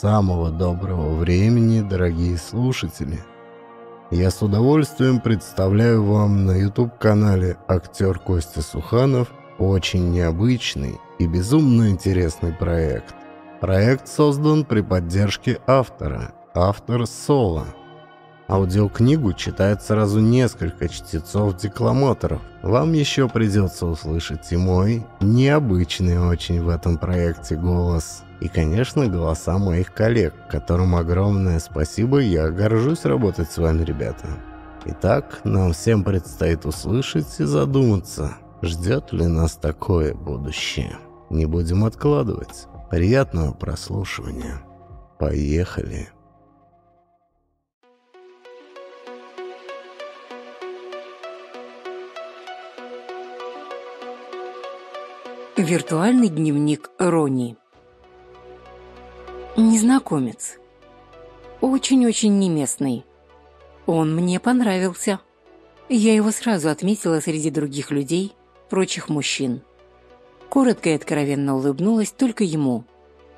Самого доброго времени, дорогие слушатели! Я с удовольствием представляю вам на YouTube-канале актер Костя Суханов очень необычный и безумно интересный проект. Проект создан при поддержке автора, автор соло. Аудиокнигу читает сразу несколько чтецов-декламаторов. Вам еще придется услышать и мой необычный очень в этом проекте голос – и, конечно, голоса моих коллег, которым огромное спасибо, я горжусь работать с вами, ребята. Итак, нам всем предстоит услышать и задуматься, ждет ли нас такое будущее. Не будем откладывать. Приятного прослушивания. Поехали. Виртуальный дневник Рони Незнакомец. Очень-очень неместный. Он мне понравился. Я его сразу отметила среди других людей, прочих мужчин. Коротко и откровенно улыбнулась только ему.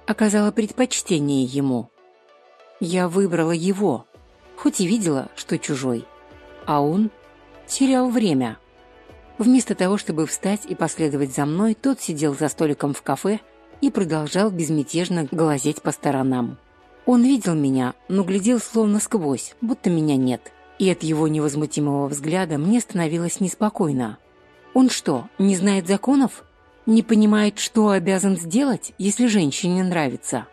Оказала предпочтение ему. Я выбрала его, хоть и видела, что чужой. А он терял время. Вместо того, чтобы встать и последовать за мной, тот сидел за столиком в кафе, и продолжал безмятежно глазеть по сторонам. Он видел меня, но глядел словно сквозь, будто меня нет. И от его невозмутимого взгляда мне становилось неспокойно. Он что, не знает законов? Не понимает, что обязан сделать, если женщине нравится?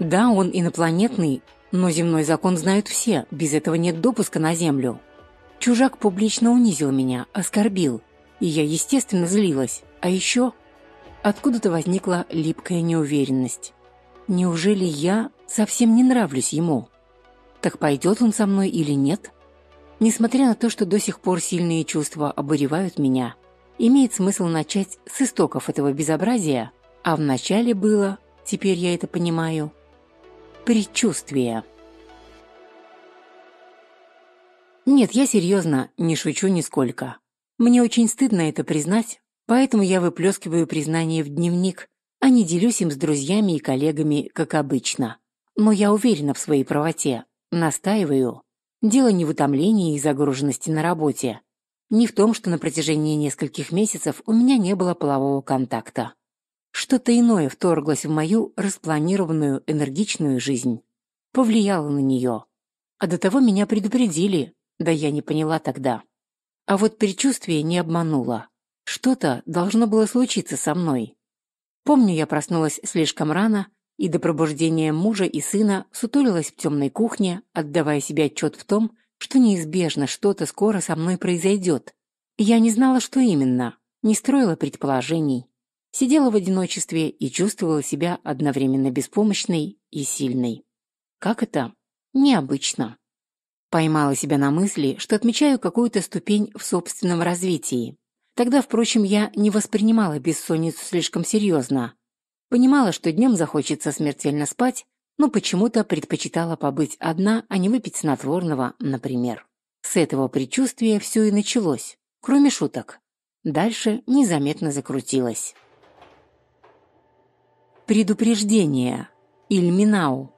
Да, он инопланетный, но земной закон знают все, без этого нет допуска на Землю. Чужак публично унизил меня, оскорбил, и я, естественно, злилась. А еще Откуда-то возникла липкая неуверенность. Неужели я совсем не нравлюсь ему? Так пойдет он со мной или нет? Несмотря на то, что до сих пор сильные чувства обуревают меня, имеет смысл начать с истоков этого безобразия, а вначале было, теперь я это понимаю, предчувствие. Нет, я серьезно, не шучу нисколько. Мне очень стыдно это признать, Поэтому я выплескиваю признание в дневник, а не делюсь им с друзьями и коллегами, как обычно. Но я уверена в своей правоте. Настаиваю. Дело не в утомлении и загруженности на работе. Не в том, что на протяжении нескольких месяцев у меня не было полового контакта. Что-то иное вторглось в мою распланированную энергичную жизнь. Повлияло на нее. А до того меня предупредили, да я не поняла тогда. А вот предчувствие не обмануло. Что-то должно было случиться со мной. Помню, я проснулась слишком рано и до пробуждения мужа и сына сутулилась в темной кухне, отдавая себе отчет в том, что неизбежно что-то скоро со мной произойдет. Я не знала, что именно, не строила предположений. Сидела в одиночестве и чувствовала себя одновременно беспомощной и сильной. Как это? Необычно. Поймала себя на мысли, что отмечаю какую-то ступень в собственном развитии. Тогда, впрочем, я не воспринимала бессонницу слишком серьезно. Понимала, что днем захочется смертельно спать, но почему-то предпочитала побыть одна, а не выпить снотворного, например. С этого предчувствия все и началось, кроме шуток. Дальше незаметно закрутилось. Предупреждение. Ильминау.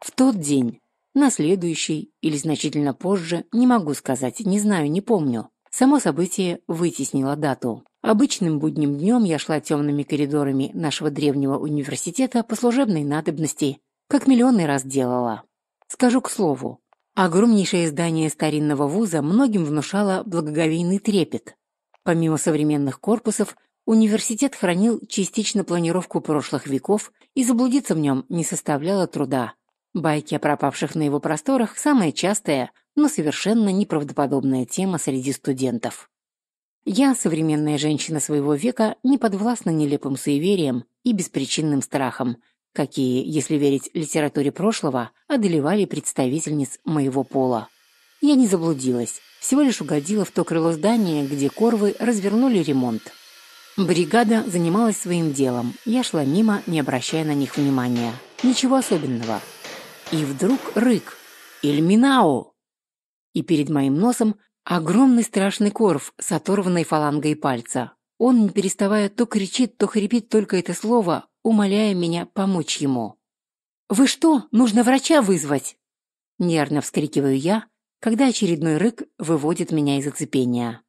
В тот день на следующий или значительно позже, не могу сказать, не знаю, не помню. Само событие вытеснило дату. Обычным будним днем я шла темными коридорами нашего древнего университета по служебной надобности, как миллионный раз делала. Скажу к слову, огромнейшее здание старинного вуза многим внушало благоговейный трепет. Помимо современных корпусов, университет хранил частично планировку прошлых веков, и заблудиться в нем не составляло труда. Байки о пропавших на его просторах – самая частая, но совершенно неправдоподобная тема среди студентов. Я, современная женщина своего века, не подвластна нелепым суевериям и беспричинным страхам, какие, если верить литературе прошлого, одолевали представительниц моего пола. Я не заблудилась, всего лишь угодила в то крыло здания, где корвы развернули ремонт. Бригада занималась своим делом, я шла мимо, не обращая на них внимания. Ничего особенного – и вдруг рык «Ильминау!» И перед моим носом огромный страшный корф с оторванной фалангой пальца. Он, не переставая, то кричит, то хрипит только это слово, умоляя меня помочь ему. «Вы что, нужно врача вызвать?» Нервно вскрикиваю я, когда очередной рык выводит меня из оцепения.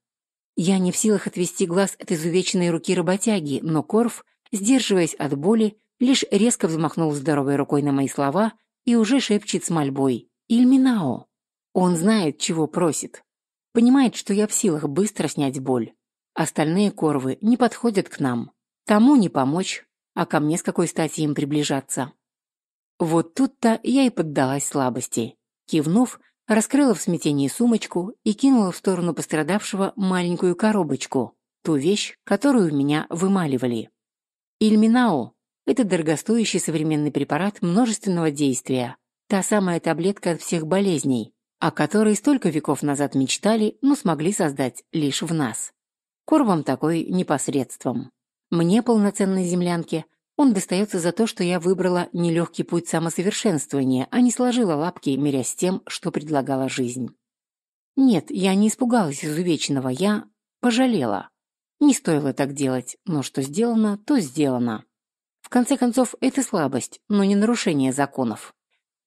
Я не в силах отвести глаз от изувеченной руки работяги, но Корф, сдерживаясь от боли, лишь резко взмахнул здоровой рукой на мои слова – и уже шепчет с мольбой «Ильминао». Он знает, чего просит. Понимает, что я в силах быстро снять боль. Остальные корвы не подходят к нам. Тому не помочь, а ко мне с какой стати им приближаться. Вот тут-то я и поддалась слабости. Кивнув, раскрыла в смятении сумочку и кинула в сторону пострадавшего маленькую коробочку, ту вещь, которую меня вымаливали. «Ильминао», это дорогостоящий современный препарат множественного действия. Та самая таблетка от всех болезней, о которой столько веков назад мечтали, но смогли создать лишь в нас. Корвам такой непосредством. Мне, полноценной землянке, он достается за то, что я выбрала нелегкий путь самосовершенствования, а не сложила лапки, мирясь с тем, что предлагала жизнь. Нет, я не испугалась изувеченного, я пожалела. Не стоило так делать, но что сделано, то сделано. В конце концов, это слабость, но не нарушение законов.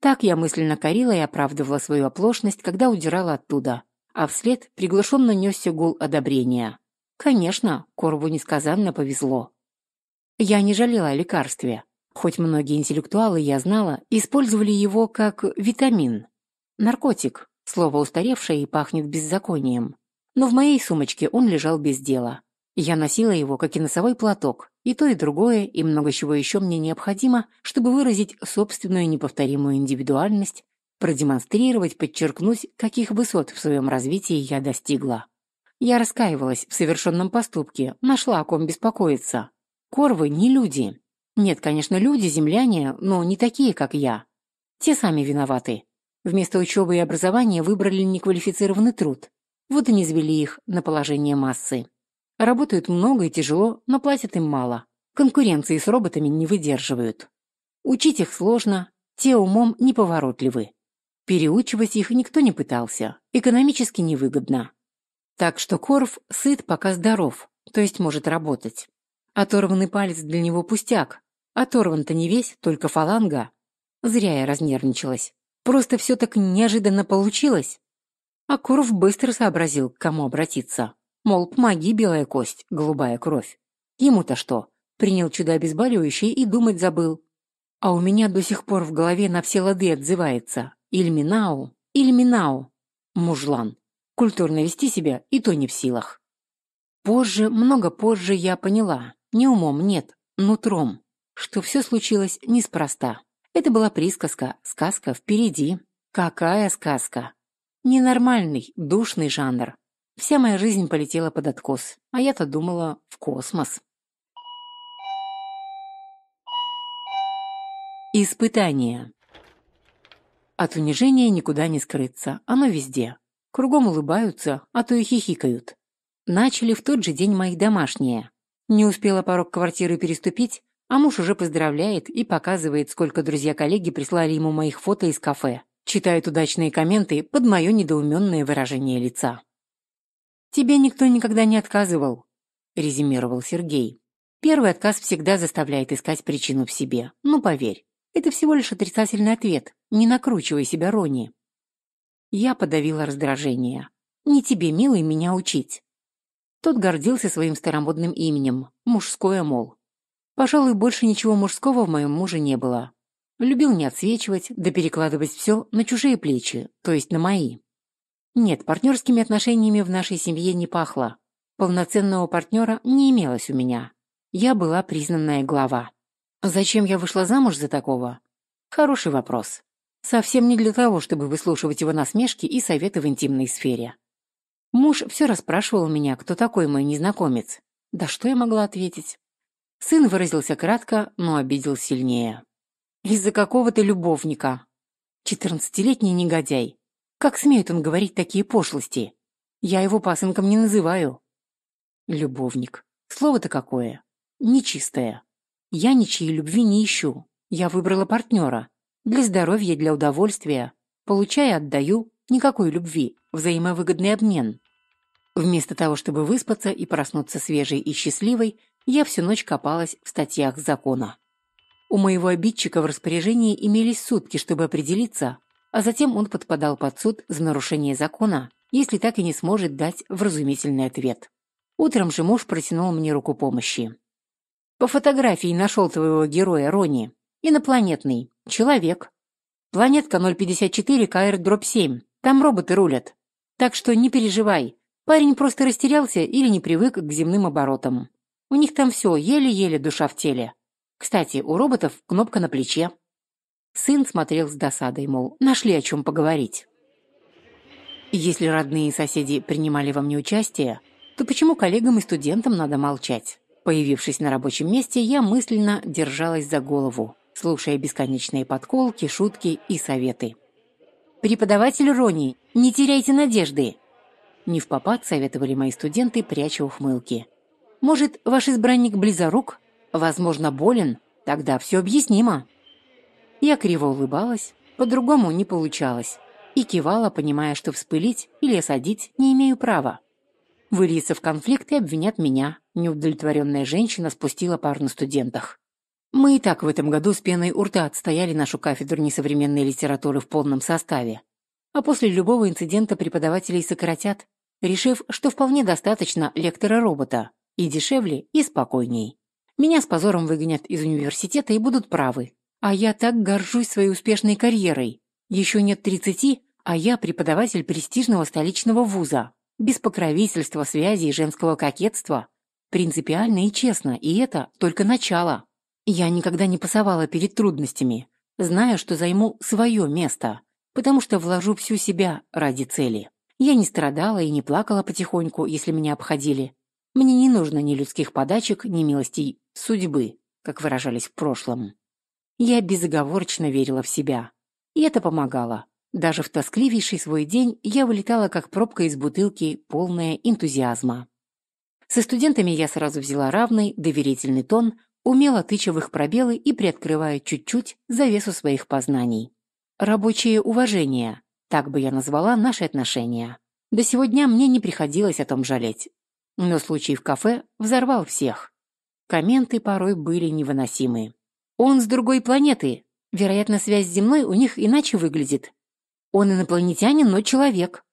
Так я мысленно корила и оправдывала свою оплошность, когда удирала оттуда, а вслед приглушенно несся гул одобрения. Конечно, Корву несказанно повезло. Я не жалела о лекарстве. Хоть многие интеллектуалы, я знала, использовали его как витамин. Наркотик, слово устаревшее и пахнет беззаконием. Но в моей сумочке он лежал без дела. Я носила его как и носовой платок, и то, и другое, и много чего еще мне необходимо, чтобы выразить собственную неповторимую индивидуальность, продемонстрировать, подчеркнуть, каких высот в своем развитии я достигла. Я раскаивалась в совершенном поступке, нашла о ком беспокоиться. Корвы не люди. Нет, конечно, люди, земляне, но не такие, как я. Те сами виноваты. Вместо учебы и образования выбрали неквалифицированный труд. Вот и не извели их на положение массы. Работают много и тяжело, но платят им мало. Конкуренции с роботами не выдерживают. Учить их сложно, те умом неповоротливы. Переучивать их никто не пытался, экономически невыгодно. Так что Корф сыт, пока здоров, то есть может работать. Оторванный палец для него пустяк. Оторван-то не весь, только фаланга. Зря я разнервничалась. Просто все так неожиданно получилось. А Корф быстро сообразил, к кому обратиться. Мол, магии белая кость, голубая кровь. Ему-то что? Принял чудо обезболивающее и думать забыл. А у меня до сих пор в голове на все лады отзывается. Ильминау, Ильминау. Мужлан. Культурно вести себя и то не в силах. Позже, много позже я поняла, не умом, нет, нутром, что все случилось неспроста. Это была присказка, сказка впереди. Какая сказка? Ненормальный, душный жанр. Вся моя жизнь полетела под откос, а я-то думала в космос. Испытание. От унижения никуда не скрыться, оно везде. Кругом улыбаются, а то и хихикают. Начали в тот же день мои домашние. Не успела порог квартиры переступить, а муж уже поздравляет и показывает, сколько друзья-коллеги прислали ему моих фото из кафе. Читает удачные комменты под мое недоуменное выражение лица. «Тебе никто никогда не отказывал», — резюмировал Сергей. «Первый отказ всегда заставляет искать причину в себе. Ну, поверь, это всего лишь отрицательный ответ. Не накручивай себя, Рони». Я подавила раздражение. «Не тебе, милый, меня учить». Тот гордился своим старомодным именем, мужское, мол. Пожалуй, больше ничего мужского в моем муже не было. Любил не отсвечивать, да перекладывать все на чужие плечи, то есть на мои. Нет, партнерскими отношениями в нашей семье не пахло. Полноценного партнера не имелось у меня. Я была признанная глава. Зачем я вышла замуж за такого? Хороший вопрос. Совсем не для того, чтобы выслушивать его насмешки и советы в интимной сфере. Муж все расспрашивал меня, кто такой мой незнакомец. Да что я могла ответить? Сын выразился кратко, но обидел сильнее. «Из-за какого-то любовника. Четырнадцатилетний негодяй. Как смеет он говорить такие пошлости? Я его пасынком не называю. Любовник. Слово-то какое. Нечистое. Я ничьей любви не ищу. Я выбрала партнера. Для здоровья, для удовольствия. Получая, отдаю. Никакой любви. Взаимовыгодный обмен. Вместо того, чтобы выспаться и проснуться свежей и счастливой, я всю ночь копалась в статьях закона. У моего обидчика в распоряжении имелись сутки, чтобы определиться, а затем он подпадал под суд за нарушение закона, если так и не сможет дать вразумительный ответ. Утром же муж протянул мне руку помощи. «По фотографии нашел твоего героя, Рони. Инопланетный. Человек. Планетка 054 КР-7. Там роботы рулят. Так что не переживай. Парень просто растерялся или не привык к земным оборотам. У них там все еле-еле душа в теле. Кстати, у роботов кнопка на плече. Сын смотрел с досадой, мол, нашли о чем поговорить. Если родные и соседи принимали во мне участие, то почему коллегам и студентам надо молчать? Появившись на рабочем месте, я мысленно держалась за голову, слушая бесконечные подколки, шутки и советы. «Преподаватель Рони, не теряйте надежды!» Не в попад советовали мои студенты, пряча ухмылки. «Может, ваш избранник близорук? Возможно, болен? Тогда все объяснимо!» Я криво улыбалась, по-другому не получалось, и кивала, понимая, что вспылить или осадить не имею права. Выльется в конфликт и обвинят меня. Неудовлетворенная женщина спустила пар на студентах. Мы и так в этом году с пеной у рта отстояли нашу кафедру несовременной литературы в полном составе. А после любого инцидента преподавателей сократят, решив, что вполне достаточно лектора-робота, и дешевле, и спокойней. Меня с позором выгонят из университета и будут правы, а я так горжусь своей успешной карьерой. Еще нет тридцати, а я преподаватель престижного столичного вуза. Без покровительства, связи и женского кокетства. Принципиально и честно, и это только начало. Я никогда не пасовала перед трудностями, зная, что займу свое место, потому что вложу всю себя ради цели. Я не страдала и не плакала потихоньку, если меня обходили. Мне не нужно ни людских подачек, ни милостей судьбы, как выражались в прошлом. Я безоговорочно верила в себя. И это помогало. Даже в тоскливейший свой день я вылетала как пробка из бутылки, полная энтузиазма. Со студентами я сразу взяла равный, доверительный тон, умело тыча в их пробелы и приоткрывая чуть-чуть завесу своих познаний. Рабочее уважение, так бы я назвала наши отношения. До сегодня дня мне не приходилось о том жалеть. Но случай в кафе взорвал всех. Комменты порой были невыносимые. Он с другой планеты. Вероятно, связь с Землей у них иначе выглядит. Он инопланетянин, но человек.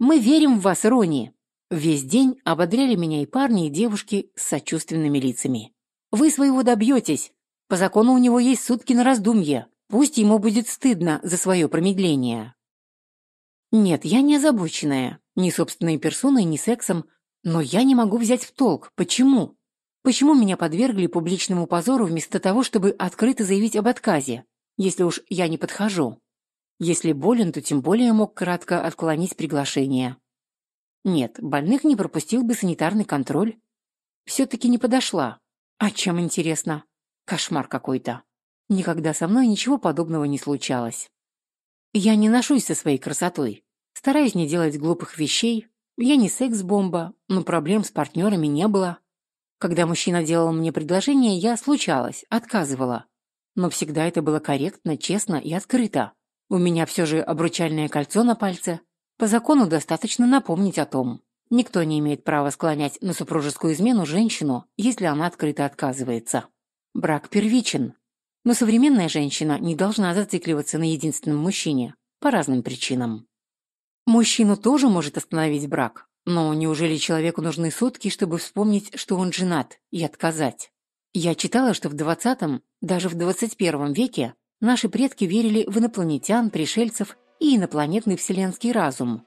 Мы верим в вас, Рони. Весь день ободряли меня и парни, и девушки с сочувственными лицами. Вы своего добьетесь. По закону у него есть сутки на раздумье. Пусть ему будет стыдно за свое промедление. Нет, я не озабоченная. Ни собственной персоной, ни сексом. Но я не могу взять в толк. Почему? Почему меня подвергли публичному позору вместо того, чтобы открыто заявить об отказе, если уж я не подхожу? Если болен, то тем более мог кратко отклонить приглашение. Нет, больных не пропустил бы санитарный контроль. Все-таки не подошла. А чем интересно? Кошмар какой-то. Никогда со мной ничего подобного не случалось. Я не ношусь со своей красотой. Стараюсь не делать глупых вещей. Я не секс-бомба, но проблем с партнерами не было. Когда мужчина делал мне предложение, я случалась, отказывала. Но всегда это было корректно, честно и открыто. У меня все же обручальное кольцо на пальце. По закону достаточно напомнить о том. Никто не имеет права склонять на супружескую измену женщину, если она открыто отказывается. Брак первичен. Но современная женщина не должна зацикливаться на единственном мужчине. По разным причинам. Мужчину тоже может остановить брак, но неужели человеку нужны сутки, чтобы вспомнить, что он женат, и отказать? Я читала, что в 20-м, даже в 21 веке наши предки верили в инопланетян, пришельцев и инопланетный вселенский разум.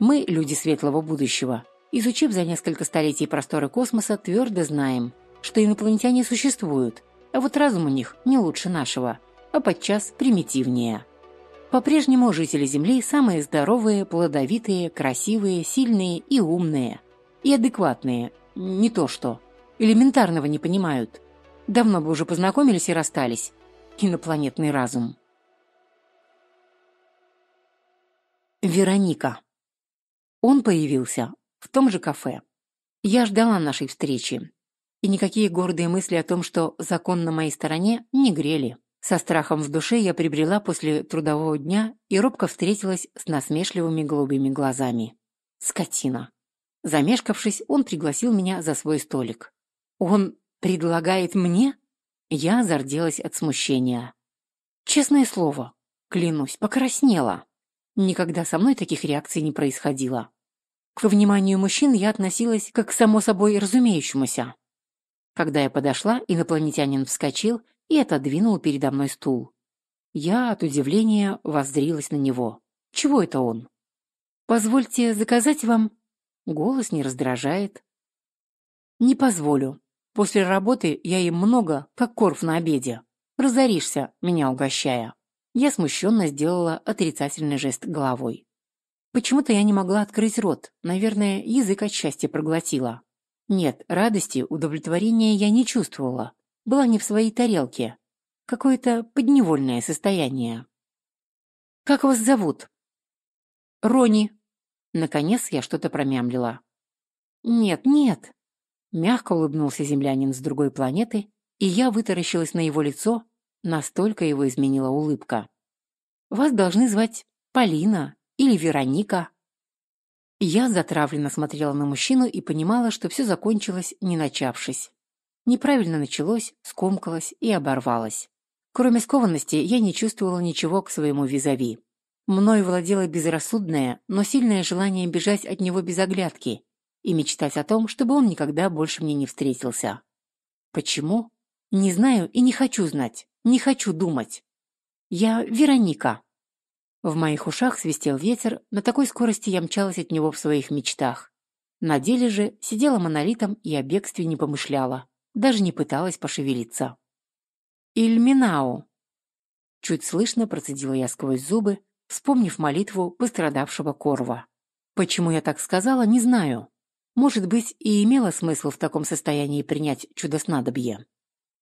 Мы, люди светлого будущего, изучив за несколько столетий просторы космоса, твердо знаем, что инопланетяне существуют, а вот разум у них не лучше нашего, а подчас примитивнее. По-прежнему жители Земли самые здоровые, плодовитые, красивые, сильные и умные. И адекватные. Не то что. Элементарного не понимают. Давно бы уже познакомились и расстались. Инопланетный разум. Вероника. Он появился в том же кафе. Я ждала нашей встречи. И никакие гордые мысли о том, что закон на моей стороне, не грели. Со страхом в душе я прибрела после трудового дня и робко встретилась с насмешливыми голубыми глазами. Скотина. Замешкавшись, он пригласил меня за свой столик. «Он предлагает мне?» Я зарделась от смущения. «Честное слово, клянусь, покраснела. Никогда со мной таких реакций не происходило. К вниманию мужчин я относилась как к само собой разумеющемуся. Когда я подошла, инопланетянин вскочил и отодвинул передо мной стул. Я от удивления воззрилась на него. «Чего это он?» «Позвольте заказать вам...» Голос не раздражает. «Не позволю. После работы я им много, как корф на обеде. Разоришься, меня угощая». Я смущенно сделала отрицательный жест головой. Почему-то я не могла открыть рот, наверное, язык от счастья проглотила. Нет, радости, удовлетворения я не чувствовала, была не в своей тарелке. Какое-то подневольное состояние. «Как вас зовут?» «Рони». Наконец я что-то промямлила. «Нет, нет». Мягко улыбнулся землянин с другой планеты, и я вытаращилась на его лицо, настолько его изменила улыбка. «Вас должны звать Полина или Вероника». Я затравленно смотрела на мужчину и понимала, что все закончилось, не начавшись неправильно началось, скомкалось и оборвалось. Кроме скованности, я не чувствовала ничего к своему визави. Мною владело безрассудное, но сильное желание бежать от него без оглядки и мечтать о том, чтобы он никогда больше мне не встретился. Почему? Не знаю и не хочу знать, не хочу думать. Я Вероника. В моих ушах свистел ветер, на такой скорости я мчалась от него в своих мечтах. На деле же сидела монолитом и о бегстве не помышляла даже не пыталась пошевелиться. «Ильминау!» Чуть слышно процедила я сквозь зубы, вспомнив молитву пострадавшего Корва. Почему я так сказала, не знаю. Может быть, и имело смысл в таком состоянии принять чудо-снадобье.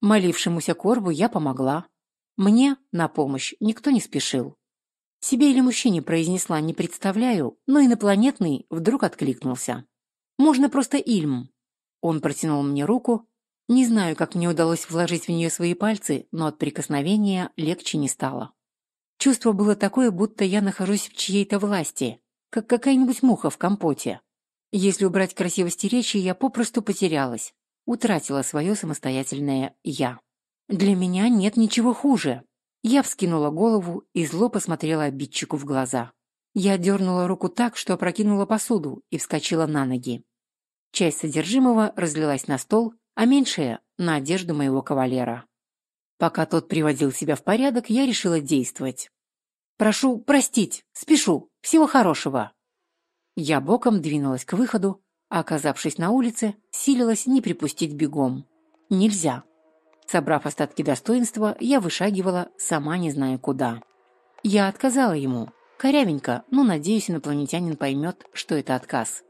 Молившемуся Корву я помогла. Мне на помощь никто не спешил. Себе или мужчине произнесла «не представляю», но инопланетный вдруг откликнулся. «Можно просто Ильм». Он протянул мне руку, не знаю, как мне удалось вложить в нее свои пальцы, но от прикосновения легче не стало. Чувство было такое, будто я нахожусь в чьей-то власти, как какая-нибудь муха в компоте. Если убрать красивости речи, я попросту потерялась, утратила свое самостоятельное «я». Для меня нет ничего хуже. Я вскинула голову и зло посмотрела обидчику в глаза. Я дернула руку так, что опрокинула посуду и вскочила на ноги. Часть содержимого разлилась на стол, а меньшее – на одежду моего кавалера. Пока тот приводил себя в порядок, я решила действовать. «Прошу простить, спешу, всего хорошего!» Я боком двинулась к выходу, а, оказавшись на улице, силилась не припустить бегом. «Нельзя!» Собрав остатки достоинства, я вышагивала, сама не зная куда. Я отказала ему. Корявенько, но, надеюсь, инопланетянин поймет, что это отказ.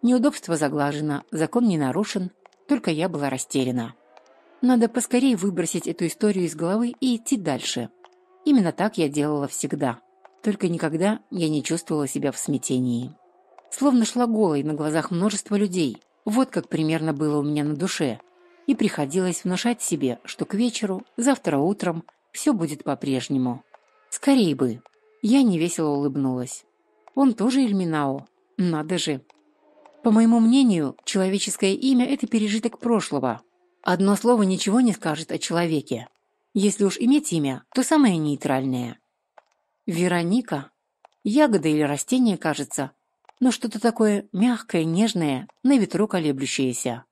Неудобство заглажено, закон не нарушен, только я была растеряна. Надо поскорее выбросить эту историю из головы и идти дальше. Именно так я делала всегда. Только никогда я не чувствовала себя в смятении. Словно шла голой на глазах множества людей. Вот как примерно было у меня на душе. И приходилось внушать себе, что к вечеру, завтра утром, все будет по-прежнему. Скорей бы. Я невесело улыбнулась. Он тоже Эльминао. Надо же, по моему мнению, человеческое имя – это пережиток прошлого. Одно слово ничего не скажет о человеке. Если уж иметь имя, то самое нейтральное. Вероника. Ягода или растение, кажется. Но что-то такое мягкое, нежное, на ветру колеблющееся.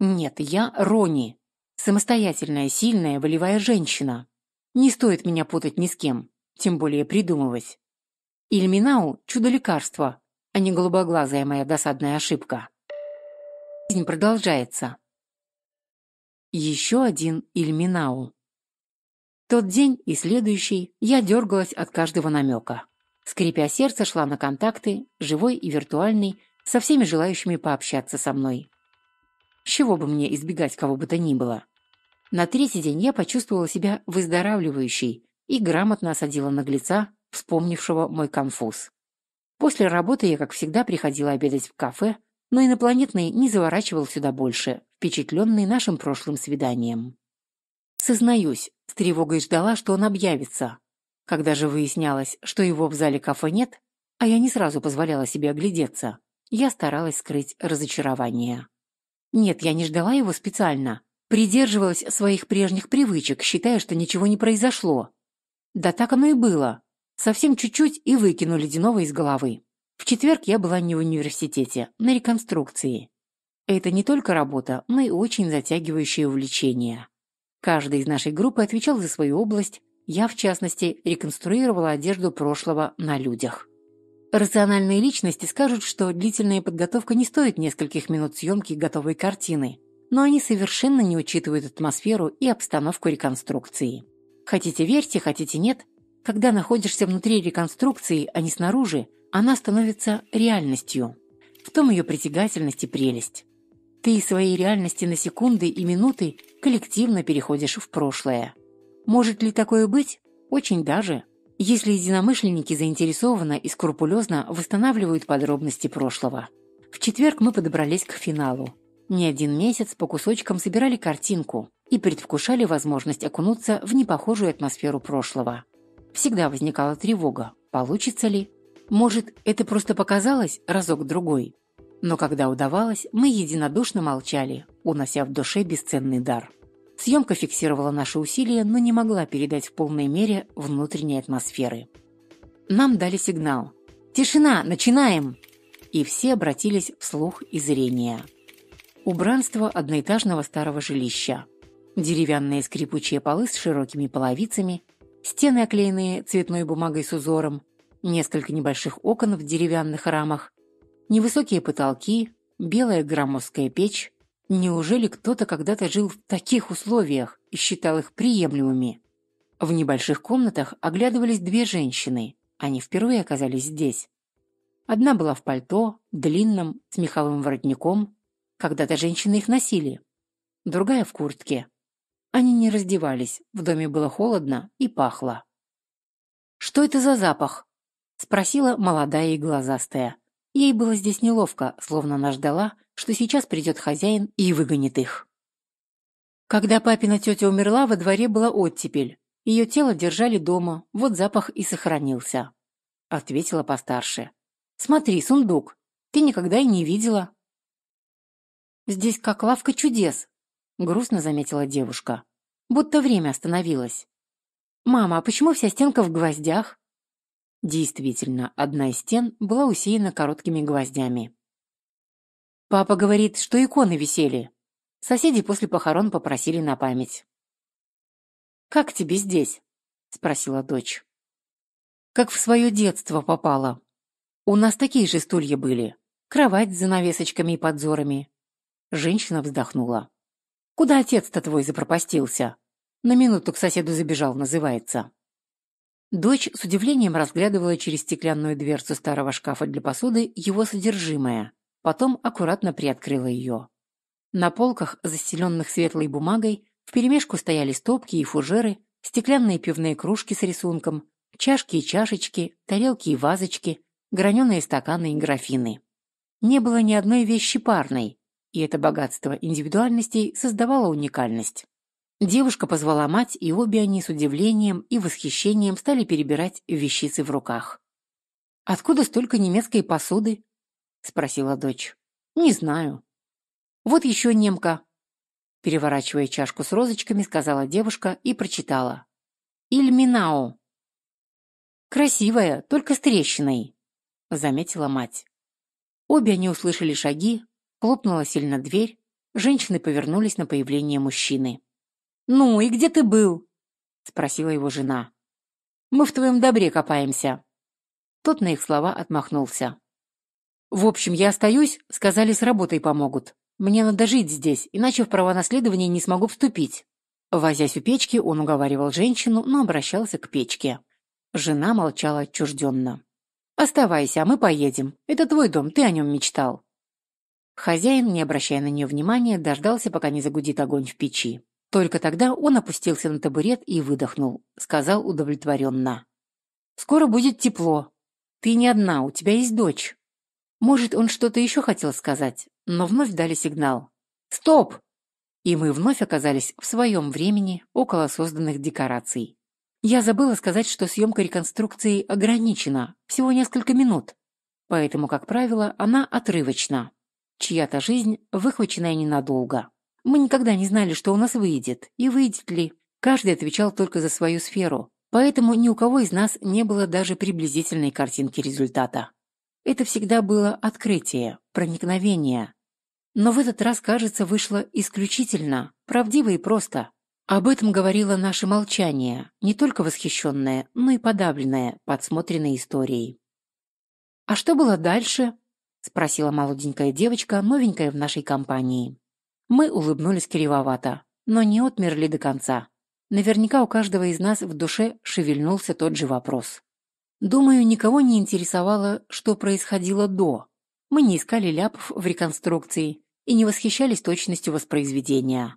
Нет, я Рони. Самостоятельная, сильная, волевая женщина. Не стоит меня путать ни с кем, тем более придумывать. Ильминау – чудо лекарства, а не голубоглазая моя досадная ошибка. Жизнь продолжается. Еще один Ильминау. Тот день и следующий я дергалась от каждого намека. Скрипя сердце, шла на контакты, живой и виртуальный, со всеми желающими пообщаться со мной. С чего бы мне избегать кого бы то ни было? На третий день я почувствовала себя выздоравливающей и грамотно осадила наглеца, вспомнившего мой конфуз. После работы я, как всегда, приходила обедать в кафе, но инопланетный не заворачивал сюда больше, впечатленный нашим прошлым свиданием. Сознаюсь, с тревогой ждала, что он объявится. Когда же выяснялось, что его в зале кафе нет, а я не сразу позволяла себе оглядеться, я старалась скрыть разочарование. Нет, я не ждала его специально. Придерживалась своих прежних привычек, считая, что ничего не произошло. Да так оно и было. Совсем чуть-чуть и выкину ледяного из головы. В четверг я была не в университете, на реконструкции. Это не только работа, но и очень затягивающее увлечение. Каждый из нашей группы отвечал за свою область, я, в частности, реконструировала одежду прошлого на людях. Рациональные личности скажут, что длительная подготовка не стоит нескольких минут съемки готовой картины, но они совершенно не учитывают атмосферу и обстановку реконструкции. Хотите верьте, хотите нет – когда находишься внутри реконструкции, а не снаружи, она становится реальностью. В том ее притягательность и прелесть. Ты из своей реальности на секунды и минуты коллективно переходишь в прошлое. Может ли такое быть? Очень даже. Если единомышленники заинтересованно и скрупулезно восстанавливают подробности прошлого. В четверг мы подобрались к финалу. Не один месяц по кусочкам собирали картинку и предвкушали возможность окунуться в непохожую атмосферу прошлого всегда возникала тревога, получится ли. Может, это просто показалось разок-другой. Но когда удавалось, мы единодушно молчали, унося в душе бесценный дар. Съемка фиксировала наши усилия, но не могла передать в полной мере внутренней атмосферы. Нам дали сигнал. «Тишина! Начинаем!» И все обратились в слух и зрение. Убранство одноэтажного старого жилища. Деревянные скрипучие полы с широкими половицами, стены оклеенные цветной бумагой с узором, несколько небольших окон в деревянных рамах, невысокие потолки, белая громоздкая печь. Неужели кто-то когда-то жил в таких условиях и считал их приемлемыми? В небольших комнатах оглядывались две женщины. Они впервые оказались здесь. Одна была в пальто, длинном, с меховым воротником. Когда-то женщины их носили. Другая в куртке, они не раздевались, в доме было холодно и пахло. «Что это за запах?» – спросила молодая и глазастая. Ей было здесь неловко, словно она ждала, что сейчас придет хозяин и выгонит их. Когда папина тетя умерла, во дворе была оттепель. Ее тело держали дома, вот запах и сохранился. Ответила постарше. «Смотри, сундук. Ты никогда и не видела». «Здесь как лавка чудес», грустно заметила девушка. Будто время остановилось. «Мама, а почему вся стенка в гвоздях?» Действительно, одна из стен была усеяна короткими гвоздями. Папа говорит, что иконы висели. Соседи после похорон попросили на память. «Как тебе здесь?» – спросила дочь. «Как в свое детство попала. У нас такие же стулья были. Кровать с занавесочками и подзорами». Женщина вздохнула. Куда отец-то твой запропастился? На минуту к соседу забежал, называется. Дочь с удивлением разглядывала через стеклянную дверцу старого шкафа для посуды его содержимое, потом аккуратно приоткрыла ее. На полках, застеленных светлой бумагой, вперемешку стояли стопки и фужеры, стеклянные пивные кружки с рисунком, чашки и чашечки, тарелки и вазочки, граненые стаканы и графины. Не было ни одной вещи парной, и это богатство индивидуальностей создавало уникальность. Девушка позвала мать, и обе они с удивлением и восхищением стали перебирать вещицы в руках. «Откуда столько немецкой посуды?» – спросила дочь. «Не знаю». «Вот еще немка», – переворачивая чашку с розочками, сказала девушка и прочитала. «Ильминау». «Красивая, только с трещиной», – заметила мать. Обе они услышали шаги, Хлопнула сильно дверь. Женщины повернулись на появление мужчины. «Ну, и где ты был?» — спросила его жена. «Мы в твоем добре копаемся». Тот на их слова отмахнулся. «В общем, я остаюсь, сказали, с работой помогут. Мне надо жить здесь, иначе в права наследования не смогу вступить». Возясь у печки, он уговаривал женщину, но обращался к печке. Жена молчала отчужденно. «Оставайся, а мы поедем. Это твой дом, ты о нем мечтал. Хозяин, не обращая на нее внимания, дождался, пока не загудит огонь в печи. Только тогда он опустился на табурет и выдохнул, сказал удовлетворенно. «Скоро будет тепло. Ты не одна, у тебя есть дочь». Может, он что-то еще хотел сказать, но вновь дали сигнал. «Стоп!» И мы вновь оказались в своем времени около созданных декораций. Я забыла сказать, что съемка реконструкции ограничена, всего несколько минут, поэтому, как правило, она отрывочна. Чья-то жизнь, выхваченная ненадолго. Мы никогда не знали, что у нас выйдет, и выйдет ли. Каждый отвечал только за свою сферу, поэтому ни у кого из нас не было даже приблизительной картинки результата. Это всегда было открытие, проникновение. Но в этот раз, кажется, вышло исключительно, правдиво и просто. Об этом говорило наше молчание, не только восхищенное, но и подавленное, подсмотренное историей. А что было дальше? спросила молоденькая девочка, новенькая в нашей компании. Мы улыбнулись кривовато, но не отмерли до конца. Наверняка у каждого из нас в душе шевельнулся тот же вопрос. Думаю, никого не интересовало, что происходило до. Мы не искали ляпов в реконструкции и не восхищались точностью воспроизведения.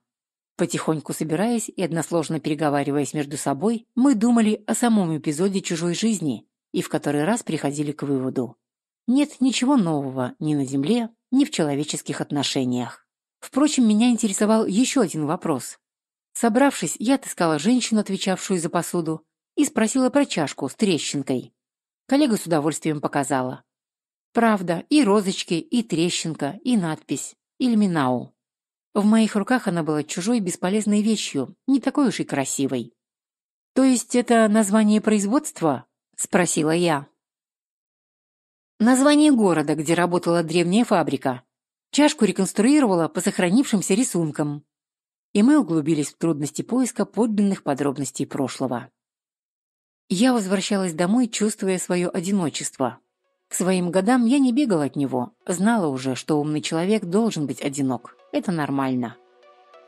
Потихоньку собираясь и односложно переговариваясь между собой, мы думали о самом эпизоде чужой жизни и в который раз приходили к выводу нет ничего нового ни на Земле, ни в человеческих отношениях. Впрочем, меня интересовал еще один вопрос. Собравшись, я отыскала женщину, отвечавшую за посуду, и спросила про чашку с трещинкой. Коллега с удовольствием показала. Правда, и розочки, и трещинка, и надпись, ильминау. В моих руках она была чужой бесполезной вещью, не такой уж и красивой. «То есть это название производства?» – спросила я название города, где работала древняя фабрика. Чашку реконструировала по сохранившимся рисункам. И мы углубились в трудности поиска подлинных подробностей прошлого. Я возвращалась домой, чувствуя свое одиночество. К своим годам я не бегала от него, знала уже, что умный человек должен быть одинок. Это нормально.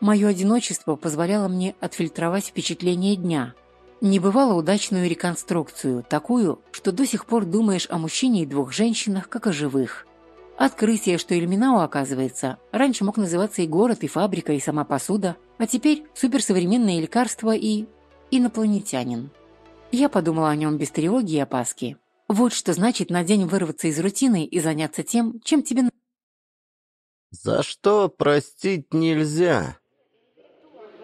Мое одиночество позволяло мне отфильтровать впечатление дня – небывало удачную реконструкцию, такую, что до сих пор думаешь о мужчине и двух женщинах, как о живых. Открытие, что Ильминау, оказывается, раньше мог называться и город, и фабрика, и сама посуда, а теперь суперсовременное лекарство и... инопланетянин. Я подумала о нем без тревоги и опаски. Вот что значит на день вырваться из рутины и заняться тем, чем тебе... «За что простить нельзя?»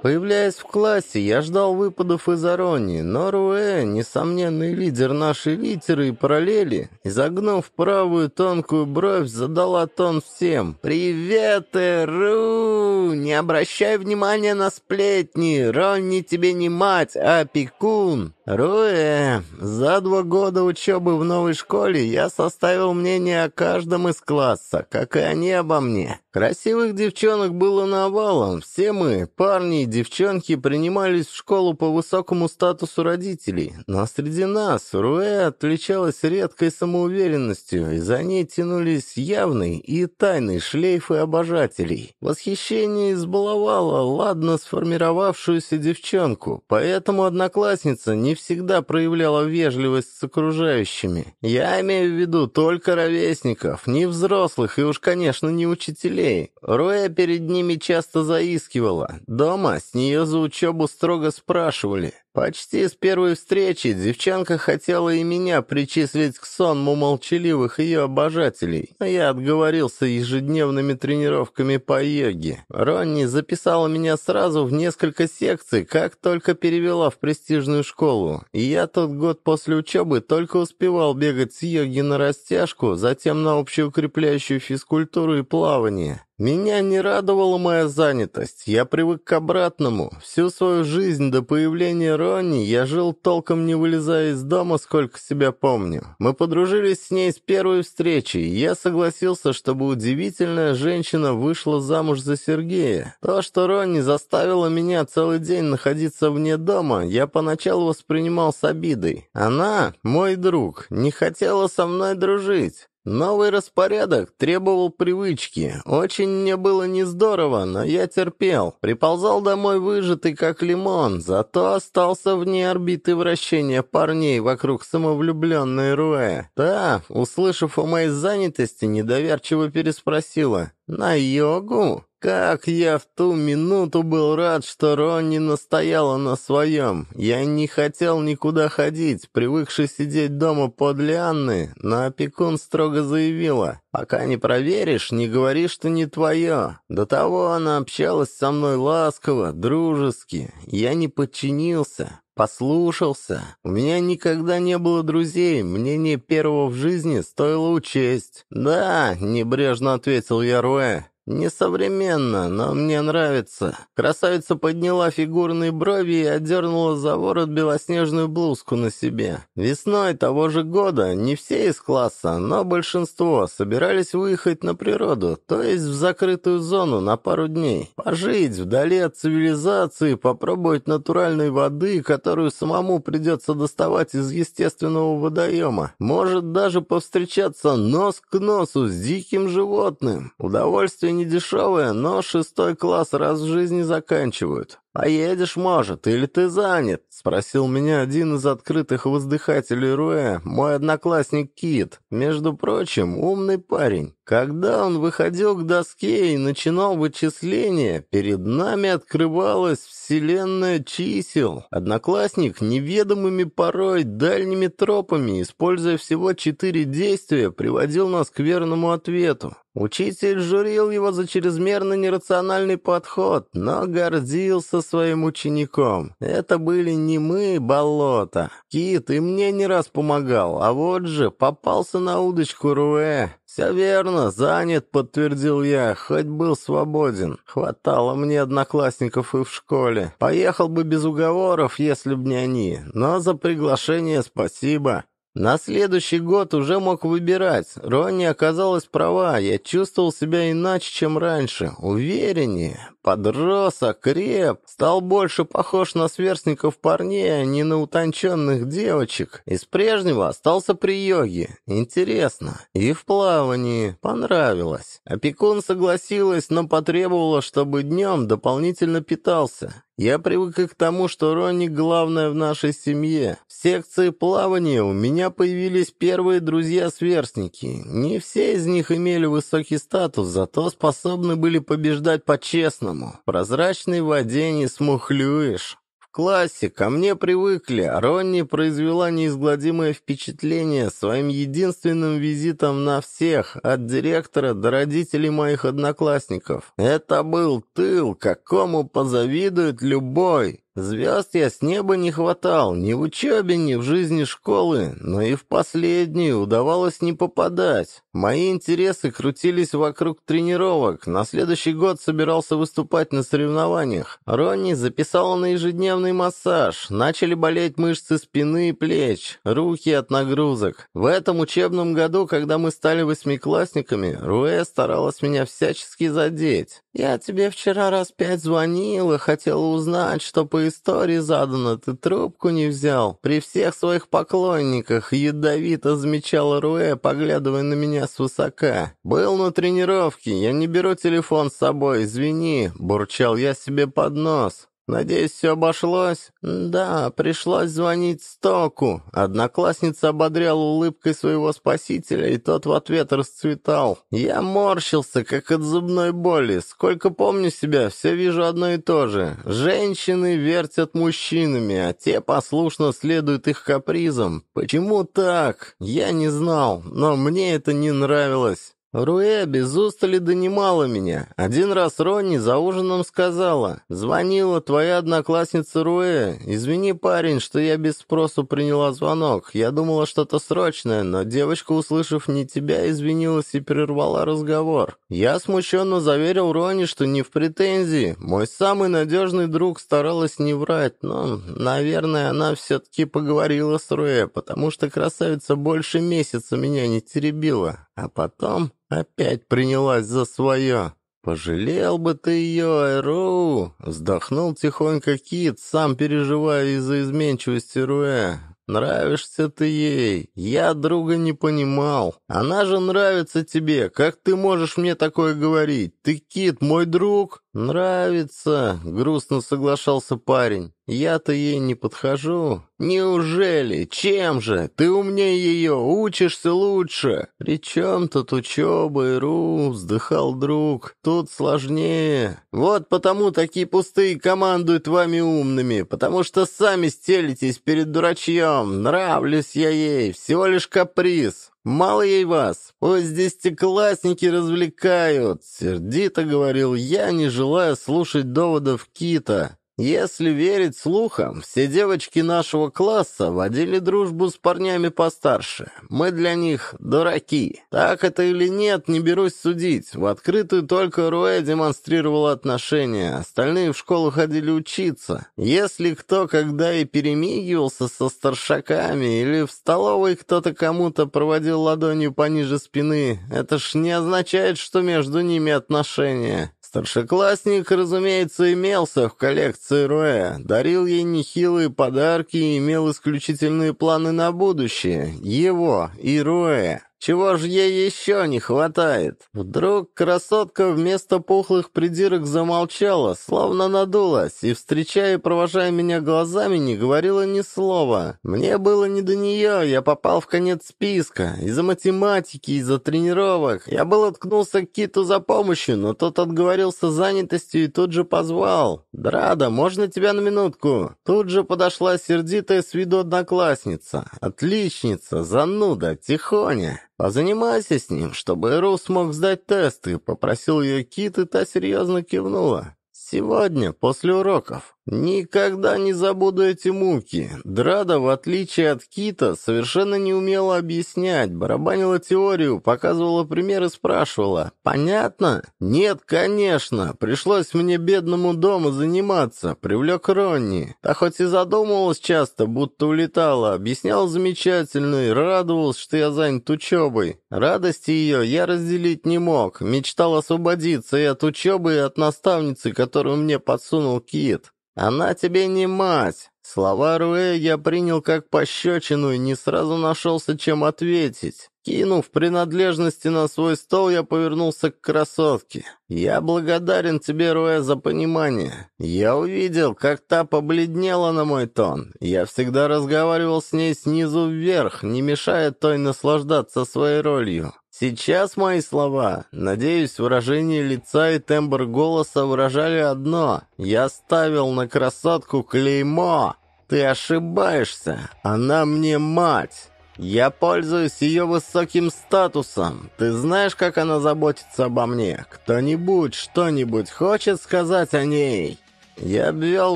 Появляясь в классе, я ждал выпадов из Аронии, но Руэ, несомненный лидер нашей литеры и параллели, изогнув правую тонкую бровь, задала тон всем. «Привет, Ру! Не обращай внимания на сплетни! Ронни тебе не мать, а пекун!» «Руэ, за два года учебы в новой школе я составил мнение о каждом из класса, как и они обо мне. Красивых девчонок было навалом. Все мы, парни и девчонки, принимались в школу по высокому статусу родителей. Но среди нас Руэ отличалась редкой самоуверенностью, и за ней тянулись явный и тайный шлейфы обожателей. Восхищение избаловало ладно сформировавшуюся девчонку, поэтому одноклассница не всегда проявляла вежливость с окружающими. Я имею в виду только ровесников, не взрослых и уж, конечно, не учителей. Роя перед ними часто заискивала. Дома с нее за учебу строго спрашивали. Почти с первой встречи девчонка хотела и меня причислить к сонму молчаливых ее обожателей, но а я отговорился ежедневными тренировками по йоге. Ронни записала меня сразу в несколько секций, как только перевела в престижную школу, и я тот год после учебы только успевал бегать с йоги на растяжку, затем на общеукрепляющую физкультуру и плавание. Меня не радовала моя занятость, я привык к обратному. Всю свою жизнь до появления Ронни я жил толком не вылезая из дома, сколько себя помню. Мы подружились с ней с первой встречи, и я согласился, чтобы удивительная женщина вышла замуж за Сергея. То, что Ронни заставила меня целый день находиться вне дома, я поначалу воспринимал с обидой. Она, мой друг, не хотела со мной дружить. Новый распорядок требовал привычки. Очень мне было не здорово, но я терпел. Приползал домой выжатый, как лимон, зато остался вне орбиты вращения парней вокруг самовлюбленной Руэ. Та, услышав о моей занятости, недоверчиво переспросила. На йогу? Как я в ту минуту был рад, что Ронни настояла на своем. Я не хотел никуда ходить, привыкший сидеть дома подле Анны, но опекун строго заявила, «Пока не проверишь, не говори, что не твое». До того она общалась со мной ласково, дружески. Я не подчинился. Послушался. У меня никогда не было друзей, мнение первого в жизни стоило учесть. «Да», — небрежно ответил я Роя. «Несовременно, но мне нравится». Красавица подняла фигурные брови и одернула за ворот белоснежную блузку на себе. Весной того же года не все из класса, но большинство собирались выехать на природу, то есть в закрытую зону на пару дней. Пожить вдали от цивилизации, попробовать натуральной воды, которую самому придется доставать из естественного водоема. Может даже повстречаться нос к носу с диким животным. Удовольствие не дешевые, но шестой класс раз в жизни заканчивают. А едешь, может, или ты занят?» — спросил меня один из открытых воздыхателей Руэ, мой одноклассник Кит. Между прочим, умный парень. Когда он выходил к доске и начинал вычисление, перед нами открывалась вселенная чисел. Одноклассник неведомыми порой дальними тропами, используя всего четыре действия, приводил нас к верному ответу. Учитель журил его за чрезмерно нерациональный подход, но гордился своим учеником. Это были не мы, болото. Кит и мне не раз помогал, а вот же попался на удочку Руэ. «Все верно, занят», — подтвердил я, — «хоть был свободен. Хватало мне одноклассников и в школе. Поехал бы без уговоров, если б не они, но за приглашение спасибо». На следующий год уже мог выбирать. Ронни оказалась права, я чувствовал себя иначе, чем раньше. Увереннее, подрос, окреп, стал больше похож на сверстников парней, а не на утонченных девочек. Из прежнего остался при йоге. Интересно. И в плавании. Понравилось. Опекун согласилась, но потребовала, чтобы днем дополнительно питался. Я привык к тому, что Ронни главное в нашей семье. В секции плавания у меня появились первые друзья-сверстники. Не все из них имели высокий статус, зато способны были побеждать по-честному. В прозрачной воде не смухлюешь. В классе ко мне привыкли, а Ронни произвела неизгладимое впечатление своим единственным визитом на всех, от директора до родителей моих одноклассников. Это был тыл, какому позавидует любой. Звезд я с неба не хватал ни в учебе, ни в жизни школы, но и в последнюю удавалось не попадать. Мои интересы крутились вокруг тренировок. На следующий год собирался выступать на соревнованиях. Ронни записала на ежедневный массаж. Начали болеть мышцы спины и плеч, руки от нагрузок. В этом учебном году, когда мы стали восьмиклассниками, Руэ старалась меня всячески задеть. «Я тебе вчера раз пять звонила, хотела узнать, что по истории задано, ты трубку не взял. При всех своих поклонниках ядовито замечала Руэ, поглядывая на меня свысока. Был на тренировке, я не беру телефон с собой, извини, бурчал я себе под нос. Надеюсь, все обошлось? Да, пришлось звонить Стоку. Одноклассница ободряла улыбкой своего спасителя, и тот в ответ расцветал. Я морщился, как от зубной боли. Сколько помню себя, все вижу одно и то же. Женщины вертят мужчинами, а те послушно следуют их капризам. Почему так? Я не знал, но мне это не нравилось. Руэ без устали донимала меня. Один раз Ронни за ужином сказала. «Звонила твоя одноклассница Руэ. Извини, парень, что я без спросу приняла звонок. Я думала что-то срочное, но девочка, услышав не тебя, извинилась и прервала разговор. Я смущенно заверил Ронни, что не в претензии. Мой самый надежный друг старалась не врать, но, наверное, она все-таки поговорила с Руэ, потому что красавица больше месяца меня не теребила. А потом опять принялась за свое. «Пожалел бы ты ее, Эру!» Вздохнул тихонько Кит, сам переживая из-за изменчивости Руэ. «Нравишься ты ей. Я друга не понимал. Она же нравится тебе. Как ты можешь мне такое говорить? Ты, Кит, мой друг?» «Нравится», — грустно соглашался парень. «Я-то ей не подхожу». «Неужели? Чем же? Ты умнее ее, учишься лучше». «При чем тут учеба и ру?» — вздыхал друг. «Тут сложнее». «Вот потому такие пустые командуют вами умными, потому что сами стелитесь перед дурачьем. Нравлюсь я ей, всего лишь каприз». Мало ей вас, Ой, здесь те классники развлекают!» Сердито говорил я, не желая слушать доводов Кита. Если верить слухам, все девочки нашего класса водили дружбу с парнями постарше. Мы для них дураки. Так это или нет, не берусь судить. В открытую только Руэ демонстрировала отношения, остальные в школу ходили учиться. Если кто когда и перемигивался со старшаками, или в столовой кто-то кому-то проводил ладонью пониже спины, это ж не означает, что между ними отношения. Старшеклассник, разумеется, имелся в коллекции Роя. дарил ей нехилые подарки и имел исключительные планы на будущее, его и Роя. Чего же ей еще не хватает? Вдруг красотка вместо пухлых придирок замолчала, словно надулась, и, встречая и провожая меня глазами, не говорила ни слова. Мне было не до нее, я попал в конец списка. Из-за математики, из-за тренировок. Я был откнулся к Киту за помощью, но тот отговорился занятостью и тут же позвал. «Драда, можно тебя на минутку?» Тут же подошла сердитая с виду одноклассница. Отличница, зануда, тихоня. Позанимайся а с ним, чтобы Ру смог сдать тесты», — попросил ее Кит, и та серьезно кивнула. «Сегодня, после уроков». Никогда не забуду эти муки. Драда, в отличие от Кита, совершенно не умела объяснять, барабанила теорию, показывала пример и спрашивала. «Понятно?» «Нет, конечно. Пришлось мне бедному дому заниматься», — привлек Ронни. Та хоть и задумывалась часто, будто улетала, объяснял замечательно и радовалась, что я занят учебой. Радости ее я разделить не мог, мечтал освободиться и от учебы, и от наставницы, которую мне подсунул Кит. «Она тебе не мать!» Слова Руэ я принял как пощечину и не сразу нашелся, чем ответить. Кинув принадлежности на свой стол, я повернулся к красотке. «Я благодарен тебе, Руэ, за понимание. Я увидел, как та побледнела на мой тон. Я всегда разговаривал с ней снизу вверх, не мешая той наслаждаться своей ролью. Сейчас мои слова, надеюсь, выражение лица и тембр голоса выражали одно. Я ставил на красотку клеймо. Ты ошибаешься, она мне мать. Я пользуюсь ее высоким статусом. Ты знаешь, как она заботится обо мне? Кто-нибудь что-нибудь хочет сказать о ней?» Я обвел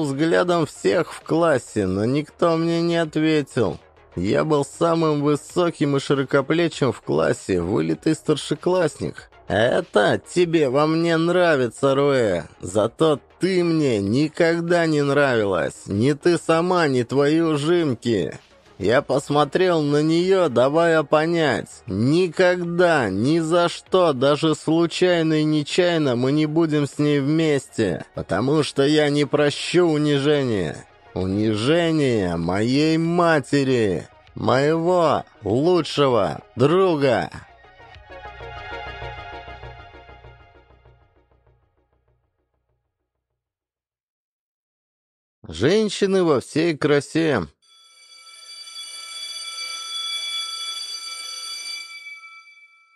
взглядом всех в классе, но никто мне не ответил. Я был самым высоким и широкоплечим в классе, вылитый старшеклассник. Это тебе во мне нравится, Роя. Зато ты мне никогда не нравилась. Ни ты сама, ни твои ужимки. Я посмотрел на нее, давая понять. Никогда, ни за что, даже случайно и нечаянно мы не будем с ней вместе, потому что я не прощу унижения. Унижение моей матери, моего лучшего друга. Женщины во всей красе,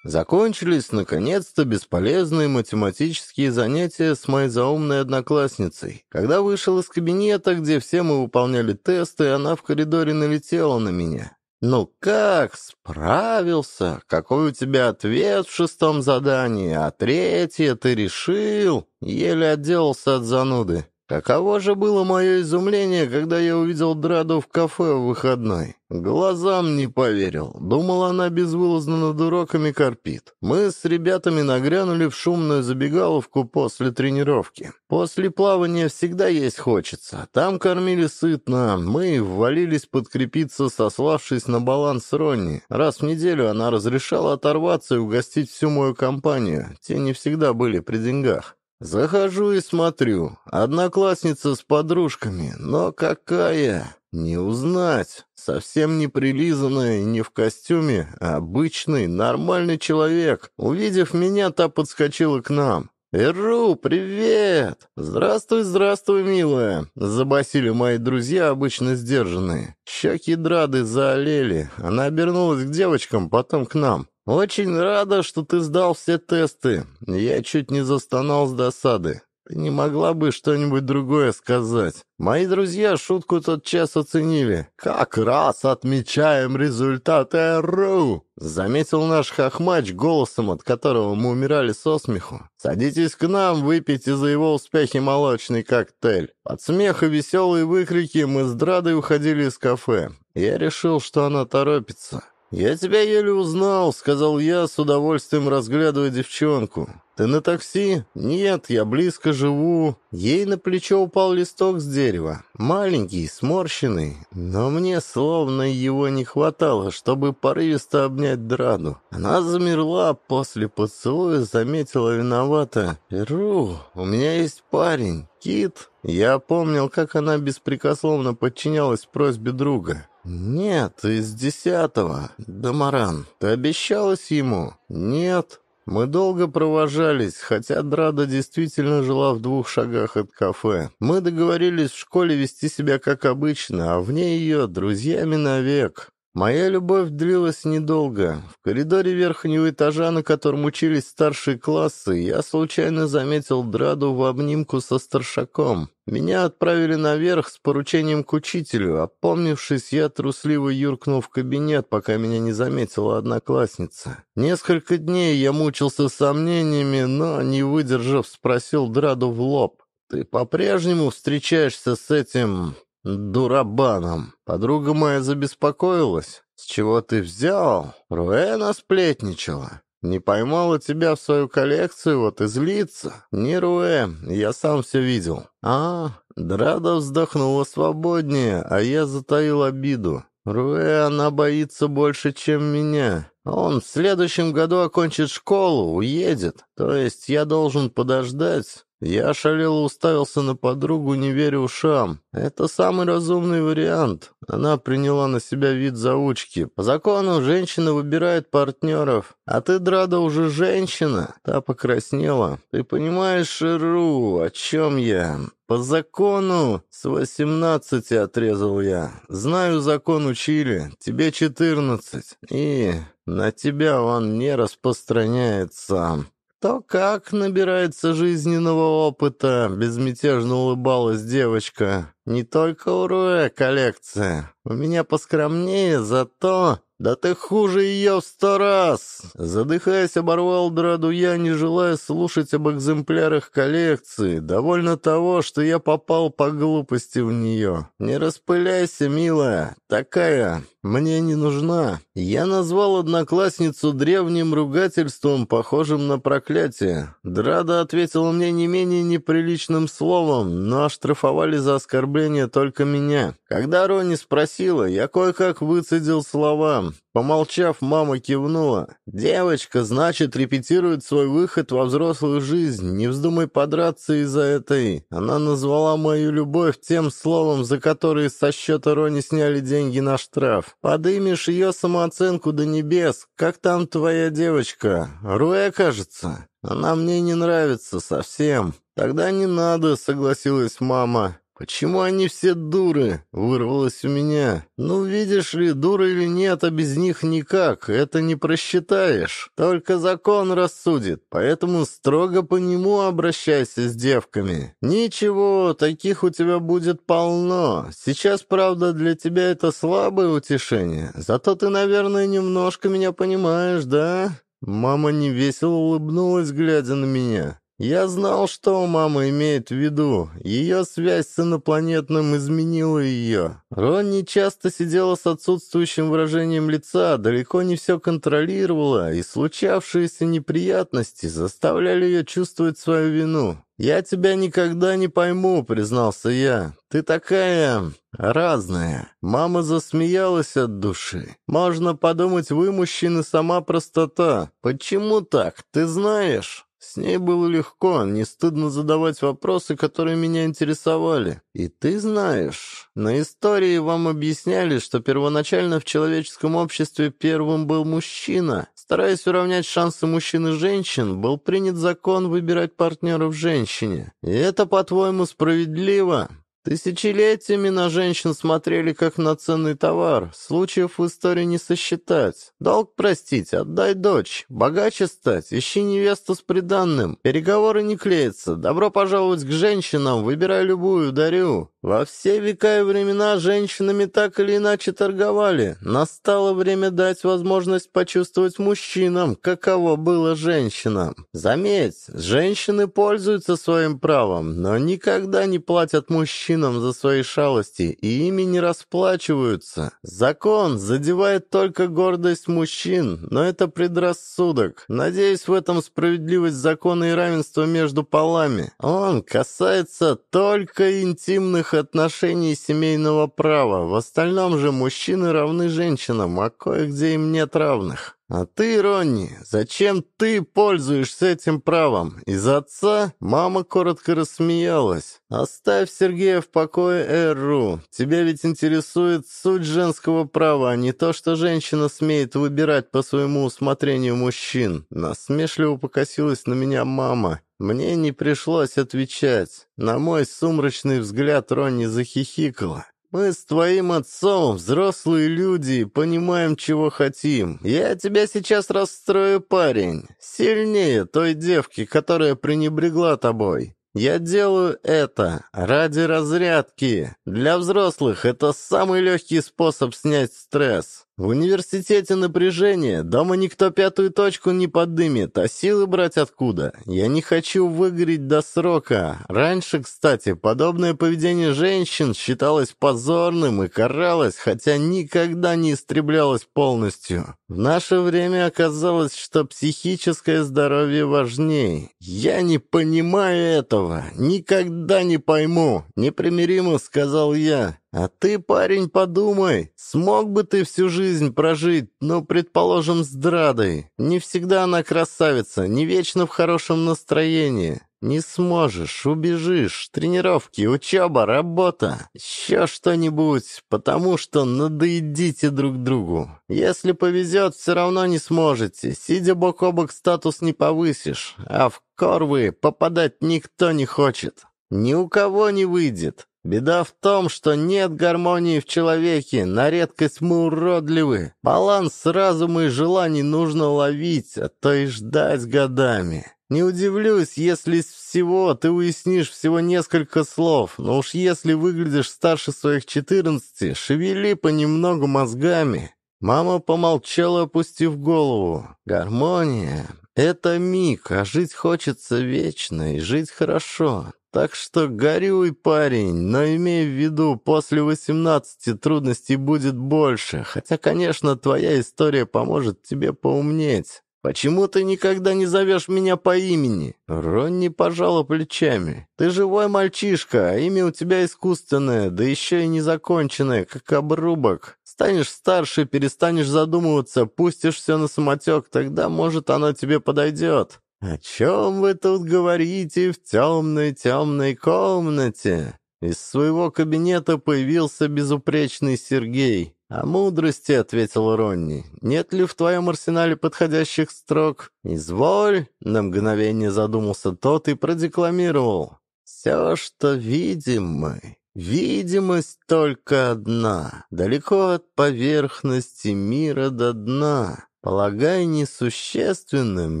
Закончились, наконец-то, бесполезные математические занятия с моей заумной одноклассницей. Когда вышел из кабинета, где все мы выполняли тесты, она в коридоре налетела на меня. «Ну как? Справился? Какой у тебя ответ в шестом задании? А третье ты решил?» Еле отделался от зануды. Каково же было мое изумление, когда я увидел Драду в кафе в выходной. Глазам не поверил. Думал, она безвылазно над уроками корпит. Мы с ребятами нагрянули в шумную забегаловку после тренировки. После плавания всегда есть хочется. Там кормили сытно. Мы ввалились подкрепиться, сославшись на баланс Ронни. Раз в неделю она разрешала оторваться и угостить всю мою компанию. Те не всегда были при деньгах. Захожу и смотрю. Одноклассница с подружками, но какая! Не узнать. Совсем не прилизанная, не в костюме, а обычный, нормальный человек. Увидев меня, та подскочила к нам. «Эру, привет! Здравствуй, здравствуй, милая!» Забасили мои друзья, обычно сдержанные. Щеки драды заолели. Она обернулась к девочкам, потом к нам. «Очень рада, что ты сдал все тесты. Я чуть не застонал с досады. Ты не могла бы что-нибудь другое сказать? Мои друзья шутку тот час оценили. Как раз отмечаем результаты РУ!» Заметил наш хохмач голосом, от которого мы умирали со смеху. «Садитесь к нам, выпейте за его успехи молочный коктейль». От смеха веселые выкрики мы с Драдой уходили из кафе. Я решил, что она торопится. «Я тебя еле узнал», — сказал я, с удовольствием разглядывая девчонку. «Ты на такси?» «Нет, я близко живу». Ей на плечо упал листок с дерева. Маленький, сморщенный. Но мне словно его не хватало, чтобы порывисто обнять Драду. Она замерла после поцелуя, заметила виновата. Ру, у меня есть парень, Кит». Я помнил, как она беспрекословно подчинялась просьбе друга. «Нет, из десятого. Дамаран, ты обещалась ему?» «Нет. Мы долго провожались, хотя Драда действительно жила в двух шагах от кафе. Мы договорились в школе вести себя как обычно, а вне ее друзьями навек. Моя любовь длилась недолго. В коридоре верхнего этажа, на котором учились старшие классы, я случайно заметил Драду в обнимку со старшаком. Меня отправили наверх с поручением к учителю. Опомнившись, я трусливо юркнул в кабинет, пока меня не заметила одноклассница. Несколько дней я мучился сомнениями, но, не выдержав, спросил Драду в лоб. «Ты по-прежнему встречаешься с этим дурабаном. Подруга моя забеспокоилась. С чего ты взял? Руэна сплетничала. Не поймала тебя в свою коллекцию, вот и злится. Не Руэ, я сам все видел. А, Драда вздохнула свободнее, а я затаил обиду. Руэ она боится больше, чем меня. Он в следующем году окончит школу, уедет. То есть я должен подождать, я шалело уставился на подругу, не веря ушам. Это самый разумный вариант. Она приняла на себя вид заучки. По закону женщина выбирает партнеров. А ты, Драда, уже женщина. Та покраснела. Ты понимаешь, Ру, о чем я? По закону с восемнадцати отрезал я. Знаю, закон учили. Тебе четырнадцать. И на тебя он не распространяется то как набирается жизненного опыта!» — безмятежно улыбалась девочка. «Не только у Руэ коллекция. У меня поскромнее, зато...» «Да ты хуже ее в сто раз!» Задыхаясь, оборвал драду я, не желая слушать об экземплярах коллекции. Довольно того, что я попал по глупости в нее. «Не распыляйся, милая. Такая мне не нужна. Я назвал одноклассницу древним ругательством, похожим на проклятие. Драда ответила мне не менее неприличным словом, но оштрафовали за оскорбление только меня. Когда Рони спросила, я кое-как выцедил слова. Помолчав, мама кивнула. «Девочка, значит, репетирует свой выход во взрослую жизнь. Не вздумай подраться из-за этой». Она назвала мою любовь тем словом, за которое со счета Рони сняли деньги на штраф. «Подымешь ее самооценку до небес. Как там твоя девочка? Руэ, кажется?» «Она мне не нравится совсем». «Тогда не надо», — согласилась мама. «Почему они все дуры?» — вырвалось у меня. «Ну, видишь ли, дуры или нет, а без них никак. Это не просчитаешь. Только закон рассудит. Поэтому строго по нему обращайся с девками. Ничего, таких у тебя будет полно. Сейчас, правда, для тебя это слабое утешение. Зато ты, наверное, немножко меня понимаешь, да?» Мама невесело улыбнулась, глядя на меня. Я знал, что мама имеет в виду. Ее связь с инопланетным изменила ее. Ронни часто сидела с отсутствующим выражением лица, далеко не все контролировала, и случавшиеся неприятности заставляли ее чувствовать свою вину. «Я тебя никогда не пойму», — признался я. «Ты такая... разная». Мама засмеялась от души. «Можно подумать, вы мужчины, сама простота. Почему так, ты знаешь?» С ней было легко, не стыдно задавать вопросы, которые меня интересовали. И ты знаешь, на истории вам объясняли, что первоначально в человеческом обществе первым был мужчина. Стараясь уравнять шансы мужчин и женщин, был принят закон выбирать партнеров женщине. И это, по-твоему, справедливо? Тысячелетиями на женщин смотрели как на ценный товар. Случаев в истории не сосчитать. Долг простить, отдай дочь. Богаче стать, ищи невесту с приданным. Переговоры не клеятся. Добро пожаловать к женщинам, выбирай любую, дарю. Во все века и времена женщинами так или иначе торговали. Настало время дать возможность почувствовать мужчинам, каково было женщинам. Заметь, женщины пользуются своим правом, но никогда не платят мужчинам за свои шалости и ими не расплачиваются. Закон задевает только гордость мужчин, но это предрассудок. Надеюсь, в этом справедливость закона и равенство между полами. Он касается только интимных отношений семейного права. В остальном же мужчины равны женщинам, а кое-где им нет равных. А ты, Ронни, зачем ты пользуешься этим правом? Из отца мама коротко рассмеялась. Оставь Сергея в покое, Эру. Тебя ведь интересует суть женского права, а не то, что женщина смеет выбирать по своему усмотрению мужчин. Насмешливо покосилась на меня мама. Мне не пришлось отвечать. На мой сумрачный взгляд Ронни захихикала. «Мы с твоим отцом взрослые люди понимаем, чего хотим. Я тебя сейчас расстрою, парень. Сильнее той девки, которая пренебрегла тобой. Я делаю это ради разрядки. Для взрослых это самый легкий способ снять стресс. В университете напряжение, дома никто пятую точку не подымет, а силы брать откуда? Я не хочу выгореть до срока. Раньше, кстати, подобное поведение женщин считалось позорным и каралось, хотя никогда не истреблялось полностью. В наше время оказалось, что психическое здоровье важнее. Я не понимаю этого, никогда не пойму. Непримиримо сказал я. А ты, парень, подумай, смог бы ты всю жизнь прожить, ну, предположим, с Драдой. Не всегда она красавица, не вечно в хорошем настроении. Не сможешь, убежишь, тренировки, учеба, работа, еще что-нибудь, потому что надоедите друг другу. Если повезет, все равно не сможете, сидя бок о бок статус не повысишь, а в корвы попадать никто не хочет. Ни у кого не выйдет. Беда в том, что нет гармонии в человеке, на редкость мы уродливы. Баланс разума и желаний нужно ловить, а то и ждать годами. Не удивлюсь, если из всего ты уяснишь всего несколько слов, но уж если выглядишь старше своих четырнадцати, шевели понемногу мозгами». Мама помолчала, опустив голову. «Гармония — это миг, а жить хочется вечно и жить хорошо. Так что горюй, парень, но имей в виду, после 18 трудностей будет больше, хотя, конечно, твоя история поможет тебе поумнеть. «Почему ты никогда не зовешь меня по имени?» Ронни пожала плечами. «Ты живой мальчишка, а имя у тебя искусственное, да еще и незаконченное, как обрубок. Станешь старше, перестанешь задумываться, пустишь все на самотек, тогда, может, оно тебе подойдет. «О чем вы тут говорите в темной-темной комнате?» Из своего кабинета появился безупречный Сергей. «О «А мудрости», — ответил Ронни, — «нет ли в твоем арсенале подходящих строк?» «Изволь», — на мгновение задумался тот и продекламировал. «Все, что видим мы, видимость только одна, далеко от поверхности мира до дна» полагая несущественным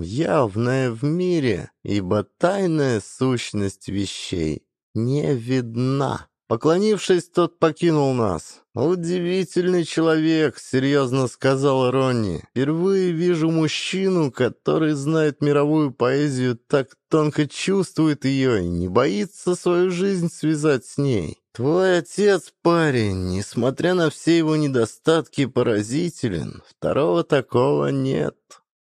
явное в мире, ибо тайная сущность вещей не видна. Поклонившись, тот покинул нас. «Удивительный человек», — серьезно сказал Ронни. «Впервые вижу мужчину, который знает мировую поэзию, так тонко чувствует ее и не боится свою жизнь связать с ней. Твой отец, парень, несмотря на все его недостатки, поразителен. Второго такого нет.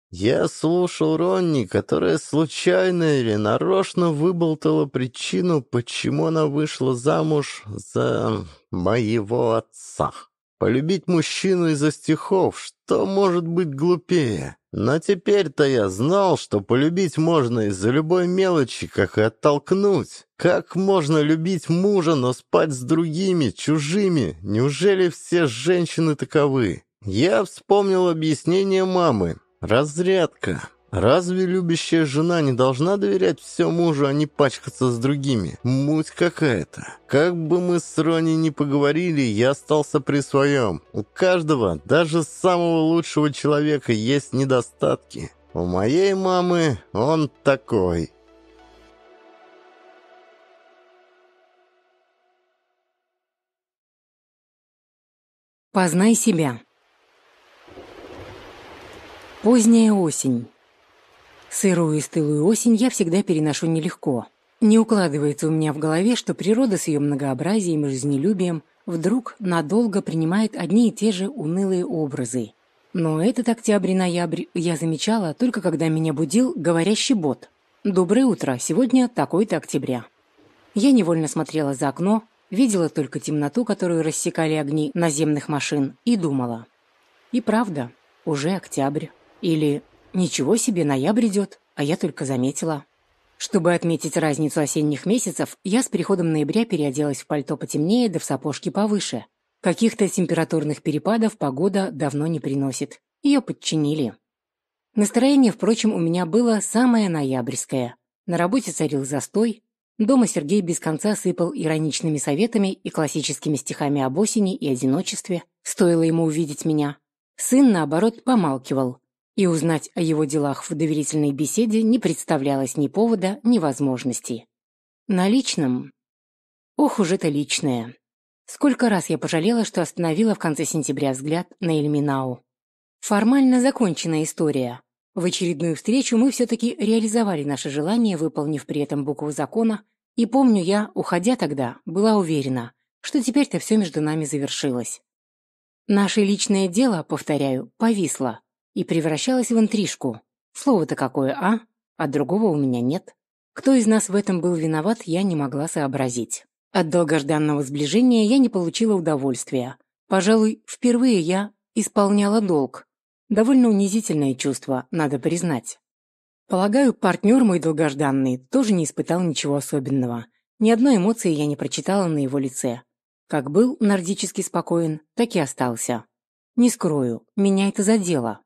Я слушал Ронни, которая случайно или нарочно выболтала причину, почему она вышла замуж за моего отца. Полюбить мужчину из-за стихов, что может быть глупее? Но теперь-то я знал, что полюбить можно из-за любой мелочи, как и оттолкнуть. Как можно любить мужа, но спать с другими, чужими? Неужели все женщины таковы? Я вспомнил объяснение мамы. «Разрядка». Разве любящая жена не должна доверять все мужу, а не пачкаться с другими? Муть какая-то. Как бы мы с Рони не поговорили, я остался при своем. У каждого, даже самого лучшего человека, есть недостатки. У моей мамы он такой. Познай себя. Поздняя осень. Сырую и стылую осень я всегда переношу нелегко. Не укладывается у меня в голове, что природа с ее многообразием и жизнелюбием вдруг надолго принимает одни и те же унылые образы. Но этот октябрь и ноябрь я замечала только когда меня будил говорящий бот. «Доброе утро, сегодня такой-то октября». Я невольно смотрела за окно, видела только темноту, которую рассекали огни наземных машин, и думала. И правда, уже октябрь. Или Ничего себе, ноябрь идет, а я только заметила. Чтобы отметить разницу осенних месяцев, я с приходом ноября переоделась в пальто потемнее да в сапожки повыше. Каких-то температурных перепадов погода давно не приносит. Ее подчинили. Настроение, впрочем, у меня было самое ноябрьское. На работе царил застой. Дома Сергей без конца сыпал ироничными советами и классическими стихами об осени и одиночестве. Стоило ему увидеть меня. Сын, наоборот, помалкивал и узнать о его делах в доверительной беседе не представлялось ни повода, ни возможности. На личном... Ох уж это личное. Сколько раз я пожалела, что остановила в конце сентября взгляд на Эльминау. Формально закончена история. В очередную встречу мы все-таки реализовали наше желание, выполнив при этом букву закона, и помню я, уходя тогда, была уверена, что теперь-то все между нами завершилось. Наше личное дело, повторяю, повисло, и превращалась в интрижку. Слово-то какое, а? А другого у меня нет. Кто из нас в этом был виноват, я не могла сообразить. От долгожданного сближения я не получила удовольствия. Пожалуй, впервые я исполняла долг. Довольно унизительное чувство, надо признать. Полагаю, партнер мой долгожданный тоже не испытал ничего особенного. Ни одной эмоции я не прочитала на его лице. Как был нордически спокоен, так и остался. Не скрою, меня это задело.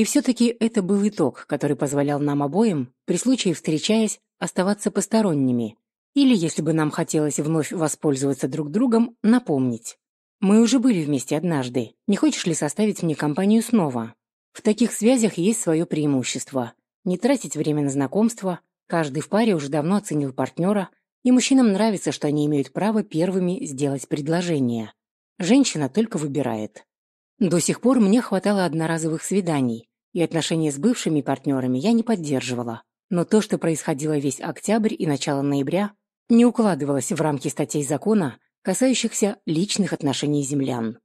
И все-таки это был итог, который позволял нам обоим, при случае встречаясь, оставаться посторонними. Или, если бы нам хотелось вновь воспользоваться друг другом, напомнить. Мы уже были вместе однажды. Не хочешь ли составить мне компанию снова? В таких связях есть свое преимущество. Не тратить время на знакомство. Каждый в паре уже давно оценил партнера, и мужчинам нравится, что они имеют право первыми сделать предложение. Женщина только выбирает. До сих пор мне хватало одноразовых свиданий, и отношения с бывшими партнерами я не поддерживала. Но то, что происходило весь октябрь и начало ноября, не укладывалось в рамки статей закона, касающихся личных отношений землян.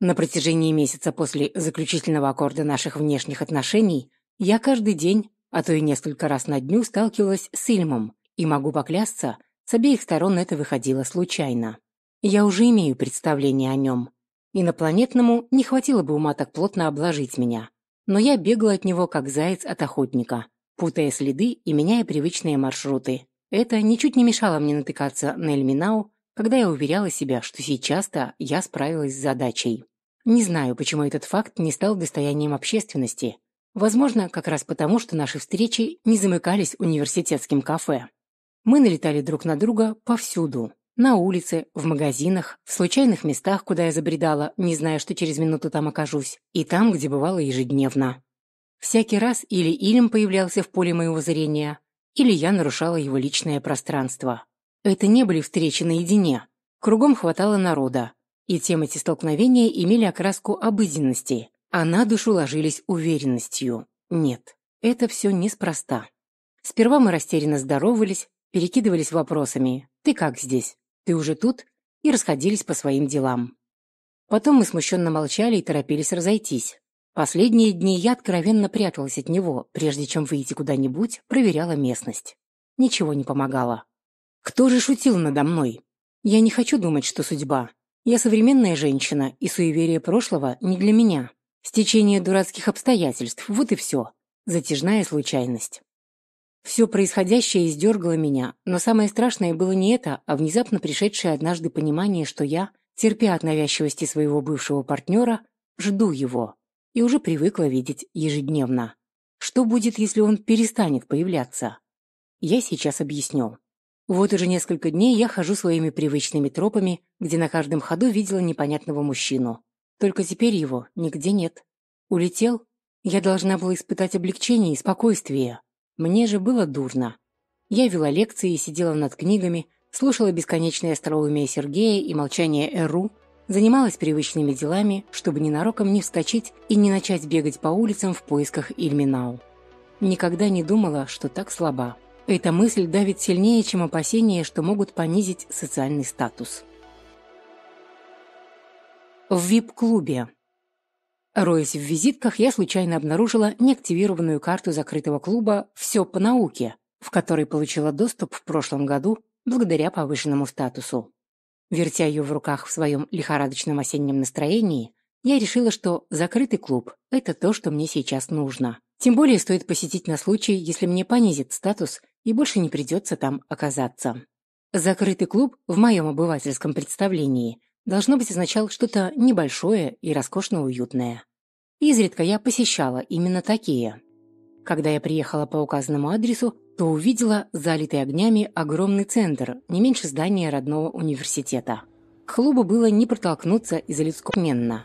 На протяжении месяца после заключительного аккорда наших внешних отношений я каждый день, а то и несколько раз на дню сталкивалась с Ильмом, и могу поклясться, с обеих сторон это выходило случайно. Я уже имею представление о нем. Инопланетному не хватило бы ума так плотно обложить меня, но я бегала от него, как заяц от охотника, путая следы и меняя привычные маршруты. Это ничуть не мешало мне натыкаться на Эльминау, когда я уверяла себя, что сейчас-то я справилась с задачей. Не знаю, почему этот факт не стал достоянием общественности. Возможно, как раз потому, что наши встречи не замыкались университетским кафе. Мы налетали друг на друга повсюду, на улице, в магазинах, в случайных местах, куда я забредала, не зная, что через минуту там окажусь, и там, где бывала ежедневно. Всякий раз или Ильм появлялся в поле моего зрения, или я нарушала его личное пространство. Это не были встречи наедине. Кругом хватало народа, и тем эти столкновения имели окраску обыденности, а на душу ложились уверенностью. Нет, это все неспроста. Сперва мы растерянно здоровались, перекидывались вопросами «Ты как здесь? ты уже тут?» и расходились по своим делам. Потом мы смущенно молчали и торопились разойтись. Последние дни я откровенно пряталась от него, прежде чем выйти куда-нибудь, проверяла местность. Ничего не помогало. Кто же шутил надо мной? Я не хочу думать, что судьба. Я современная женщина, и суеверие прошлого не для меня. Стечение дурацких обстоятельств, вот и все. Затяжная случайность. Все происходящее издергало меня, но самое страшное было не это, а внезапно пришедшее однажды понимание, что я, терпя от навязчивости своего бывшего партнера, жду его и уже привыкла видеть ежедневно. Что будет, если он перестанет появляться? Я сейчас объясню. Вот уже несколько дней я хожу своими привычными тропами, где на каждом ходу видела непонятного мужчину. Только теперь его нигде нет. Улетел? Я должна была испытать облегчение и спокойствие. Мне же было дурно. Я вела лекции и сидела над книгами, слушала бесконечные остроумие Сергея и молчание Эру, занималась привычными делами, чтобы ненароком не вскочить и не начать бегать по улицам в поисках Ильминау. Никогда не думала, что так слаба. Эта мысль давит сильнее, чем опасения, что могут понизить социальный статус. В vip клубе Роясь в визитках, я случайно обнаружила неактивированную карту закрытого клуба «Все по науке», в которой получила доступ в прошлом году благодаря повышенному статусу. Вертя ее в руках в своем лихорадочном осеннем настроении, я решила, что закрытый клуб – это то, что мне сейчас нужно. Тем более стоит посетить на случай, если мне понизит статус и больше не придется там оказаться. Закрытый клуб в моем обывательском представлении должно быть означал что-то небольшое и роскошно уютное. Изредка я посещала именно такие. Когда я приехала по указанному адресу, то увидела залитый огнями огромный центр, не меньше здания родного университета. К клубу было не протолкнуться из-за людскоменно.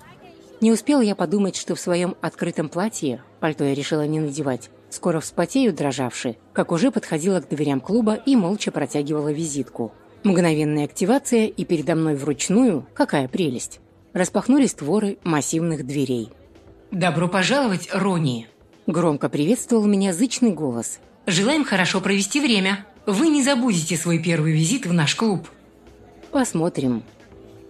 Не успела я подумать, что в своем открытом платье, пальто я решила не надевать, скоро вспотею дрожавши, как уже подходила к дверям клуба и молча протягивала визитку. Мгновенная активация и передо мной вручную, какая прелесть, распахнулись створы массивных дверей. «Добро пожаловать, Рони!» Громко приветствовал меня зычный голос. «Желаем хорошо провести время. Вы не забудете свой первый визит в наш клуб». «Посмотрим».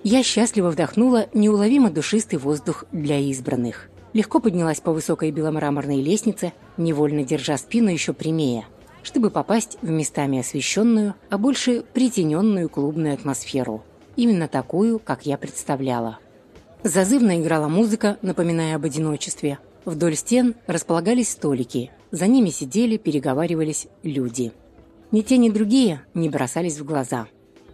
Я счастливо вдохнула неуловимо душистый воздух для избранных. Легко поднялась по высокой беломраморной лестнице, невольно держа спину еще прямее, чтобы попасть в местами освещенную, а больше притененную клубную атмосферу. Именно такую, как я представляла. Зазывно играла музыка, напоминая об одиночестве. Вдоль стен располагались столики. За ними сидели, переговаривались люди. Ни те, ни другие не бросались в глаза.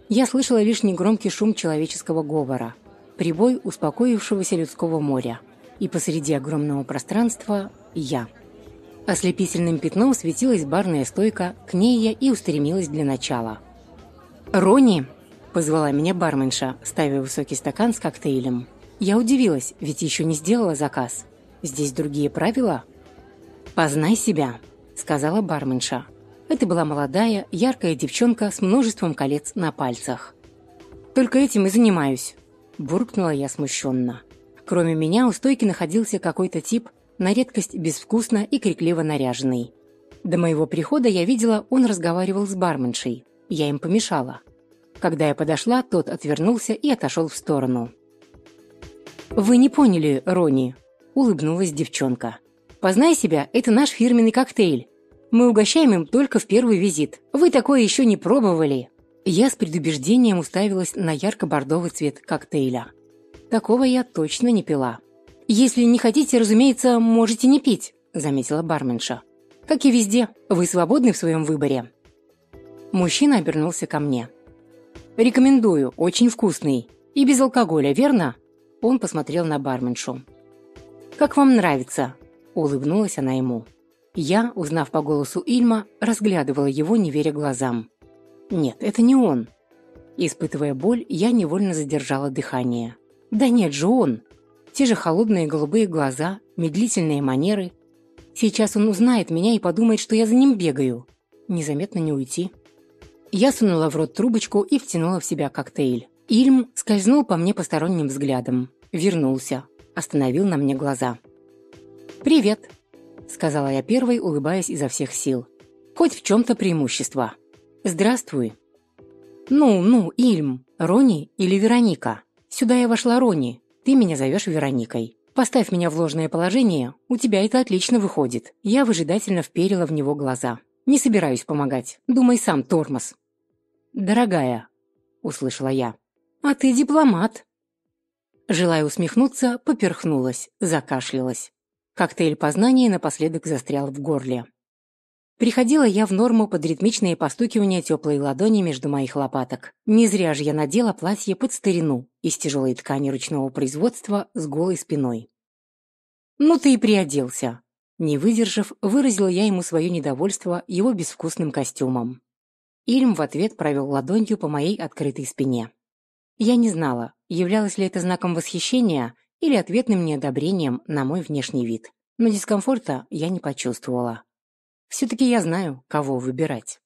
Я слышала лишь негромкий шум человеческого говора, прибой успокоившегося людского моря. И посреди огромного пространства – я. Ослепительным пятном светилась барная стойка, к ней я и устремилась для начала. «Рони!» – позвала меня барменша, ставя высокий стакан с коктейлем. Я удивилась, ведь еще не сделала заказ. Здесь другие правила. «Познай себя», – сказала барменша. Это была молодая, яркая девчонка с множеством колец на пальцах. «Только этим и занимаюсь», – буркнула я смущенно. Кроме меня у стойки находился какой-то тип, на редкость безвкусно и крикливо наряженный. До моего прихода я видела, он разговаривал с барменшей. Я им помешала. Когда я подошла, тот отвернулся и отошел в сторону. «Вы не поняли, Рони, улыбнулась девчонка. «Познай себя – это наш фирменный коктейль. Мы угощаем им только в первый визит. Вы такое еще не пробовали». Я с предубеждением уставилась на ярко-бордовый цвет коктейля. Такого я точно не пила. «Если не хотите, разумеется, можете не пить», – заметила барменша. «Как и везде, вы свободны в своем выборе». Мужчина обернулся ко мне. «Рекомендую, очень вкусный. И без алкоголя, верно?» Он посмотрел на барменшу. «Как вам нравится?» – улыбнулась она ему. Я, узнав по голосу Ильма, разглядывала его, не веря глазам. «Нет, это не он». Испытывая боль, я невольно задержала дыхание. «Да нет же он!» Те же холодные голубые глаза, медлительные манеры. Сейчас он узнает меня и подумает, что я за ним бегаю. Незаметно не уйти. Я сунула в рот трубочку и втянула в себя коктейль. Ильм скользнул по мне посторонним взглядом. Вернулся. Остановил на мне глаза. «Привет», — сказала я первой, улыбаясь изо всех сил. «Хоть в чем-то преимущество. Здравствуй». «Ну, ну, Ильм, Рони или Вероника? Сюда я вошла Рони, ты меня зовешь Вероникой. Поставь меня в ложное положение, у тебя это отлично выходит». Я выжидательно вперила в него глаза. «Не собираюсь помогать. Думай сам, тормоз». «Дорогая», — услышала я, а ты дипломат». Желая усмехнуться, поперхнулась, закашлялась. Коктейль познания напоследок застрял в горле. Приходила я в норму под ритмичное постукивание теплой ладони между моих лопаток. Не зря же я надела платье под старину из тяжелой ткани ручного производства с голой спиной. «Ну ты и приоделся!» Не выдержав, выразила я ему свое недовольство его безвкусным костюмом. Ильм в ответ провел ладонью по моей открытой спине. Я не знала, являлось ли это знаком восхищения или ответным неодобрением на мой внешний вид, но дискомфорта я не почувствовала. Все-таки я знаю, кого выбирать.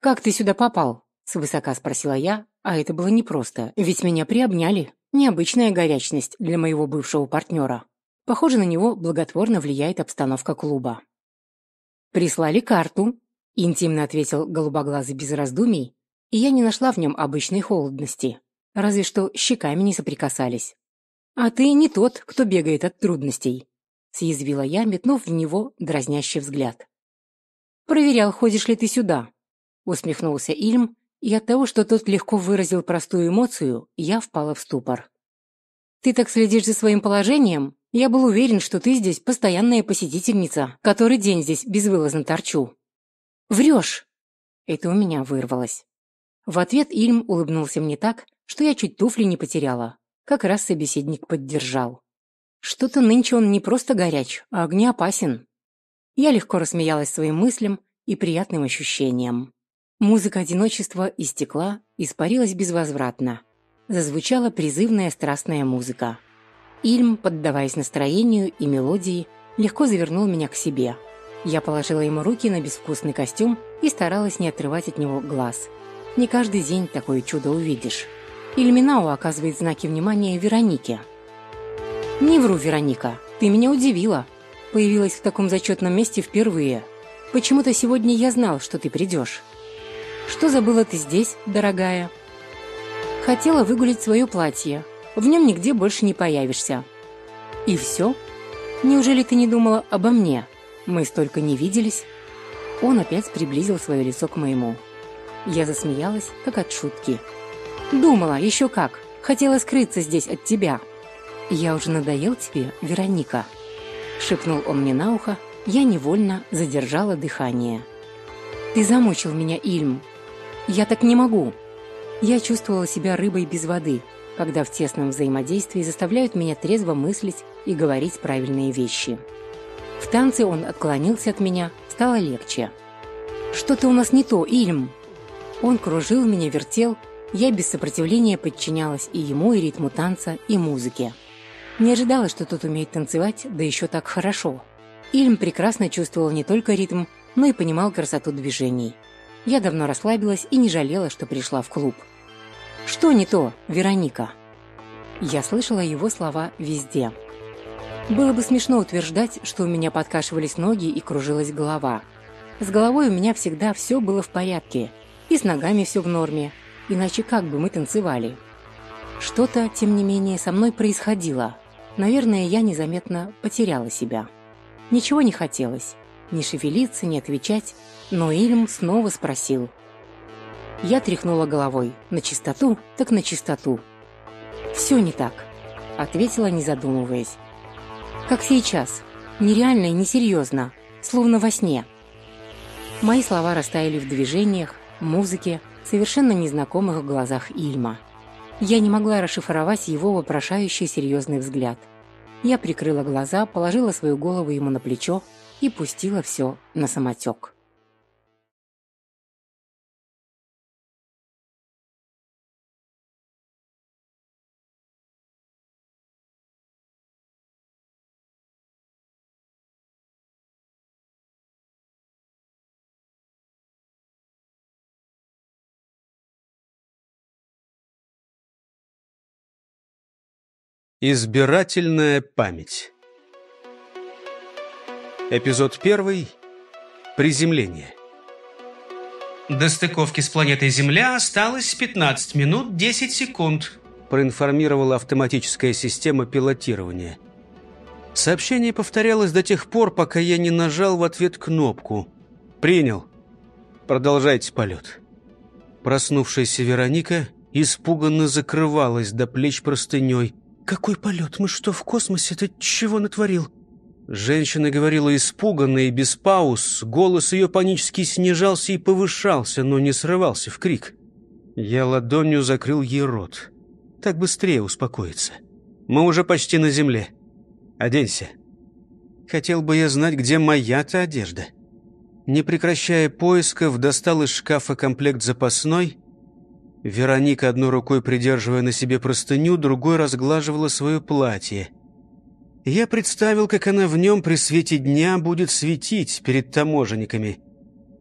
«Как ты сюда попал?» – свысока спросила я, а это было непросто, ведь меня приобняли. Необычная горячность для моего бывшего партнера. Похоже, на него благотворно влияет обстановка клуба. «Прислали карту», – интимно ответил голубоглазый без раздумий, и я не нашла в нем обычной холодности разве что щеками не соприкасались. «А ты не тот, кто бегает от трудностей», — съязвила я, метнув в него дразнящий взгляд. «Проверял, ходишь ли ты сюда», — усмехнулся Ильм, и от того, что тот легко выразил простую эмоцию, я впала в ступор. «Ты так следишь за своим положением? Я был уверен, что ты здесь постоянная посетительница, который день здесь безвылазно торчу». «Врешь!» Это у меня вырвалось. В ответ Ильм улыбнулся мне так, что я чуть туфли не потеряла. Как раз собеседник поддержал. Что-то нынче он не просто горяч, а огнеопасен. Я легко рассмеялась своим мыслям и приятным ощущениям. Музыка одиночества истекла, испарилась безвозвратно. Зазвучала призывная страстная музыка. Ильм, поддаваясь настроению и мелодии, легко завернул меня к себе. Я положила ему руки на безвкусный костюм и старалась не отрывать от него глаз. Не каждый день такое чудо увидишь. Ильминау оказывает знаки внимания Веронике. «Не вру, Вероника, ты меня удивила. Появилась в таком зачетном месте впервые. Почему-то сегодня я знал, что ты придешь. Что забыла ты здесь, дорогая?» «Хотела выгулить свое платье. В нем нигде больше не появишься». «И все? Неужели ты не думала обо мне? Мы столько не виделись». Он опять приблизил свое лицо к моему. Я засмеялась, как от шутки. Думала, еще как. Хотела скрыться здесь от тебя. Я уже надоел тебе, Вероника. Шепнул он мне на ухо. Я невольно задержала дыхание. Ты замучил меня, Ильм. Я так не могу. Я чувствовала себя рыбой без воды, когда в тесном взаимодействии заставляют меня трезво мыслить и говорить правильные вещи. В танце он отклонился от меня, стало легче. «Что-то у нас не то, Ильм!» Он кружил меня, вертел, я без сопротивления подчинялась и ему, и ритму танца, и музыке. Не ожидала, что тот умеет танцевать, да еще так хорошо. Ильм прекрасно чувствовал не только ритм, но и понимал красоту движений. Я давно расслабилась и не жалела, что пришла в клуб. «Что не то, Вероника?» Я слышала его слова везде. Было бы смешно утверждать, что у меня подкашивались ноги и кружилась голова. С головой у меня всегда все было в порядке, и с ногами все в норме – иначе как бы мы танцевали? Что-то, тем не менее, со мной происходило. Наверное, я незаметно потеряла себя. Ничего не хотелось, ни шевелиться, ни отвечать, но Ильм снова спросил. Я тряхнула головой. На чистоту, так на чистоту. «Все не так», — ответила, не задумываясь. «Как сейчас. Нереально и несерьезно. Словно во сне». Мои слова растаяли в движениях, музыке, совершенно незнакомых в глазах Ильма. Я не могла расшифровать его вопрошающий серьезный взгляд. Я прикрыла глаза, положила свою голову ему на плечо и пустила все на самотек. Избирательная память. Эпизод 1. Приземление. До стыковки с планетой Земля осталось 15 минут 10 секунд, проинформировала автоматическая система пилотирования. Сообщение повторялось до тех пор, пока я не нажал в ответ кнопку. «Принял. Продолжайте полет». Проснувшаяся Вероника испуганно закрывалась до плеч простыней – «Какой полет? Мы что, в космосе? Ты чего натворил?» Женщина говорила испуганно и без пауз. Голос ее панически снижался и повышался, но не срывался в крик. Я ладонью закрыл ей рот. Так быстрее успокоиться. Мы уже почти на земле. Оденься. Хотел бы я знать, где моя-то одежда. Не прекращая поисков, достал из шкафа комплект запасной, Вероника, одной рукой придерживая на себе простыню, другой разглаживала свое платье. Я представил, как она в нем при свете дня будет светить перед таможенниками,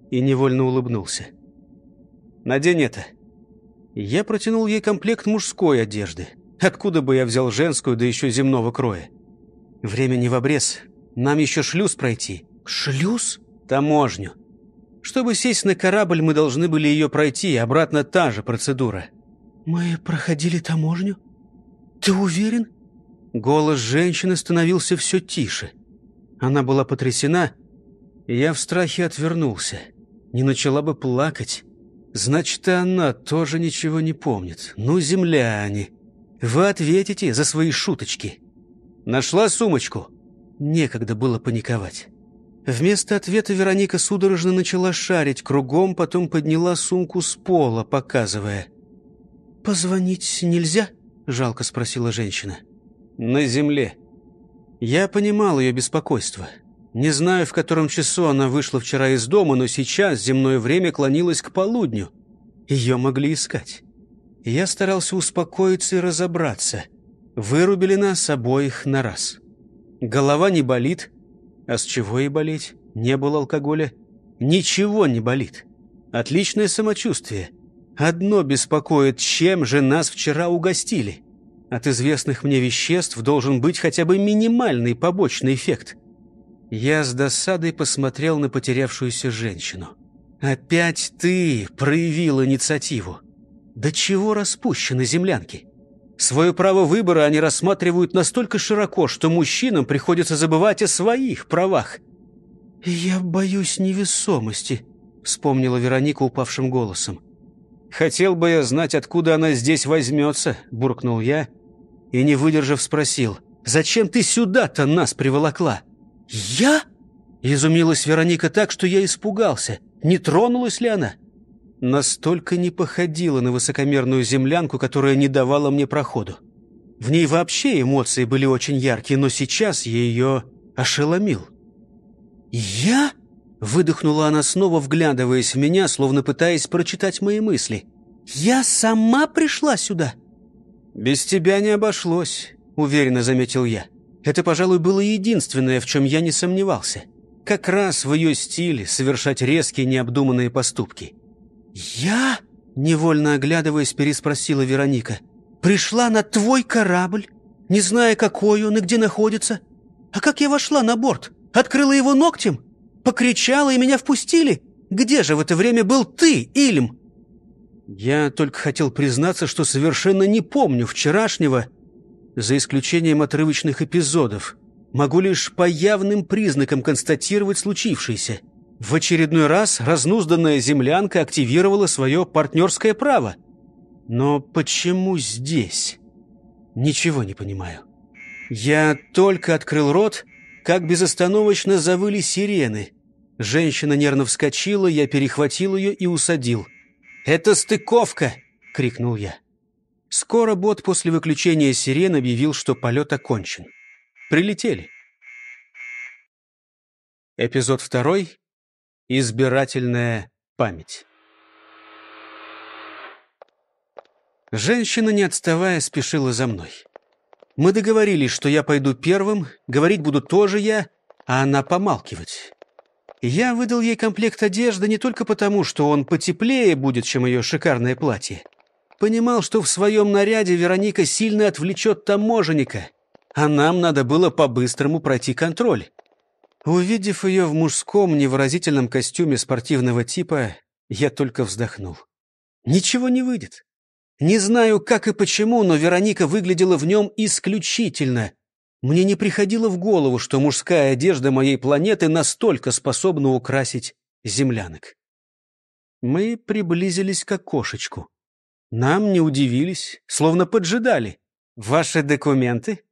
и невольно улыбнулся. «Надень это». Я протянул ей комплект мужской одежды. Откуда бы я взял женскую, да еще земного кроя? Время не в обрез. Нам еще шлюз пройти. «Шлюз?» «Таможню. Чтобы сесть на корабль, мы должны были ее пройти, и обратно та же процедура. «Мы проходили таможню? Ты уверен?» Голос женщины становился все тише. Она была потрясена, и я в страхе отвернулся. Не начала бы плакать. Значит, и она тоже ничего не помнит. Ну, земляне, вы ответите за свои шуточки. Нашла сумочку. Некогда было паниковать. Вместо ответа Вероника судорожно начала шарить кругом, потом подняла сумку с пола, показывая. «Позвонить нельзя?» — жалко спросила женщина. «На земле». Я понимал ее беспокойство. Не знаю, в котором часу она вышла вчера из дома, но сейчас земное время клонилось к полудню. Ее могли искать. Я старался успокоиться и разобраться. Вырубили нас обоих на раз. Голова не болит — а с чего и болеть? Не было алкоголя. Ничего не болит. Отличное самочувствие. Одно беспокоит, чем же нас вчера угостили. От известных мне веществ должен быть хотя бы минимальный побочный эффект. Я с досадой посмотрел на потерявшуюся женщину. «Опять ты проявил инициативу. Да чего распущены землянки?» Свое право выбора они рассматривают настолько широко, что мужчинам приходится забывать о своих правах. «Я боюсь невесомости», — вспомнила Вероника упавшим голосом. «Хотел бы я знать, откуда она здесь возьмется», — буркнул я и, не выдержав, спросил. «Зачем ты сюда-то нас приволокла?» «Я?» — изумилась Вероника так, что я испугался. Не тронулась ли она? настолько не походила на высокомерную землянку, которая не давала мне проходу. В ней вообще эмоции были очень яркие, но сейчас я ее ошеломил. «Я?» — выдохнула она снова, вглядываясь в меня, словно пытаясь прочитать мои мысли. «Я сама пришла сюда!» «Без тебя не обошлось», — уверенно заметил я. Это, пожалуй, было единственное, в чем я не сомневался. Как раз в ее стиле совершать резкие необдуманные поступки — «Я?» — невольно оглядываясь, переспросила Вероника. «Пришла на твой корабль, не зная, какой он и где находится. А как я вошла на борт? Открыла его ногтем? Покричала, и меня впустили? Где же в это время был ты, Ильм?» «Я только хотел признаться, что совершенно не помню вчерашнего, за исключением отрывочных эпизодов. Могу лишь по явным признакам констатировать случившееся». В очередной раз разнузданная землянка активировала свое партнерское право. Но почему здесь? Ничего не понимаю. Я только открыл рот, как безостановочно завыли сирены. Женщина нервно вскочила, я перехватил ее и усадил. «Это стыковка!» — крикнул я. Скоро бот после выключения сирен объявил, что полет окончен. Прилетели. Эпизод второй. Избирательная память. Женщина, не отставая, спешила за мной. Мы договорились, что я пойду первым, говорить буду тоже я, а она помалкивать. Я выдал ей комплект одежды не только потому, что он потеплее будет, чем ее шикарное платье. Понимал, что в своем наряде Вероника сильно отвлечет таможенника, а нам надо было по-быстрому пройти контроль. Увидев ее в мужском невыразительном костюме спортивного типа, я только вздохнул. Ничего не выйдет. Не знаю, как и почему, но Вероника выглядела в нем исключительно. Мне не приходило в голову, что мужская одежда моей планеты настолько способна украсить землянок. Мы приблизились к окошечку. Нам не удивились, словно поджидали. «Ваши документы?»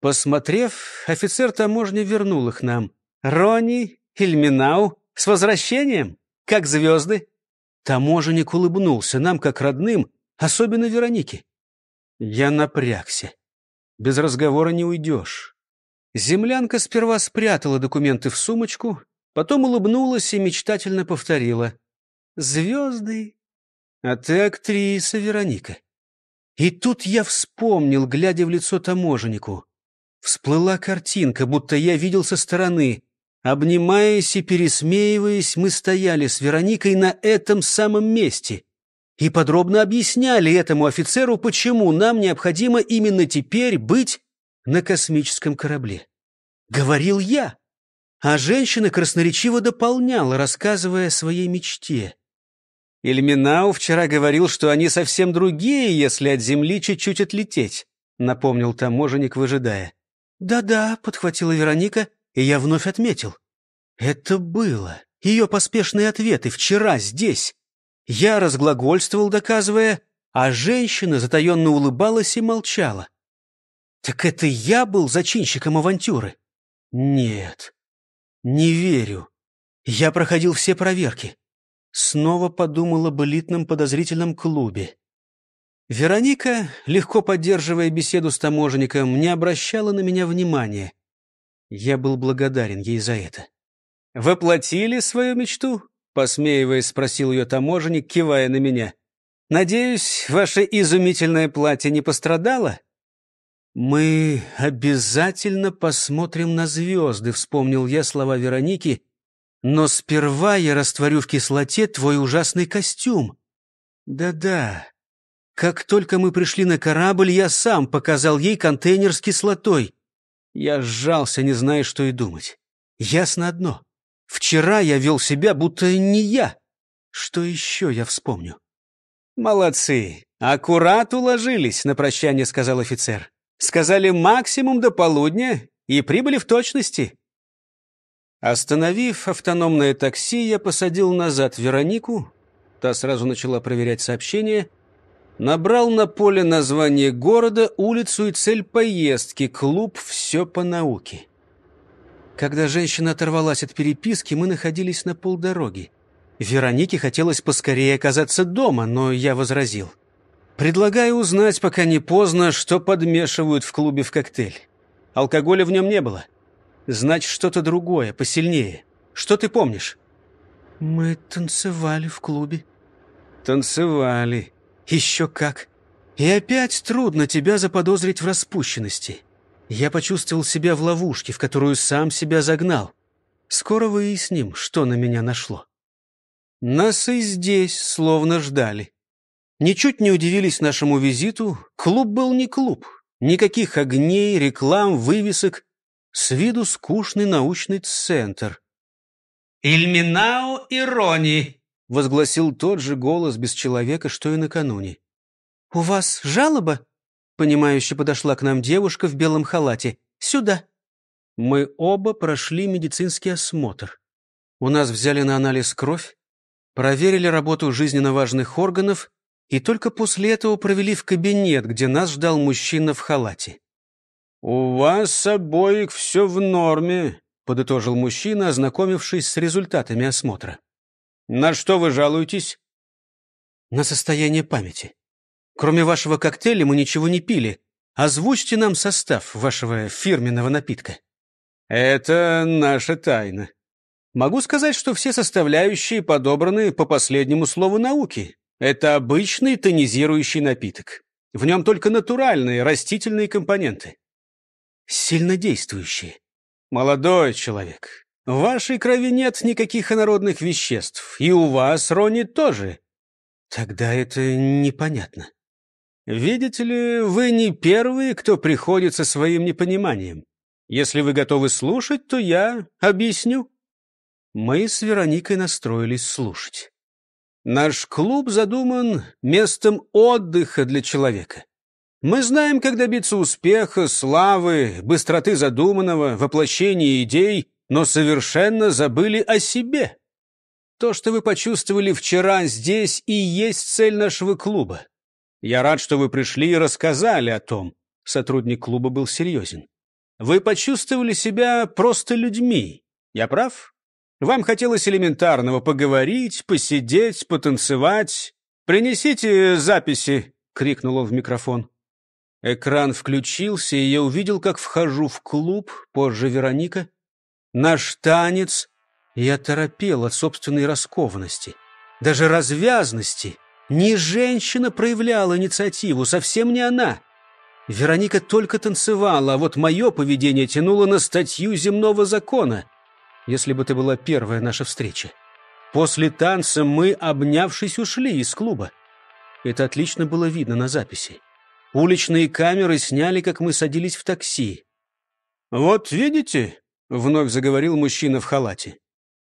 Посмотрев, офицер таможни вернул их нам. Рони Ильминау, с возвращением! Как звезды!» Таможенник улыбнулся нам, как родным, особенно Веронике. Я напрягся. Без разговора не уйдешь. Землянка сперва спрятала документы в сумочку, потом улыбнулась и мечтательно повторила. «Звезды! А ты актриса, Вероника!» И тут я вспомнил, глядя в лицо таможеннику. Всплыла картинка, будто я видел со стороны. Обнимаясь и пересмеиваясь, мы стояли с Вероникой на этом самом месте и подробно объясняли этому офицеру, почему нам необходимо именно теперь быть на космическом корабле. Говорил я. А женщина красноречиво дополняла, рассказывая о своей мечте. «Ильминау вчера говорил, что они совсем другие, если от Земли чуть-чуть отлететь», — напомнил таможенник, выжидая. «Да-да», — подхватила Вероника, — и я вновь отметил. Это было. Ее поспешные ответы вчера здесь. Я разглагольствовал, доказывая, а женщина затаенно улыбалась и молчала. Так это я был зачинщиком авантюры? Нет, не верю. Я проходил все проверки. Снова подумал об элитном подозрительном клубе. Вероника, легко поддерживая беседу с таможенником, не обращала на меня внимания — я был благодарен ей за это. «Воплотили свою мечту?» — посмеиваясь, спросил ее таможенник, кивая на меня. «Надеюсь, ваше изумительное платье не пострадало?» «Мы обязательно посмотрим на звезды», — вспомнил я слова Вероники. «Но сперва я растворю в кислоте твой ужасный костюм». «Да-да. Как только мы пришли на корабль, я сам показал ей контейнер с кислотой. Я сжался, не зная, что и думать. Ясно одно. Вчера я вел себя, будто не я. Что еще я вспомню? «Молодцы! Аккурат уложились», — на прощание сказал офицер. «Сказали максимум до полудня и прибыли в точности». Остановив автономное такси, я посадил назад Веронику. Та сразу начала проверять сообщение — Набрал на поле название города, улицу и цель поездки, клуб «Все по науке». Когда женщина оторвалась от переписки, мы находились на полдороги. Веронике хотелось поскорее оказаться дома, но я возразил. «Предлагаю узнать, пока не поздно, что подмешивают в клубе в коктейль. Алкоголя в нем не было. Значит, что-то другое, посильнее. Что ты помнишь?» «Мы танцевали в клубе». «Танцевали. Еще как. И опять трудно тебя заподозрить в распущенности. Я почувствовал себя в ловушке, в которую сам себя загнал. Скоро выясним, что на меня нашло. Нас и здесь словно ждали. Ничуть не удивились нашему визиту. Клуб был не клуб. Никаких огней, реклам, вывесок. С виду скучный научный центр. «Ильминау Ирони», возгласил тот же голос без человека, что и накануне. «У вас жалоба?» Понимающе подошла к нам девушка в белом халате. «Сюда». Мы оба прошли медицинский осмотр. У нас взяли на анализ кровь, проверили работу жизненно важных органов и только после этого провели в кабинет, где нас ждал мужчина в халате. «У вас обоих все в норме», — подытожил мужчина, ознакомившись с результатами осмотра. На что вы жалуетесь? На состояние памяти. Кроме вашего коктейля мы ничего не пили. Озвучьте нам состав вашего фирменного напитка. Это наша тайна. Могу сказать, что все составляющие подобраны по последнему слову науки. Это обычный тонизирующий напиток. В нем только натуральные растительные компоненты. Сильнодействующие. Молодой человек, в вашей крови нет никаких инородных веществ, и у вас, Рони, тоже. Тогда это непонятно. Видите ли, вы не первые, кто приходит со своим непониманием. Если вы готовы слушать, то я объясню. Мы с Вероникой настроились слушать. Наш клуб задуман местом отдыха для человека. Мы знаем, как добиться успеха, славы, быстроты задуманного, воплощения идей — но совершенно забыли о себе. То, что вы почувствовали вчера здесь, и есть цель нашего клуба. Я рад, что вы пришли и рассказали о том. Сотрудник клуба был серьезен. Вы почувствовали себя просто людьми. Я прав? Вам хотелось элементарного поговорить, посидеть, потанцевать. Принесите записи, крикнул он в микрофон. Экран включился, и я увидел, как вхожу в клуб, позже Вероника, Наш танец... Я торопел от собственной раскованности, даже развязности. Не женщина проявляла инициативу, совсем не она. Вероника только танцевала, а вот мое поведение тянуло на статью земного закона. Если бы это была первая наша встреча. После танца мы, обнявшись, ушли из клуба. Это отлично было видно на записи. Уличные камеры сняли, как мы садились в такси. «Вот видите, — вновь заговорил мужчина в халате.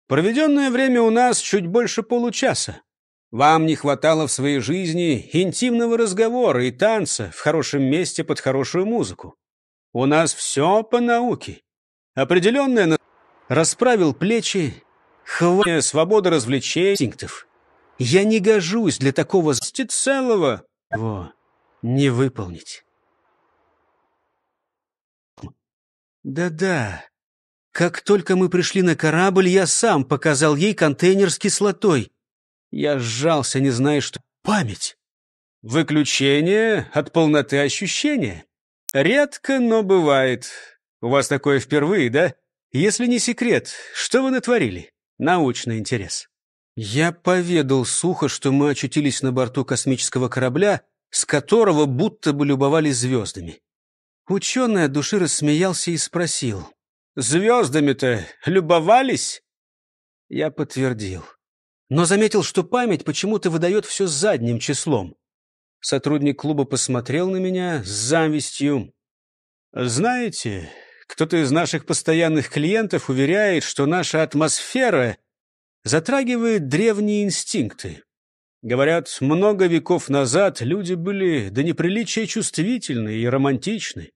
«Проведенное время у нас чуть больше получаса. Вам не хватало в своей жизни интимного разговора и танца в хорошем месте под хорошую музыку. У нас все по науке. Определенное на... расправил плечи, хватит свобода развлечений, инстинктов. Я не гожусь для такого целого его не выполнить. Да-да, как только мы пришли на корабль, я сам показал ей контейнер с кислотой. Я сжался, не зная, что... Память! Выключение от полноты ощущения. Редко, но бывает. У вас такое впервые, да? Если не секрет, что вы натворили? Научный интерес. Я поведал сухо, что мы очутились на борту космического корабля, с которого будто бы любовались звездами. Ученый от души рассмеялся и спросил. Звездами-то любовались?» Я подтвердил. Но заметил, что память почему-то выдает все задним числом. Сотрудник клуба посмотрел на меня с завистью. «Знаете, кто-то из наших постоянных клиентов уверяет, что наша атмосфера затрагивает древние инстинкты. Говорят, много веков назад люди были до неприличия чувствительны и романтичны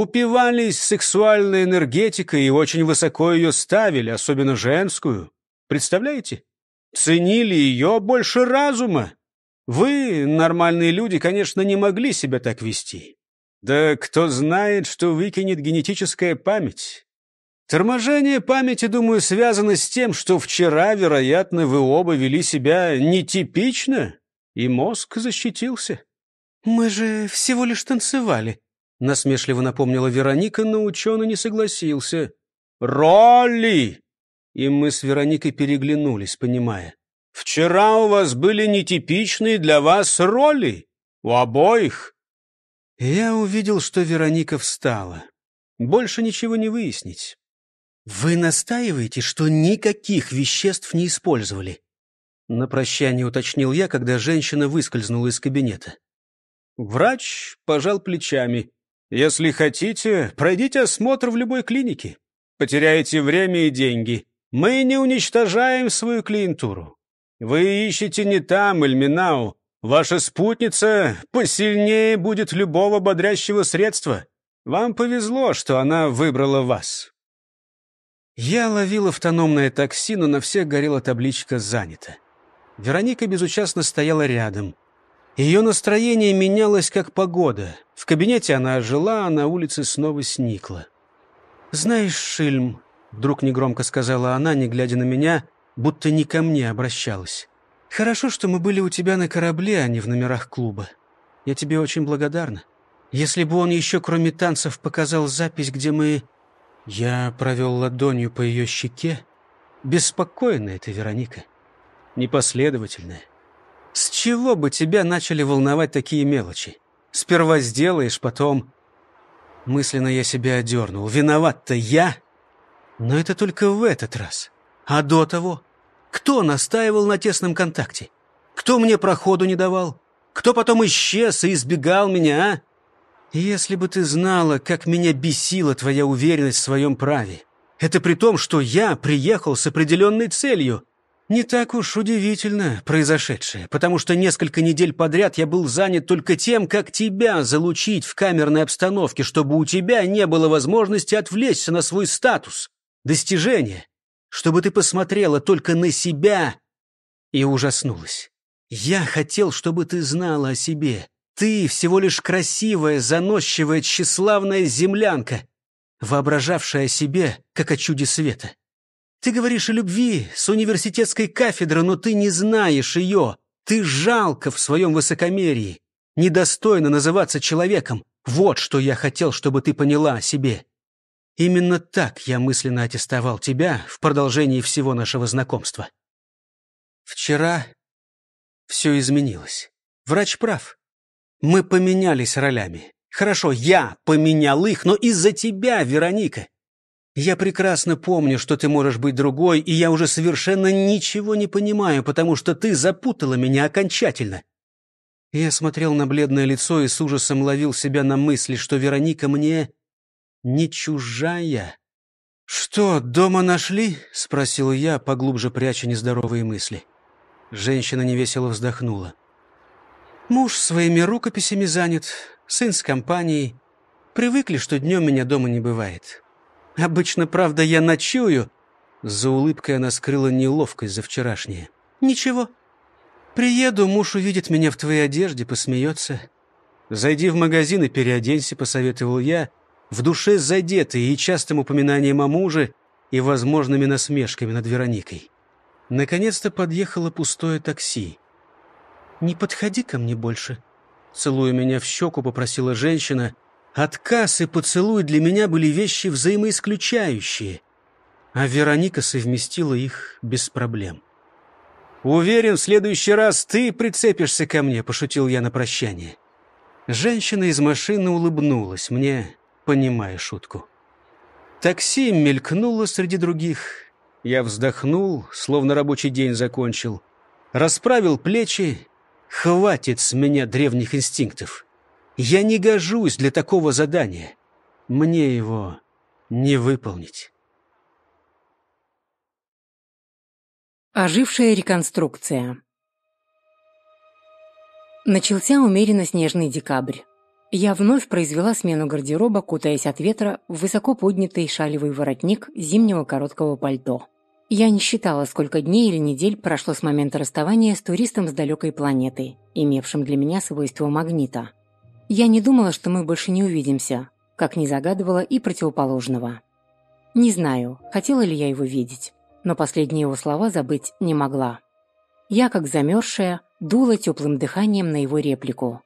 упивались сексуальной энергетикой и очень высоко ее ставили, особенно женскую. Представляете? Ценили ее больше разума. Вы, нормальные люди, конечно, не могли себя так вести. Да кто знает, что выкинет генетическая память. Торможение памяти, думаю, связано с тем, что вчера, вероятно, вы оба вели себя нетипично, и мозг защитился. «Мы же всего лишь танцевали», Насмешливо напомнила Вероника, но ученый не согласился. «Ролли!» И мы с Вероникой переглянулись, понимая. «Вчера у вас были нетипичные для вас роли. У обоих». Я увидел, что Вероника встала. Больше ничего не выяснить. «Вы настаиваете, что никаких веществ не использовали?» На прощание уточнил я, когда женщина выскользнула из кабинета. Врач пожал плечами. Если хотите, пройдите осмотр в любой клинике. Потеряете время и деньги. Мы не уничтожаем свою клиентуру. Вы ищете не там, Эльминау. Ваша спутница посильнее будет любого бодрящего средства. Вам повезло, что она выбрала вас. Я ловил автономное такси, но на всех горела табличка «Занято». Вероника безучастно стояла рядом – ее настроение менялось как погода. В кабинете она ожила, а на улице снова сникла. «Знаешь, Шильм», — вдруг негромко сказала она, не глядя на меня, будто не ко мне обращалась. «Хорошо, что мы были у тебя на корабле, а не в номерах клуба. Я тебе очень благодарна. Если бы он еще, кроме танцев, показал запись, где мы...» Я провел ладонью по ее щеке. Беспокойная ты, Вероника. Непоследовательная. С чего бы тебя начали волновать такие мелочи? Сперва сделаешь, потом... Мысленно я себя одернул. Виноват-то я. Но это только в этот раз. А до того? Кто настаивал на тесном контакте? Кто мне проходу не давал? Кто потом исчез и избегал меня, а? Если бы ты знала, как меня бесила твоя уверенность в своем праве. Это при том, что я приехал с определенной целью — не так уж удивительно произошедшее, потому что несколько недель подряд я был занят только тем, как тебя залучить в камерной обстановке, чтобы у тебя не было возможности отвлечься на свой статус, достижение, чтобы ты посмотрела только на себя и ужаснулась. Я хотел, чтобы ты знала о себе. Ты всего лишь красивая, заносчивая, тщеславная землянка, воображавшая о себе, как о чуде света. Ты говоришь о любви с университетской кафедры, но ты не знаешь ее. Ты жалко в своем высокомерии. Недостойно называться человеком. Вот что я хотел, чтобы ты поняла о себе. Именно так я мысленно аттестовал тебя в продолжении всего нашего знакомства. Вчера все изменилось. Врач прав. Мы поменялись ролями. Хорошо, я поменял их, но из-за тебя, Вероника. Я прекрасно помню, что ты можешь быть другой, и я уже совершенно ничего не понимаю, потому что ты запутала меня окончательно». Я смотрел на бледное лицо и с ужасом ловил себя на мысли, что Вероника мне не чужая. «Что, дома нашли?» — спросил я, поглубже пряча нездоровые мысли. Женщина невесело вздохнула. «Муж своими рукописями занят, сын с компанией. Привыкли, что днем меня дома не бывает. Обычно, правда, я ночую». За улыбкой она скрыла неловкость за вчерашнее. «Ничего. Приеду, муж увидит меня в твоей одежде, посмеется». «Зайди в магазин и переоденься», — посоветовал я, в душе задетый и частым упоминанием о муже, и возможными насмешками над Вероникой. Наконец-то подъехало пустое такси. «Не подходи ко мне больше», — целуя меня в щеку, попросила женщина, Отказ и поцелуй для меня были вещи взаимоисключающие, а Вероника совместила их без проблем. «Уверен, в следующий раз ты прицепишься ко мне», — пошутил я на прощание. Женщина из машины улыбнулась мне, понимая шутку. Такси мелькнуло среди других. Я вздохнул, словно рабочий день закончил. Расправил плечи. «Хватит с меня древних инстинктов!» Я не гожусь для такого задания. Мне его не выполнить. Ожившая реконструкция Начался умеренно снежный декабрь. Я вновь произвела смену гардероба, кутаясь от ветра в высоко поднятый шалевый воротник зимнего короткого пальто. Я не считала, сколько дней или недель прошло с момента расставания с туристом с далекой планеты, имевшим для меня свойство магнита – я не думала, что мы больше не увидимся, как не загадывала и противоположного. Не знаю, хотела ли я его видеть, но последние его слова забыть не могла. Я, как замерзшая, дула теплым дыханием на его реплику.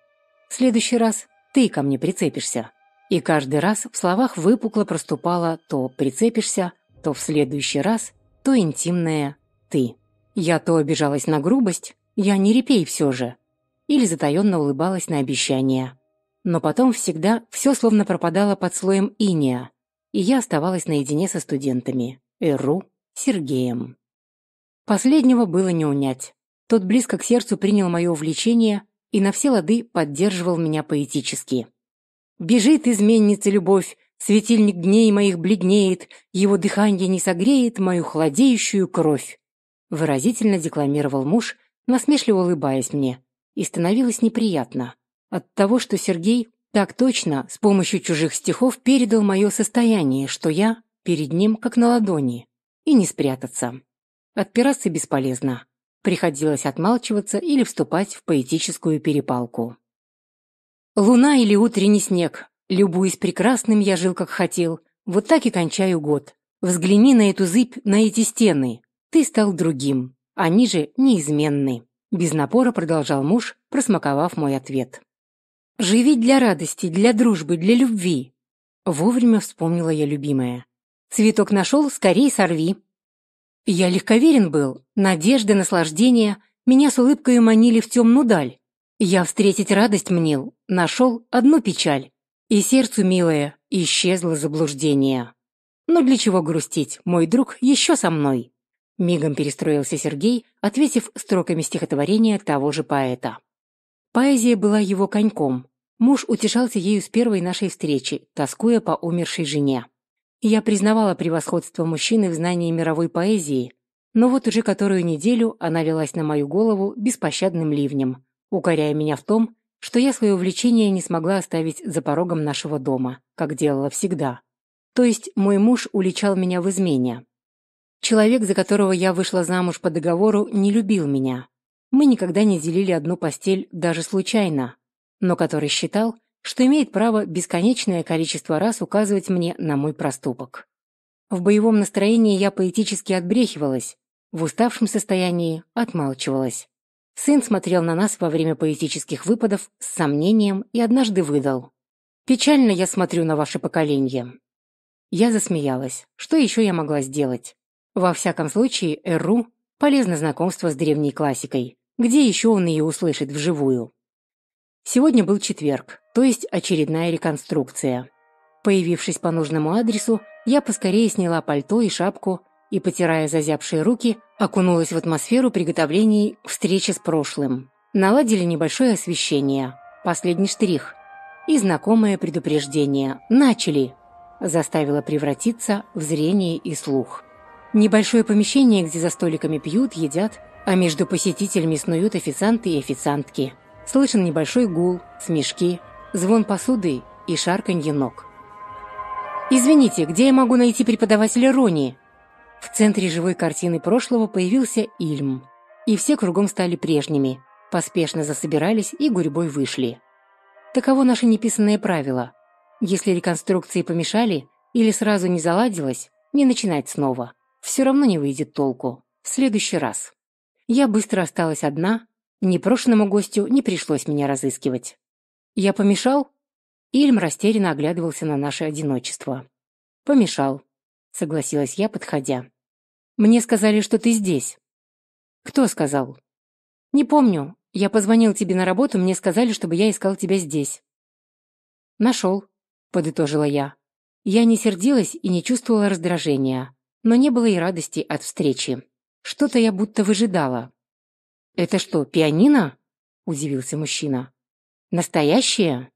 «В следующий раз ты ко мне прицепишься». И каждый раз в словах выпукло проступало то «прицепишься», то «в следующий раз», то интимное «ты». Я то обижалась на грубость, я не репей все же, или затаенно улыбалась на обещание, но потом всегда все словно пропадало под слоем иния, и я оставалась наедине со студентами – Эру, Сергеем. Последнего было не унять. Тот близко к сердцу принял мое увлечение и на все лады поддерживал меня поэтически. «Бежит изменница любовь, светильник дней моих бледнеет, его дыхание не согреет мою холодеющую кровь», выразительно декламировал муж, насмешливо улыбаясь мне, и становилось неприятно – от того, что Сергей так точно с помощью чужих стихов передал мое состояние, что я перед ним как на ладони, и не спрятаться. Отпираться бесполезно. Приходилось отмалчиваться или вступать в поэтическую перепалку. Луна или утренний снег. Любуясь прекрасным, я жил как хотел. Вот так и кончаю год. Взгляни на эту зыбь, на эти стены. Ты стал другим. Они же неизменны. Без напора продолжал муж, просмаковав мой ответ. «Живи для радости, для дружбы, для любви!» Вовремя вспомнила я любимая. «Цветок нашел, скорей сорви!» Я легковерен был, надежды, наслаждения, меня с улыбкой манили в темную даль. Я встретить радость мнил, нашел одну печаль. И сердцу, милое, исчезло заблуждение. Но для чего грустить, мой друг еще со мной?» Мигом перестроился Сергей, ответив строками стихотворения того же поэта. Поэзия была его коньком. Муж утешался ею с первой нашей встречи, тоскуя по умершей жене. Я признавала превосходство мужчины в знании мировой поэзии, но вот уже которую неделю она лилась на мою голову беспощадным ливнем, укоряя меня в том, что я свое увлечение не смогла оставить за порогом нашего дома, как делала всегда. То есть мой муж уличал меня в измене. Человек, за которого я вышла замуж по договору, не любил меня, мы никогда не делили одну постель даже случайно, но который считал, что имеет право бесконечное количество раз указывать мне на мой проступок. В боевом настроении я поэтически отбрехивалась, в уставшем состоянии отмалчивалась. Сын смотрел на нас во время поэтических выпадов с сомнением и однажды выдал. «Печально я смотрю на ваше поколение». Я засмеялась. Что еще я могла сделать? Во всяком случае, Эру полезно знакомство с древней классикой. Где еще он ее услышит вживую? Сегодня был четверг, то есть очередная реконструкция. Появившись по нужному адресу, я поскорее сняла пальто и шапку и, потирая зазябшие руки, окунулась в атмосферу приготовлений к встрече с прошлым. Наладили небольшое освещение, последний штрих и знакомое предупреждение «Начали!» заставило превратиться в зрение и слух. Небольшое помещение, где за столиками пьют, едят а между посетителями снуют официанты и официантки. Слышен небольшой гул, смешки, звон посуды и шарканье ног. «Извините, где я могу найти преподавателя Рони?» В центре живой картины прошлого появился Ильм. И все кругом стали прежними. Поспешно засобирались и гурьбой вышли. Таково наше неписанное правило. Если реконструкции помешали или сразу не заладилось, не начинать снова. Все равно не выйдет толку. В следующий раз. Я быстро осталась одна, ни прошлому гостю не пришлось меня разыскивать. «Я помешал?» Ильм растерянно оглядывался на наше одиночество. «Помешал», — согласилась я, подходя. «Мне сказали, что ты здесь». «Кто сказал?» «Не помню. Я позвонил тебе на работу, мне сказали, чтобы я искал тебя здесь». «Нашел», — подытожила я. Я не сердилась и не чувствовала раздражения, но не было и радости от встречи. Что-то я будто выжидала. «Это что, пианино?» – удивился мужчина. «Настоящее?»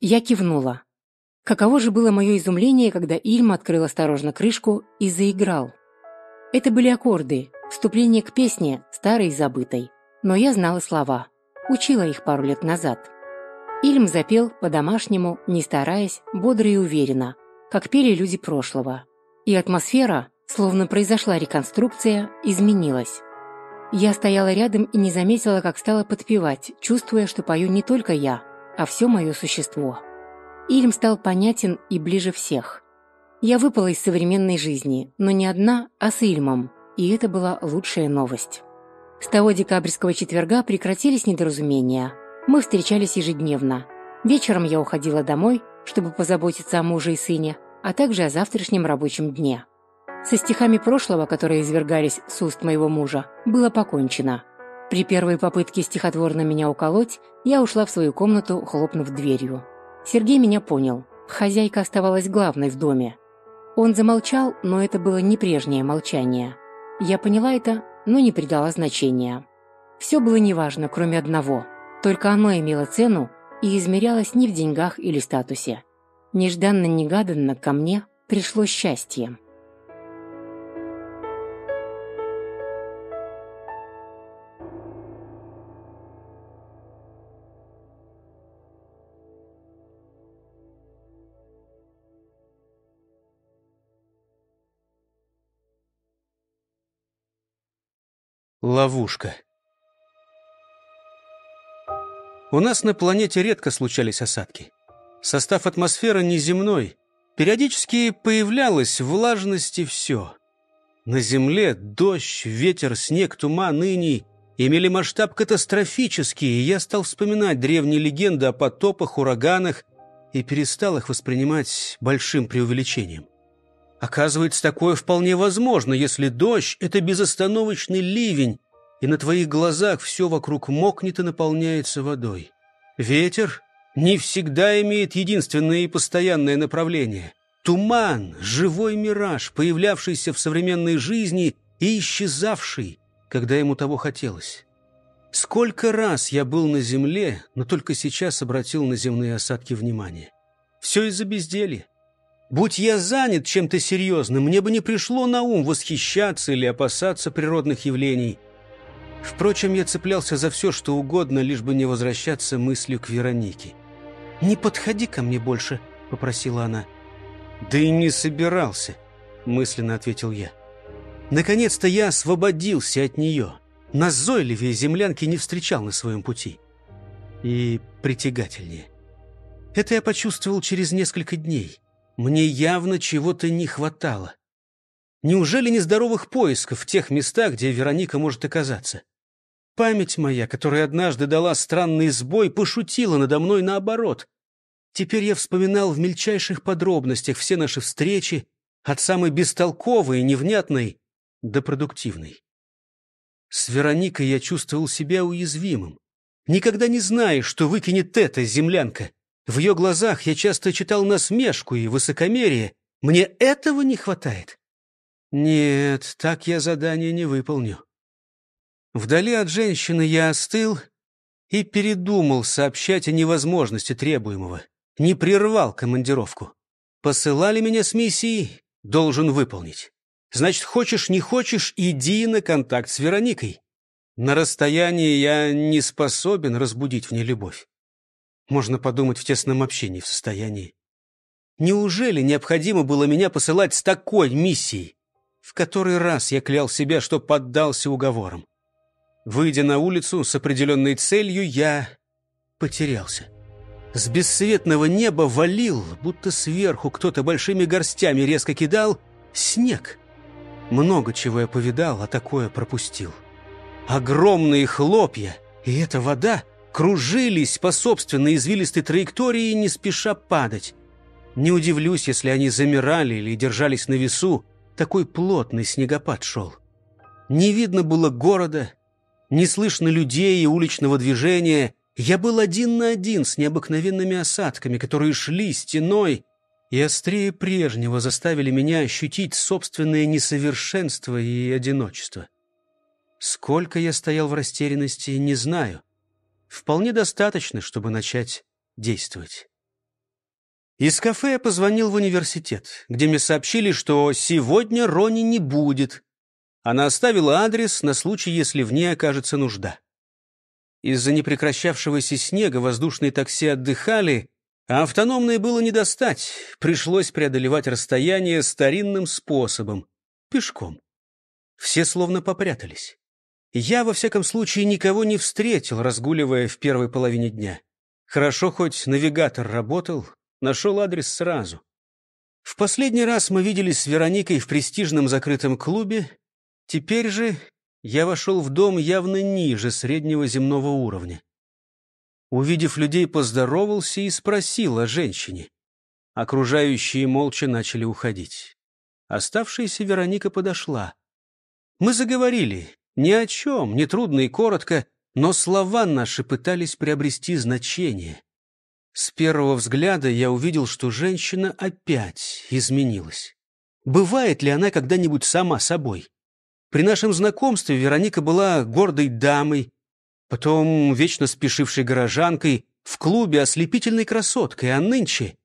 Я кивнула. Каково же было мое изумление, когда Ильма открыл осторожно крышку и заиграл. Это были аккорды, вступление к песне, старой и забытой. Но я знала слова. Учила их пару лет назад. Ильм запел по-домашнему, не стараясь, бодро и уверенно, как пели люди прошлого. И атмосфера, Словно произошла реконструкция, изменилась. Я стояла рядом и не заметила, как стала подпевать, чувствуя, что пою не только я, а все мое существо. Ильм стал понятен и ближе всех. Я выпала из современной жизни, но не одна, а с Ильмом, и это была лучшая новость. С того декабрьского четверга прекратились недоразумения. Мы встречались ежедневно. Вечером я уходила домой, чтобы позаботиться о муже и сыне, а также о завтрашнем рабочем дне. Со стихами прошлого, которые извергались с уст моего мужа, было покончено. При первой попытке стихотворно меня уколоть, я ушла в свою комнату, хлопнув дверью. Сергей меня понял. Хозяйка оставалась главной в доме. Он замолчал, но это было не прежнее молчание. Я поняла это, но не придала значения. Все было неважно, кроме одного. Только оно имело цену и измерялось не в деньгах или статусе. Нежданно-негаданно ко мне пришло счастье. Ловушка. У нас на планете редко случались осадки. Состав атмосферы неземной. Периодически появлялась влажность и все. На Земле дождь, ветер, снег, туман, иней имели масштаб катастрофический, и я стал вспоминать древние легенды о потопах, ураганах и перестал их воспринимать большим преувеличением. Оказывается, такое вполне возможно, если дождь — это безостановочный ливень, и на твоих глазах все вокруг мокнет и наполняется водой. Ветер не всегда имеет единственное и постоянное направление. Туман — живой мираж, появлявшийся в современной жизни и исчезавший, когда ему того хотелось. Сколько раз я был на земле, но только сейчас обратил на земные осадки внимание. Все из-за безделья. Будь я занят чем-то серьезным, мне бы не пришло на ум восхищаться или опасаться природных явлений. Впрочем, я цеплялся за все, что угодно, лишь бы не возвращаться мыслью к Веронике. «Не подходи ко мне больше», — попросила она. «Да и не собирался», — мысленно ответил я. Наконец-то я освободился от нее. Назойливее землянки не встречал на своем пути. И притягательнее. Это я почувствовал через несколько дней. Мне явно чего-то не хватало. Неужели нездоровых поисков в тех местах, где Вероника может оказаться? Память моя, которая однажды дала странный сбой, пошутила надо мной наоборот. Теперь я вспоминал в мельчайших подробностях все наши встречи, от самой бестолковой, и невнятной до продуктивной. С Вероникой я чувствовал себя уязвимым. Никогда не знаешь, что выкинет эта землянка. В ее глазах я часто читал насмешку и высокомерие. Мне этого не хватает. Нет, так я задание не выполню. Вдали от женщины я остыл и передумал сообщать о невозможности требуемого. Не прервал командировку. Посылали меня с миссией, должен выполнить. Значит, хочешь, не хочешь, иди на контакт с Вероникой. На расстоянии я не способен разбудить в ней любовь. Можно подумать, в тесном общении в состоянии. Неужели необходимо было меня посылать с такой миссией? В который раз я клял себя, что поддался уговорам. Выйдя на улицу с определенной целью, я потерялся. С бесцветного неба валил, будто сверху кто-то большими горстями резко кидал, снег. Много чего я повидал, а такое пропустил. Огромные хлопья, и эта вода — кружились по собственной извилистой траектории, не спеша падать. Не удивлюсь, если они замирали или держались на весу, такой плотный снегопад шел. Не видно было города, не слышно людей и уличного движения. Я был один на один с необыкновенными осадками, которые шли стеной и острее прежнего заставили меня ощутить собственное несовершенство и одиночество. Сколько я стоял в растерянности, не знаю вполне достаточно, чтобы начать действовать. Из кафе я позвонил в университет, где мне сообщили, что сегодня Рони не будет. Она оставила адрес на случай, если в ней окажется нужда. Из-за непрекращавшегося снега воздушные такси отдыхали, а автономные было не достать. Пришлось преодолевать расстояние старинным способом — пешком. Все словно попрятались. Я, во всяком случае, никого не встретил, разгуливая в первой половине дня. Хорошо, хоть навигатор работал, нашел адрес сразу. В последний раз мы виделись с Вероникой в престижном закрытом клубе. Теперь же я вошел в дом явно ниже среднего земного уровня. Увидев людей, поздоровался и спросил о женщине. Окружающие молча начали уходить. Оставшаяся Вероника подошла. Мы заговорили. Ни о чем, нетрудно и коротко, но слова наши пытались приобрести значение. С первого взгляда я увидел, что женщина опять изменилась. Бывает ли она когда-нибудь сама собой? При нашем знакомстве Вероника была гордой дамой, потом вечно спешившей горожанкой, в клубе ослепительной красоткой, а нынче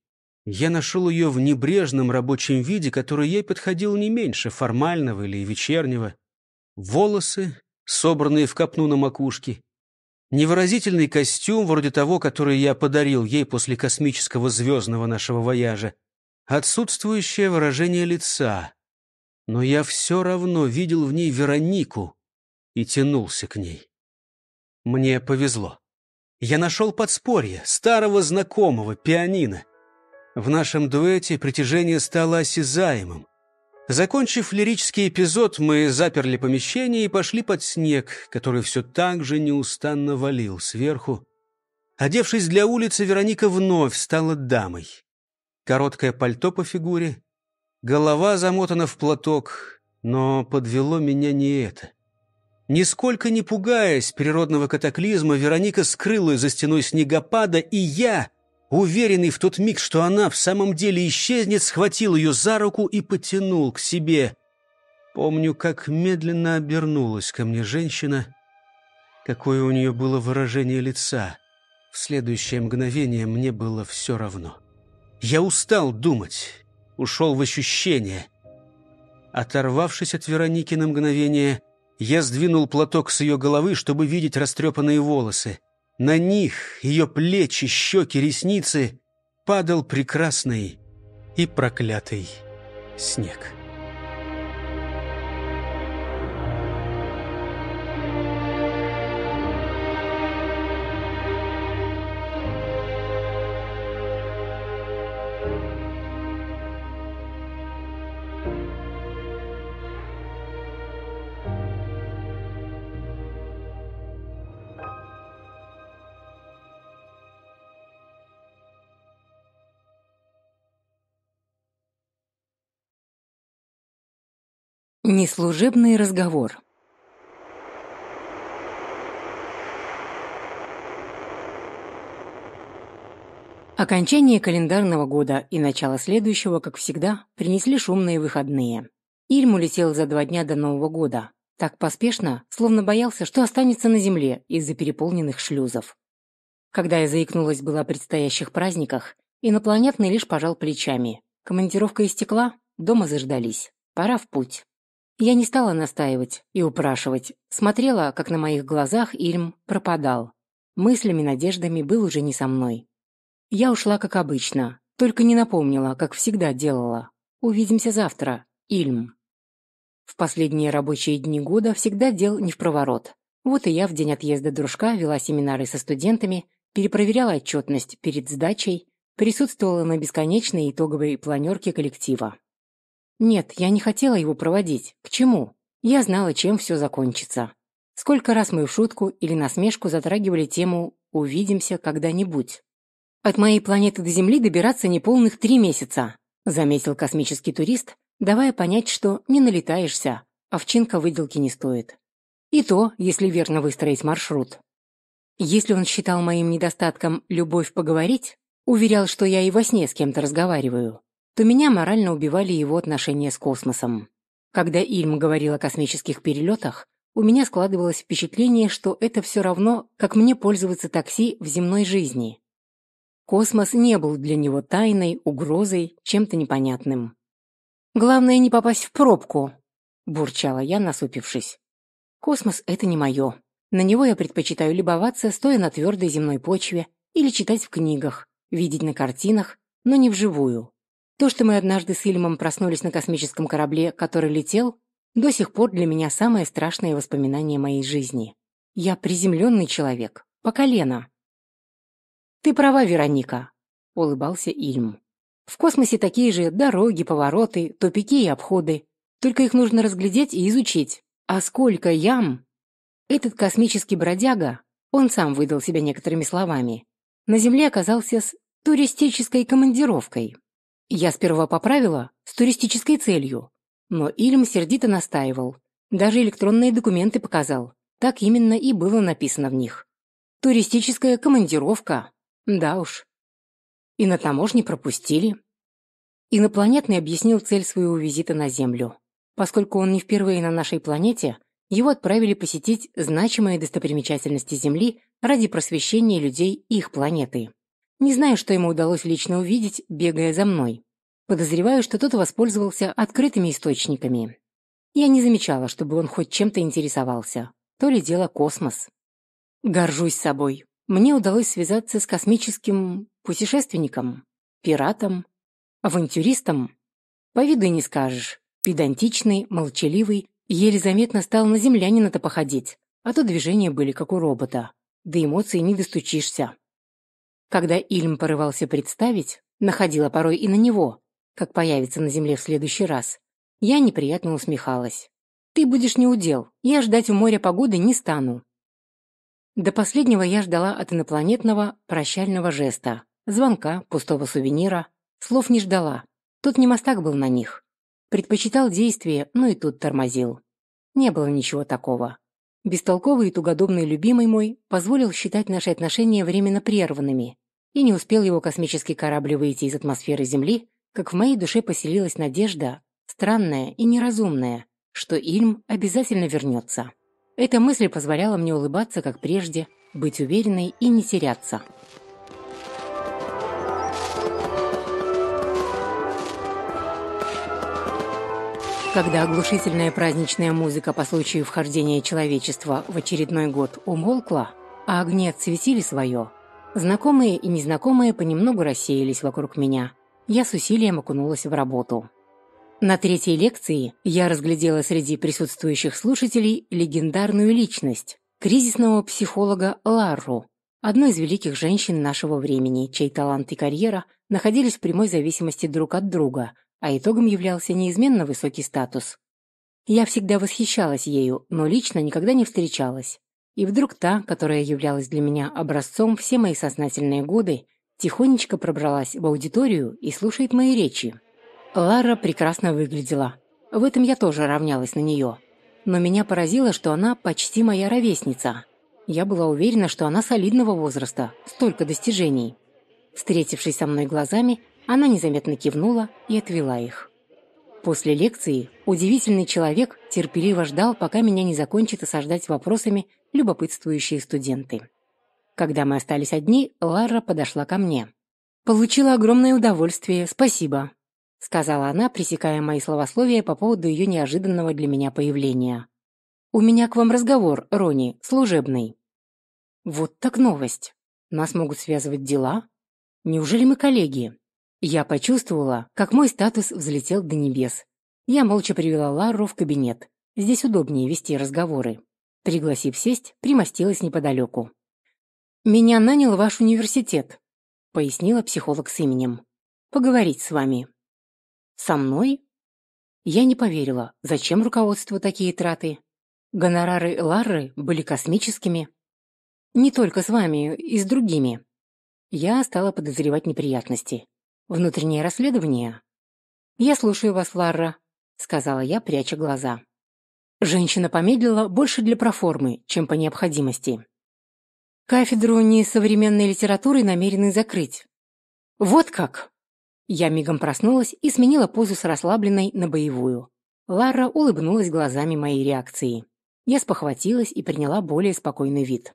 я нашел ее в небрежном рабочем виде, который ей подходил не меньше формального или вечернего волосы, собранные в копну на макушке, невыразительный костюм, вроде того, который я подарил ей после космического звездного нашего вояжа, отсутствующее выражение лица. Но я все равно видел в ней Веронику и тянулся к ней. Мне повезло. Я нашел подспорье, старого знакомого, пианино. В нашем дуэте притяжение стало осязаемым. Закончив лирический эпизод, мы заперли помещение и пошли под снег, который все так же неустанно валил сверху. Одевшись для улицы, Вероника вновь стала дамой. Короткое пальто по фигуре, голова замотана в платок, но подвело меня не это. Нисколько не пугаясь природного катаклизма, Вероника скрылась за стеной снегопада, и я уверенный в тот миг, что она в самом деле исчезнет, схватил ее за руку и потянул к себе. Помню, как медленно обернулась ко мне женщина, какое у нее было выражение лица. В следующее мгновение мне было все равно. Я устал думать, ушел в ощущение. Оторвавшись от Вероники на мгновение, я сдвинул платок с ее головы, чтобы видеть растрепанные волосы. На них, ее плечи, щеки, ресницы падал прекрасный и проклятый снег. Неслужебный разговор. Окончание календарного года и начало следующего, как всегда, принесли шумные выходные. Ильм улетел за два дня до Нового года. Так поспешно, словно боялся, что останется на земле из-за переполненных шлюзов. Когда я заикнулась была о предстоящих праздниках, инопланетный лишь пожал плечами. Командировка истекла, дома заждались. Пора в путь. Я не стала настаивать и упрашивать, смотрела, как на моих глазах Ирм пропадал. Мыслями, надеждами был уже не со мной. Я ушла, как обычно, только не напомнила, как всегда делала. Увидимся завтра, Ильм. В последние рабочие дни года всегда дел не в проворот. Вот и я в день отъезда дружка вела семинары со студентами, перепроверяла отчетность перед сдачей, присутствовала на бесконечной итоговой планерке коллектива. Нет, я не хотела его проводить. К чему? Я знала, чем все закончится. Сколько раз мы в шутку или насмешку затрагивали тему «увидимся когда-нибудь». «От моей планеты до Земли добираться не полных три месяца», заметил космический турист, давая понять, что не налетаешься, овчинка выделки не стоит. И то, если верно выстроить маршрут. Если он считал моим недостатком любовь поговорить, уверял, что я и во сне с кем-то разговариваю, то меня морально убивали его отношения с космосом. Когда Ильм говорил о космических перелетах, у меня складывалось впечатление, что это все равно, как мне пользоваться такси в земной жизни. Космос не был для него тайной, угрозой, чем-то непонятным. «Главное не попасть в пробку», – бурчала я, насупившись. «Космос – это не мое. На него я предпочитаю любоваться, стоя на твердой земной почве, или читать в книгах, видеть на картинах, но не вживую. То, что мы однажды с Ильмом проснулись на космическом корабле, который летел, до сих пор для меня самое страшное воспоминание моей жизни. Я приземленный человек, по колено. «Ты права, Вероника», — улыбался Ильм. «В космосе такие же дороги, повороты, тупики и обходы. Только их нужно разглядеть и изучить. А сколько ям!» Этот космический бродяга, он сам выдал себя некоторыми словами, на Земле оказался с туристической командировкой. Я сперва поправила с туристической целью, но Ильм сердито настаивал. Даже электронные документы показал. Так именно и было написано в них. Туристическая командировка. Да уж. И на таможне пропустили. Инопланетный объяснил цель своего визита на Землю. Поскольку он не впервые на нашей планете, его отправили посетить значимые достопримечательности Земли ради просвещения людей их планеты. Не знаю, что ему удалось лично увидеть, бегая за мной. Подозреваю, что тот воспользовался открытыми источниками. Я не замечала, чтобы он хоть чем-то интересовался. То ли дело космос. Горжусь собой. Мне удалось связаться с космическим путешественником, пиратом, авантюристом. По виду не скажешь. Педантичный, молчаливый, еле заметно стал на землянина-то походить, а то движения были как у робота. Да эмоций не достучишься. Когда Ильм порывался представить, находила порой и на него, как появится на земле в следующий раз, я неприятно усмехалась. «Ты будешь неудел, я ждать у моря погоды не стану». До последнего я ждала от инопланетного прощального жеста, звонка, пустого сувенира, слов не ждала. Тут не мостак был на них. Предпочитал действие, но ну и тут тормозил. Не было ничего такого. Бестолковый и тугодобный любимый мой позволил считать наши отношения временно прерванными и не успел его космический корабль выйти из атмосферы Земли, как в моей душе поселилась надежда, странная и неразумная, что Ильм обязательно вернется. Эта мысль позволяла мне улыбаться, как прежде, быть уверенной и не теряться. Когда оглушительная праздничная музыка по случаю вхождения человечества в очередной год умолкла, а огни отсветили свое – Знакомые и незнакомые понемногу рассеялись вокруг меня. Я с усилием окунулась в работу. На третьей лекции я разглядела среди присутствующих слушателей легендарную личность – кризисного психолога Ларру, одной из великих женщин нашего времени, чей талант и карьера находились в прямой зависимости друг от друга, а итогом являлся неизменно высокий статус. Я всегда восхищалась ею, но лично никогда не встречалась. И вдруг та, которая являлась для меня образцом все мои сознательные годы, тихонечко пробралась в аудиторию и слушает мои речи. Лара прекрасно выглядела. В этом я тоже равнялась на нее. Но меня поразило, что она почти моя ровесница. Я была уверена, что она солидного возраста, столько достижений. Встретившись со мной глазами, она незаметно кивнула и отвела их. После лекции удивительный человек терпеливо ждал, пока меня не закончит осаждать вопросами любопытствующие студенты. Когда мы остались одни, Лара подошла ко мне. «Получила огромное удовольствие, спасибо», — сказала она, пресекая мои словословия по поводу ее неожиданного для меня появления. «У меня к вам разговор, Рони, служебный». «Вот так новость. Нас могут связывать дела. Неужели мы коллеги?» Я почувствовала, как мой статус взлетел до небес. Я молча привела Лару в кабинет. Здесь удобнее вести разговоры. Пригласив сесть, примостилась неподалеку. «Меня нанял ваш университет», — пояснила психолог с именем. «Поговорить с вами». «Со мной?» Я не поверила, зачем руководству такие траты. Гонорары Лары были космическими. «Не только с вами, и с другими». Я стала подозревать неприятности. Внутреннее расследование?» «Я слушаю вас, Ларра», — сказала я, пряча глаза. Женщина помедлила больше для проформы, чем по необходимости. «Кафедру несовременной литературы намерены закрыть». «Вот как!» Я мигом проснулась и сменила позу с расслабленной на боевую. Лара улыбнулась глазами моей реакции. Я спохватилась и приняла более спокойный вид.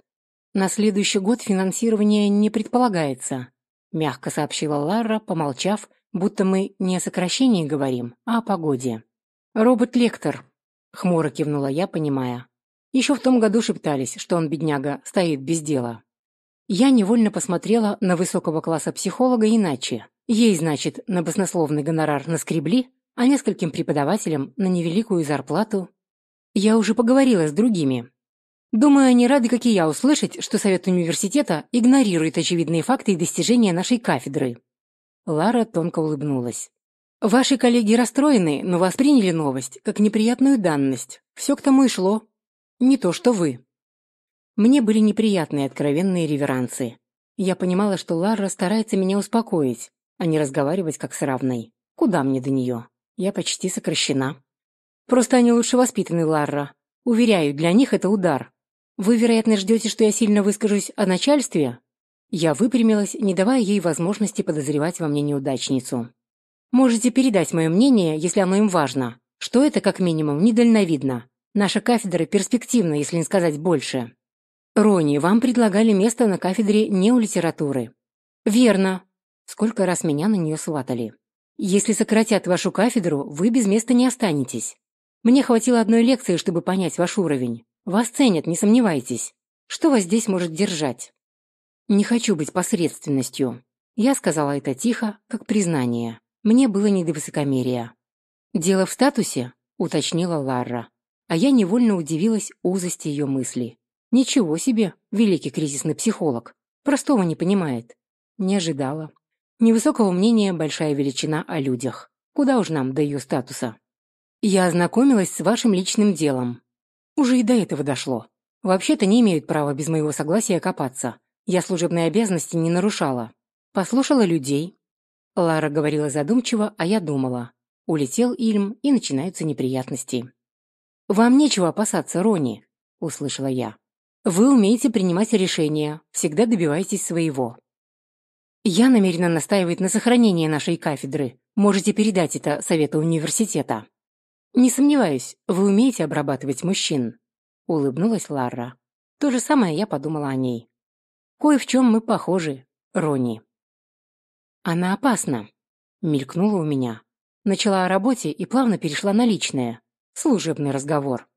На следующий год финансирование не предполагается мягко сообщила Лара, помолчав, будто мы не о сокращении говорим, а о погоде. «Робот-лектор», — хмуро кивнула я, понимая. Еще в том году шептались, что он, бедняга, стоит без дела. Я невольно посмотрела на высокого класса психолога иначе. Ей, значит, на баснословный гонорар наскребли, а нескольким преподавателям на невеликую зарплату. Я уже поговорила с другими, Думаю, они рады, как и я, услышать, что Совет университета игнорирует очевидные факты и достижения нашей кафедры». Лара тонко улыбнулась. «Ваши коллеги расстроены, но восприняли новость как неприятную данность. Все к тому и шло. Не то, что вы». Мне были неприятные откровенные реверансы. Я понимала, что Лара старается меня успокоить, а не разговаривать как с равной. Куда мне до нее? Я почти сокращена. Просто они лучше воспитаны, Ларра. Уверяю, для них это удар. «Вы, вероятно, ждете, что я сильно выскажусь о начальстве?» Я выпрямилась, не давая ей возможности подозревать во мне неудачницу. «Можете передать мое мнение, если оно им важно, что это, как минимум, недальновидно. Наша кафедра перспективна, если не сказать больше». «Ронни, вам предлагали место на кафедре неолитературы». «Верно». Сколько раз меня на нее сватали. «Если сократят вашу кафедру, вы без места не останетесь. Мне хватило одной лекции, чтобы понять ваш уровень. Вас ценят, не сомневайтесь. Что вас здесь может держать? Не хочу быть посредственностью. Я сказала это тихо, как признание. Мне было не до высокомерия. Дело в статусе, уточнила Ларра. А я невольно удивилась узости ее мысли. Ничего себе, великий кризисный психолог. Простого не понимает. Не ожидала. Невысокого мнения большая величина о людях. Куда уж нам до ее статуса? Я ознакомилась с вашим личным делом. Уже и до этого дошло. Вообще-то не имеют права без моего согласия копаться. Я служебные обязанности не нарушала. Послушала людей. Лара говорила задумчиво, а я думала. Улетел Ильм, и начинаются неприятности. «Вам нечего опасаться, Рони», – услышала я. «Вы умеете принимать решения, всегда добиваетесь своего. Я намерена настаивать на сохранении нашей кафедры. Можете передать это Совету университета». «Не сомневаюсь, вы умеете обрабатывать мужчин», — улыбнулась Ларра. То же самое я подумала о ней. «Кое в чем мы похожи, Рони». «Она опасна», — мелькнула у меня. Начала о работе и плавно перешла на личное, служебный разговор.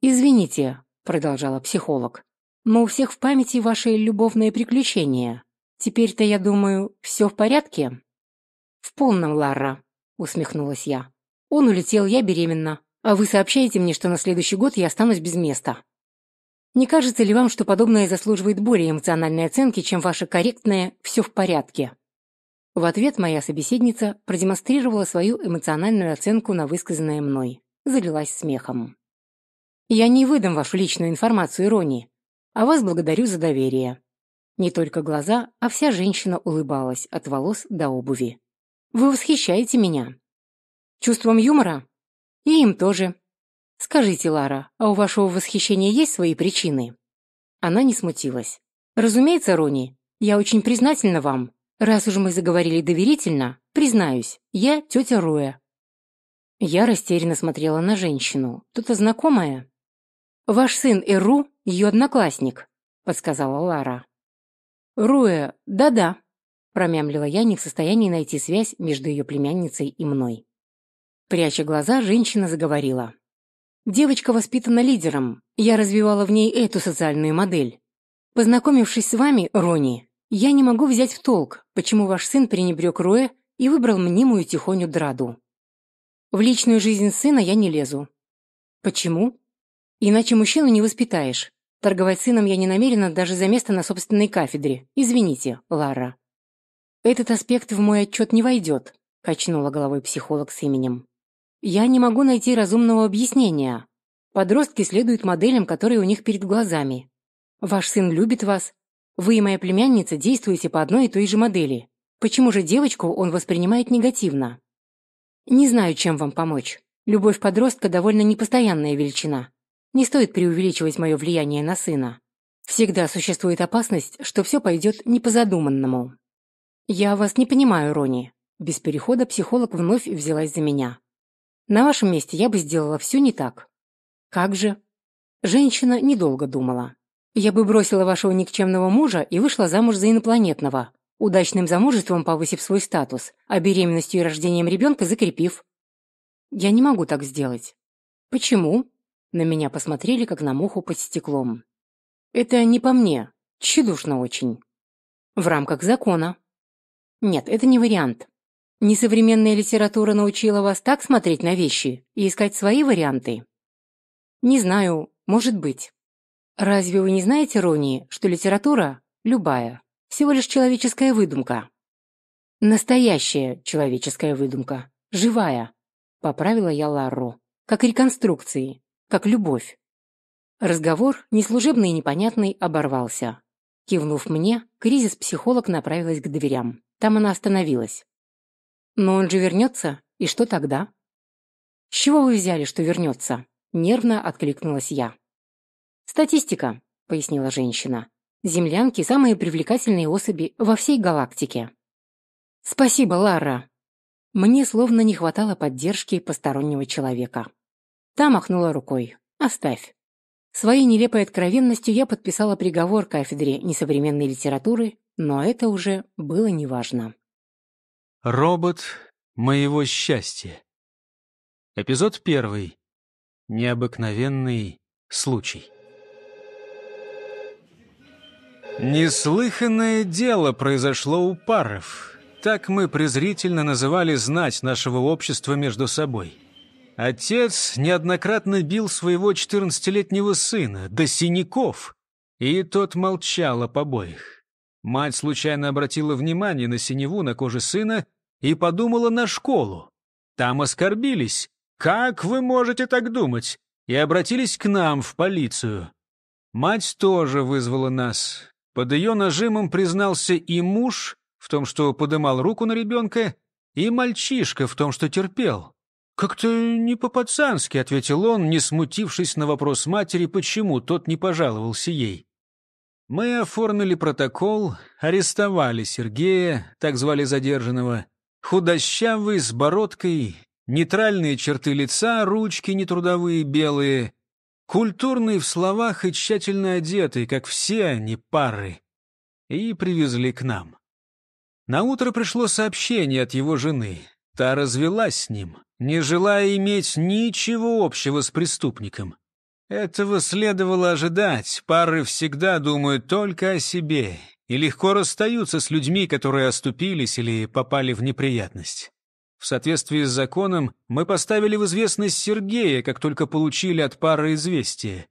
«Извините», — продолжала психолог, «но у всех в памяти ваши любовные приключения. Теперь-то, я думаю, все в порядке?» «В полном, Ларра», — усмехнулась я. Он улетел, я беременна. А вы сообщаете мне, что на следующий год я останусь без места. Не кажется ли вам, что подобное заслуживает более эмоциональной оценки, чем ваше корректное «все в порядке»? В ответ моя собеседница продемонстрировала свою эмоциональную оценку на высказанное мной. Залилась смехом. «Я не выдам вашу личную информацию, Рони, а вас благодарю за доверие». Не только глаза, а вся женщина улыбалась от волос до обуви. «Вы восхищаете меня!» Чувством юмора? И им тоже. Скажите, Лара, а у вашего восхищения есть свои причины? Она не смутилась. Разумеется, Рони, я очень признательна вам. Раз уж мы заговорили доверительно, признаюсь, я тетя Руя. Я растерянно смотрела на женщину. Кто-то знакомая? Ваш сын Эру – ее одноклассник, подсказала Лара. Руя, да-да, промямлила я, не в состоянии найти связь между ее племянницей и мной. Пряча глаза, женщина заговорила. «Девочка воспитана лидером. Я развивала в ней эту социальную модель. Познакомившись с вами, Рони, я не могу взять в толк, почему ваш сын пренебрег Роя и выбрал мнимую тихоню Драду. В личную жизнь сына я не лезу. Почему? Иначе мужчину не воспитаешь. Торговать сыном я не намерена даже за место на собственной кафедре. Извините, Лара. Этот аспект в мой отчет не войдет, качнула головой психолог с именем. Я не могу найти разумного объяснения. Подростки следуют моделям, которые у них перед глазами. Ваш сын любит вас. Вы и моя племянница действуете по одной и той же модели. Почему же девочку он воспринимает негативно? Не знаю, чем вам помочь. Любовь подростка довольно непостоянная величина. Не стоит преувеличивать мое влияние на сына. Всегда существует опасность, что все пойдет не по задуманному. Я вас не понимаю, Рони. Без перехода психолог вновь взялась за меня. На вашем месте я бы сделала все не так. Как же? Женщина недолго думала. Я бы бросила вашего никчемного мужа и вышла замуж за инопланетного, удачным замужеством повысив свой статус, а беременностью и рождением ребенка закрепив. Я не могу так сделать. Почему? На меня посмотрели, как на муху под стеклом. Это не по мне. Тщедушно очень. В рамках закона. Нет, это не вариант. Несовременная литература научила вас так смотреть на вещи и искать свои варианты? Не знаю, может быть. Разве вы не знаете, Рони, что литература, любая, всего лишь человеческая выдумка? Настоящая человеческая выдумка, живая, поправила я Лару, как реконструкции, как любовь. Разговор, неслужебный и непонятный, оборвался. Кивнув мне, кризис-психолог направилась к дверям. Там она остановилась. Но он же вернется, и что тогда? С чего вы взяли, что вернется? Нервно откликнулась я. Статистика, пояснила женщина. Землянки – самые привлекательные особи во всей галактике. Спасибо, Лара. Мне словно не хватало поддержки постороннего человека. Та махнула рукой. Оставь. Своей нелепой откровенностью я подписала приговор кафедре несовременной литературы, но это уже было неважно. Робот моего счастья. Эпизод первый. Необыкновенный случай. Неслыханное дело произошло у паров. Так мы презрительно называли знать нашего общества между собой. Отец неоднократно бил своего 14-летнего сына до синяков, и тот молчал о побоях. Мать случайно обратила внимание на синеву на коже сына и подумала на школу. Там оскорбились. «Как вы можете так думать?» и обратились к нам, в полицию. Мать тоже вызвала нас. Под ее нажимом признался и муж в том, что подымал руку на ребенка, и мальчишка в том, что терпел. «Как-то не по-пацански», — ответил он, не смутившись на вопрос матери, почему тот не пожаловался ей. Мы оформили протокол, арестовали Сергея, так звали задержанного, худощавый, с бородкой, нейтральные черты лица, ручки нетрудовые, белые, культурный в словах и тщательно одетый, как все они пары, и привезли к нам. На утро пришло сообщение от его жены. Та развелась с ним, не желая иметь ничего общего с преступником. Этого следовало ожидать. Пары всегда думают только о себе и легко расстаются с людьми, которые оступились или попали в неприятность. В соответствии с законом мы поставили в известность Сергея, как только получили от пары известие.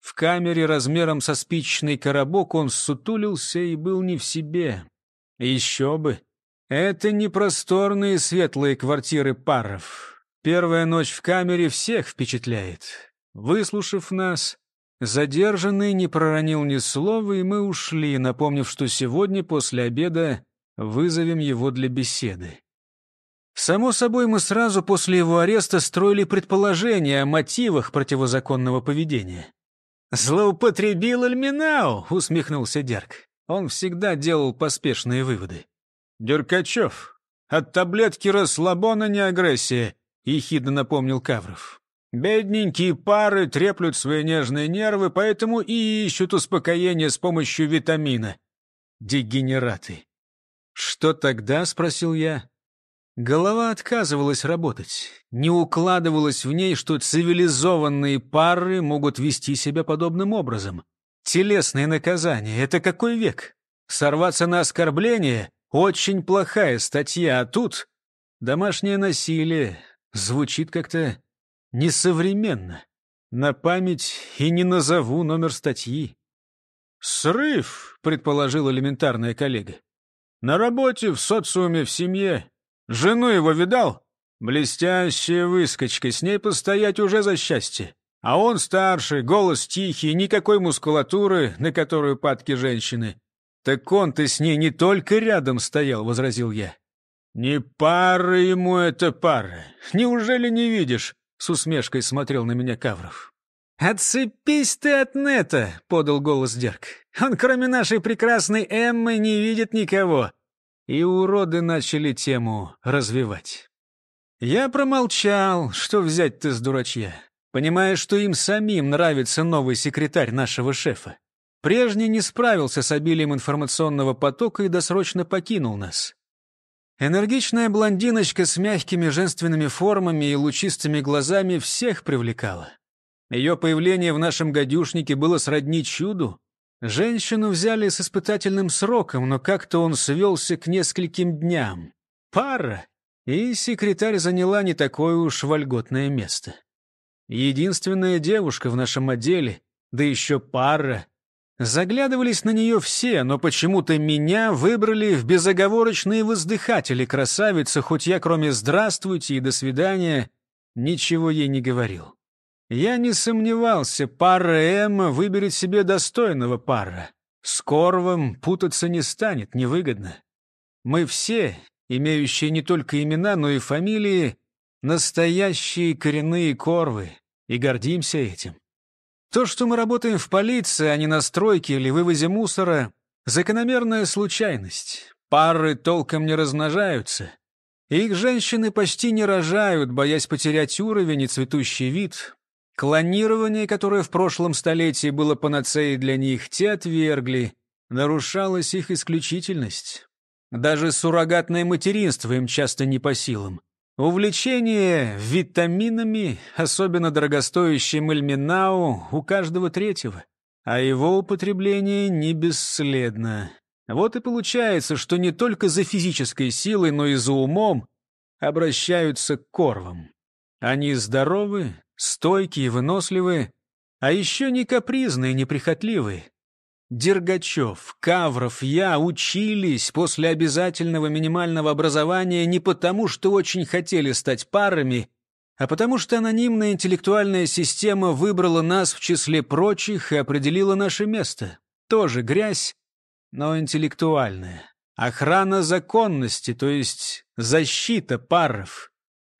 В камере размером со спичный коробок он сутулился и был не в себе. Еще бы. Это не просторные светлые квартиры паров. Первая ночь в камере всех впечатляет. Выслушав нас, задержанный не проронил ни слова, и мы ушли, напомнив, что сегодня после обеда вызовем его для беседы. Само собой, мы сразу после его ареста строили предположения о мотивах противозаконного поведения. «Злоупотребил Альминау. усмехнулся Дерк. Он всегда делал поспешные выводы. «Деркачев, от таблетки расслабона не агрессия», — ехидно напомнил Кавров. Бедненькие пары треплют свои нежные нервы, поэтому и ищут успокоение с помощью витамина. Дегенераты. «Что тогда?» — спросил я. Голова отказывалась работать. Не укладывалось в ней, что цивилизованные пары могут вести себя подобным образом. Телесные наказания — это какой век? Сорваться на оскорбление — очень плохая статья, а тут домашнее насилие звучит как-то несовременно. На память и не назову номер статьи. «Срыв», — предположил элементарная коллега. «На работе, в социуме, в семье. Жену его видал? Блестящая выскочка, с ней постоять уже за счастье. А он старший голос тихий, никакой мускулатуры, на которую падки женщины. Так он-то с ней не только рядом стоял, — возразил я. Не пара ему эта пара. Неужели не видишь? С усмешкой смотрел на меня Кавров. «Отцепись ты от Нета!» — подал голос Дерг. «Он кроме нашей прекрасной Эммы не видит никого!» И уроды начали тему развивать. Я промолчал, что взять ты с дурачья, понимая, что им самим нравится новый секретарь нашего шефа. Прежний не справился с обилием информационного потока и досрочно покинул нас. Энергичная блондиночка с мягкими женственными формами и лучистыми глазами всех привлекала. Ее появление в нашем гадюшнике было сродни чуду. Женщину взяли с испытательным сроком, но как-то он свелся к нескольким дням. Пара! И секретарь заняла не такое уж вольготное место. Единственная девушка в нашем отделе, да еще пара — Заглядывались на нее все, но почему-то меня выбрали в безоговорочные воздыхатели красавицы, хоть я кроме «здравствуйте» и «до свидания» ничего ей не говорил. Я не сомневался, пара Эмма выберет себе достойного пара. С Корвом путаться не станет, невыгодно. Мы все, имеющие не только имена, но и фамилии, настоящие коренные Корвы, и гордимся этим. То, что мы работаем в полиции, а не на стройке или вывозе мусора, закономерная случайность. Пары толком не размножаются. Их женщины почти не рожают, боясь потерять уровень и цветущий вид. Клонирование, которое в прошлом столетии было панацеей для них, те отвергли. Нарушалась их исключительность. Даже суррогатное материнство им часто не по силам. Увлечение витаминами, особенно дорогостоящим Эльминау, у каждого третьего, а его употребление не бесследно. Вот и получается, что не только за физической силой, но и за умом обращаются к корвам. Они здоровы, стойкие, выносливы, а еще не капризные, неприхотливые. Дергачев, Кавров, я учились после обязательного минимального образования не потому, что очень хотели стать парами, а потому что анонимная интеллектуальная система выбрала нас в числе прочих и определила наше место. Тоже грязь, но интеллектуальная. Охрана законности, то есть защита паров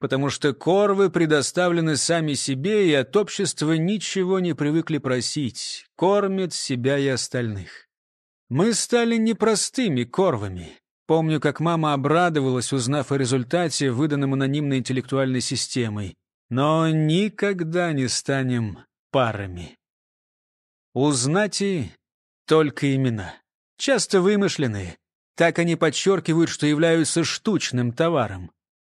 потому что корвы предоставлены сами себе и от общества ничего не привыкли просить, кормят себя и остальных. Мы стали непростыми корвами. Помню, как мама обрадовалась, узнав о результате, выданном анонимной интеллектуальной системой. Но никогда не станем парами. Узнать и только имена. Часто вымышленные. Так они подчеркивают, что являются штучным товаром.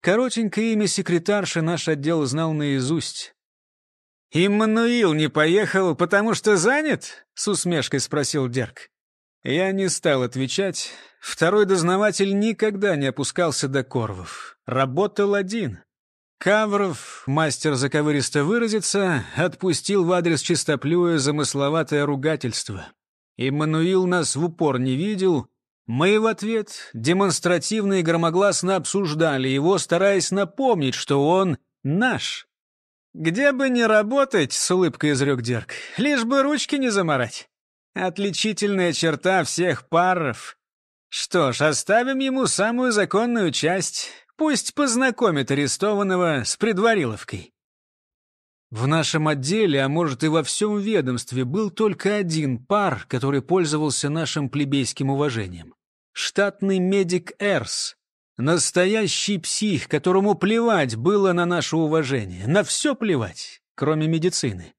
Коротенькое имя секретарши наш отдел знал наизусть. «Иммануил не поехал, потому что занят?» — с усмешкой спросил Дерк. Я не стал отвечать. Второй дознаватель никогда не опускался до Корвов. Работал один. Кавров, мастер заковыристо выразиться, отпустил в адрес чистоплюя замысловатое ругательство. Иммануил нас в упор не видел, мы в ответ демонстративно и громогласно обсуждали его, стараясь напомнить, что он наш. «Где бы ни работать», — с улыбкой изрек Дерг, — «лишь бы ручки не замарать. Отличительная черта всех паров. Что ж, оставим ему самую законную часть. Пусть познакомит арестованного с предвариловкой». В нашем отделе, а может и во всем ведомстве, был только один пар, который пользовался нашим плебейским уважением штатный медик Эрс. Настоящий псих, которому плевать было на наше уважение. На все плевать, кроме медицины.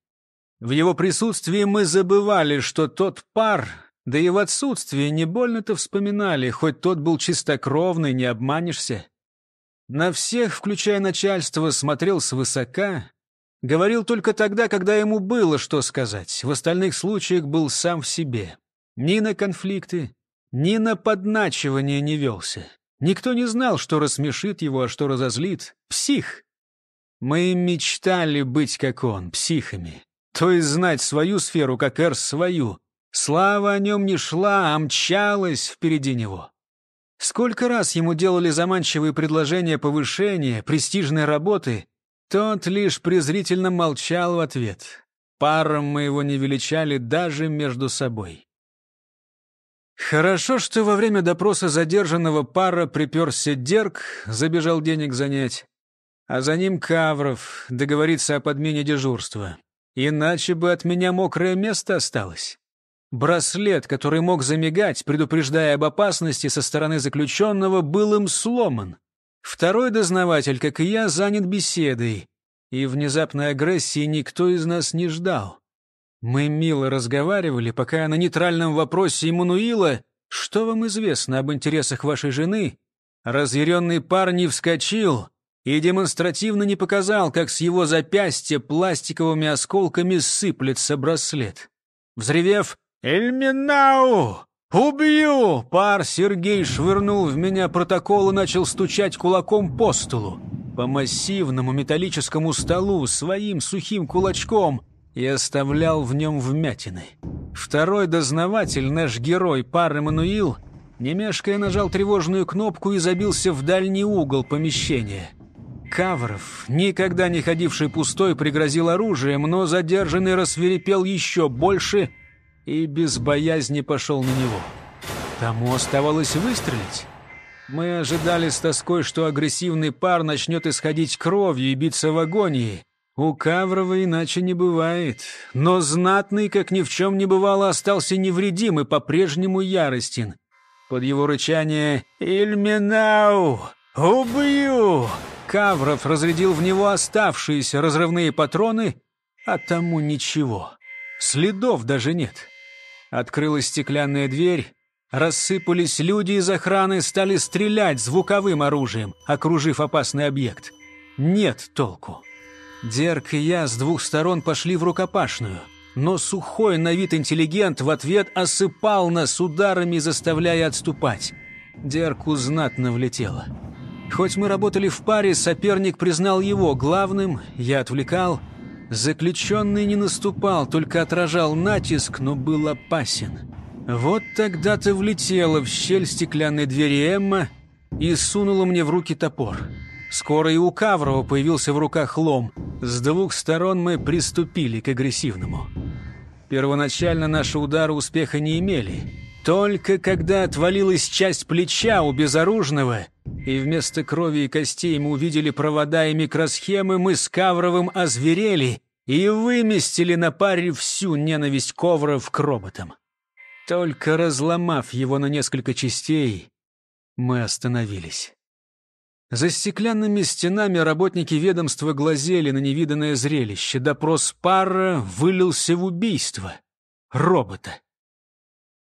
В его присутствии мы забывали, что тот пар, да и в отсутствии не больно-то вспоминали, хоть тот был чистокровный, не обманешься. На всех, включая начальство, смотрел свысока, говорил только тогда, когда ему было что сказать, в остальных случаях был сам в себе. Ни на конфликты, ни на подначивание не велся. Никто не знал, что рассмешит его, а что разозлит. Псих! Мы мечтали быть, как он, психами. То есть знать свою сферу, как Эр свою. Слава о нем не шла, а мчалась впереди него. Сколько раз ему делали заманчивые предложения повышения, престижной работы, тот лишь презрительно молчал в ответ. Паром мы его не величали даже между собой. Хорошо, что во время допроса задержанного пара приперся Дерг, забежал денег занять, а за ним Кавров договорится о подмене дежурства. Иначе бы от меня мокрое место осталось. Браслет, который мог замигать, предупреждая об опасности со стороны заключенного, был им сломан. Второй дознаватель, как и я, занят беседой, и внезапной агрессии никто из нас не ждал. Мы мило разговаривали, пока на нейтральном вопросе Иммануила «Что вам известно об интересах вашей жены?» Разъяренный парень вскочил и демонстративно не показал, как с его запястья пластиковыми осколками сыплется браслет. Взревев «Эльминау! Убью!» Пар Сергей швырнул в меня протокол и начал стучать кулаком по столу. По массивному металлическому столу, своим сухим кулачком — и оставлял в нем вмятины. Второй дознаватель, наш герой, пар Эммануил, не нажал тревожную кнопку и забился в дальний угол помещения. Кавров, никогда не ходивший пустой, пригрозил оружием, но задержанный рассверепел еще больше и без боязни пошел на него. Тому оставалось выстрелить. Мы ожидали с тоской, что агрессивный пар начнет исходить кровью и биться в агонии, у Каврова иначе не бывает. Но знатный, как ни в чем не бывало, остался невредим и по-прежнему яростен. Под его рычание «Ильминау! Убью!» Кавров разрядил в него оставшиеся разрывные патроны, а тому ничего. Следов даже нет. Открылась стеклянная дверь, Рассыпались люди из охраны, стали стрелять звуковым оружием, окружив опасный объект. Нет толку. Дерк и я с двух сторон пошли в рукопашную. Но сухой на вид интеллигент в ответ осыпал нас ударами, заставляя отступать. Дерку знатно влетело. Хоть мы работали в паре, соперник признал его главным, я отвлекал. Заключенный не наступал, только отражал натиск, но был опасен. Вот тогда-то влетела в щель стеклянной двери Эмма и сунула мне в руки топор. Скоро и у Каврова появился в руках лом. С двух сторон мы приступили к агрессивному. Первоначально наши удары успеха не имели. Только когда отвалилась часть плеча у безоружного, и вместо крови и костей мы увидели провода и микросхемы, мы с Кавровым озверели и выместили на паре всю ненависть Ковров к роботам. Только разломав его на несколько частей, мы остановились. За стеклянными стенами работники ведомства глазели на невиданное зрелище. Допрос пара вылился в убийство. Робота.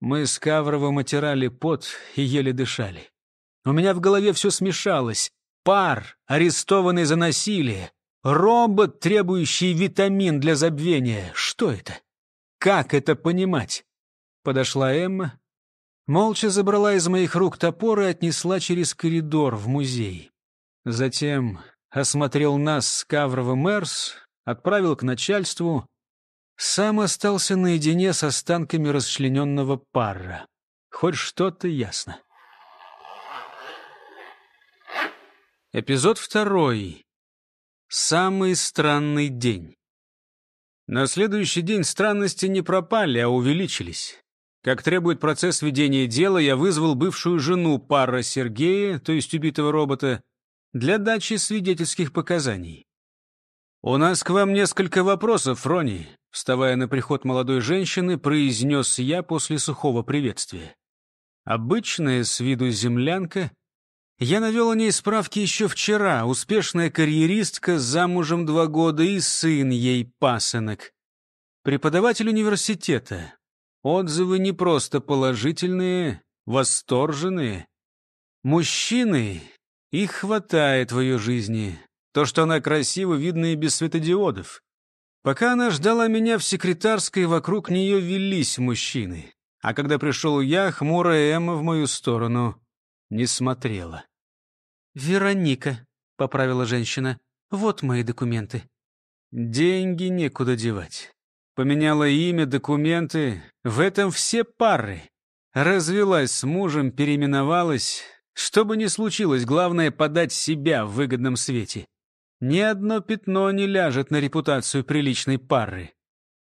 Мы с Кавровым отирали пот и еле дышали. У меня в голове все смешалось. Пар, арестованный за насилие. Робот, требующий витамин для забвения. Что это? Как это понимать? Подошла Эмма, молча забрала из моих рук топор и отнесла через коридор в музей. Затем осмотрел нас с Кавровым Эрс, отправил к начальству. Сам остался наедине с останками расчлененного пара. Хоть что-то ясно. Эпизод второй. Самый странный день. На следующий день странности не пропали, а увеличились. Как требует процесс ведения дела, я вызвал бывшую жену пара Сергея, то есть убитого робота, для дачи свидетельских показаний. «У нас к вам несколько вопросов, Рони», — вставая на приход молодой женщины, произнес я после сухого приветствия. Обычная с виду землянка. Я навел о ней справки еще вчера. Успешная карьеристка, замужем два года и сын ей пасынок. Преподаватель университета. Отзывы не просто положительные, восторженные. Мужчины их хватает в ее жизни. То, что она красива, видно и без светодиодов. Пока она ждала меня в секретарской, вокруг нее велись мужчины. А когда пришел я, хмурая Эмма в мою сторону не смотрела. «Вероника», — поправила женщина, — «вот мои документы». «Деньги некуда девать. Поменяла имя, документы. В этом все пары. Развелась с мужем, переименовалась. Что бы ни случилось, главное подать себя в выгодном свете. Ни одно пятно не ляжет на репутацию приличной пары.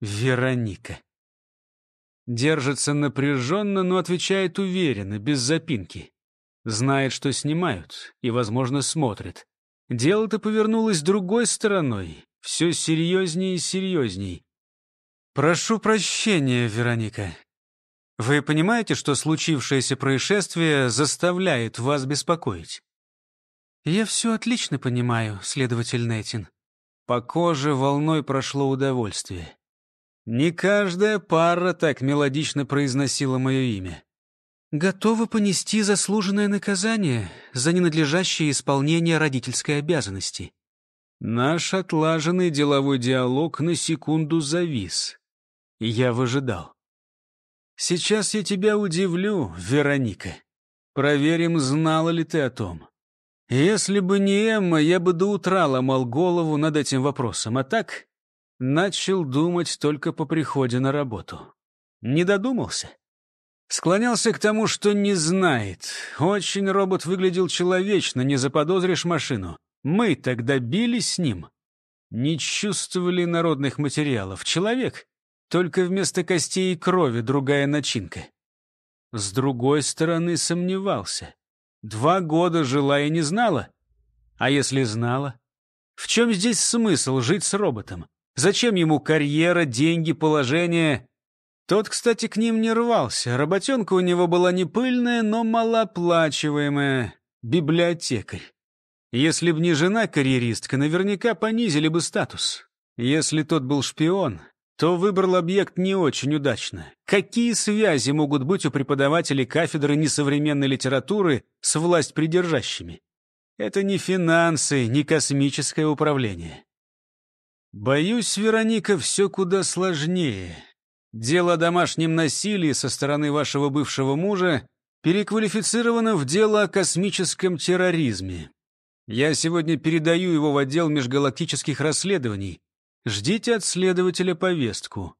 Вероника. Держится напряженно, но отвечает уверенно, без запинки. Знает, что снимают, и, возможно, смотрит. Дело-то повернулось другой стороной, все серьезнее и серьезней. «Прошу прощения, Вероника. Вы понимаете, что случившееся происшествие заставляет вас беспокоить? Я все отлично понимаю, следователь Нетин. По коже волной прошло удовольствие. Не каждая пара так мелодично произносила мое имя. Готова понести заслуженное наказание за ненадлежащее исполнение родительской обязанности. Наш отлаженный деловой диалог на секунду завис. Я выжидал. Сейчас я тебя удивлю, Вероника. Проверим, знала ли ты о том. Если бы не Эмма, я бы до утра ломал голову над этим вопросом, а так начал думать только по приходе на работу. Не додумался. Склонялся к тому, что не знает. Очень робот выглядел человечно, не заподозришь машину. Мы тогда бились с ним. Не чувствовали народных материалов. Человек только вместо костей и крови другая начинка. С другой стороны, сомневался. Два года жила и не знала. А если знала? В чем здесь смысл жить с роботом? Зачем ему карьера, деньги, положение? Тот, кстати, к ним не рвался. Работенка у него была не пыльная, но малооплачиваемая. Библиотекарь. Если б не жена-карьеристка, наверняка понизили бы статус. Если тот был шпион, то выбрал объект не очень удачно. Какие связи могут быть у преподавателей кафедры несовременной литературы с власть придержащими? Это не финансы, не космическое управление. Боюсь, Вероника, все куда сложнее. Дело о домашнем насилии со стороны вашего бывшего мужа переквалифицировано в дело о космическом терроризме. Я сегодня передаю его в отдел межгалактических расследований, Ждите от следователя повестку».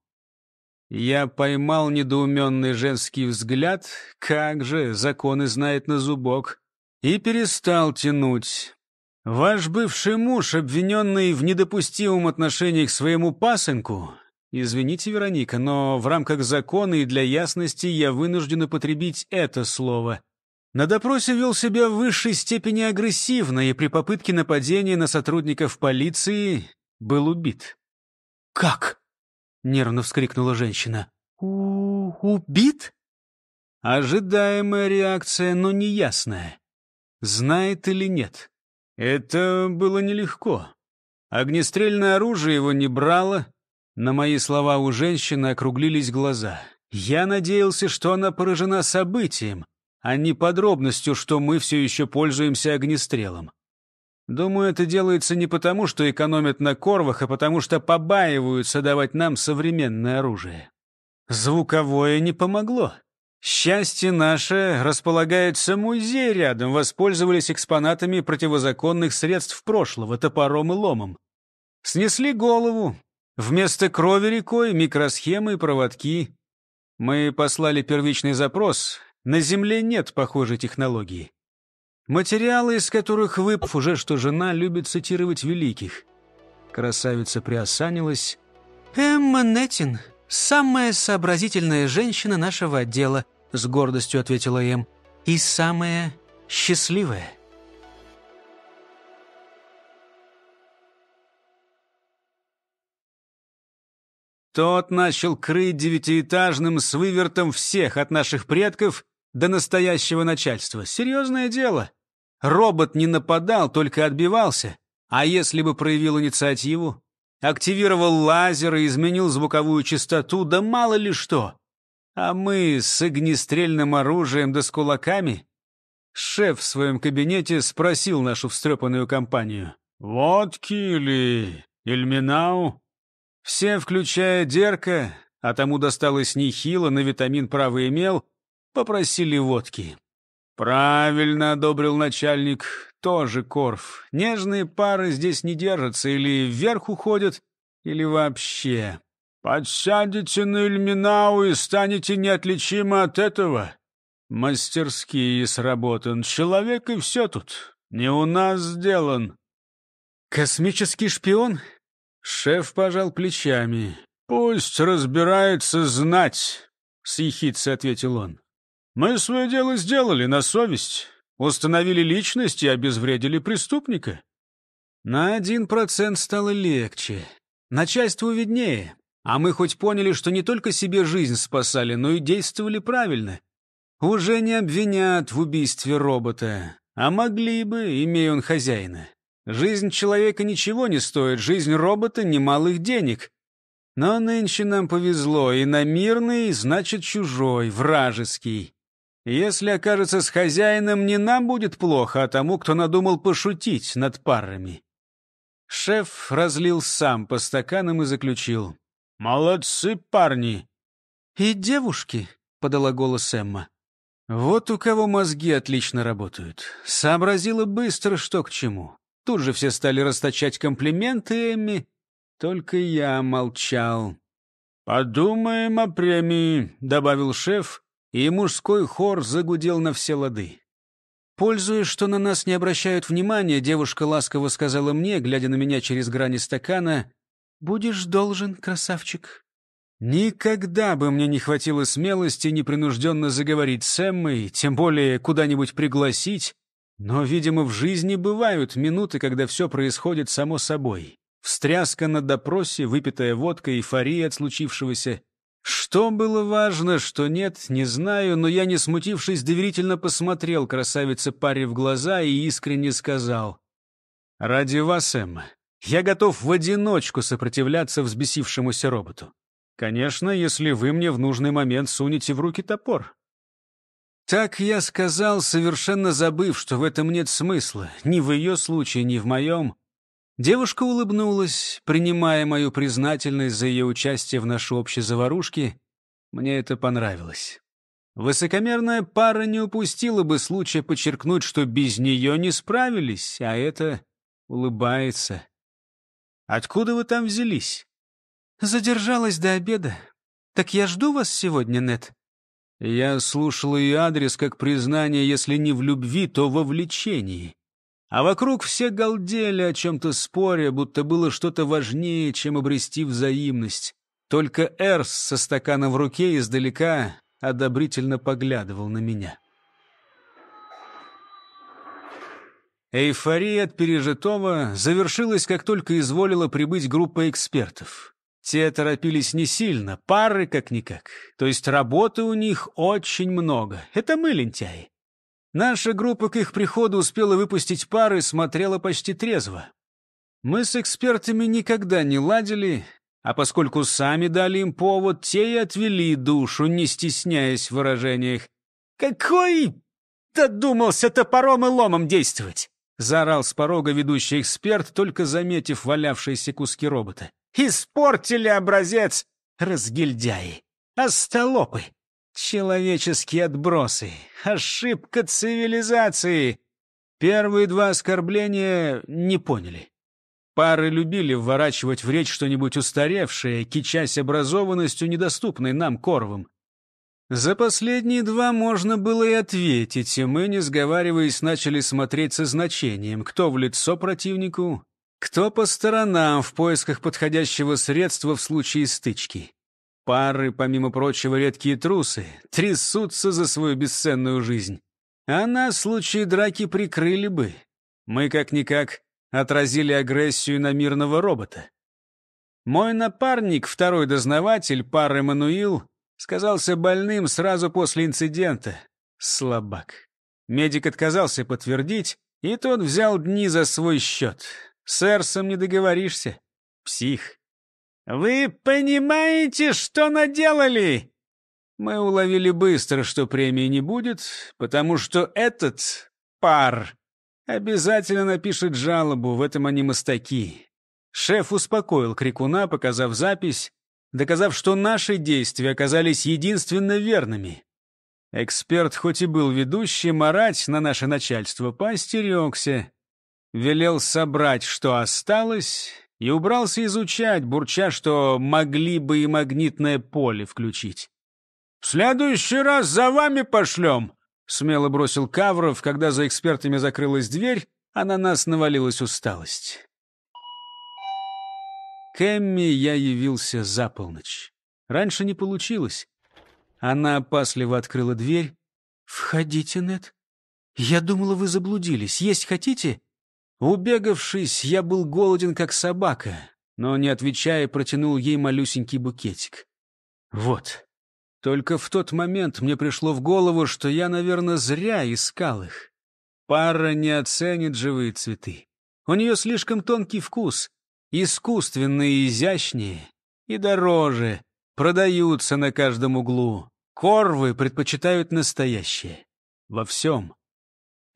Я поймал недоуменный женский взгляд, как же, законы знает на зубок, и перестал тянуть. «Ваш бывший муж, обвиненный в недопустимом отношении к своему пасынку...» «Извините, Вероника, но в рамках закона и для ясности я вынужден употребить это слово», на допросе вел себя в высшей степени агрессивно и при попытке нападения на сотрудников полиции был убит. «Как?» — нервно вскрикнула женщина. У «Убит?» Ожидаемая реакция, но неясная. Знает или нет. Это было нелегко. Огнестрельное оружие его не брало. На мои слова у женщины округлились глаза. Я надеялся, что она поражена событием, а не подробностью, что мы все еще пользуемся огнестрелом. Думаю, это делается не потому, что экономят на корвах, а потому что побаиваются давать нам современное оружие. Звуковое не помогло. Счастье наше располагается музей рядом, воспользовались экспонатами противозаконных средств прошлого, топором и ломом. Снесли голову. Вместо крови рекой микросхемы и проводки. Мы послали первичный запрос. На Земле нет похожей технологии. Материалы, из которых выпав уже, что жена любит цитировать великих. Красавица приосанилась. «Эмма Нетин, самая сообразительная женщина нашего отдела», с гордостью ответила Эм. «И самая счастливая». Тот начал крыть девятиэтажным с вывертом всех от наших предков до настоящего начальства. Серьезное дело. Робот не нападал, только отбивался. А если бы проявил инициативу? Активировал лазер и изменил звуковую частоту, да мало ли что. А мы с огнестрельным оружием да с кулаками? Шеф в своем кабинете спросил нашу встрепанную компанию. «Водки или Ильминау?» Все, включая Дерка, а тому досталось нехило, на витамин правый имел, попросили водки. «Правильно», — одобрил начальник, — «тоже корф. Нежные пары здесь не держатся или вверх уходят, или вообще. Подсядете на Ильминау и станете неотличимы от этого. Мастерские сработан человек, и все тут. Не у нас сделан». «Космический шпион?» Шеф пожал плечами. «Пусть разбирается знать», — с ехидцей ответил он. Мы свое дело сделали на совесть. Установили личность и обезвредили преступника. На один процент стало легче. Начальству виднее. А мы хоть поняли, что не только себе жизнь спасали, но и действовали правильно. Уже не обвинят в убийстве робота, а могли бы, имея он хозяина. Жизнь человека ничего не стоит, жизнь робота — немалых денег. Но нынче нам повезло, и на мирный, значит, чужой, вражеский. Если окажется с хозяином, не нам будет плохо, а тому, кто надумал пошутить над парами. Шеф разлил сам по стаканам и заключил. «Молодцы парни!» «И девушки», — подала голос Эмма. «Вот у кого мозги отлично работают. Сообразила быстро, что к чему. Тут же все стали расточать комплименты Эмми. Только я молчал». «Подумаем о премии», — добавил шеф, — и мужской хор загудел на все лады. Пользуясь, что на нас не обращают внимания, девушка ласково сказала мне, глядя на меня через грани стакана, «Будешь должен, красавчик». Никогда бы мне не хватило смелости непринужденно заговорить с Эммой, тем более куда-нибудь пригласить, но, видимо, в жизни бывают минуты, когда все происходит само собой. Встряска на допросе, выпитая водка, эйфория от случившегося. Что было важно, что нет, не знаю, но я, не смутившись, доверительно посмотрел красавице паре в глаза и искренне сказал. «Ради вас, Эмма, я готов в одиночку сопротивляться взбесившемуся роботу. Конечно, если вы мне в нужный момент сунете в руки топор». Так я сказал, совершенно забыв, что в этом нет смысла, ни в ее случае, ни в моем. Девушка улыбнулась, принимая мою признательность за ее участие в нашей общей заварушке. Мне это понравилось. Высокомерная пара не упустила бы случая подчеркнуть, что без нее не справились, а это улыбается. «Откуда вы там взялись?» «Задержалась до обеда. Так я жду вас сегодня, Нет. Я слушал ее адрес как признание, если не в любви, то во влечении а вокруг все галдели о чем-то споре, будто было что-то важнее, чем обрести взаимность. Только Эрс со стаканом в руке издалека одобрительно поглядывал на меня. Эйфория от пережитого завершилась, как только изволила прибыть группа экспертов. Те торопились не сильно, пары как-никак. То есть работы у них очень много. Это мы лентяи. Наша группа к их приходу успела выпустить пары, смотрела почти трезво. Мы с экспертами никогда не ладили, а поскольку сами дали им повод, те и отвели душу, не стесняясь в выражениях. «Какой додумался топором и ломом действовать!» — заорал с порога ведущий эксперт, только заметив валявшиеся куски робота. «Испортили образец разгильдяи! Остолопы! Человеческие отбросы. Ошибка цивилизации. Первые два оскорбления не поняли. Пары любили вворачивать в речь что-нибудь устаревшее, кичась образованностью, недоступной нам корвам. За последние два можно было и ответить, и мы, не сговариваясь, начали смотреть со значением, кто в лицо противнику, кто по сторонам в поисках подходящего средства в случае стычки. Пары, помимо прочего, редкие трусы, трясутся за свою бесценную жизнь. А нас в случае драки прикрыли бы. Мы, как-никак, отразили агрессию на мирного робота. Мой напарник, второй дознаватель, пар Эммануил, сказался больным сразу после инцидента. Слабак. Медик отказался подтвердить, и тот взял дни за свой счет. С Эрсом не договоришься. Псих. Вы понимаете, что наделали? Мы уловили быстро, что премии не будет, потому что этот пар обязательно напишет жалобу, в этом они мастаки. Шеф успокоил крикуна, показав запись, доказав, что наши действия оказались единственно верными. Эксперт, хоть и был ведущим, орать на наше начальство поостерегся, велел собрать, что осталось, и убрался изучать, бурча, что могли бы и магнитное поле включить. «В следующий раз за вами пошлем!» — смело бросил Кавров, когда за экспертами закрылась дверь, а на нас навалилась усталость. К Эмми я явился за полночь. Раньше не получилось. Она опасливо открыла дверь. «Входите, Нед. Я думала, вы заблудились. Есть хотите?» Убегавшись, я был голоден, как собака, но, не отвечая, протянул ей малюсенький букетик. Вот. Только в тот момент мне пришло в голову, что я, наверное, зря искал их. Пара не оценит живые цветы. У нее слишком тонкий вкус, искусственные и изящнее, и дороже, продаются на каждом углу. Корвы предпочитают настоящие. Во всем.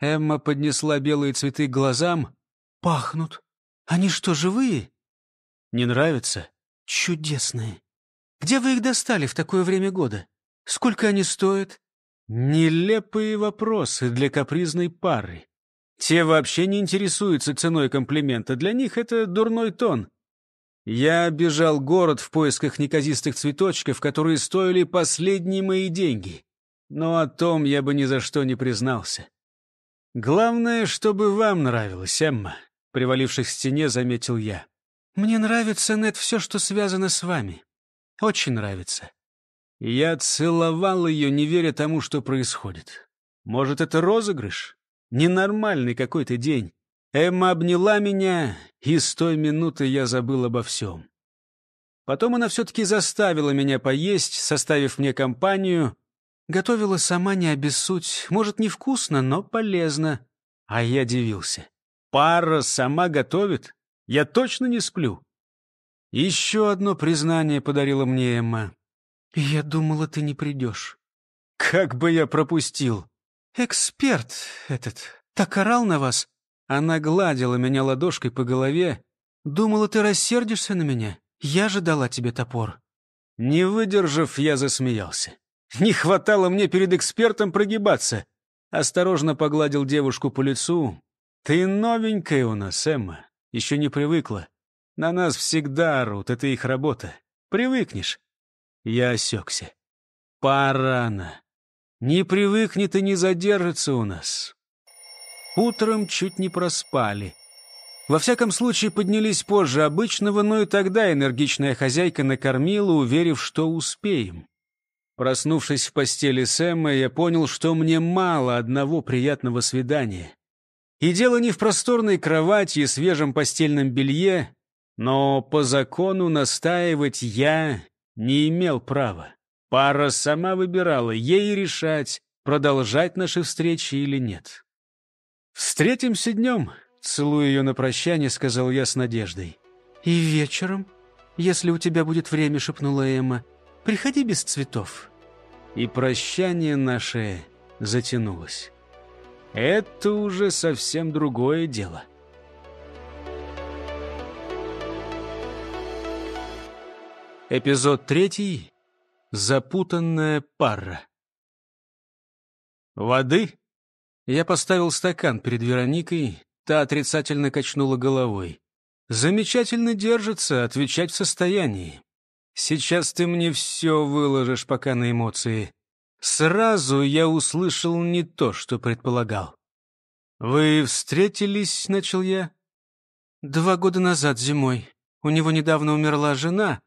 Эмма поднесла белые цветы к глазам. «Пахнут. Они что, живые?» «Не нравится?» «Чудесные. Где вы их достали в такое время года? Сколько они стоят?» Нелепые вопросы для капризной пары. Те вообще не интересуются ценой комплимента, для них это дурной тон. Я обежал город в поисках неказистых цветочков, которые стоили последние мои деньги. Но о том я бы ни за что не признался. «Главное, чтобы вам нравилось, Эмма», — привалившись к стене, заметил я. «Мне нравится, Нед, все, что связано с вами. Очень нравится». Я целовал ее, не веря тому, что происходит. Может, это розыгрыш? Ненормальный какой-то день. Эмма обняла меня, и с той минуты я забыл обо всем. Потом она все-таки заставила меня поесть, составив мне компанию, Готовила сама, не обессудь. Может, невкусно, но полезно. А я дивился. Пара сама готовит? Я точно не сплю. Еще одно признание подарила мне Эмма. Я думала, ты не придешь. Как бы я пропустил. Эксперт этот так орал на вас. Она гладила меня ладошкой по голове. Думала, ты рассердишься на меня. Я же дала тебе топор. Не выдержав, я засмеялся. Не хватало мне перед экспертом прогибаться. Осторожно погладил девушку по лицу. Ты новенькая у нас, Эмма. Еще не привыкла. На нас всегда орут, это их работа. Привыкнешь. Я осекся. Парана. Не привыкнет и не задержится у нас. Утром чуть не проспали. Во всяком случае, поднялись позже обычного, но и тогда энергичная хозяйка накормила, уверив, что успеем. Проснувшись в постели Сэма, я понял, что мне мало одного приятного свидания. И дело не в просторной кровати и свежем постельном белье, но по закону настаивать я не имел права. Пара сама выбирала, ей решать, продолжать наши встречи или нет. «Встретимся днем», — целуя ее на прощание, сказал я с надеждой. «И вечером, если у тебя будет время», — шепнула Эмма, — «приходи без цветов» и прощание наше затянулось. Это уже совсем другое дело. Эпизод третий. Запутанная пара. «Воды?» Я поставил стакан перед Вероникой, та отрицательно качнула головой. «Замечательно держится, отвечать в состоянии. Сейчас ты мне все выложишь пока на эмоции. Сразу я услышал не то, что предполагал. «Вы встретились?» — начал я. «Два года назад, зимой. У него недавно умерла жена.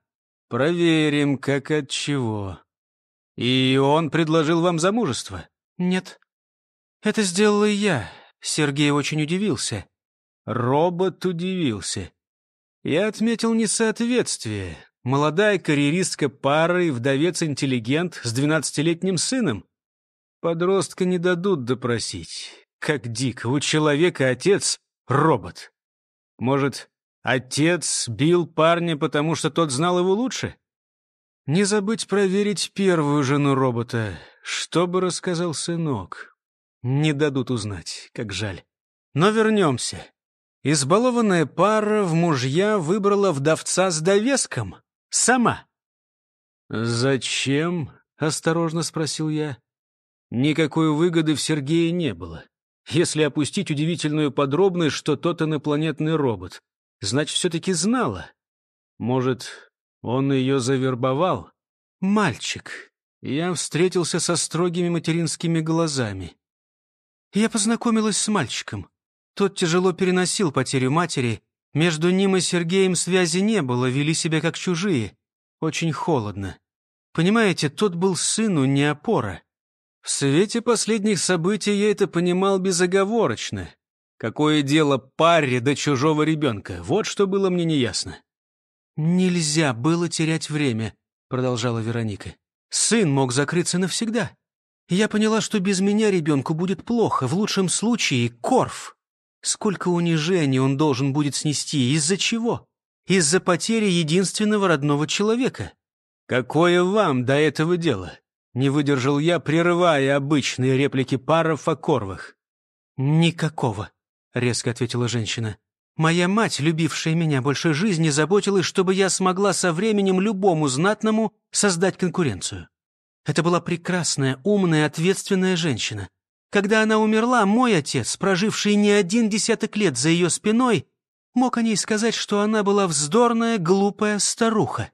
Проверим, как от чего. И он предложил вам замужество?» «Нет. Это сделал и я. Сергей очень удивился». Робот удивился. Я отметил несоответствие. Молодая карьеристка пары и вдовец-интеллигент с двенадцатилетним сыном. Подростка не дадут допросить. Как дико, у человека отец — робот. Может, отец бил парня, потому что тот знал его лучше? Не забыть проверить первую жену робота. Что бы рассказал сынок? Не дадут узнать, как жаль. Но вернемся. Избалованная пара в мужья выбрала вдовца с довеском. Сама!» «Зачем?» — осторожно спросил я. Никакой выгоды в Сергее не было. Если опустить удивительную подробность, что тот инопланетный робот, значит, все-таки знала. Может, он ее завербовал? «Мальчик!» Я встретился со строгими материнскими глазами. Я познакомилась с мальчиком. Тот тяжело переносил потерю матери — между ним и Сергеем связи не было, вели себя как чужие. Очень холодно. Понимаете, тот был сыну не опора. В свете последних событий я это понимал безоговорочно. Какое дело паре до чужого ребенка? Вот что было мне неясно. «Нельзя было терять время», — продолжала Вероника. «Сын мог закрыться навсегда. Я поняла, что без меня ребенку будет плохо, в лучшем случае — корф». Сколько унижений он должен будет снести? Из-за чего? Из-за потери единственного родного человека. Какое вам до этого дело? Не выдержал я, прерывая обычные реплики паров о корвах. «Никакого», — резко ответила женщина. «Моя мать, любившая меня больше жизни, заботилась, чтобы я смогла со временем любому знатному создать конкуренцию. Это была прекрасная, умная, ответственная женщина. Когда она умерла, мой отец, проживший не один десяток лет за ее спиной, мог о ней сказать, что она была вздорная, глупая старуха.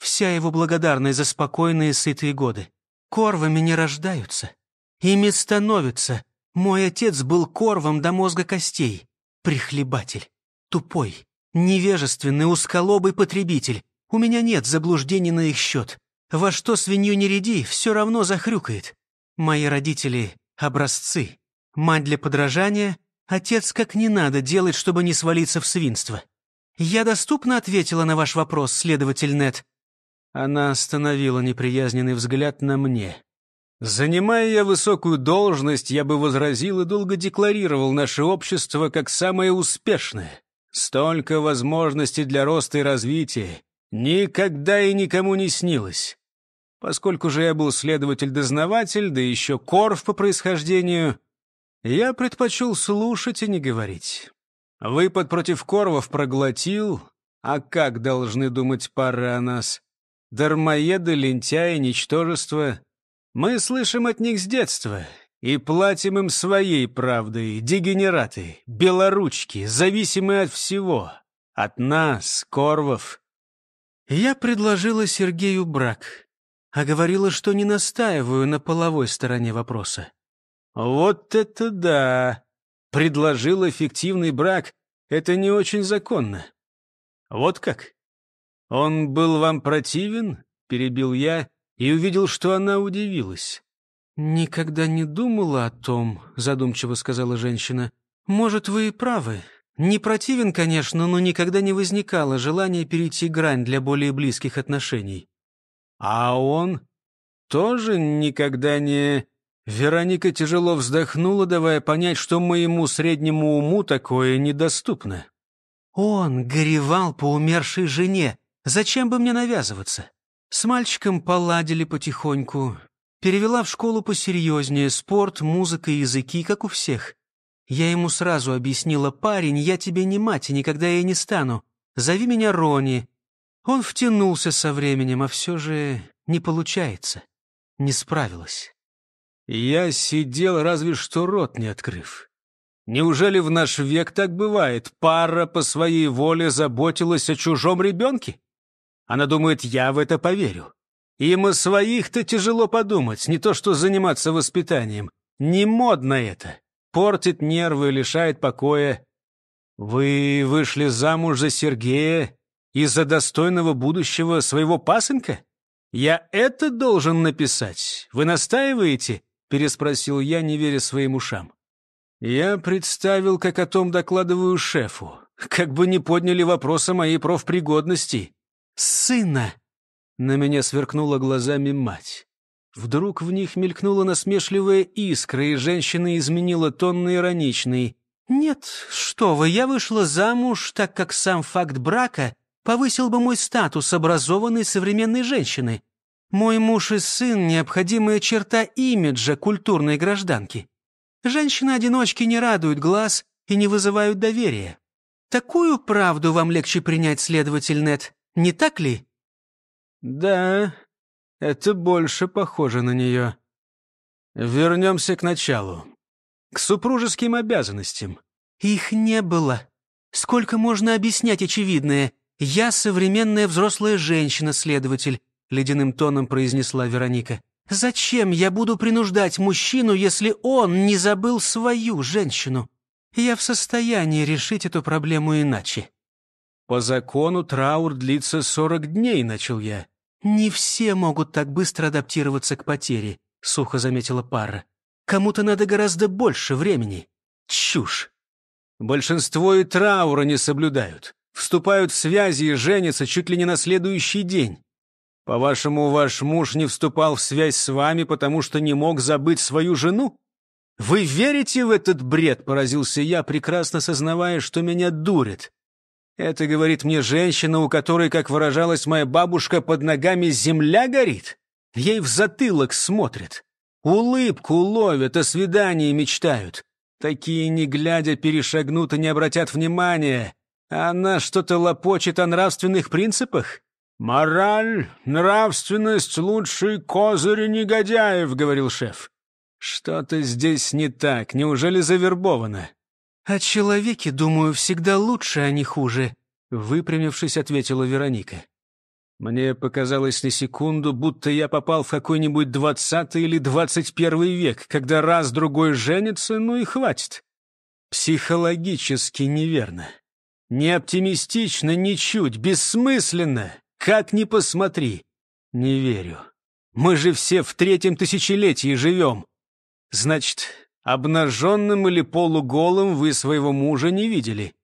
Вся его благодарность за спокойные, сытые годы. Корвами не рождаются. Ими становятся. Мой отец был корвом до мозга костей. Прихлебатель. Тупой. Невежественный, усколобый потребитель. У меня нет заблуждений на их счет. Во что свинью не ряди, все равно захрюкает. Мои родители образцы. Мать для подражания, отец как не надо делать, чтобы не свалиться в свинство. Я доступно ответила на ваш вопрос, следователь Нет. Она остановила неприязненный взгляд на мне. Занимая я высокую должность, я бы возразил и долго декларировал наше общество как самое успешное. Столько возможностей для роста и развития. Никогда и никому не снилось. Поскольку же я был следователь-дознаватель, да еще корф по происхождению, я предпочел слушать и не говорить. Выпад против корвов проглотил, а как должны думать пары о нас? Дармоеды, лентяи, ничтожество. Мы слышим от них с детства и платим им своей правдой, дегенераты, белоручки, зависимые от всего, от нас, корвов. Я предложила Сергею брак а говорила, что не настаиваю на половой стороне вопроса. «Вот это да!» Предложил эффективный брак. Это не очень законно. Вот как? Он был вам противен? Перебил я и увидел, что она удивилась. «Никогда не думала о том», — задумчиво сказала женщина. «Может, вы и правы. Не противен, конечно, но никогда не возникало желания перейти грань для более близких отношений. А он тоже никогда не... Вероника тяжело вздохнула, давая понять, что моему среднему уму такое недоступно. Он горевал по умершей жене. Зачем бы мне навязываться? С мальчиком поладили потихоньку. Перевела в школу посерьезнее. Спорт, музыка, языки, как у всех. Я ему сразу объяснила, парень, я тебе не мать и никогда я не стану. Зови меня Рони. Он втянулся со временем, а все же не получается. Не справилась. Я сидел, разве что рот не открыв. Неужели в наш век так бывает? Пара по своей воле заботилась о чужом ребенке? Она думает, я в это поверю. Им о своих-то тяжело подумать, не то что заниматься воспитанием. Не модно это. Портит нервы, лишает покоя. Вы вышли замуж за Сергея из-за достойного будущего своего пасынка? Я это должен написать. Вы настаиваете?» — переспросил я, не веря своим ушам. Я представил, как о том докладываю шефу. Как бы не подняли вопрос о моей профпригодности. «Сына!» — на меня сверкнула глазами мать. Вдруг в них мелькнула насмешливая искра, и женщина изменила тон на ироничный. «Нет, что вы, я вышла замуж, так как сам факт брака повысил бы мой статус образованной современной женщины. Мой муж и сын — необходимая черта имиджа культурной гражданки. Женщины-одиночки не радуют глаз и не вызывают доверия. Такую правду вам легче принять, следователь Нет, не так ли? Да, это больше похоже на нее. Вернемся к началу. К супружеским обязанностям. Их не было. Сколько можно объяснять очевидное? «Я современная взрослая женщина, следователь», — ледяным тоном произнесла Вероника. «Зачем я буду принуждать мужчину, если он не забыл свою женщину? Я в состоянии решить эту проблему иначе». «По закону траур длится сорок дней», — начал я. «Не все могут так быстро адаптироваться к потере», — сухо заметила пара. «Кому-то надо гораздо больше времени. Чушь!» «Большинство и траура не соблюдают вступают в связи и женятся чуть ли не на следующий день. По-вашему, ваш муж не вступал в связь с вами, потому что не мог забыть свою жену? Вы верите в этот бред?» — поразился я, прекрасно сознавая, что меня дурит. «Это, — говорит мне женщина, у которой, как выражалась моя бабушка, под ногами земля горит. Ей в затылок смотрит. Улыбку ловят, о свидании мечтают. Такие, не глядя, перешагнут и не обратят внимания. Она что-то лопочет о нравственных принципах? «Мораль, нравственность — лучший козыри негодяев», — говорил шеф. «Что-то здесь не так. Неужели завербовано?» «О человеке, думаю, всегда лучше, а не хуже», — выпрямившись, ответила Вероника. Мне показалось на секунду, будто я попал в какой-нибудь двадцатый или двадцать первый век, когда раз-другой женится, ну и хватит. Психологически неверно. Не оптимистично, ничуть, бессмысленно. Как ни посмотри. Не верю. Мы же все в третьем тысячелетии живем. Значит, обнаженным или полуголым вы своего мужа не видели.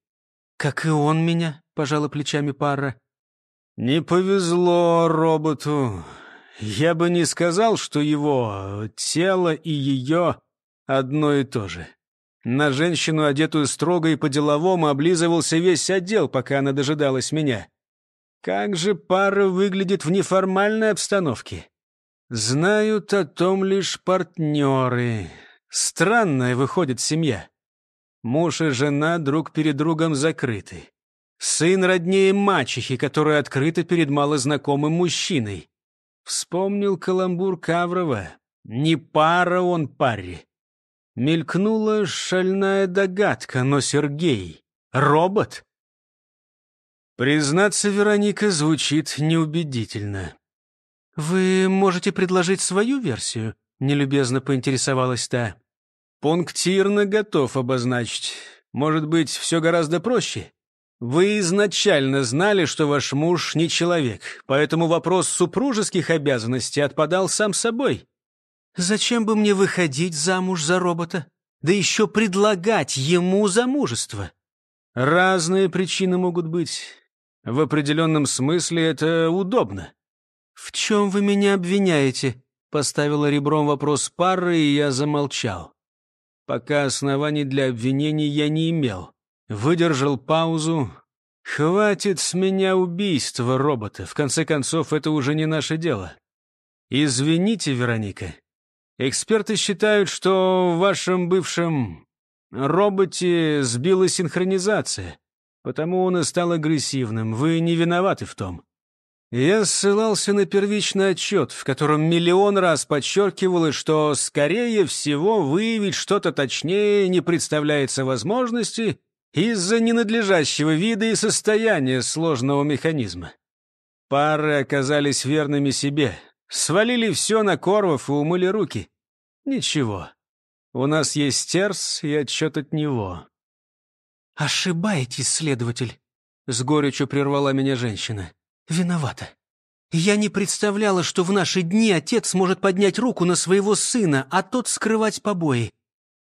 Как и он меня, пожала плечами пара. Не повезло роботу. Я бы не сказал, что его тело и ее одно и то же. На женщину, одетую строго и по-деловому, облизывался весь отдел, пока она дожидалась меня. Как же пара выглядит в неформальной обстановке? Знают о том лишь партнеры. Странная выходит семья. Муж и жена друг перед другом закрыты. Сын роднее мачехи, которая открыта перед малознакомым мужчиной. Вспомнил каламбур Каврова. Не пара он паре. Мелькнула шальная догадка, но Сергей — робот. Признаться, Вероника звучит неубедительно. «Вы можете предложить свою версию?» — нелюбезно поинтересовалась та. «Пунктирно готов обозначить. Может быть, все гораздо проще?» «Вы изначально знали, что ваш муж не человек, поэтому вопрос супружеских обязанностей отпадал сам собой. Зачем бы мне выходить замуж за робота? Да еще предлагать ему замужество? Разные причины могут быть. В определенном смысле это удобно. «В чем вы меня обвиняете?» — поставила ребром вопрос пары, и я замолчал. Пока оснований для обвинений я не имел. Выдержал паузу. «Хватит с меня убийства робота. В конце концов, это уже не наше дело. Извините, Вероника, Эксперты считают, что в вашем бывшем роботе сбила синхронизация, потому он и стал агрессивным. Вы не виноваты в том. Я ссылался на первичный отчет, в котором миллион раз подчеркивалось, что, скорее всего, выявить что-то точнее не представляется возможности из-за ненадлежащего вида и состояния сложного механизма. Пары оказались верными себе, Свалили все на Корвов и умыли руки. Ничего. У нас есть терс и отчет от него. «Ошибаетесь, следователь», — с горечью прервала меня женщина. «Виновата. Я не представляла, что в наши дни отец может поднять руку на своего сына, а тот скрывать побои.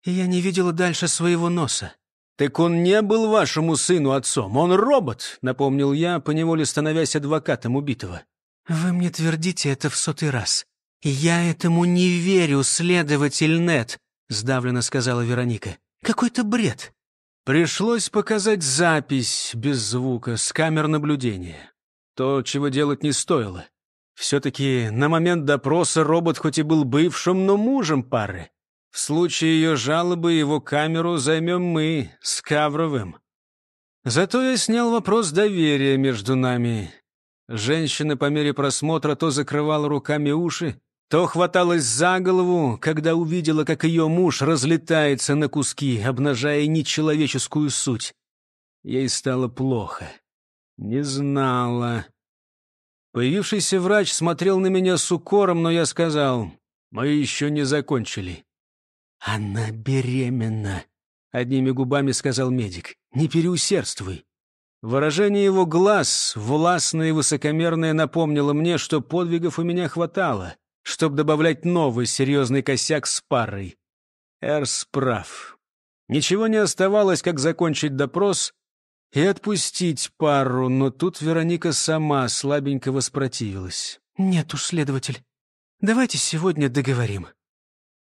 Я не видела дальше своего носа». «Так он не был вашему сыну отцом, он робот», — напомнил я, поневоле становясь адвокатом убитого. «Вы мне твердите это в сотый раз. Я этому не верю, следователь Нет», — сдавленно сказала Вероника. «Какой-то бред». Пришлось показать запись без звука с камер наблюдения. То, чего делать не стоило. Все-таки на момент допроса робот хоть и был бывшим, но мужем пары. В случае ее жалобы его камеру займем мы с Кавровым. Зато я снял вопрос доверия между нами. Женщина по мере просмотра то закрывала руками уши, то хваталась за голову, когда увидела, как ее муж разлетается на куски, обнажая нечеловеческую суть. Ей стало плохо. Не знала. Появившийся врач смотрел на меня с укором, но я сказал, «Мы еще не закончили». «Она беременна», — одними губами сказал медик. «Не переусердствуй. Выражение его глаз, властное и высокомерное, напомнило мне, что подвигов у меня хватало, чтобы добавлять новый серьезный косяк с парой. Эрс прав. Ничего не оставалось, как закончить допрос и отпустить пару, но тут Вероника сама слабенько воспротивилась. «Нет уж, следователь, давайте сегодня договорим».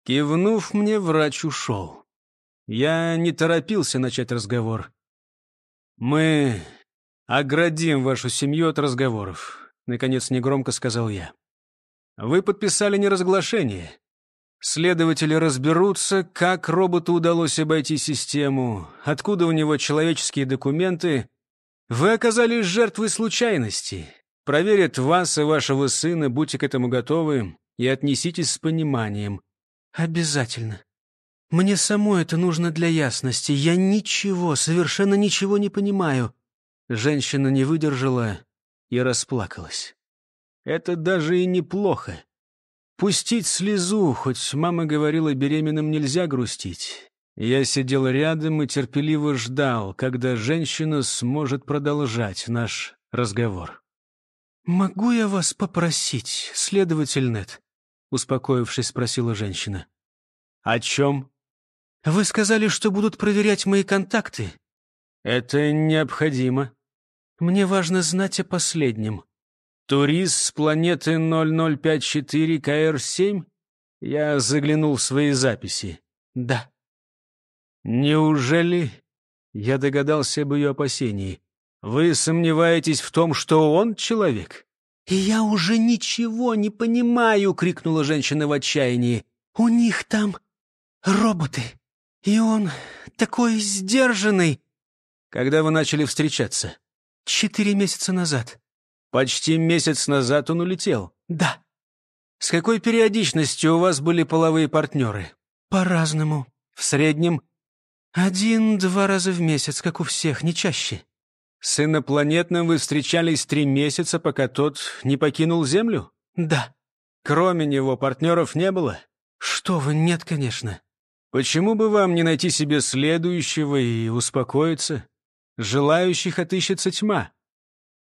Кивнув мне, врач ушел. Я не торопился начать разговор. «Мы оградим вашу семью от разговоров», — наконец негромко сказал я. «Вы подписали неразглашение. Следователи разберутся, как роботу удалось обойти систему, откуда у него человеческие документы. Вы оказались жертвой случайности. Проверят вас и вашего сына, будьте к этому готовы, и отнеситесь с пониманием». «Обязательно», мне само это нужно для ясности. Я ничего, совершенно ничего не понимаю». Женщина не выдержала и расплакалась. «Это даже и неплохо. Пустить слезу, хоть мама говорила, беременным нельзя грустить. Я сидел рядом и терпеливо ждал, когда женщина сможет продолжать наш разговор. «Могу я вас попросить, следователь Нет? успокоившись, спросила женщина. «О чем?» «Вы сказали, что будут проверять мои контакты». «Это необходимо». «Мне важно знать о последнем». «Турист с планеты 0054 КР-7?» Я заглянул в свои записи. «Да». «Неужели?» Я догадался об ее опасении. «Вы сомневаетесь в том, что он человек?» я уже ничего не понимаю!» — крикнула женщина в отчаянии. «У них там роботы!» «И он такой сдержанный!» «Когда вы начали встречаться?» «Четыре месяца назад». «Почти месяц назад он улетел?» «Да». «С какой периодичностью у вас были половые партнеры?» «По-разному. В среднем?» «Один-два раза в месяц, как у всех, не чаще». «С инопланетным вы встречались три месяца, пока тот не покинул Землю?» «Да». «Кроме него партнеров не было?» «Что вы, нет, конечно. Почему бы вам не найти себе следующего и успокоиться? Желающих отыщется тьма.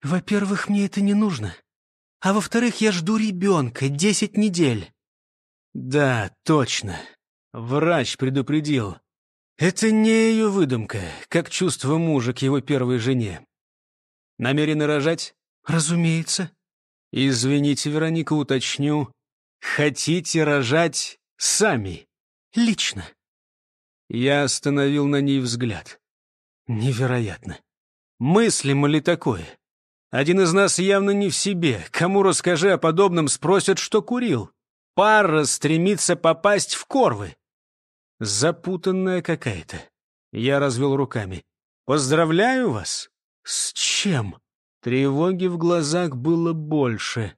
Во-первых, мне это не нужно. А во-вторых, я жду ребенка десять недель. Да, точно. Врач предупредил. Это не ее выдумка, как чувство мужа к его первой жене. Намерены рожать? Разумеется. Извините, Вероника, уточню. Хотите рожать сами? Лично. Я остановил на ней взгляд. Невероятно. Мыслимо ли такое? Один из нас явно не в себе. Кому расскажи о подобном, спросят, что курил. Пара стремится попасть в корвы. Запутанная какая-то. Я развел руками. «Поздравляю вас!» «С чем?» Тревоги в глазах было больше.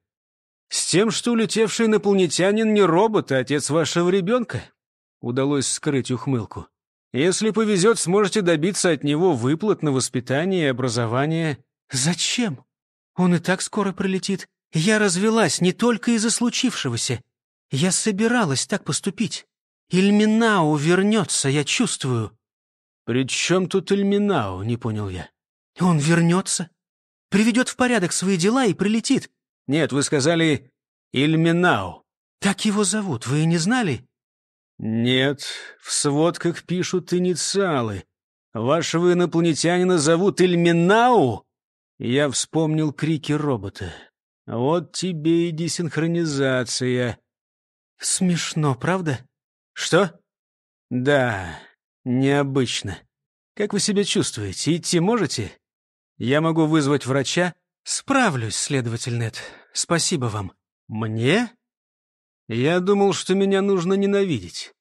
«С тем, что улетевший инопланетянин не робот, а отец вашего ребенка. Удалось скрыть ухмылку. «Если повезет, сможете добиться от него выплат на воспитание и образование». «Зачем? Он и так скоро прилетит. Я развелась не только из-за случившегося. Я собиралась так поступить. Ильминау вернется, я чувствую». «При чем тут Ильминау?» — не понял я. «Он вернется, приведет в порядок свои дела и прилетит». «Нет, вы сказали Ильминау». «Так его зовут, вы и не знали?» «Нет, в сводках пишут инициалы. Вашего инопланетянина зовут Ильминау?» Я вспомнил крики робота. «Вот тебе и десинхронизация». «Смешно, правда?» «Что?» «Да, необычно. Как вы себя чувствуете? Идти можете?» «Я могу вызвать врача?» «Справлюсь, следователь Нет. Спасибо вам». «Мне?» Я думал, что меня нужно ненавидеть.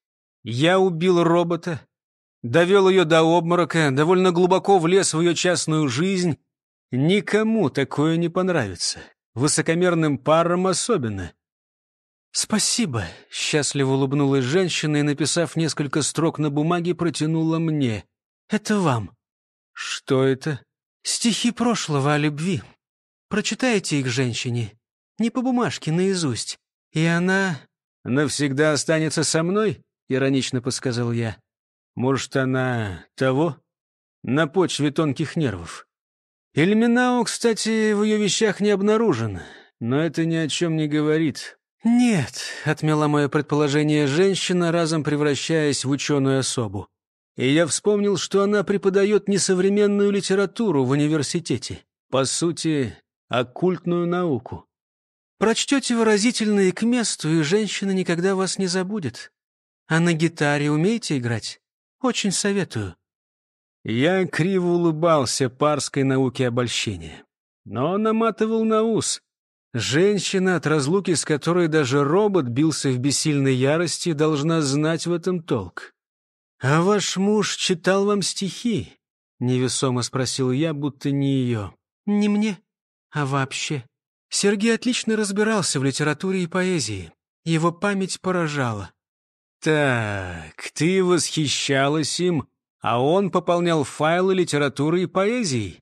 Я убил робота, довел ее до обморока, довольно глубоко влез в ее частную жизнь. Никому такое не понравится. Высокомерным парам особенно. «Спасибо», — счастливо улыбнулась женщина и, написав несколько строк на бумаге, протянула мне. «Это вам». «Что это?» «Стихи прошлого о любви. Прочитайте их женщине. Не по бумажке, наизусть. «И она навсегда останется со мной?» — иронично подсказал я. «Может, она того?» «На почве тонких нервов». Ильминау, кстати, в ее вещах не обнаружен, но это ни о чем не говорит. «Нет», — отмела мое предположение женщина, разом превращаясь в ученую особу. И я вспомнил, что она преподает несовременную литературу в университете. По сути, оккультную науку. Прочтете выразительные к месту, и женщина никогда вас не забудет. А на гитаре умеете играть? Очень советую». Я криво улыбался парской науке обольщения, но наматывал на ус. Женщина, от разлуки с которой даже робот бился в бессильной ярости, должна знать в этом толк. «А ваш муж читал вам стихи?» — невесомо спросил я, будто не ее. «Не мне, а вообще», Сергей отлично разбирался в литературе и поэзии. Его память поражала. «Так, ты восхищалась им, а он пополнял файлы литературы и поэзии.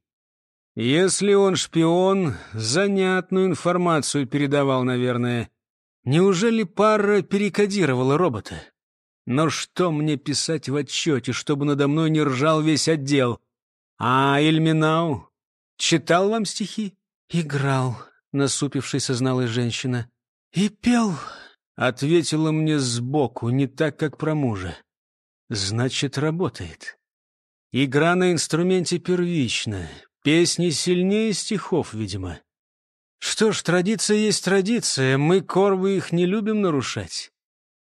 Если он шпион, занятную информацию передавал, наверное. Неужели пара перекодировала робота? Но что мне писать в отчете, чтобы надо мной не ржал весь отдел? А Эльминау? Читал вам стихи?» «Играл», насупившись, созналась женщина. «И пел», — ответила мне сбоку, не так, как про мужа. «Значит, работает. Игра на инструменте первична, песни сильнее стихов, видимо». Что ж, традиция есть традиция, мы корвы их не любим нарушать.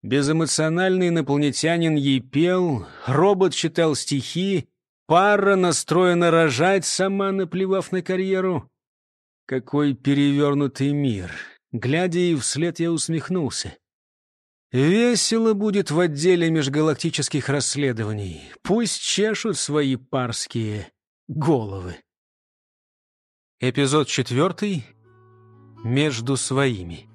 Безэмоциональный инопланетянин ей пел, робот читал стихи, пара настроена рожать, сама наплевав на карьеру. Какой перевернутый мир! Глядя и вслед, я усмехнулся. Весело будет в отделе межгалактических расследований. Пусть чешут свои парские головы. Эпизод четвертый. Между своими.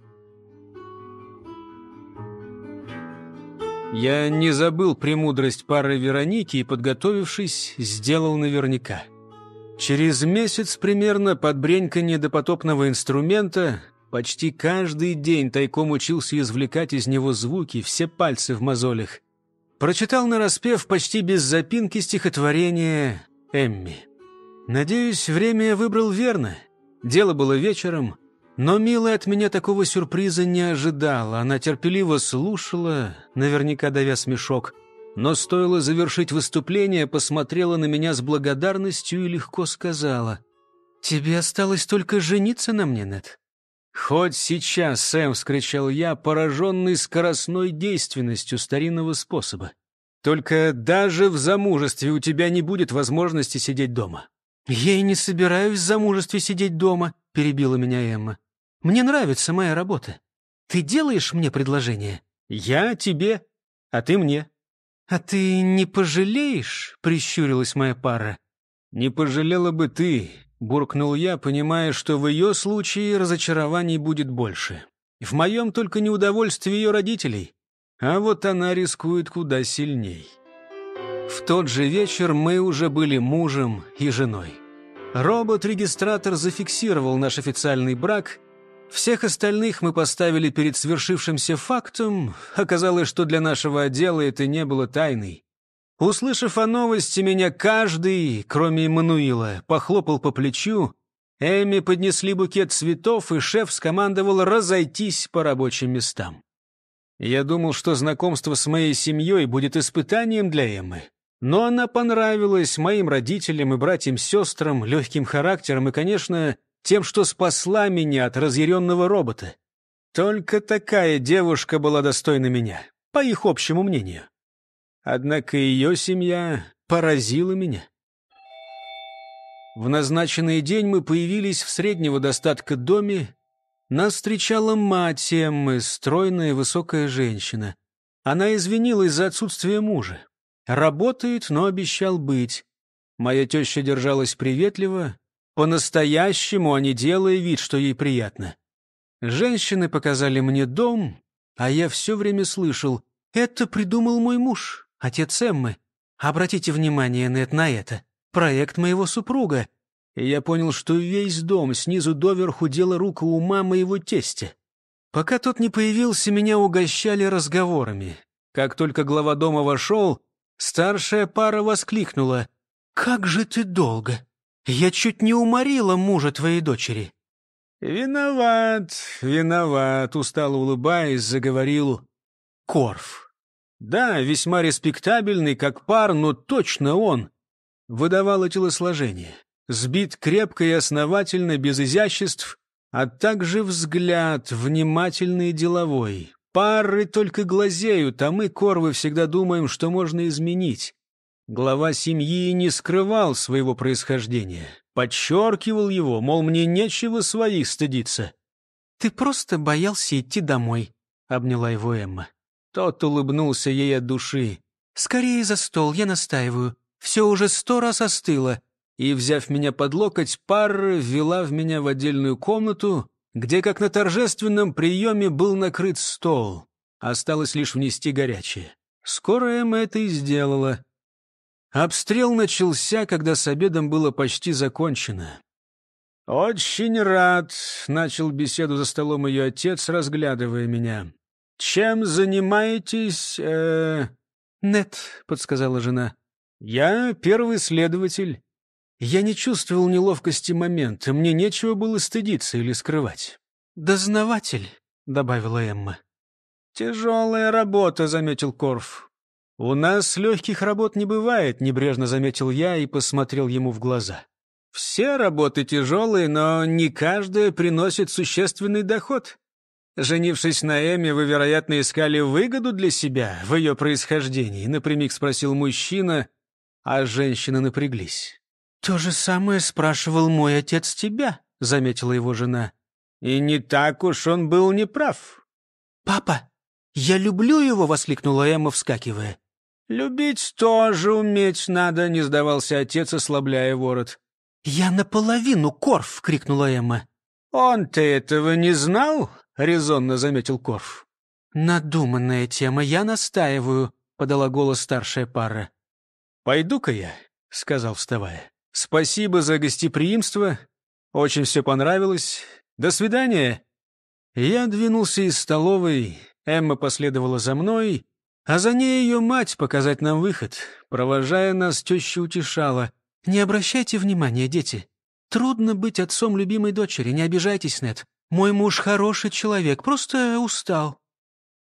Я не забыл премудрость пары Вероники и, подготовившись, сделал наверняка. Через месяц примерно под бреньканье допотопного инструмента почти каждый день тайком учился извлекать из него звуки, все пальцы в мозолях. Прочитал нараспев почти без запинки стихотворение Эмми. Надеюсь, время я выбрал верно. Дело было вечером, но милая от меня такого сюрприза не ожидала. Она терпеливо слушала, наверняка давя смешок – но стоило завершить выступление, посмотрела на меня с благодарностью и легко сказала. «Тебе осталось только жениться на мне, нет? «Хоть сейчас, Сэм!» — вскричал я, пораженный скоростной действенностью старинного способа. «Только даже в замужестве у тебя не будет возможности сидеть дома». «Я и не собираюсь в замужестве сидеть дома», — перебила меня Эмма. «Мне нравится моя работа. Ты делаешь мне предложение?» «Я тебе, а ты мне», «А ты не пожалеешь?» — прищурилась моя пара. «Не пожалела бы ты», — буркнул я, понимая, что в ее случае разочарований будет больше. «В моем только неудовольствие ее родителей. А вот она рискует куда сильней». В тот же вечер мы уже были мужем и женой. Робот-регистратор зафиксировал наш официальный брак — всех остальных мы поставили перед свершившимся фактом. Оказалось, что для нашего отдела это не было тайной. Услышав о новости, меня каждый, кроме Эммануила, похлопал по плечу. Эми поднесли букет цветов, и шеф скомандовал разойтись по рабочим местам. Я думал, что знакомство с моей семьей будет испытанием для Эммы. Но она понравилась моим родителям и братьям-сестрам, легким характером и, конечно, тем, что спасла меня от разъяренного робота. Только такая девушка была достойна меня, по их общему мнению. Однако ее семья поразила меня. В назначенный день мы появились в среднего достатка доме. Нас встречала мать Эммы, стройная высокая женщина. Она извинилась за отсутствие мужа. Работает, но обещал быть. Моя теща держалась приветливо, по-настоящему, а не делая вид, что ей приятно. Женщины показали мне дом, а я все время слышал, это придумал мой муж, отец Эммы. Обратите внимание, Нет, на это. Проект моего супруга. И я понял, что весь дом снизу доверху дело рук ума моего тестя. Пока тот не появился, меня угощали разговорами. Как только глава дома вошел, старшая пара воскликнула. «Как же ты долго!» Я чуть не уморила мужа твоей дочери». «Виноват, виноват», — устало улыбаясь, заговорил Корф. «Да, весьма респектабельный, как пар, но точно он». Выдавало телосложение. Сбит крепко и основательно, без изяществ, а также взгляд, внимательный и деловой. Пары только глазеют, а мы, корвы, всегда думаем, что можно изменить. Глава семьи не скрывал своего происхождения. Подчеркивал его, мол, мне нечего своих стыдиться. «Ты просто боялся идти домой», — обняла его Эмма. Тот улыбнулся ей от души. «Скорее за стол, я настаиваю. Все уже сто раз остыло». И, взяв меня под локоть, пар ввела в меня в отдельную комнату, где, как на торжественном приеме, был накрыт стол. Осталось лишь внести горячее. Скоро Эмма это и сделала. Обстрел начался, когда с обедом было почти закончено. «Очень рад», — начал беседу за столом ее отец, разглядывая меня. «Чем занимаетесь?» э... «Нет», — подсказала жена. «Я первый следователь». Я не чувствовал неловкости момента, мне нечего было стыдиться или скрывать. «Дознаватель», — добавила Эмма. «Тяжелая работа», — заметил Корф. «У нас легких работ не бывает», — небрежно заметил я и посмотрел ему в глаза. «Все работы тяжелые, но не каждая приносит существенный доход. Женившись на Эме, вы, вероятно, искали выгоду для себя в ее происхождении», — напрямик спросил мужчина, а женщины напряглись. «То же самое спрашивал мой отец тебя», — заметила его жена. «И не так уж он был неправ». «Папа, я люблю его!» — воскликнула Эмма, вскакивая. «Любить тоже уметь надо», — не сдавался отец, ослабляя ворот. «Я наполовину Корф!» — крикнула Эмма. «Он-то этого не знал?» — резонно заметил Корф. «Надуманная тема, я настаиваю», — подала голос старшая пара. «Пойду-ка я», — сказал, вставая. «Спасибо за гостеприимство. Очень все понравилось. До свидания». Я двинулся из столовой, Эмма последовала за мной, а за ней ее мать показать нам выход. Провожая нас, теща утешала. «Не обращайте внимания, дети. Трудно быть отцом любимой дочери, не обижайтесь, Нет. Мой муж хороший человек, просто устал».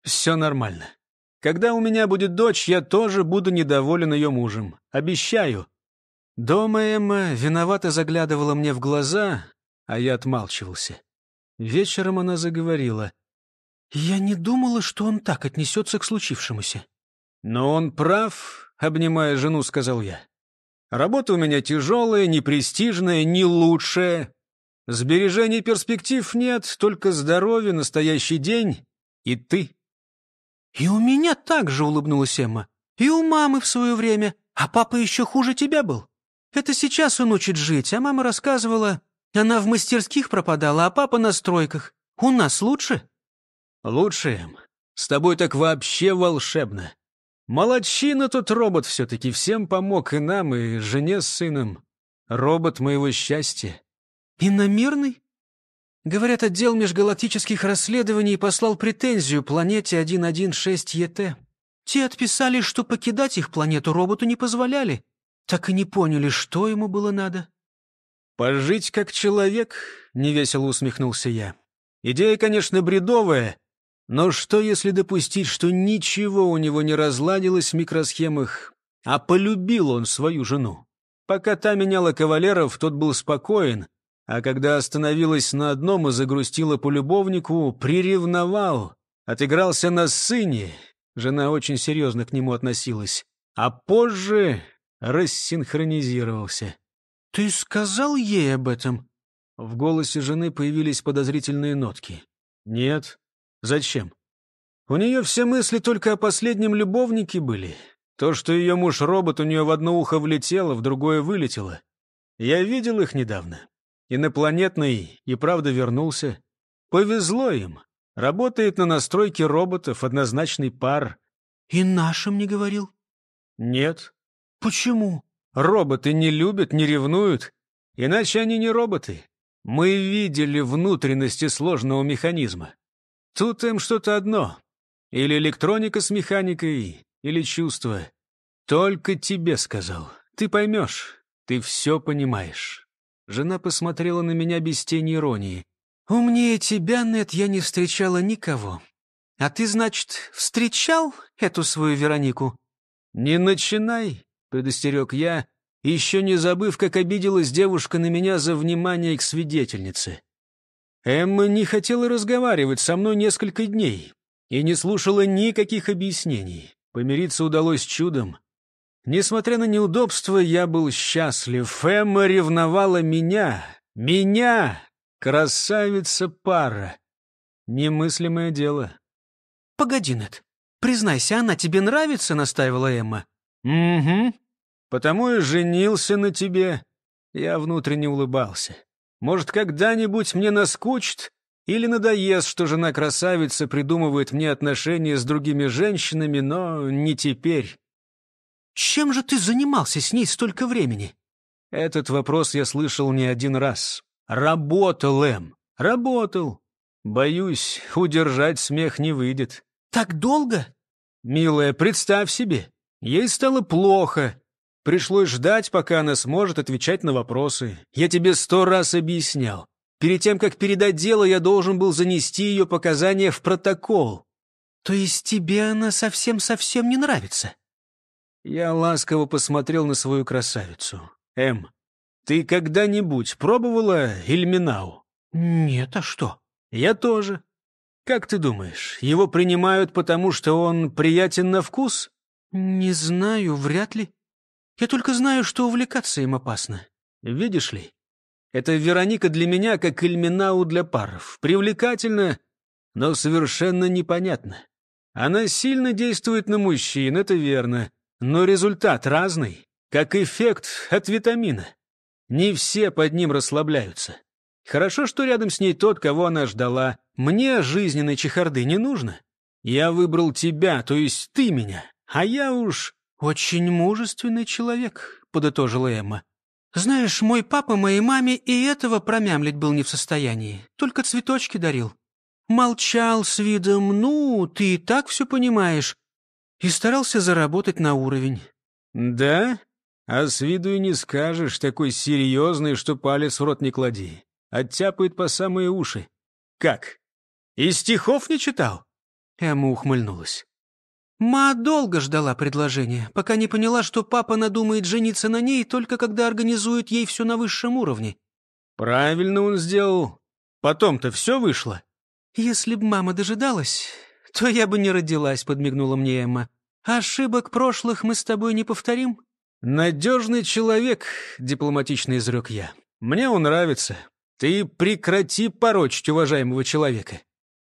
«Все нормально. Когда у меня будет дочь, я тоже буду недоволен ее мужем. Обещаю». Дома Эмма виновато заглядывала мне в глаза, а я отмалчивался. Вечером она заговорила — «Я не думала, что он так отнесется к случившемуся». «Но он прав», — обнимая жену, сказал я. «Работа у меня тяжелая, непрестижная, не лучшая. Сбережений перспектив нет, только здоровье, настоящий день и ты». «И у меня так же», — улыбнулась Эмма. «И у мамы в свое время. А папа еще хуже тебя был. Это сейчас он учит жить, а мама рассказывала. Она в мастерских пропадала, а папа на стройках. У нас лучше?» «Лучшим. С тобой так вообще волшебно. Молодчина тот робот все-таки всем помог и нам, и жене с сыном. Робот моего счастья». «Иномерный?» Говорят, отдел межгалактических расследований послал претензию планете 116ЕТ. Те отписали, что покидать их планету роботу не позволяли. Так и не поняли, что ему было надо. «Пожить как человек», — невесело усмехнулся я. «Идея, конечно, бредовая, но что, если допустить, что ничего у него не разладилось в микросхемах, а полюбил он свою жену? Пока та меняла кавалеров, тот был спокоен, а когда остановилась на одном и загрустила по любовнику, приревновал, отыгрался на сыне. Жена очень серьезно к нему относилась, а позже рассинхронизировался. «Ты сказал ей об этом?» В голосе жены появились подозрительные нотки. «Нет», Зачем? У нее все мысли только о последнем любовнике были. То, что ее муж-робот у нее в одно ухо влетело, в другое вылетело. Я видел их недавно. Инопланетный и правда вернулся. Повезло им. Работает на настройке роботов однозначный пар. И нашим не говорил? Нет. Почему? Роботы не любят, не ревнуют. Иначе они не роботы. Мы видели внутренности сложного механизма. Тут им что-то одно. Или электроника с механикой, или чувство. Только тебе сказал. Ты поймешь. Ты все понимаешь. Жена посмотрела на меня без тени иронии. «Умнее тебя, Нет, я не встречала никого. А ты, значит, встречал эту свою Веронику?» «Не начинай», — предостерег я, еще не забыв, как обиделась девушка на меня за внимание к свидетельнице. Эмма не хотела разговаривать со мной несколько дней и не слушала никаких объяснений. Помириться удалось чудом. Несмотря на неудобства, я был счастлив. Эмма ревновала меня. Меня! Красавица пара. Немыслимое дело. «Погоди, Нед, признайся, она тебе нравится?» — настаивала Эмма. «Угу. Потому и женился на тебе». Я внутренне улыбался. Может, когда-нибудь мне наскучит или надоест, что жена-красавица придумывает мне отношения с другими женщинами, но не теперь. Чем же ты занимался с ней столько времени? Этот вопрос я слышал не один раз. Работал, Эм, работал. Боюсь, удержать смех не выйдет. Так долго? Милая, представь себе, ей стало плохо, Пришлось ждать, пока она сможет отвечать на вопросы. Я тебе сто раз объяснял. Перед тем, как передать дело, я должен был занести ее показания в протокол. То есть тебе она совсем-совсем не нравится? Я ласково посмотрел на свою красавицу. Эм, ты когда-нибудь пробовала Ильминау? Нет, а что? Я тоже. Как ты думаешь, его принимают потому, что он приятен на вкус? Не знаю, вряд ли. Я только знаю, что увлекаться им опасно. Видишь ли, эта Вероника для меня как Эльминау для паров. Привлекательно, но совершенно непонятно. Она сильно действует на мужчин, это верно, но результат разный, как эффект от витамина. Не все под ним расслабляются. Хорошо, что рядом с ней тот, кого она ждала. Мне жизненной чехарды не нужно. Я выбрал тебя, то есть ты меня, а я уж... «Очень мужественный человек», — подытожила Эмма. «Знаешь, мой папа моей маме и этого промямлить был не в состоянии, только цветочки дарил. Молчал с видом, ну, ты и так все понимаешь, и старался заработать на уровень». «Да? А с виду и не скажешь, такой серьезный, что палец в рот не клади. Оттяпает по самые уши. Как? И стихов не читал?» Эмма ухмыльнулась. Ма долго ждала предложения, пока не поняла, что папа надумает жениться на ней только когда организует ей все на высшем уровне. Правильно он сделал. Потом-то все вышло. Если б мама дожидалась, то я бы не родилась, подмигнула мне Эмма. Ошибок прошлых мы с тобой не повторим. Надежный человек, дипломатично изрек я. Мне он нравится. Ты прекрати порочить уважаемого человека.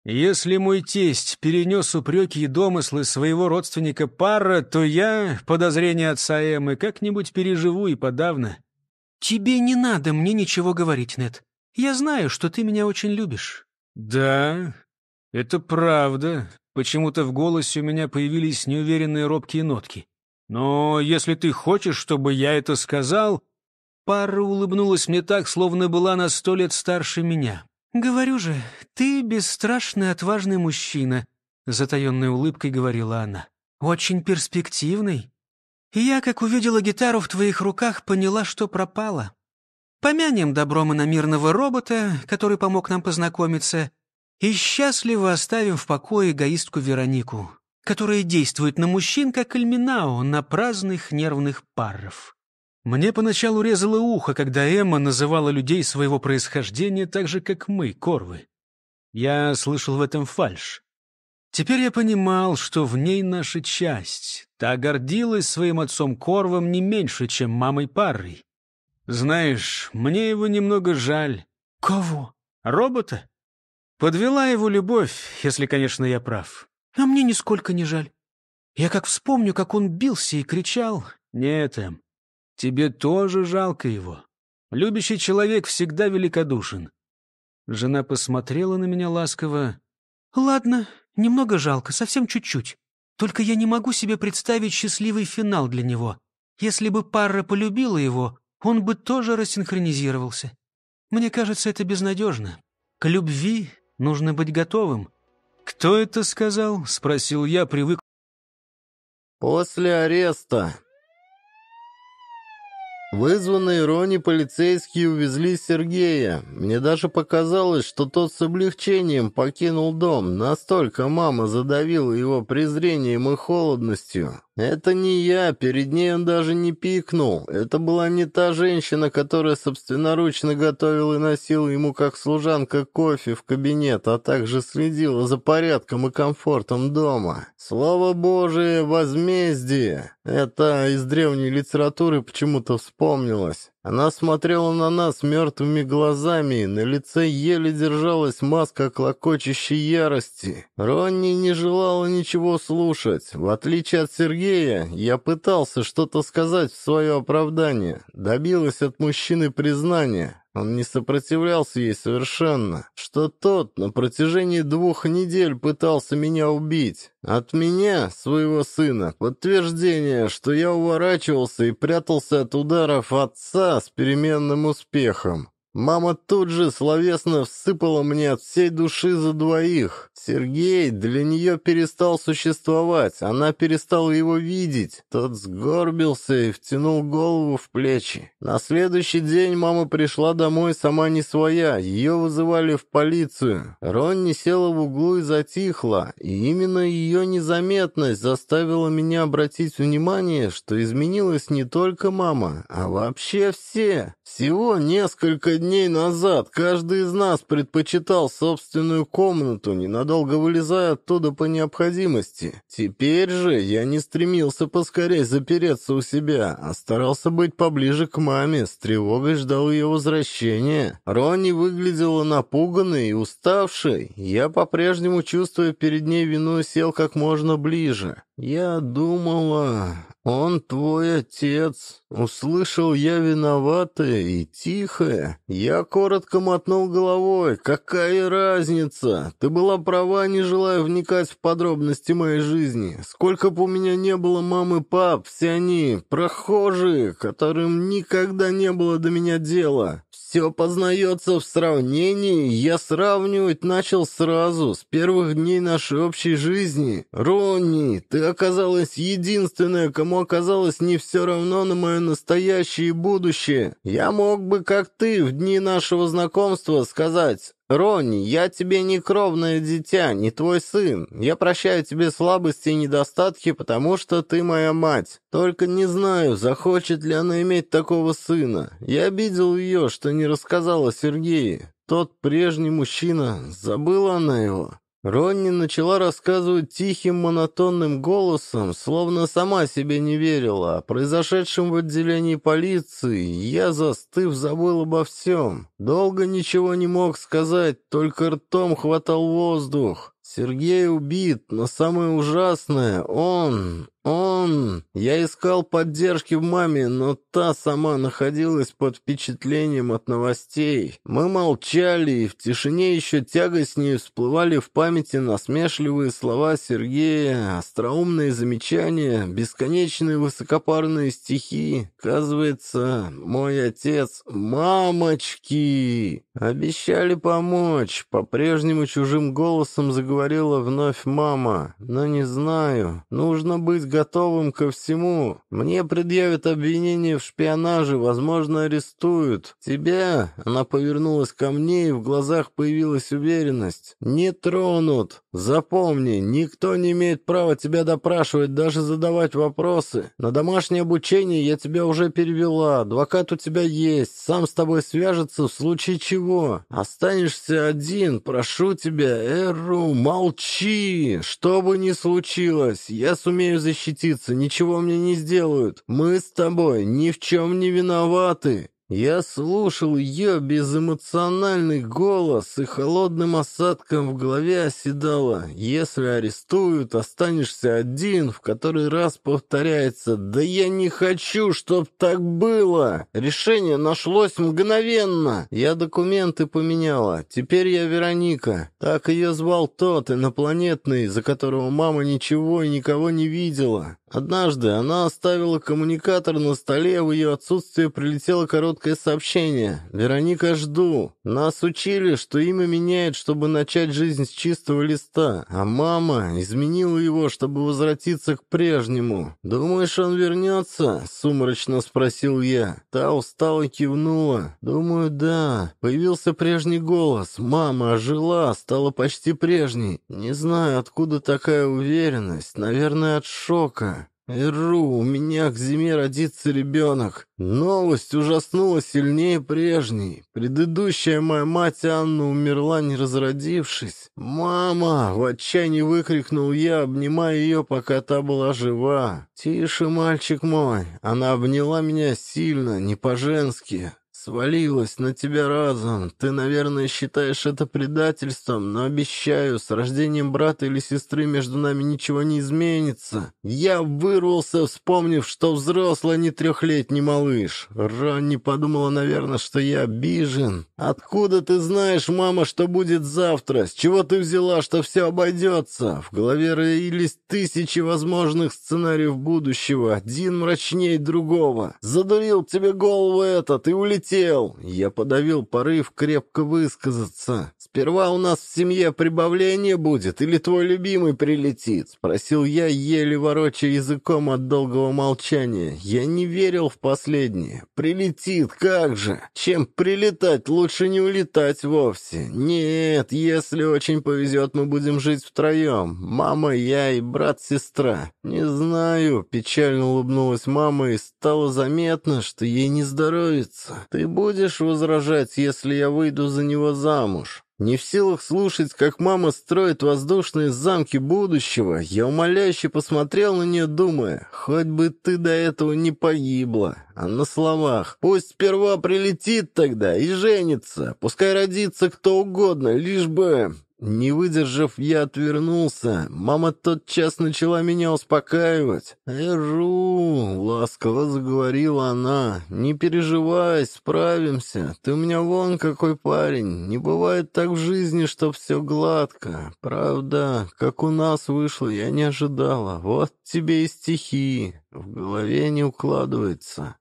Если мой тесть перенес упреки и домыслы своего родственника Парра, то я подозрение отца Эммы как-нибудь переживу и подавно. Тебе не надо мне ничего говорить, Нет. Я знаю, что ты меня очень любишь. Да, это правда. Почему-то в голосе у меня появились неуверенные робкие нотки. Но если ты хочешь, чтобы я это сказал... Пара улыбнулась мне так, словно была на сто лет старше меня. «Говорю же, ты бесстрашный, отважный мужчина», — затаенной улыбкой говорила она. «Очень перспективный. И я, как увидела гитару в твоих руках, поняла, что пропала. Помянем добром иномирного робота, который помог нам познакомиться, и счастливо оставим в покое эгоистку Веронику, которая действует на мужчин, как Эльминао, на праздных нервных паров». Мне поначалу резало ухо, когда Эмма называла людей своего происхождения так же, как мы, корвы. Я слышал в этом фальшь. Теперь я понимал, что в ней наша часть. Та гордилась своим отцом Корвом не меньше, чем мамой Парой. Знаешь, мне его немного жаль. Кого? Робота? Подвела его любовь, если, конечно, я прав. А мне нисколько не жаль. Я как вспомню, как он бился и кричал. Нет, Эм, Тебе тоже жалко его. Любящий человек всегда великодушен. Жена посмотрела на меня ласково. Ладно, немного жалко, совсем чуть-чуть. Только я не могу себе представить счастливый финал для него. Если бы пара полюбила его, он бы тоже рассинхронизировался. Мне кажется, это безнадежно. К любви нужно быть готовым. «Кто это сказал?» — спросил я, привык. «После ареста», Вызванные Рони полицейские увезли Сергея. Мне даже показалось, что тот с облегчением покинул дом. Настолько мама задавила его презрением и холодностью. «Это не я, перед ней он даже не пикнул. Это была не та женщина, которая собственноручно готовила и носила ему как служанка кофе в кабинет, а также следила за порядком и комфортом дома. Слово Божие, возмездие! Это из древней литературы почему-то вспомнилось. Она смотрела на нас мертвыми глазами, на лице еле держалась маска клокочущей ярости. Ронни не желала ничего слушать. В отличие от Сергея, я пытался что-то сказать в свое оправдание. Добилась от мужчины признания. Он не сопротивлялся ей совершенно, что тот на протяжении двух недель пытался меня убить. От меня, своего сына, подтверждение, что я уворачивался и прятался от ударов отца с переменным успехом. Мама тут же словесно всыпала мне от всей души за двоих. Сергей для нее перестал существовать, она перестала его видеть. Тот сгорбился и втянул голову в плечи. На следующий день мама пришла домой сама не своя, ее вызывали в полицию. Ронни села в углу и затихла, и именно ее незаметность заставила меня обратить внимание, что изменилась не только мама, а вообще все. Всего несколько дней дней назад каждый из нас предпочитал собственную комнату, ненадолго вылезая оттуда по необходимости. Теперь же я не стремился поскорее запереться у себя, а старался быть поближе к маме, с тревогой ждал ее возвращения. Ронни выглядела напуганной и уставшей. Я по-прежнему, чувствуя перед ней вину, сел как можно ближе. Я думала... «Он твой отец!» Услышал я виноватое и тихое. Я коротко мотнул головой. «Какая разница? Ты была права, не желая вникать в подробности моей жизни. Сколько бы у меня не было мамы, и пап, все они прохожие, которым никогда не было до меня дела. Все познается в сравнении, я сравнивать начал сразу, с первых дней нашей общей жизни. Ронни, ты оказалась единственная, кому оказалось не все равно на мое настоящее и будущее. Я мог бы, как ты, в дни нашего знакомства сказать, «Ронни, я тебе не кровное дитя, не твой сын. Я прощаю тебе слабости и недостатки, потому что ты моя мать. Только не знаю, захочет ли она иметь такого сына. Я обидел ее, что не рассказала Сергею. Тот прежний мужчина, забыла она его». Ронни начала рассказывать тихим монотонным голосом, словно сама себе не верила. О произошедшем в отделении полиции я, застыв, забыл обо всем. Долго ничего не мог сказать, только ртом хватал воздух. Сергей убит, но самое ужасное, он... Он... Я искал поддержки в маме, но та сама находилась под впечатлением от новостей. Мы молчали, и в тишине еще тягостнее всплывали в памяти насмешливые слова Сергея, остроумные замечания, бесконечные высокопарные стихи. Оказывается, мой отец... Мамочки! Обещали помочь. По-прежнему чужим голосом заговорила вновь мама. Но не знаю. Нужно быть готовым ко всему. Мне предъявят обвинение в шпионаже, возможно, арестуют. Тебя...» Она повернулась ко мне, и в глазах появилась уверенность. «Не тронут. Запомни, никто не имеет права тебя допрашивать, даже задавать вопросы. На домашнее обучение я тебя уже перевела, адвокат у тебя есть, сам с тобой свяжется в случае чего. Останешься один, прошу тебя, Эру, молчи, что бы ни случилось, я сумею защитить защититься, ничего мне не сделают. Мы с тобой ни в чем не виноваты!» Я слушал ее безэмоциональный голос, и холодным осадком в голове оседало «Если арестуют, останешься один», в который раз повторяется «Да я не хочу, чтоб так было!» Решение нашлось мгновенно. Я документы поменяла, теперь я Вероника. Так ее звал тот инопланетный, за которого мама ничего и никого не видела. Однажды она оставила коммуникатор на столе, а в ее отсутствие прилетело короткое сообщение. «Вероника, жду. Нас учили, что имя меняет, чтобы начать жизнь с чистого листа, а мама изменила его, чтобы возвратиться к прежнему. Думаешь, он вернется?» — сумрачно спросил я. Та устало кивнула. «Думаю, да. Появился прежний голос. Мама ожила, стала почти прежней. Не знаю, откуда такая уверенность. Наверное, от шока». «Эру, у меня к зиме родится ребенок. Новость ужаснула сильнее прежней. Предыдущая моя мать Анна умерла, не разродившись. «Мама!» — в отчаянии выкрикнул я, обнимая ее, пока та была жива. «Тише, мальчик мой!» Она обняла меня сильно, не по-женски. «Свалилось на тебя разом. Ты, наверное, считаешь это предательством, но обещаю, с рождением брата или сестры между нами ничего не изменится. Я вырвался, вспомнив, что взрослый, а не трехлетний малыш. Ронни подумала, наверное, что я обижен. Откуда ты знаешь, мама, что будет завтра? С чего ты взяла, что все обойдется? В голове роились тысячи возможных сценариев будущего, один мрачнее другого. Задурил тебе голову этот и улетел хотел. Я подавил порыв крепко высказаться. Сперва у нас в семье прибавление будет, или твой любимый прилетит?» Спросил я, еле вороча языком от долгого молчания. Я не верил в последнее. «Прилетит, как же! Чем прилетать, лучше не улетать вовсе. Нет, если очень повезет, мы будем жить втроем. Мама, я и брат-сестра. Не знаю». Печально улыбнулась мама и стало заметно, что ей не здоровится. «Ты «Ты будешь возражать, если я выйду за него замуж? Не в силах слушать, как мама строит воздушные замки будущего, я умоляюще посмотрел на нее, думая, хоть бы ты до этого не погибла, а на словах, пусть сперва прилетит тогда и женится, пускай родится кто угодно, лишь бы...» Не выдержав, я отвернулся. Мама тотчас начала меня успокаивать. «Эру!» — ласково заговорила она. «Не переживай, справимся. Ты у меня вон какой парень. Не бывает так в жизни, чтоб все гладко. Правда, как у нас вышло, я не ожидала. Вот тебе и стихи. В голове не укладывается».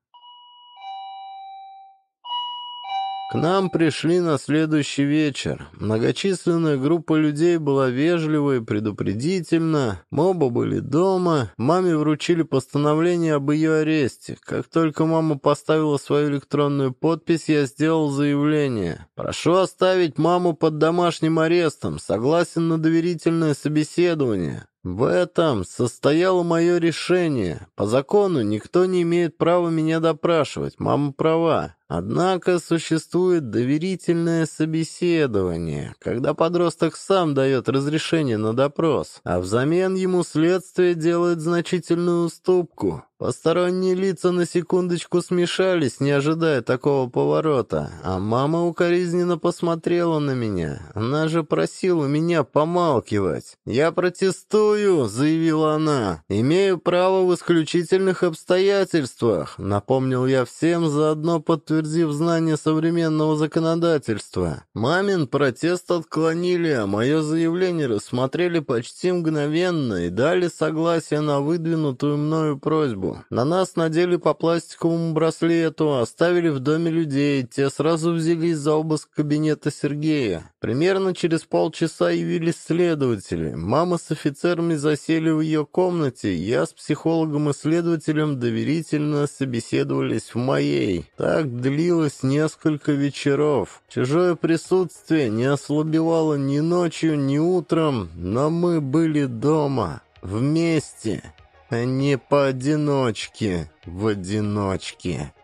К нам пришли на следующий вечер. Многочисленная группа людей была вежлива и предупредительна. Мы оба были дома. Маме вручили постановление об ее аресте. Как только мама поставила свою электронную подпись, я сделал заявление. «Прошу оставить маму под домашним арестом. Согласен на доверительное собеседование». В этом состояло мое решение. По закону никто не имеет права меня допрашивать, мама права. Однако существует доверительное собеседование, когда подросток сам дает разрешение на допрос, а взамен ему следствие делает значительную уступку. Посторонние лица на секундочку смешались, не ожидая такого поворота, а мама укоризненно посмотрела на меня. Она же просила меня помалкивать. «Я протестую», — заявила она. «Имею право в исключительных обстоятельствах», — напомнил я всем, заодно подтвердив знание современного законодательства. Мамин протест отклонили, а мое заявление рассмотрели почти мгновенно и дали согласие на выдвинутую мною просьбу дорогу. На нас надели по пластиковому браслету, оставили в доме людей, те сразу взялись за обыск кабинета Сергея. Примерно через полчаса явились следователи. Мама с офицерами засели в ее комнате, я с психологом и следователем доверительно собеседовались в моей. Так длилось несколько вечеров. Чужое присутствие не ослабевало ни ночью, ни утром, но мы были дома. Вместе. Не поодиночке, в одиночке.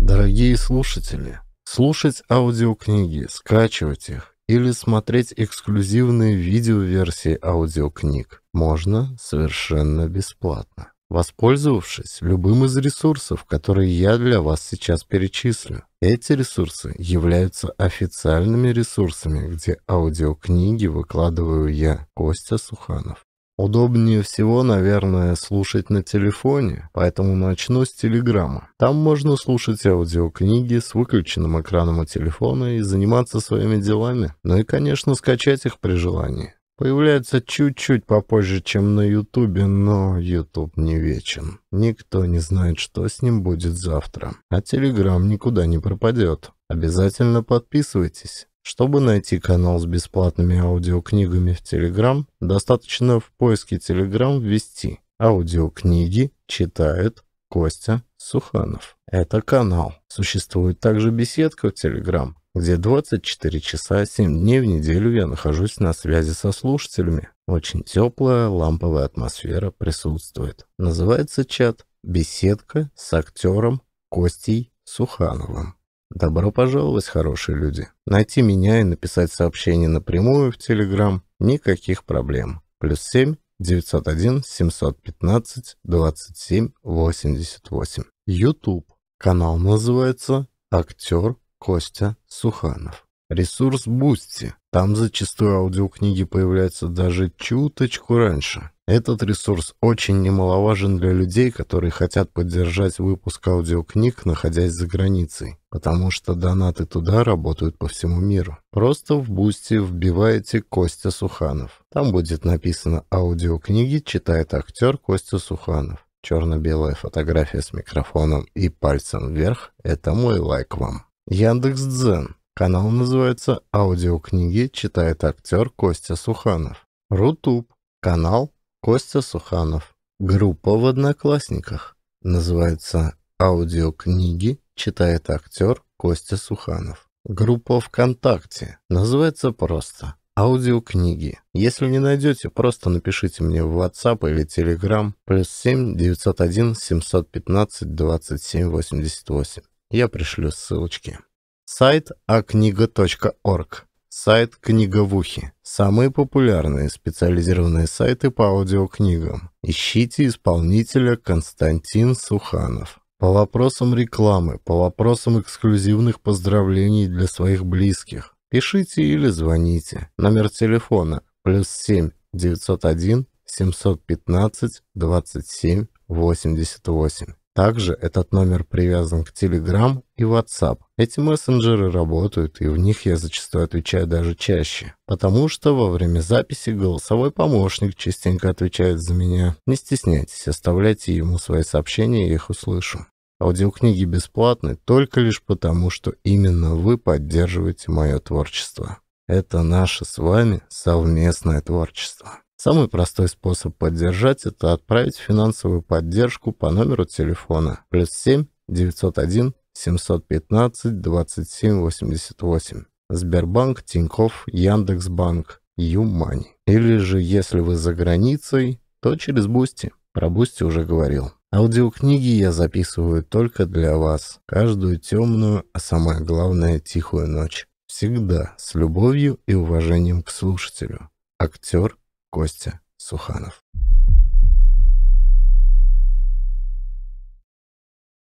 Дорогие слушатели, слушать аудиокниги, скачивать их или смотреть эксклюзивные видеоверсии аудиокниг можно совершенно бесплатно воспользовавшись любым из ресурсов, которые я для вас сейчас перечислю. Эти ресурсы являются официальными ресурсами, где аудиокниги выкладываю я, Костя Суханов. Удобнее всего, наверное, слушать на телефоне, поэтому начну с Телеграма. Там можно слушать аудиокниги с выключенным экраном у телефона и заниматься своими делами, ну и, конечно, скачать их при желании. Появляется чуть-чуть попозже, чем на Ютубе, но Ютуб не вечен. Никто не знает, что с ним будет завтра. А Телеграм никуда не пропадет. Обязательно подписывайтесь. Чтобы найти канал с бесплатными аудиокнигами в Телеграм, достаточно в поиске Телеграм ввести «Аудиокниги читает Костя Суханов». Это канал. Существует также беседка в Телеграм, где 24 часа 7 дней в неделю я нахожусь на связи со слушателями. Очень теплая ламповая атмосфера присутствует. Называется чат «Беседка с актером Костей Сухановым». Добро пожаловать, хорошие люди. Найти меня и написать сообщение напрямую в Телеграм – никаких проблем. Плюс 7 901 715 27 88. YouTube. Канал называется «Актер Костя Суханов. Ресурс Бусти. Там зачастую аудиокниги появляются даже чуточку раньше. Этот ресурс очень немаловажен для людей, которые хотят поддержать выпуск аудиокниг, находясь за границей, потому что донаты туда работают по всему миру. Просто в Бусти вбиваете Костя Суханов. Там будет написано «Аудиокниги читает актер Костя Суханов». Черно-белая фотография с микрофоном и пальцем вверх – это мой лайк вам. Яндекс Дзен. Канал называется «Аудиокниги читает актер Костя Суханов». Рутуб. Канал Костя Суханов. Группа в Одноклассниках. Называется «Аудиокниги читает актер Костя Суханов». Группа ВКонтакте. Называется просто аудиокниги. Если не найдете, просто напишите мне в WhatsApp или Telegram плюс 7 901 715 27 88. Я пришлю ссылочки. Сайт акнига.орг. Сайт книговухи. Самые популярные специализированные сайты по аудиокнигам. Ищите исполнителя Константин Суханов. По вопросам рекламы, по вопросам эксклюзивных поздравлений для своих близких. Пишите или звоните. Номер телефона плюс 7 901 715 27 88. Также этот номер привязан к Telegram и WhatsApp. Эти мессенджеры работают, и в них я зачастую отвечаю даже чаще, потому что во время записи голосовой помощник частенько отвечает за меня. Не стесняйтесь, оставляйте ему свои сообщения, я их услышу. Аудиокниги бесплатны только лишь потому, что именно вы поддерживаете мое творчество. Это наше с вами совместное творчество. Самый простой способ поддержать – это отправить финансовую поддержку по номеру телефона плюс 7 901 715 27 88. Сбербанк, Тинькофф, Яндекс.Банк, Юмани. Или же, если вы за границей, то через Бусти. Про Бусти уже говорил. Аудиокниги я записываю только для вас. Каждую темную, а самое главное, тихую ночь. Всегда с любовью и уважением к слушателю. Актер Костя Суханов.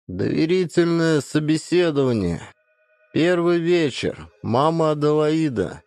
Доверительное собеседование. Первый вечер. Мама Аделаида.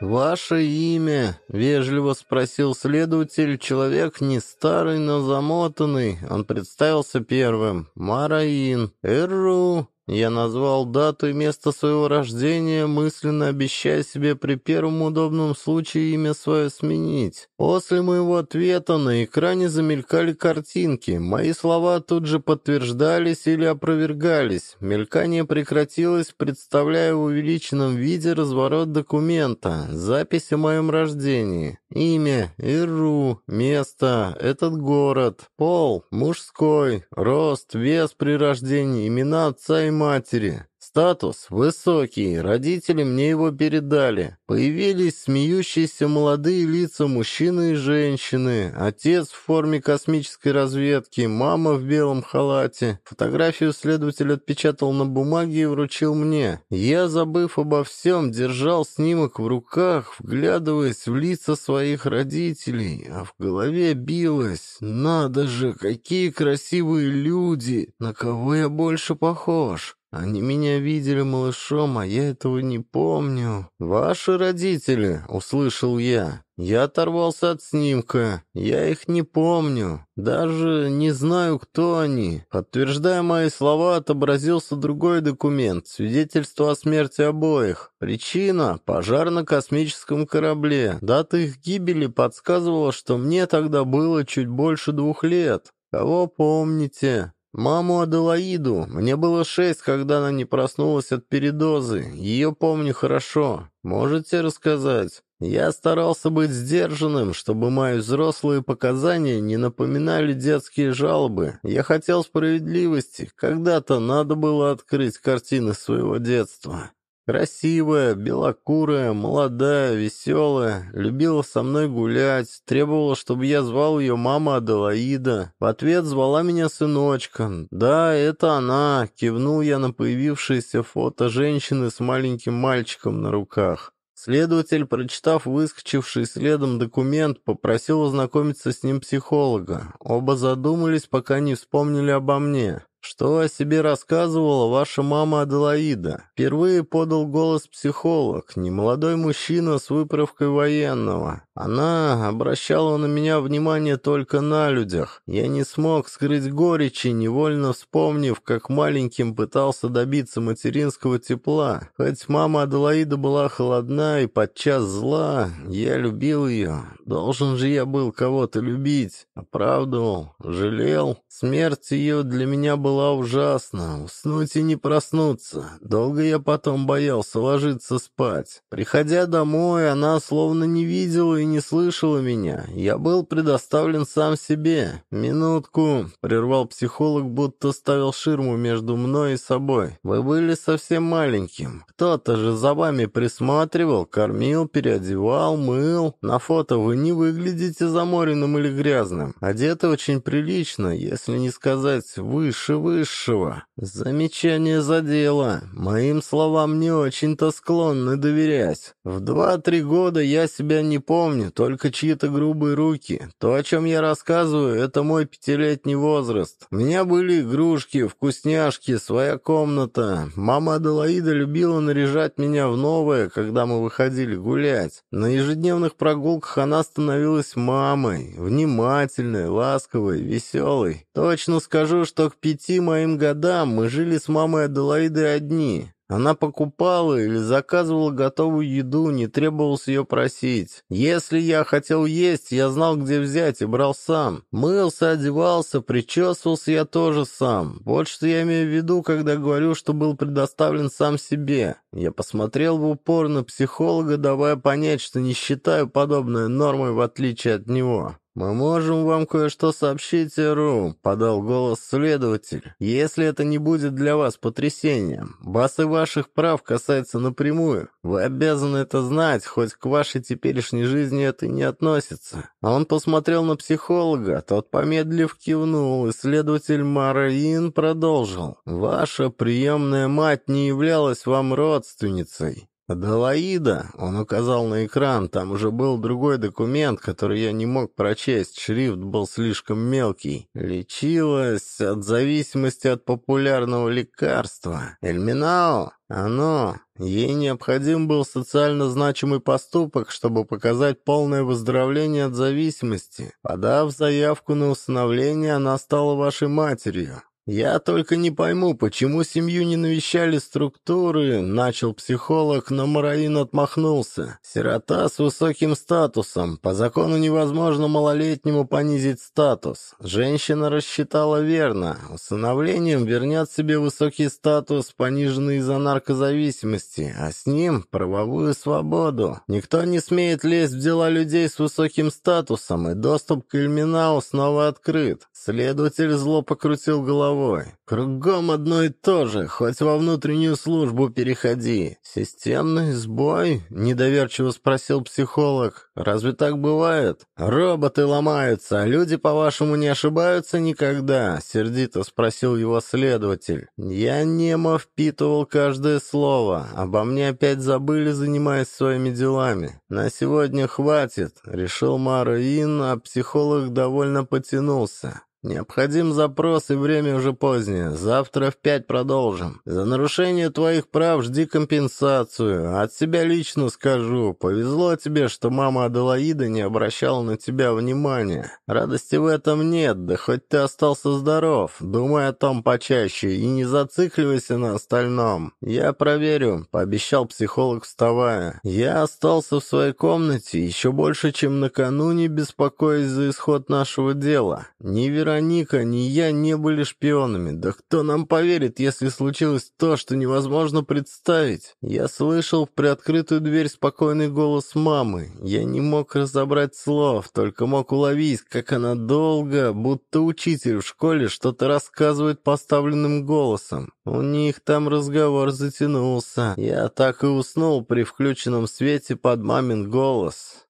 «Ваше имя?» — вежливо спросил следователь. Человек не старый, но замотанный. Он представился первым. «Мараин. Эру. Я назвал дату и место своего рождения, мысленно обещая себе при первом удобном случае имя свое сменить. После моего ответа на экране замелькали картинки. Мои слова тут же подтверждались или опровергались. Мелькание прекратилось, представляя в увеличенном виде разворот документа, запись о моем рождении. Имя – Иру, место – этот город, пол – мужской, рост, вес при рождении, имена отца и матери. Статус высокий, родители мне его передали. Появились смеющиеся молодые лица мужчины и женщины, отец в форме космической разведки, мама в белом халате. Фотографию следователь отпечатал на бумаге и вручил мне. Я, забыв обо всем, держал снимок в руках, вглядываясь в лица своих родителей, а в голове билось «Надо же, какие красивые люди! На кого я больше похож?» Они меня видели малышом, а я этого не помню. Ваши родители, услышал я. Я оторвался от снимка. Я их не помню. Даже не знаю, кто они. Подтверждая мои слова, отобразился другой документ, свидетельство о смерти обоих. Причина – пожар на космическом корабле. Дата их гибели подсказывала, что мне тогда было чуть больше двух лет. Кого помните? Маму Аделаиду мне было шесть, когда она не проснулась от передозы. Ее помню хорошо. Можете рассказать? Я старался быть сдержанным, чтобы мои взрослые показания не напоминали детские жалобы. Я хотел справедливости. Когда-то надо было открыть картины своего детства. Красивая, белокурая, молодая, веселая, любила со мной гулять, требовала, чтобы я звал ее мама Аделаида. В ответ звала меня сыночка. «Да, это она», — кивнул я на появившееся фото женщины с маленьким мальчиком на руках. Следователь, прочитав выскочивший следом документ, попросил ознакомиться с ним психолога. Оба задумались, пока не вспомнили обо мне. «Что о себе рассказывала ваша мама Аделаида?» Впервые подал голос психолог, немолодой мужчина с выправкой военного. Она обращала на меня внимание только на людях. Я не смог скрыть горечи, невольно вспомнив, как маленьким пытался добиться материнского тепла. Хоть мама Аделаида была холодна и подчас зла, я любил ее. Должен же я был кого-то любить. Оправдывал, жалел. Смерть ее для меня была ужасна, уснуть и не проснуться. Долго я потом боялся ложиться спать. Приходя домой, она словно не видела и не слышала меня. Я был предоставлен сам себе. «Минутку», — прервал психолог, будто ставил ширму между мной и собой. «Вы были совсем маленьким. Кто-то же за вами присматривал, кормил, переодевал, мыл. На фото вы не выглядите заморенным или грязным. Одеты очень прилично, если если не сказать выше высшего. Замечание за дело. Моим словам не очень-то склонны доверять. В два-три года я себя не помню, только чьи-то грубые руки. То, о чем я рассказываю, это мой пятилетний возраст. У меня были игрушки, вкусняшки, своя комната. Мама Аделаида любила наряжать меня в новое, когда мы выходили гулять. На ежедневных прогулках она становилась мамой, внимательной, ласковой, веселой. Точно скажу, что к пяти моим годам мы жили с мамой Аделаидой одни. Она покупала или заказывала готовую еду, не требовалось ее просить. Если я хотел есть, я знал, где взять и брал сам. Мылся, одевался, причесывался я тоже сам. Вот что я имею в виду, когда говорю, что был предоставлен сам себе. Я посмотрел в упор на психолога, давая понять, что не считаю подобное нормой в отличие от него. «Мы можем вам кое-что сообщить, Рум», — подал голос следователь. «Если это не будет для вас потрясением, вас и ваших прав касается напрямую. Вы обязаны это знать, хоть к вашей теперешней жизни это не относится». А Он посмотрел на психолога, тот помедлив кивнул, и следователь Мараин продолжил. «Ваша приемная мать не являлась вам родственницей. «Аделаида!» — он указал на экран. «Там уже был другой документ, который я не мог прочесть. Шрифт был слишком мелкий. Лечилась от зависимости от популярного лекарства. Эльминао! Оно! Ей необходим был социально значимый поступок, чтобы показать полное выздоровление от зависимости. Подав заявку на усыновление, она стала вашей матерью. «Я только не пойму, почему семью не навещали структуры», — начал психолог, но Мараин отмахнулся. «Сирота с высоким статусом. По закону невозможно малолетнему понизить статус. Женщина рассчитала верно. Усыновлением вернет себе высокий статус, пониженный из-за наркозависимости, а с ним правовую свободу. Никто не смеет лезть в дела людей с высоким статусом, и доступ к Ильминау снова открыт». Следователь зло покрутил голову головой. «Кругом одно и то же, хоть во внутреннюю службу переходи. Системный сбой?» — недоверчиво спросил психолог. «Разве так бывает? Роботы ломаются, а люди, по-вашему, не ошибаются никогда?» — сердито спросил его следователь. «Я немо впитывал каждое слово. Обо мне опять забыли, занимаясь своими делами. На сегодня хватит», — решил Мара Ин, а психолог довольно потянулся. Необходим запрос, и время уже позднее. Завтра в пять продолжим. За нарушение твоих прав жди компенсацию. От себя лично скажу. Повезло тебе, что мама Аделаида не обращала на тебя внимания. Радости в этом нет, да хоть ты остался здоров. Думай о том почаще и не зацикливайся на остальном. Я проверю, пообещал психолог, вставая. Я остался в своей комнате еще больше, чем накануне, беспокоясь за исход нашего дела. Невероятно Аника, ни я не были шпионами. Да кто нам поверит, если случилось то, что невозможно представить? Я слышал в приоткрытую дверь спокойный голос мамы. Я не мог разобрать слов, только мог уловить, как она долго, будто учитель в школе, что-то рассказывает поставленным голосом. У них там разговор затянулся. Я так и уснул при включенном свете под мамин голос.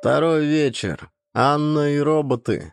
Второй вечер. Анна и роботы.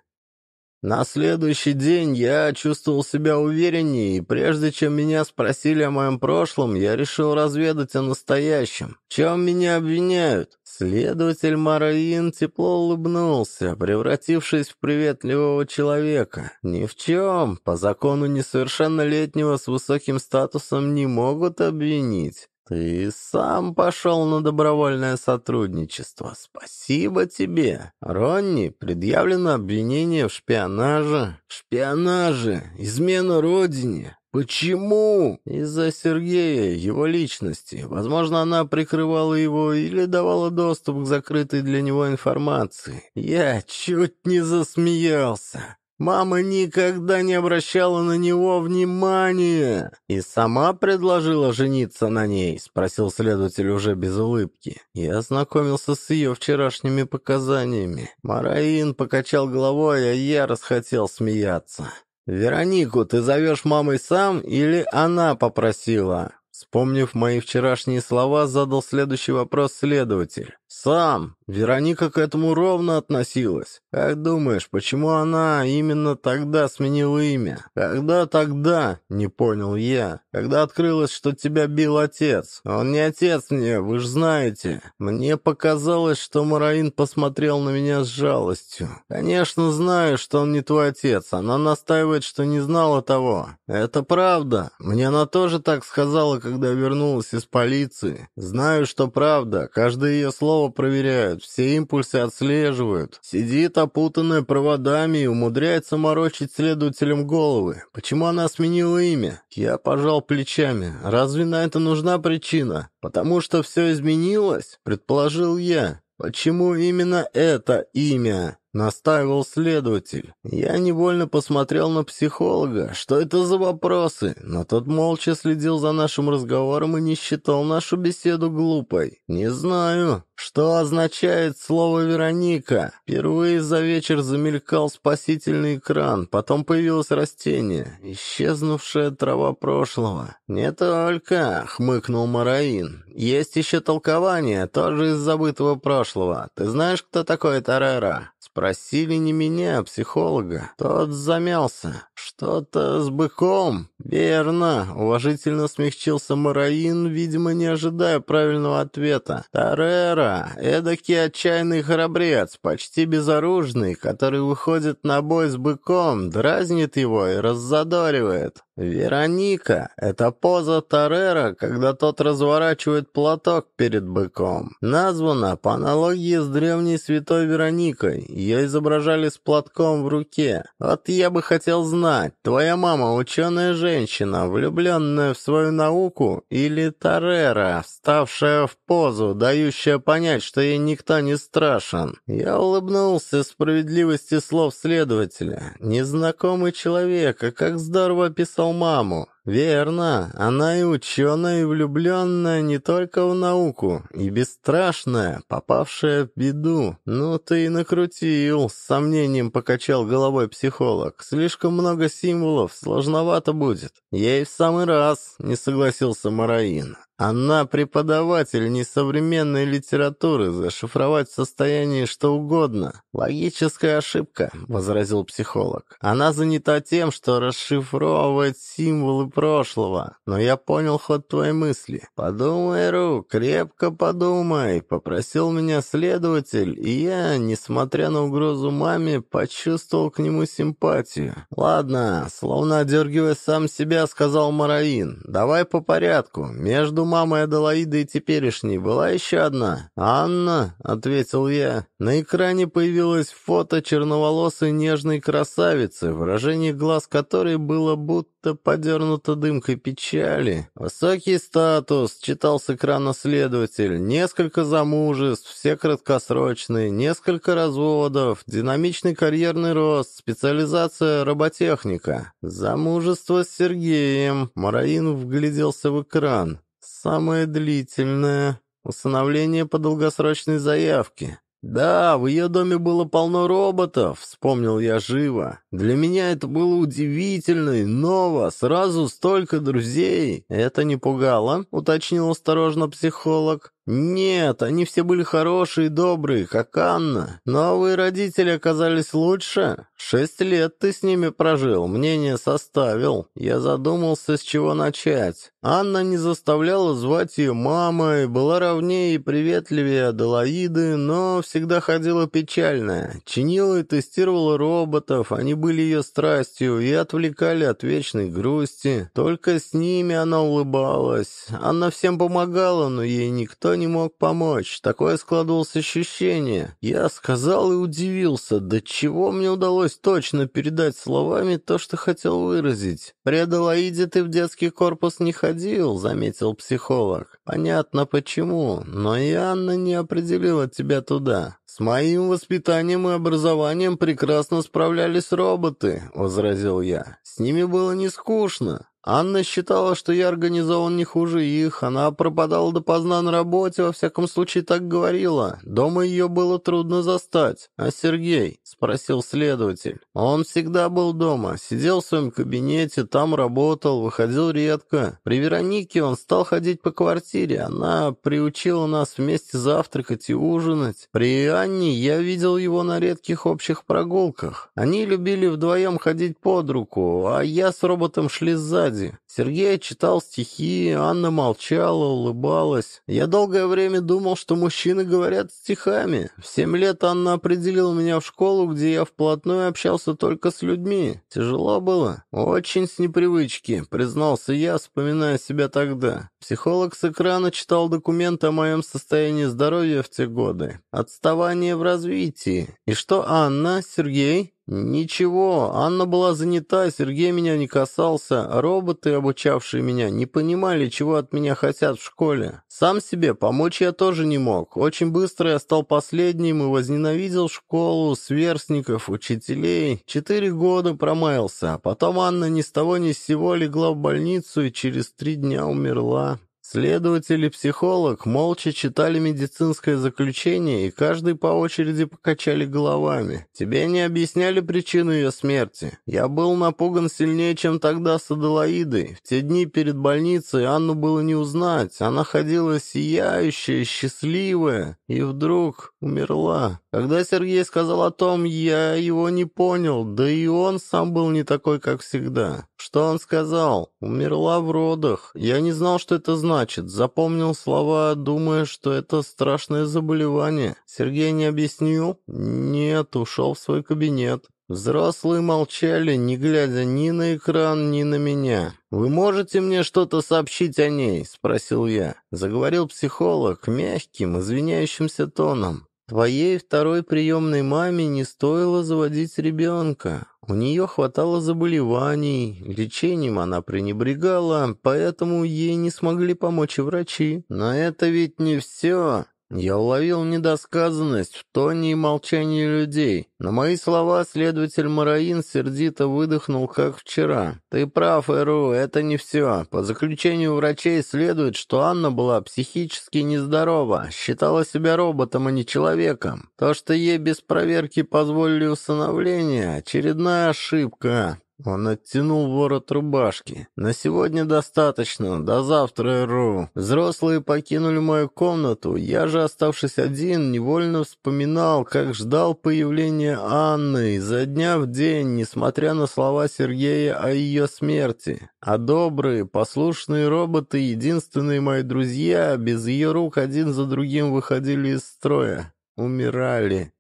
На следующий день я чувствовал себя увереннее, и прежде чем меня спросили о моем прошлом, я решил разведать о настоящем. Чем меня обвиняют? Следователь Мараин тепло улыбнулся, превратившись в приветливого человека. Ни в чем. По закону несовершеннолетнего с высоким статусом не могут обвинить. «Ты сам пошел на добровольное сотрудничество. Спасибо тебе. Ронни, предъявлено обвинение в шпионаже». «Шпионаже! Измена Родине! Почему?» «Из-за Сергея, его личности. Возможно, она прикрывала его или давала доступ к закрытой для него информации. Я чуть не засмеялся. Мама никогда не обращала на него внимания. И сама предложила жениться на ней, спросил следователь уже без улыбки. Я ознакомился с ее вчерашними показаниями. Мараин покачал головой, а я расхотел смеяться. «Веронику ты зовешь мамой сам или она попросила?» Вспомнив мои вчерашние слова, задал следующий вопрос следователь. «Сам! Вероника к этому ровно относилась. Как думаешь, почему она именно тогда сменила имя? Когда тогда?» — не понял я. «Когда открылось, что тебя бил отец. Он не отец мне, вы же знаете. Мне показалось, что Мараин посмотрел на меня с жалостью. Конечно, знаю, что он не твой отец. Она настаивает, что не знала того. Это правда. Мне она тоже так сказала, когда вернулась из полиции. Знаю, что правда. Каждое ее слово проверяют, все импульсы отслеживают. Сидит, опутанная проводами, и умудряется морочить следователям головы. Почему она сменила имя? Я пожал плечами. Разве на это нужна причина? Потому что все изменилось, предположил я. Почему именно это имя? Настаивал следователь. Я невольно посмотрел на психолога. Что это за вопросы? Но тот молча следил за нашим разговором и не считал нашу беседу глупой. Не знаю, что означает слово «Вероника». Впервые за вечер замелькал спасительный экран, потом появилось растение, исчезнувшая трава прошлого. «Не только», — хмыкнул Мараин. «Есть еще толкование, тоже из забытого прошлого. Ты знаешь, кто такой Тарера?» Просили не меня, а психолога. Тот замялся. Что-то с быком. Верно. Уважительно смягчился Мараин, видимо, не ожидая правильного ответа. Тарера, эдакий отчаянный храбрец, почти безоружный, который выходит на бой с быком, дразнит его и раззадоривает. «Вероника — это поза Тарера, когда тот разворачивает платок перед быком. Названа по аналогии с древней святой Вероникой. Ее изображали с платком в руке. Вот я бы хотел знать, твоя мама ученая женщина, влюбленная в свою науку, или Тарера, вставшая в позу, дающая понять, что ей никто не страшен?» Я улыбнулся справедливости слов следователя. Незнакомый человек, а как здорово описал вспоминал маму. Верно, она и ученая, и влюбленная не только в науку, и бесстрашная, попавшая в беду. Ну ты и накрутил, с сомнением покачал головой психолог. Слишком много символов, сложновато будет. Ей в самый раз, не согласился Мараин. Она преподаватель несовременной литературы, зашифровать в состоянии что угодно. Логическая ошибка, возразил психолог. Она занята тем, что расшифровывает символы прошлого. Но я понял ход твоей мысли. Подумай, Ру, крепко подумай, попросил меня следователь, и я, несмотря на угрозу маме, почувствовал к нему симпатию. Ладно, словно одергивая сам себя, сказал Мараин. Давай по порядку. Между мамой Аделаиды теперешней была еще одна. «Анна», — ответил я. На экране появилось фото черноволосой нежной красавицы, выражение глаз которой было будто подернуто дымкой печали. Высокий статус, читал с экрана следователь, несколько замужеств, все краткосрочные, несколько разводов, динамичный карьерный рост, специализация роботехника. Замужество с Сергеем. Мараин вгляделся в экран. Самое длительное — установление по долгосрочной заявке. Да, в ее доме было полно роботов, вспомнил я живо. Для меня это было удивительно и ново, сразу столько друзей. Это не пугало, уточнил осторожно психолог. Нет, они все были хорошие и добрые, как Анна. Новые родители оказались лучше. Шесть лет ты с ними прожил, мнение составил. Я задумался, с чего начать. Анна не заставляла звать ее мамой, была ровнее и приветливее Аделаиды, но всегда ходила печальная. Чинила и тестировала роботов, они были ее страстью и отвлекали от вечной грусти. Только с ними она улыбалась. Анна всем помогала, но ей никто не мог помочь. Такое складывалось ощущение. Я сказал и удивился, до чего мне удалось точно передать словами то, что хотел выразить. «При Аделаиде ты в детский корпус не ходил», — заметил психолог. «Понятно почему, но и Анна не определила тебя туда. С моим воспитанием и образованием прекрасно справлялись роботы», — возразил я. «С ними было не скучно». Анна считала, что я организован не хуже их. Она пропадала допоздна на работе, во всяком случае так говорила. Дома ее было трудно застать. А Сергей? Спросил следователь. Он всегда был дома. Сидел в своем кабинете, там работал, выходил редко. При Веронике он стал ходить по квартире. Она приучила нас вместе завтракать и ужинать. При Анне я видел его на редких общих прогулках. Они любили вдвоем ходить под руку, а я с роботом шли сзади Аркадий. Сергей читал стихи, Анна молчала, улыбалась. Я долгое время думал, что мужчины говорят стихами. В семь лет Анна определила меня в школу, где я вплотную общался только с людьми. Тяжело было. Очень с непривычки, признался я, вспоминая себя тогда. Психолог с экрана читал документ о моем состоянии здоровья в те годы. Отставание в развитии. И что Анна, Сергей, «Ничего, Анна была занята, Сергей меня не касался, роботы, обучавшие меня, не понимали, чего от меня хотят в школе. Сам себе помочь я тоже не мог. Очень быстро я стал последним и возненавидел школу, сверстников, учителей. Четыре года промаялся, а потом Анна ни с того ни с сего легла в больницу и через три дня умерла». Следователи, и психолог молча читали медицинское заключение и каждый по очереди покачали головами. Тебе не объясняли причину ее смерти. Я был напуган сильнее, чем тогда с Аделаидой. В те дни перед больницей Анну было не узнать. Она ходила сияющая, счастливая и вдруг умерла. Когда Сергей сказал о том, я его не понял, да и он сам был не такой, как всегда. «Что он сказал? Умерла в родах. Я не знал, что это значит. Запомнил слова, думая, что это страшное заболевание. Сергей не объяснил?» «Нет, ушел в свой кабинет. Взрослые молчали, не глядя ни на экран, ни на меня. «Вы можете мне что-то сообщить о ней?» — спросил я. Заговорил психолог мягким, извиняющимся тоном. Твоей второй приемной маме не стоило заводить ребенка. У нее хватало заболеваний, лечением она пренебрегала, поэтому ей не смогли помочь и врачи. Но это ведь не все. Я уловил недосказанность в тоне и молчании людей. На мои слова следователь Мараин сердито выдохнул, как вчера. «Ты прав, Эру, это не все. По заключению врачей следует, что Анна была психически нездорова, считала себя роботом, а не человеком. То, что ей без проверки позволили усыновление, очередная ошибка. Он оттянул ворот рубашки. «На сегодня достаточно, до завтра, Ру. Взрослые покинули мою комнату, я же, оставшись один, невольно вспоминал, как ждал появления Анны изо дня в день, несмотря на слова Сергея о ее смерти. А добрые, послушные роботы, единственные мои друзья, без ее рук один за другим выходили из строя, умирали».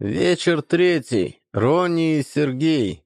Вечер третий. «Ронни и Сергей!»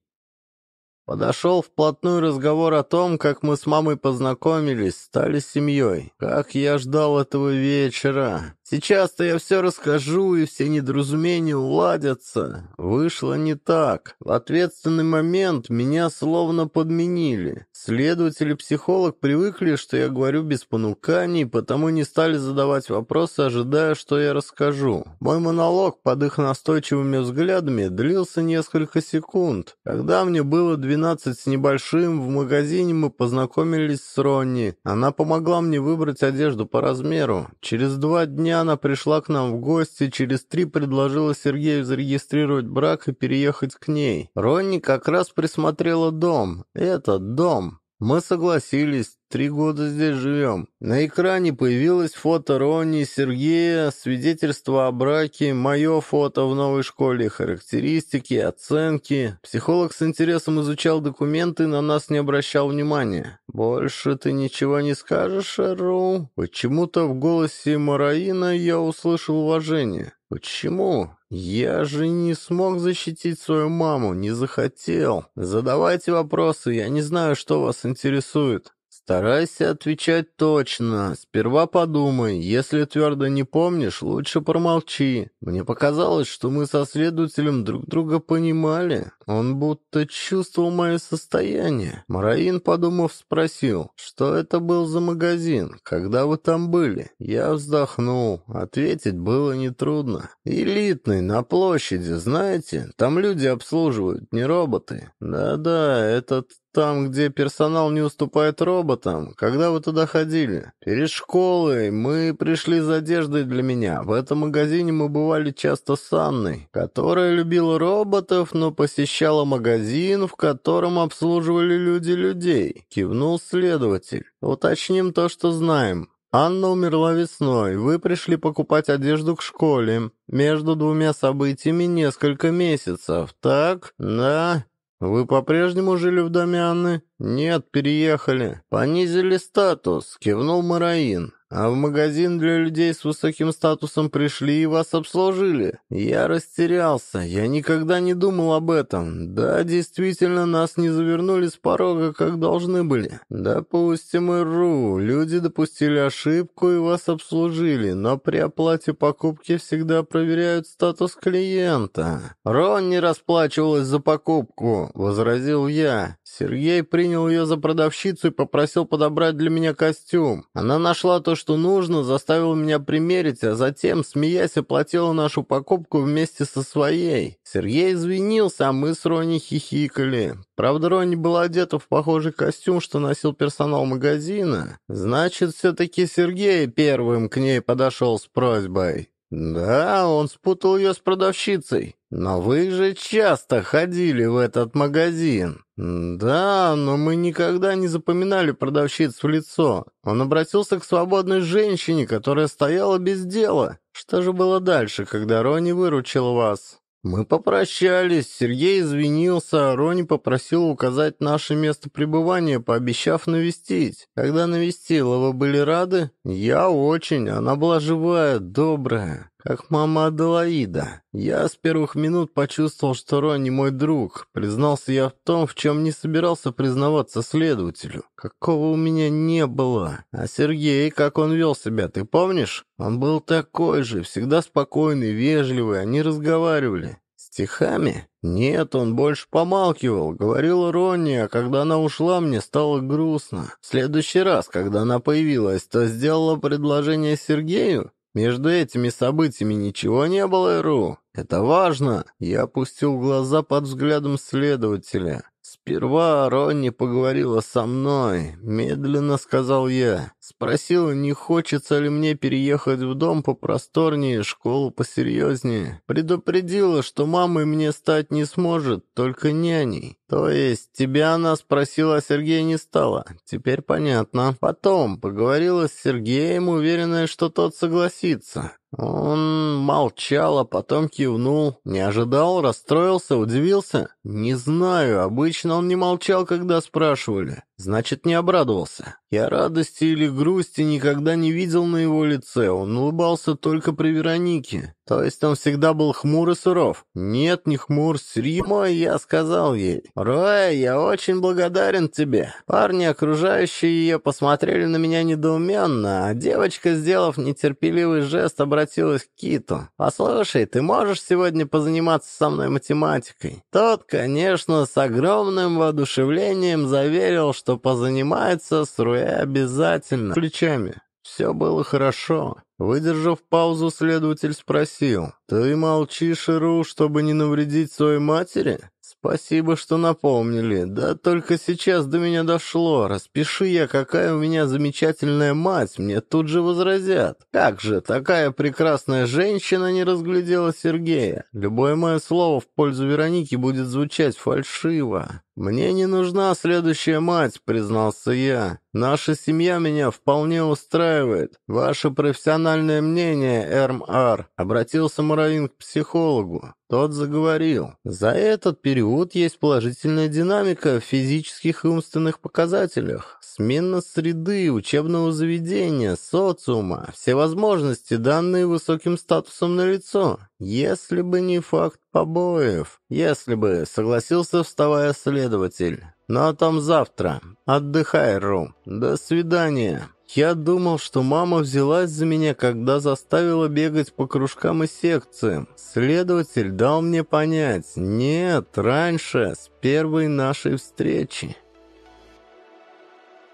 Подошел вплотную разговор о том, как мы с мамой познакомились, стали семьей. Как я ждал этого вечера. Сейчас-то я все расскажу, и все недоразумения уладятся. Вышло не так. В ответственный момент меня словно подменили. Следователь и психолог привыкли, что я говорю без понуканий, потому не стали задавать вопросы, ожидая, что я расскажу. Мой монолог под их настойчивыми взглядами длился несколько секунд. Когда мне было 12 с небольшим, в магазине мы познакомились с Ронни. Она помогла мне выбрать одежду по размеру. Через два дня она пришла к нам в гости, через три предложила Сергею зарегистрировать брак и переехать к ней. Ронни как раз присмотрела дом. Этот дом. Мы согласились, три года здесь живем. На экране появилось фото Ронни, Сергея, свидетельство о браке, мое фото в новой школе, характеристики, оценки. Психолог с интересом изучал документы, на нас не обращал внимания. «Больше ты ничего не скажешь, Эру?» Почему-то в голосе Мараина я услышал уважение. «Почему? «Я же не смог защитить свою маму, не захотел. Задавайте вопросы, я не знаю, что вас интересует». Старайся отвечать точно. Сперва подумай. Если твердо не помнишь, лучше промолчи. Мне показалось, что мы со следователем друг друга понимали. Он будто чувствовал мое состояние. Мараин, подумав, спросил, что это был за магазин, когда вы там были. Я вздохнул. Ответить было нетрудно. Элитный, на площади, знаете? Там люди обслуживают, не роботы. Да-да, этот там, где персонал не уступает роботам. Когда вы туда ходили? Перед школой мы пришли за одеждой для меня. В этом магазине мы бывали часто с Анной, которая любила роботов, но посещала магазин, в котором обслуживали люди людей. Кивнул следователь. Уточним то, что знаем. Анна умерла весной, вы пришли покупать одежду к школе. Между двумя событиями несколько месяцев, так? Да, «Вы по-прежнему жили в доме Анны?» «Нет, переехали». «Понизили статус», — кивнул Мараин а в магазин для людей с высоким статусом пришли и вас обслужили. Я растерялся, я никогда не думал об этом. Да, действительно, нас не завернули с порога, как должны были. Допустим, ИРУ, люди допустили ошибку и вас обслужили, но при оплате покупки всегда проверяют статус клиента. Рон не расплачивалась за покупку, возразил я. Сергей принял ее за продавщицу и попросил подобрать для меня костюм. Она нашла то, что нужно, заставила меня примерить, а затем, смеясь, оплатила нашу покупку вместе со своей. Сергей извинился, а мы с Рони хихикали. Правда, Рони была одета в похожий костюм, что носил персонал магазина. Значит, все-таки Сергей первым к ней подошел с просьбой. «Да, он спутал ее с продавщицей. «Но вы же часто ходили в этот магазин». «Да, но мы никогда не запоминали продавщиц в лицо. Он обратился к свободной женщине, которая стояла без дела. Что же было дальше, когда Рони выручил вас?» «Мы попрощались, Сергей извинился, а Рони попросил указать наше место пребывания, пообещав навестить. Когда навестила, вы были рады?» «Я очень, она была живая, добрая как мама Аделаида. Я с первых минут почувствовал, что Ронни мой друг. Признался я в том, в чем не собирался признаваться следователю. Какого у меня не было. А Сергей, как он вел себя, ты помнишь? Он был такой же, всегда спокойный, вежливый, они разговаривали. Стихами? Нет, он больше помалкивал, говорил Ронни, а когда она ушла, мне стало грустно. В следующий раз, когда она появилась, то сделала предложение Сергею? Между этими событиями ничего не было, Ру. Это важно. Я опустил глаза под взглядом следователя. Сперва Ронни поговорила со мной. Медленно сказал я. Спросила, не хочется ли мне переехать в дом попросторнее, школу посерьезнее. Предупредила, что мамой мне стать не сможет, только няней. «То есть тебя она спросила, а Сергея не стала? Теперь понятно. Потом поговорила с Сергеем, уверенная, что тот согласится. Он молчал, а потом кивнул. Не ожидал, расстроился, удивился? Не знаю, обычно он не молчал, когда спрашивали. Значит, не обрадовался. Я радости или грусти никогда не видел на его лице, он улыбался только при Веронике. То есть он всегда был хмур и суров. Нет, не хмур, с Римой я сказал ей. «Роя, я очень благодарен тебе». Парни, окружающие ее, посмотрели на меня недоуменно, а девочка, сделав нетерпеливый жест, обратилась к Киту. «Послушай, ты можешь сегодня позаниматься со мной математикой?» Тот, конечно, с огромным воодушевлением заверил, что позанимается с Роей и обязательно плечами. Все было хорошо. Выдержав паузу, следователь спросил. «Ты молчишь, Иру, чтобы не навредить своей матери?» «Спасибо, что напомнили. Да только сейчас до меня дошло. Распиши я, какая у меня замечательная мать, мне тут же возразят. Как же, такая прекрасная женщина не разглядела Сергея. Любое мое слово в пользу Вероники будет звучать фальшиво. «Мне не нужна следующая мать», — признался я. «Наша семья меня вполне устраивает. Ваше профессиональное мнение, Эрм-Ар», — обратился Муравин к психологу. Тот заговорил. «За этот период есть положительная динамика в физических и умственных показателях. Смена среды, учебного заведения, социума, все возможности, данные высоким статусом на лицо. «Если бы не факт побоев, если бы», — согласился, вставая следователь. «Но «Ну, о а том завтра. Отдыхай, Ру. До свидания». Я думал, что мама взялась за меня, когда заставила бегать по кружкам и секциям. Следователь дал мне понять, нет, раньше, с первой нашей встречи.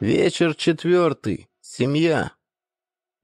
Вечер четвертый. Семья.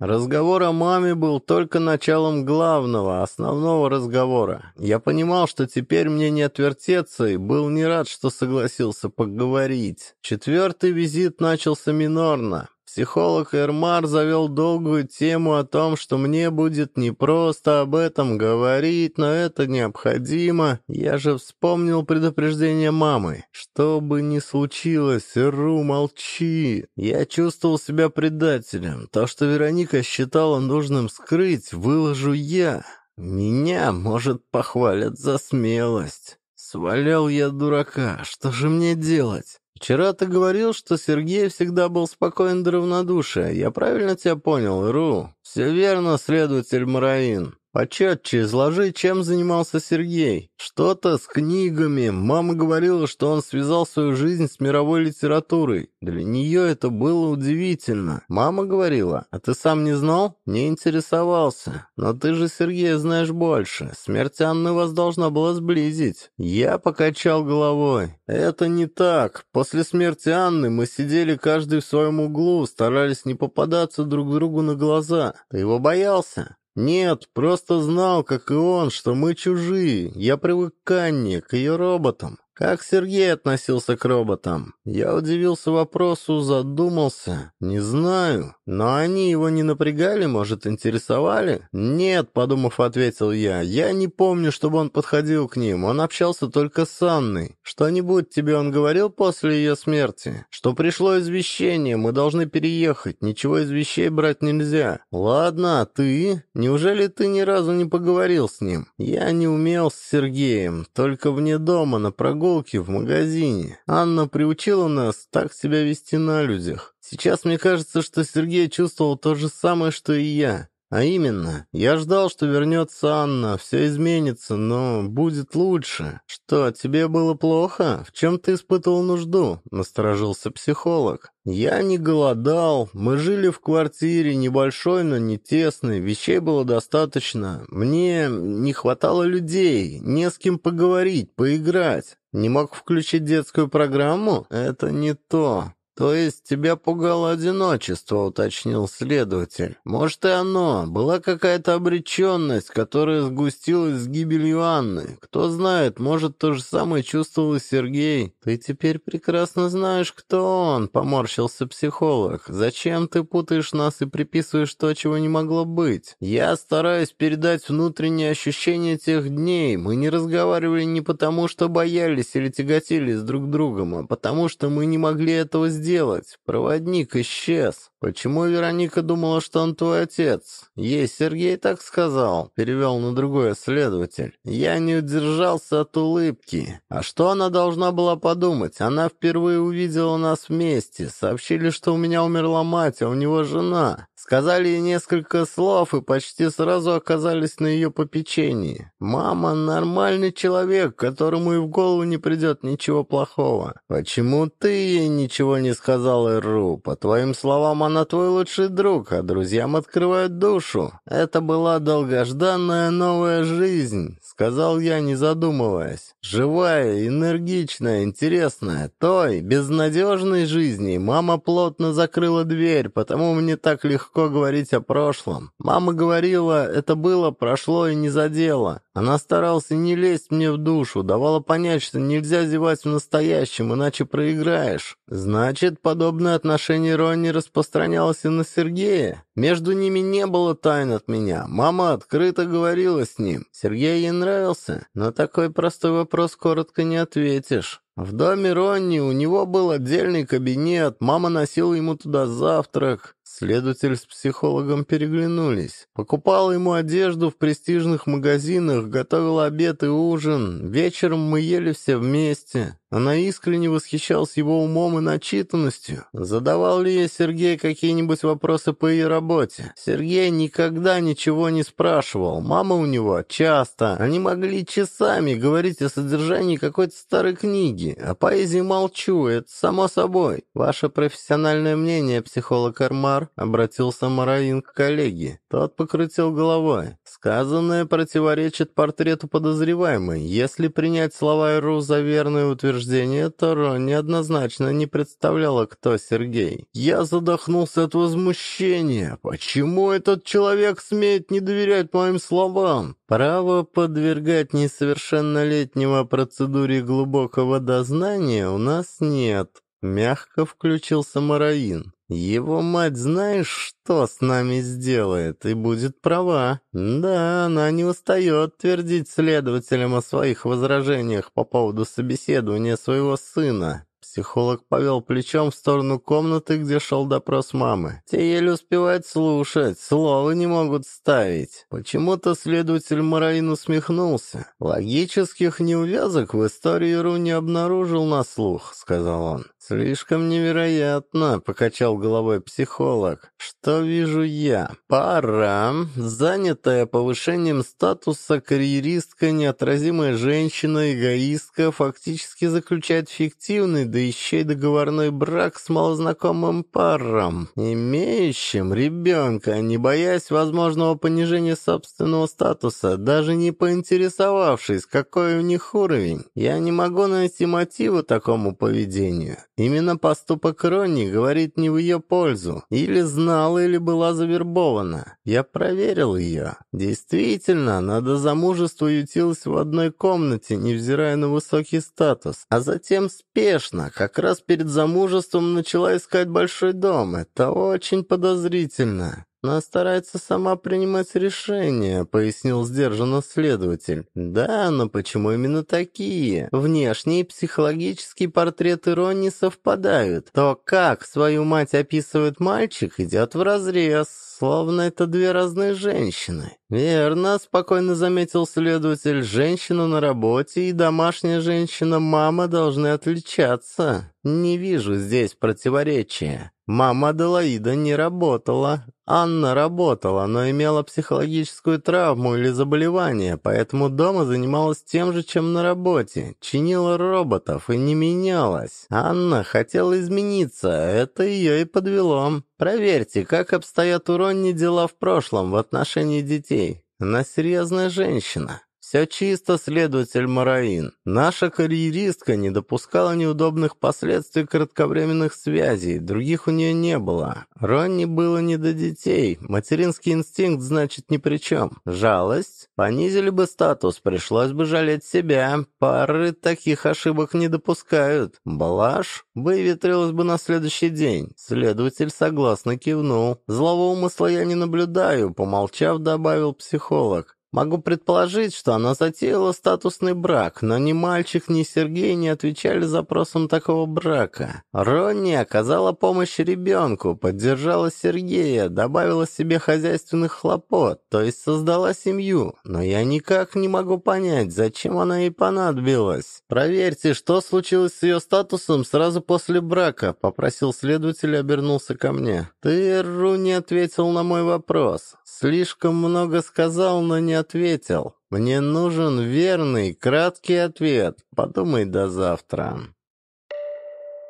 Разговор о маме был только началом главного, основного разговора. Я понимал, что теперь мне не отвертеться, и был не рад, что согласился поговорить. Четвертый визит начался минорно. Психолог Эрмар завел долгую тему о том, что мне будет непросто об этом говорить, но это необходимо. Я же вспомнил предупреждение мамы. Что бы ни случилось, Ру, молчи. Я чувствовал себя предателем. То, что Вероника считала нужным скрыть, выложу я. Меня, может, похвалят за смелость. Свалял я дурака, что же мне делать? «Вчера ты говорил, что Сергей всегда был спокоен до равнодушия. Я правильно тебя понял, Ру?» «Все верно, следователь Мараин. Почетче изложи, чем занимался Сергей. Что-то с книгами. Мама говорила, что он связал свою жизнь с мировой литературой. Для нее это было удивительно. Мама говорила, а ты сам не знал? Не интересовался. Но ты же Сергея знаешь больше. Смерть Анны вас должна была сблизить. Я покачал головой. Это не так. После смерти Анны мы сидели каждый в своем углу, старались не попадаться друг другу на глаза. Ты его боялся?» «Нет, просто знал, как и он, что мы чужие. Я привык к Анне, к ее роботам. Как Сергей относился к роботам? Я удивился вопросу, задумался. Не знаю. Но они его не напрягали, может, интересовали? Нет, подумав, ответил я. Я не помню, чтобы он подходил к ним. Он общался только с Анной. Что-нибудь тебе он говорил после ее смерти? Что пришло извещение, мы должны переехать. Ничего из вещей брать нельзя. Ладно, а ты? Неужели ты ни разу не поговорил с ним? Я не умел с Сергеем. Только вне дома, на прогулке прогулки в магазине. Анна приучила нас так себя вести на людях. Сейчас мне кажется, что Сергей чувствовал то же самое, что и я. А именно, я ждал, что вернется Анна, все изменится, но будет лучше. Что, тебе было плохо? В чем ты испытывал нужду? Насторожился психолог. Я не голодал, мы жили в квартире, небольшой, но не тесной, вещей было достаточно. Мне не хватало людей, не с кем поговорить, поиграть. Не мог включить детскую программу? Это не то. «То есть тебя пугало одиночество», — уточнил следователь. «Может, и оно. Была какая-то обреченность, которая сгустилась с гибелью Анны. Кто знает, может, то же самое чувствовал и Сергей. Ты теперь прекрасно знаешь, кто он», — поморщился психолог. «Зачем ты путаешь нас и приписываешь то, чего не могло быть? Я стараюсь передать внутренние ощущения тех дней. Мы не разговаривали не потому, что боялись или тяготились друг другом, а потому, что мы не могли этого сделать» делать? Проводник исчез. Почему Вероника думала, что он твой отец? Ей Сергей так сказал», — перевел на другой следователь. «Я не удержался от улыбки. А что она должна была подумать? Она впервые увидела нас вместе. Сообщили, что у меня умерла мать, а у него жена. Сказали ей несколько слов и почти сразу оказались на ее попечении. Мама — нормальный человек, которому и в голову не придет ничего плохого. Почему ты ей ничего не сказал, Иру? По твоим словам, она твой лучший друг, а друзьям открывают душу. Это была долгожданная новая жизнь, сказал я, не задумываясь. Живая, энергичная, интересная. Той, безнадежной жизни мама плотно закрыла дверь, потому мне так легко легко говорить о прошлом. Мама говорила, это было, прошло и не задело. Она старалась не лезть мне в душу, давала понять, что нельзя зевать в настоящем, иначе проиграешь. Значит, подобное отношение Ронни распространялось и на Сергея. Между ними не было тайн от меня. Мама открыто говорила с ним. Сергей ей нравился. На такой простой вопрос коротко не ответишь. В доме Ронни у него был отдельный кабинет, мама носила ему туда завтрак. Следователь с психологом переглянулись. Покупал ему одежду в престижных магазинах, готовил обед и ужин. Вечером мы ели все вместе. Она искренне восхищалась его умом и начитанностью. Задавал ли ей Сергей какие-нибудь вопросы по ее работе? Сергей никогда ничего не спрашивал. Мама у него часто. Они могли часами говорить о содержании какой-то старой книги. О поэзии молчу, это само собой. Ваше профессиональное мнение, психолог Армар? обратился Мараин к коллеге. Тот покрутил головой. Сказанное противоречит портрету подозреваемой. Если принять слова Иру за верное утверждение, то Ронни однозначно не представляла, кто Сергей. Я задохнулся от возмущения. Почему этот человек смеет не доверять моим словам? Право подвергать несовершеннолетнего процедуре глубокого дознания у нас нет. Мягко включился Мараин. «Его мать знаешь, что с нами сделает, и будет права. Да, она не устает твердить следователям о своих возражениях по поводу собеседования своего сына. Психолог повел плечом в сторону комнаты, где шел допрос мамы. Те еле успевают слушать, слова не могут ставить. Почему-то следователь Мараин усмехнулся. «Логических неувязок в истории Ру не обнаружил на слух», — сказал он. «Слишком невероятно», — покачал головой психолог. «Что вижу я? Пара, занятая повышением статуса карьеристка, неотразимая женщина, эгоистка, фактически заключает фиктивный, да еще и договорной брак с малознакомым паром, имеющим ребенка, не боясь возможного понижения собственного статуса, даже не поинтересовавшись, какой у них уровень. Я не могу найти мотива такому поведению. Именно поступок Ронни говорит не в ее пользу. Или знала, или была завербована. Я проверил ее. Действительно, она до замужества ютилась в одной комнате, невзирая на высокий статус. А затем спешно, как раз перед замужеством, начала искать большой дом. Это очень подозрительно. Она старается сама принимать решения», — пояснил сдержанно следователь. «Да, но почему именно такие? внешний и психологический портреты Ронни совпадают. То, как свою мать описывает мальчик, идет вразрез, словно это две разные женщины». «Верно», — спокойно заметил следователь, — «женщина на работе и домашняя женщина-мама должны отличаться. Не вижу здесь противоречия. Мама Аделаида не работала. Анна работала, но имела психологическую травму или заболевание, поэтому дома занималась тем же, чем на работе, чинила роботов и не менялась. Анна хотела измениться, это ее и подвело. Проверьте, как обстоят у дела в прошлом в отношении детей она серьезная женщина. «Все чисто, следователь Мараин. Наша карьеристка не допускала неудобных последствий кратковременных связей, других у нее не было. Ронни было не до детей, материнский инстинкт значит ни при чем. Жалость? Понизили бы статус, пришлось бы жалеть себя. Пары таких ошибок не допускают. Балаш? Выветрилась бы на следующий день». Следователь согласно кивнул. «Злого умысла я не наблюдаю», — помолчав, добавил психолог. Могу предположить, что она затеяла статусный брак, но ни мальчик, ни Сергей не отвечали запросам такого брака. Ронни оказала помощь ребенку, поддержала Сергея, добавила себе хозяйственных хлопот, то есть создала семью. Но я никак не могу понять, зачем она ей понадобилась. Проверьте, что случилось с ее статусом сразу после брака, попросил следователь и обернулся ко мне. Ты, Ру, не ответил на мой вопрос. Слишком много сказал, но не ответил. Мне нужен верный, краткий ответ. Подумай до завтра.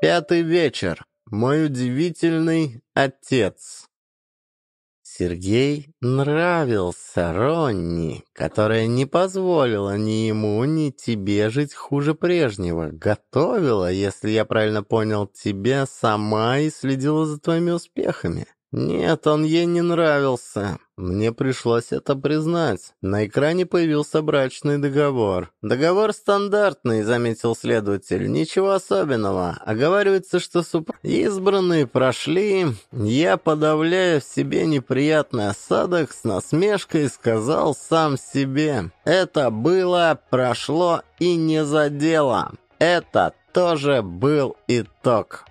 Пятый вечер. Мой удивительный отец. Сергей нравился Ронни, которая не позволила ни ему, ни тебе жить хуже прежнего. Готовила, если я правильно понял, тебя сама и следила за твоими успехами. Нет, он ей не нравился. Мне пришлось это признать. На экране появился брачный договор. Договор стандартный, заметил следователь. Ничего особенного. Оговаривается, что суп... избранные прошли. Я, подавляя в себе неприятный осадок, с насмешкой сказал сам себе. Это было, прошло и не задело. Это тоже был итог.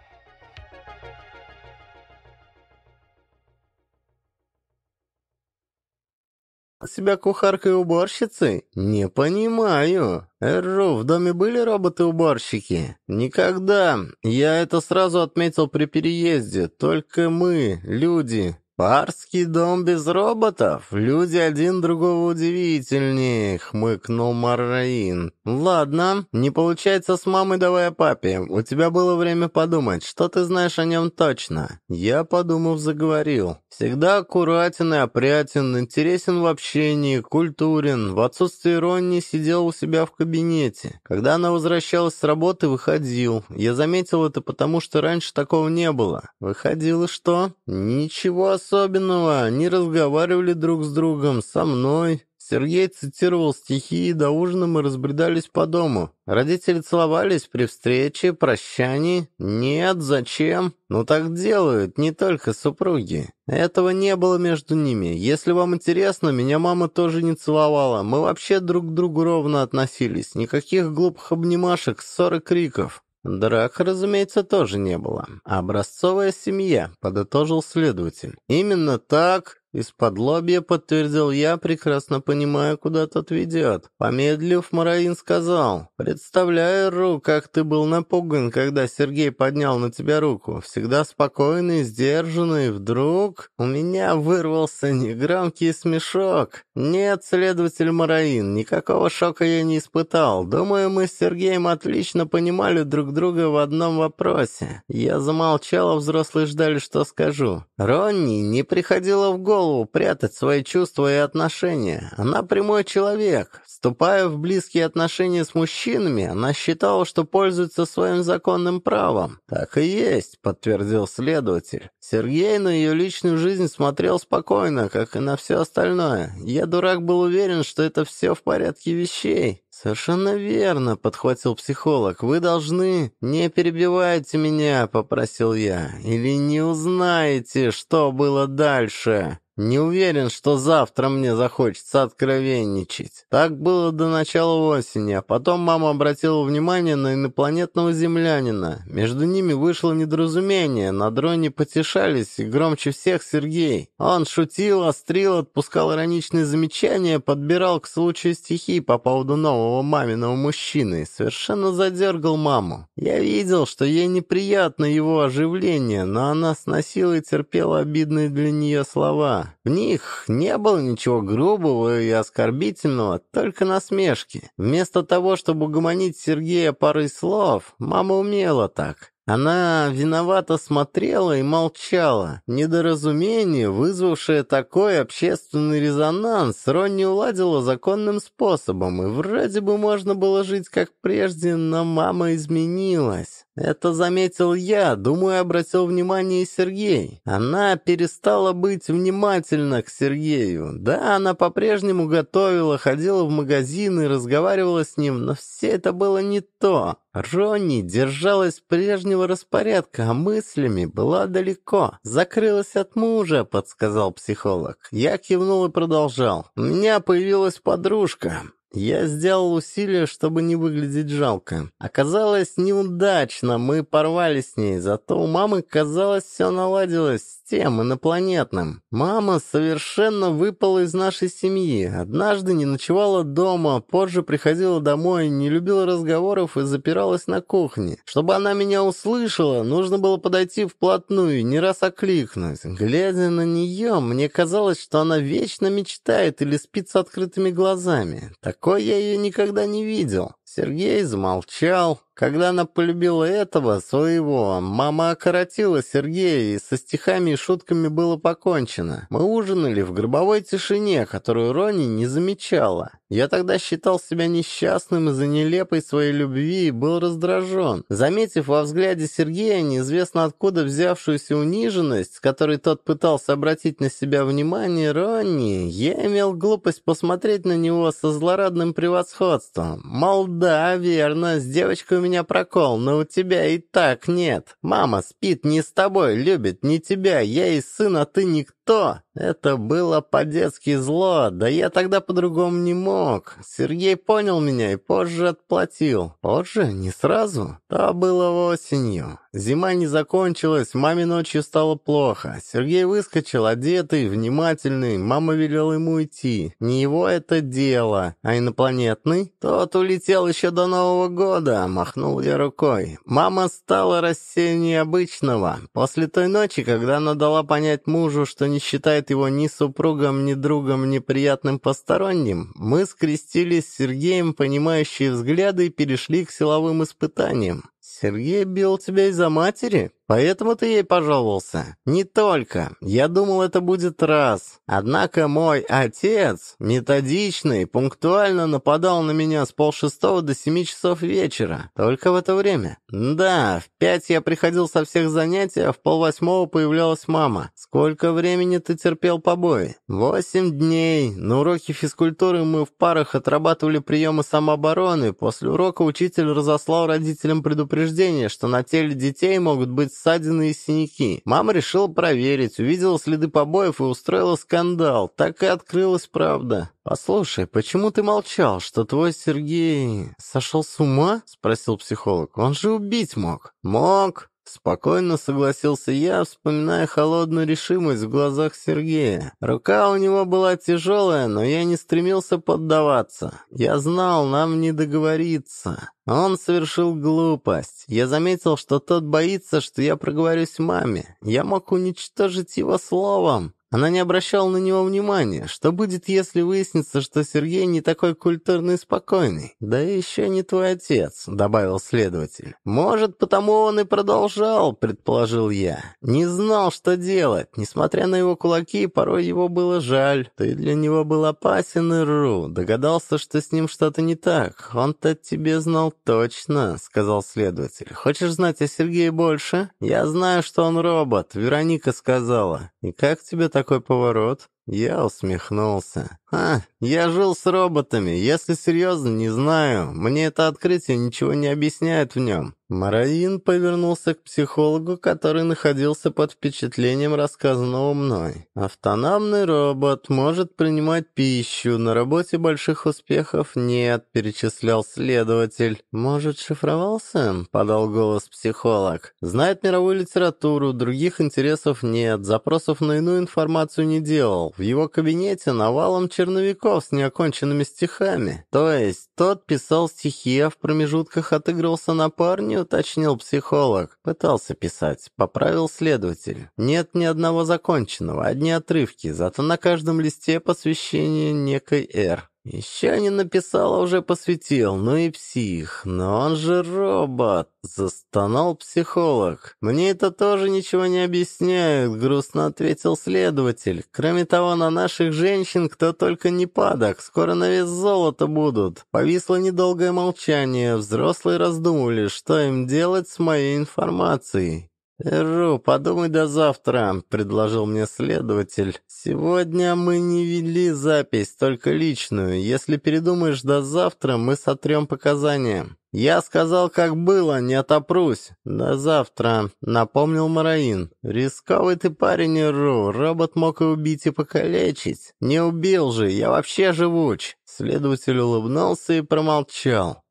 себя кухаркой-уборщицей? Не понимаю. Эржу, в доме были роботы-уборщики? Никогда. Я это сразу отметил при переезде. Только мы, люди, «Парский дом без роботов? Люди один другого удивительнее», — хмыкнул Марраин. «Ладно, не получается с мамой, давай о папе. У тебя было время подумать, что ты знаешь о нем точно?» Я, подумав, заговорил. «Всегда аккуратен и опрятен, интересен в общении, культурен. В отсутствие Ронни сидел у себя в кабинете. Когда она возвращалась с работы, выходил. Я заметил это потому, что раньше такого не было. Выходило что? Ничего особенного особенного, они разговаривали друг с другом, со мной. Сергей цитировал стихи, и до ужина мы разбредались по дому. Родители целовались при встрече, прощании. Нет, зачем? Ну так делают, не только супруги. Этого не было между ними. Если вам интересно, меня мама тоже не целовала. Мы вообще друг к другу ровно относились. Никаких глупых обнимашек, ссоры, криков. Драк, разумеется, тоже не было. Образцовая семья, подытожил следователь. Именно так из-под лобья подтвердил я, прекрасно понимая, куда тот ведет. Помедлив, Мараин сказал, «Представляю, Ру, как ты был напуган, когда Сергей поднял на тебя руку. Всегда спокойный, сдержанный. Вдруг у меня вырвался негромкий смешок. Нет, следователь Мараин, никакого шока я не испытал. Думаю, мы с Сергеем отлично понимали друг друга в одном вопросе. Я замолчал, а взрослые ждали, что скажу. Ронни не приходило в голову, голову прятать свои чувства и отношения. Она прямой человек. Вступая в близкие отношения с мужчинами, она считала, что пользуется своим законным правом. «Так и есть», — подтвердил следователь. Сергей на ее личную жизнь смотрел спокойно, как и на все остальное. Я, дурак, был уверен, что это все в порядке вещей. «Совершенно верно», — подхватил психолог. «Вы должны...» «Не перебивайте меня», — попросил я. «Или не узнаете, что было дальше?» Не уверен, что завтра мне захочется откровенничать. Так было до начала осени, а потом мама обратила внимание на инопланетного землянина. Между ними вышло недоразумение, на дроне потешались, и громче всех Сергей. Он шутил, острил, отпускал ироничные замечания, подбирал к случаю стихи по поводу нового маминого мужчины и совершенно задергал маму. Я видел, что ей неприятно его оживление, но она сносила и терпела обидные для нее слова в них не было ничего грубого и оскорбительного, только насмешки. Вместо того, чтобы угомонить Сергея парой слов, мама умела так. Она виновато смотрела и молчала. Недоразумение, вызвавшее такой общественный резонанс, Ронни уладила законным способом, и вроде бы можно было жить как прежде, но мама изменилась. Это заметил я, думаю, обратил внимание и Сергей. Она перестала быть внимательна к Сергею. Да, она по-прежнему готовила, ходила в магазины, разговаривала с ним, но все это было не то. Ронни держалась прежнего распорядка, а мыслями была далеко. «Закрылась от мужа», — подсказал психолог. Я кивнул и продолжал. «У меня появилась подружка. Я сделал усилие, чтобы не выглядеть жалко. Оказалось, неудачно, мы порвали с ней, зато у мамы, казалось, все наладилось тем инопланетным. Мама совершенно выпала из нашей семьи. Однажды не ночевала дома, позже приходила домой, не любила разговоров и запиралась на кухне. Чтобы она меня услышала, нужно было подойти вплотную и не раз окликнуть. Глядя на нее, мне казалось, что она вечно мечтает или спит с открытыми глазами. Такой я ее никогда не видел. Сергей замолчал, когда она полюбила этого, своего, мама окоротила Сергея, и со стихами и шутками было покончено. Мы ужинали в гробовой тишине, которую Рони не замечала. Я тогда считал себя несчастным из-за нелепой своей любви и был раздражен. Заметив во взгляде Сергея неизвестно откуда взявшуюся униженность, с которой тот пытался обратить на себя внимание Ронни, я имел глупость посмотреть на него со злорадным превосходством. Мол, да, верно, с девочками меня прокол, но у тебя и так нет. Мама спит не с тобой, любит не тебя. Я и сын, а ты никто что? Это было по-детски зло, да я тогда по-другому не мог. Сергей понял меня и позже отплатил. Позже? Не сразу? То было осенью. Зима не закончилась, маме ночью стало плохо. Сергей выскочил, одетый, внимательный, мама велела ему идти. Не его это дело, а инопланетный. Тот улетел еще до Нового года, махнул я рукой. Мама стала рассеяннее обычного. После той ночи, когда она дала понять мужу, что не не считает его ни супругом, ни другом, ни приятным посторонним, мы скрестились с Сергеем, понимающие взгляды, и перешли к силовым испытаниям. «Сергей бил тебя из-за матери?» Поэтому ты ей пожаловался. Не только. Я думал, это будет раз. Однако мой отец, методичный, пунктуально нападал на меня с полшестого до семи часов вечера. Только в это время. Да, в пять я приходил со всех занятий, а в полвосьмого появлялась мама. Сколько времени ты терпел побои? Восемь дней. На уроке физкультуры мы в парах отрабатывали приемы самообороны. После урока учитель разослал родителям предупреждение, что на теле детей могут быть ссадины и синяки. Мама решила проверить, увидела следы побоев и устроила скандал. Так и открылась правда. «Послушай, почему ты молчал, что твой Сергей сошел с ума?» — спросил психолог. «Он же убить мог». «Мог», Спокойно согласился я, вспоминая холодную решимость в глазах Сергея. Рука у него была тяжелая, но я не стремился поддаваться. Я знал, нам не договориться. Он совершил глупость. Я заметил, что тот боится, что я проговорюсь маме. Я мог уничтожить его словом. Она не обращала на него внимания. Что будет, если выяснится, что Сергей не такой культурный и спокойный? Да еще не твой отец, добавил следователь. Может, потому он и продолжал, предположил я. Не знал, что делать. Несмотря на его кулаки, порой его было жаль. Ты для него был опасен, ру. Догадался, что с ним что-то не так. Он-то тебе знал точно, сказал следователь. Хочешь знать о Сергее больше? Я знаю, что он робот, Вероника сказала. И как тебе такой поворот?» Я усмехнулся. «А, я жил с роботами. Если серьезно, не знаю. Мне это открытие ничего не объясняет в нем. Мараин повернулся к психологу, который находился под впечатлением рассказанного мной. «Автономный робот может принимать пищу, на работе больших успехов нет», — перечислял следователь. «Может, шифровался?» — подал голос психолог. «Знает мировую литературу, других интересов нет, запросов на иную информацию не делал. В его кабинете навалом черновиков с неоконченными стихами. То есть тот писал стихи, а в промежутках отыгрывался на парню?» уточнил психолог. Пытался писать. Поправил следователь. Нет ни одного законченного, одни отрывки, зато на каждом листе посвящение некой «Р». Еще не написал, а уже посвятил. Ну и псих. Но он же робот. Застонал психолог. Мне это тоже ничего не объясняют, грустно ответил следователь. Кроме того, на наших женщин кто только не падок. Скоро на вес золота будут. Повисло недолгое молчание. Взрослые раздумывали, что им делать с моей информацией. «Эру, подумай до завтра», — предложил мне следователь. «Сегодня мы не вели запись, только личную. Если передумаешь до завтра, мы сотрем показания». «Я сказал, как было, не отопрусь. До завтра», — напомнил Мараин. «Рисковый ты парень, Эру. Робот мог и убить, и покалечить. Не убил же, я вообще живуч». Следователь улыбнулся и промолчал.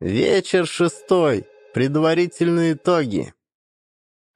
Вечер шестой. Предварительные итоги.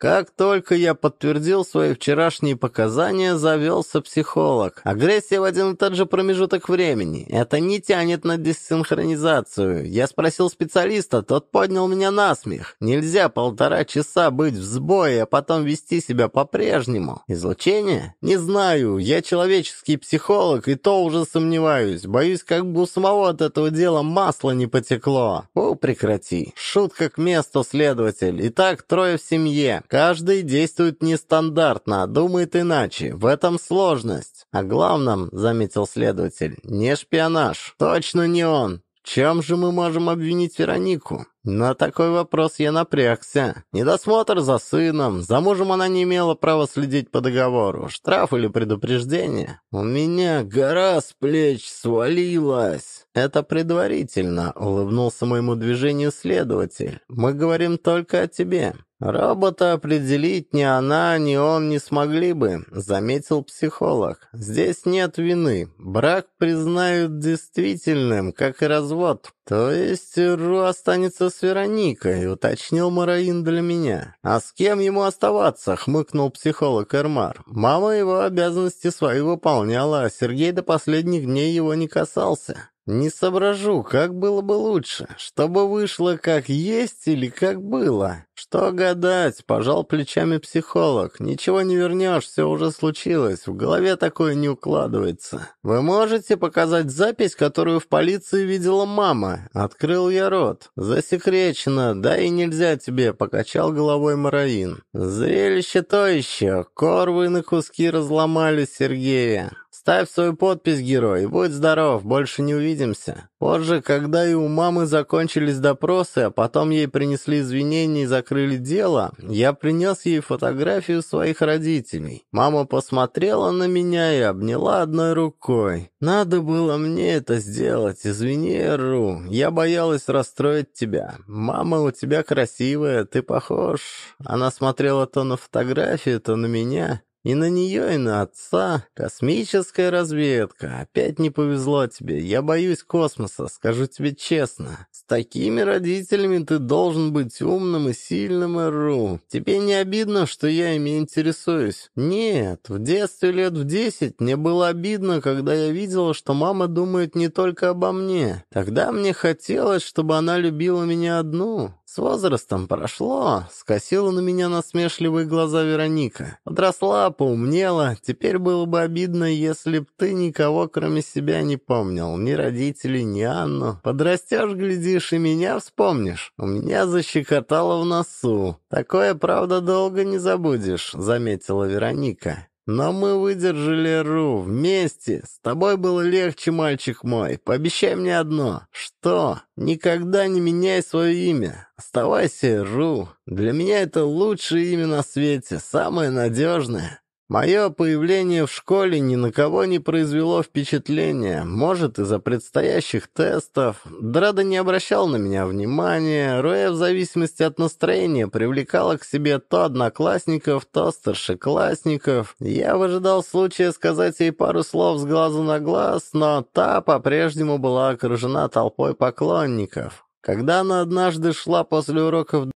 Как только я подтвердил свои вчерашние показания, завелся психолог. Агрессия в один и тот же промежуток времени. Это не тянет на диссинхронизацию. Я спросил специалиста, тот поднял меня на смех. Нельзя полтора часа быть в сбое, а потом вести себя по-прежнему. Излучение? Не знаю. Я человеческий психолог, и то уже сомневаюсь. Боюсь, как бы у самого от этого дела масло не потекло. О, прекрати. Шутка к месту, следователь. Итак, трое в семье. Каждый действует нестандартно, думает иначе. В этом сложность. А главном, заметил следователь, не шпионаж. Точно не он. чем же мы можем обвинить Веронику? На такой вопрос я напрягся. Недосмотр за сыном, за мужем она не имела права следить по договору. Штраф или предупреждение? У меня гора с плеч свалилась. «Это предварительно», — улыбнулся моему движению следователь. «Мы говорим только о тебе». «Робота определить ни она, ни он не смогли бы», — заметил психолог. «Здесь нет вины. Брак признают действительным, как и развод. То есть Ру останется с Вероникой», — уточнил Мараин для меня. «А с кем ему оставаться?» — хмыкнул психолог Эрмар. «Мама его обязанности свои выполняла, а Сергей до последних дней его не касался». Не соображу, как было бы лучше, чтобы вышло как есть или как было. Что гадать, пожал плечами психолог. Ничего не вернешь, все уже случилось, в голове такое не укладывается. Вы можете показать запись, которую в полиции видела мама? Открыл я рот. Засекречено, да и нельзя тебе, покачал головой Мараин. Зрелище то еще, корвы на куски разломали Сергея. «Ставь свою подпись, герой, будь здоров, больше не увидимся». Позже, когда и у мамы закончились допросы, а потом ей принесли извинения и закрыли дело, я принес ей фотографию своих родителей. Мама посмотрела на меня и обняла одной рукой. «Надо было мне это сделать, извини, Ру, я боялась расстроить тебя. Мама у тебя красивая, ты похож». Она смотрела то на фотографию, то на меня. И на нее, и на отца. Космическая разведка. Опять не повезло тебе. Я боюсь космоса, скажу тебе честно. С такими родителями ты должен быть умным и сильным, Ру. Тебе не обидно, что я ими интересуюсь? Нет, в детстве лет в десять мне было обидно, когда я видела, что мама думает не только обо мне. Тогда мне хотелось, чтобы она любила меня одну. «С возрастом прошло», — скосила на меня насмешливые глаза Вероника. «Подросла, поумнела. Теперь было бы обидно, если б ты никого, кроме себя, не помнил. Ни родителей, ни Анну. Подрастешь, глядишь, и меня вспомнишь. У меня защекотало в носу. Такое, правда, долго не забудешь», — заметила Вероника. Но мы выдержали Ру вместе. С тобой было легче, мальчик мой. Пообещай мне одно. Что? Никогда не меняй свое имя. Оставайся Ру. Для меня это лучшее имя на свете, самое надежное. Мое появление в школе ни на кого не произвело впечатления. Может, из-за предстоящих тестов. Драда не обращал на меня внимания. Роя в зависимости от настроения привлекала к себе то одноклассников, то старшеклассников. Я выжидал случая сказать ей пару слов с глазу на глаз, но та по-прежнему была окружена толпой поклонников. Когда она однажды шла после уроков...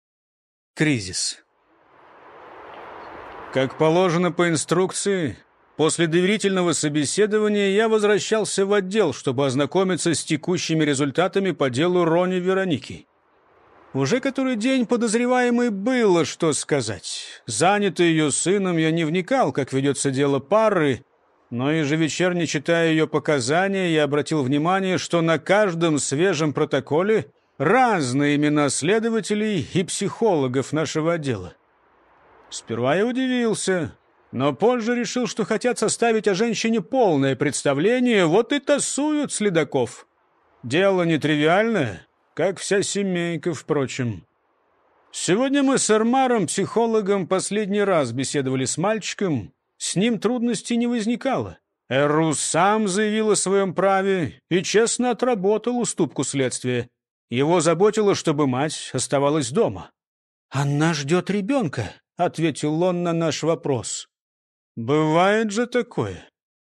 Кризис. Как положено по инструкции, после доверительного собеседования я возвращался в отдел, чтобы ознакомиться с текущими результатами по делу Рони Вероники. Уже который день подозреваемой было, что сказать. Занятый ее сыном, я не вникал, как ведется дело пары, но ежевечерне, читая ее показания, я обратил внимание, что на каждом свежем протоколе разные имена следователей и психологов нашего отдела. Сперва я удивился, но позже решил, что хотят составить о женщине полное представление, вот и тасуют следаков. Дело нетривиальное, как вся семейка, впрочем. Сегодня мы с Эрмаром, психологом, последний раз беседовали с мальчиком. С ним трудностей не возникало. Эру сам заявил о своем праве и честно отработал уступку следствия. Его заботило, чтобы мать оставалась дома. «Она ждет ребенка», — ответил он на наш вопрос. «Бывает же такое.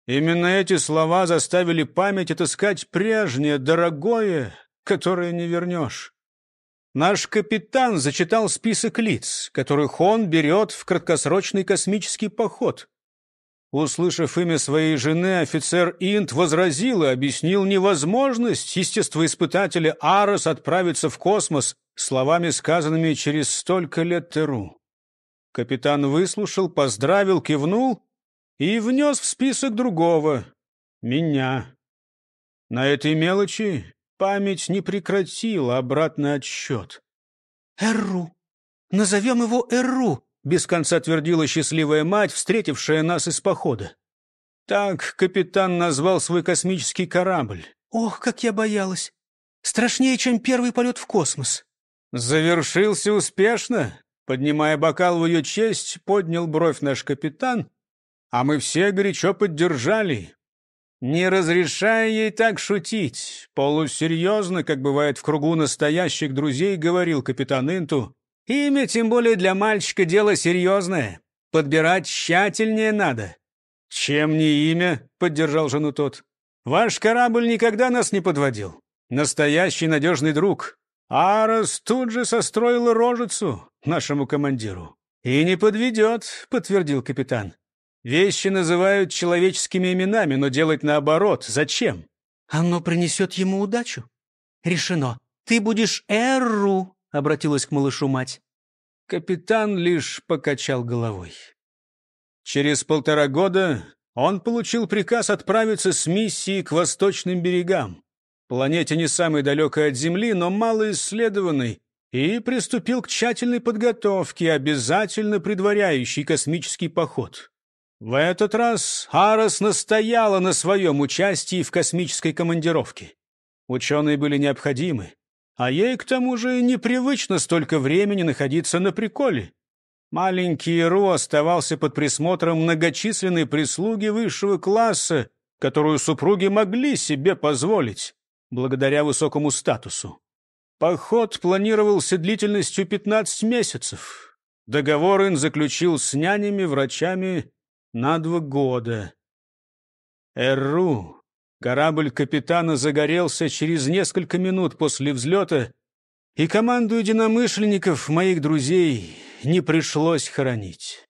Именно эти слова заставили память отыскать прежнее, дорогое, которое не вернешь». Наш капитан зачитал список лиц, которых он берет в краткосрочный космический поход. Услышав имя своей жены, офицер Инт возразил и объяснил невозможность естествоиспытателя Арос отправиться в космос словами, сказанными через столько лет Теру. Капитан выслушал, поздравил, кивнул и внес в список другого — меня. На этой мелочи память не прекратила обратный отсчет. «Эрру! Назовем его Эрру!» — без конца твердила счастливая мать, встретившая нас из похода. Так капитан назвал свой космический корабль. «Ох, как я боялась! Страшнее, чем первый полет в космос!» «Завершился успешно?» Поднимая бокал в ее честь, поднял бровь наш капитан, а мы все горячо поддержали. Не разрешая ей так шутить, полусерьезно, как бывает в кругу настоящих друзей, говорил капитан Инту, имя, тем более для мальчика, дело серьезное, подбирать тщательнее надо. «Чем не имя?» — поддержал жену тот. «Ваш корабль никогда нас не подводил. Настоящий надежный друг». Арос тут же состроил рожицу, нашему командиру. «И не подведет», — подтвердил капитан. «Вещи называют человеческими именами, но делать наоборот. Зачем?» «Оно принесет ему удачу». «Решено. Ты будешь Эрру», — обратилась к малышу мать. Капитан лишь покачал головой. Через полтора года он получил приказ отправиться с миссией к восточным берегам. Планете не самой далекой от Земли, но мало исследованной, и приступил к тщательной подготовке, обязательно предваряющей космический поход. В этот раз Арос настояла на своем участии в космической командировке. Ученые были необходимы, а ей, к тому же, непривычно столько времени находиться на приколе. Маленький Ру оставался под присмотром многочисленной прислуги высшего класса, которую супруги могли себе позволить, благодаря высокому статусу. Поход планировался длительностью 15 месяцев. Договор он заключил с нянями, врачами на два года. Эру. Корабль капитана загорелся через несколько минут после взлета, и команду единомышленников, моих друзей, не пришлось хоронить.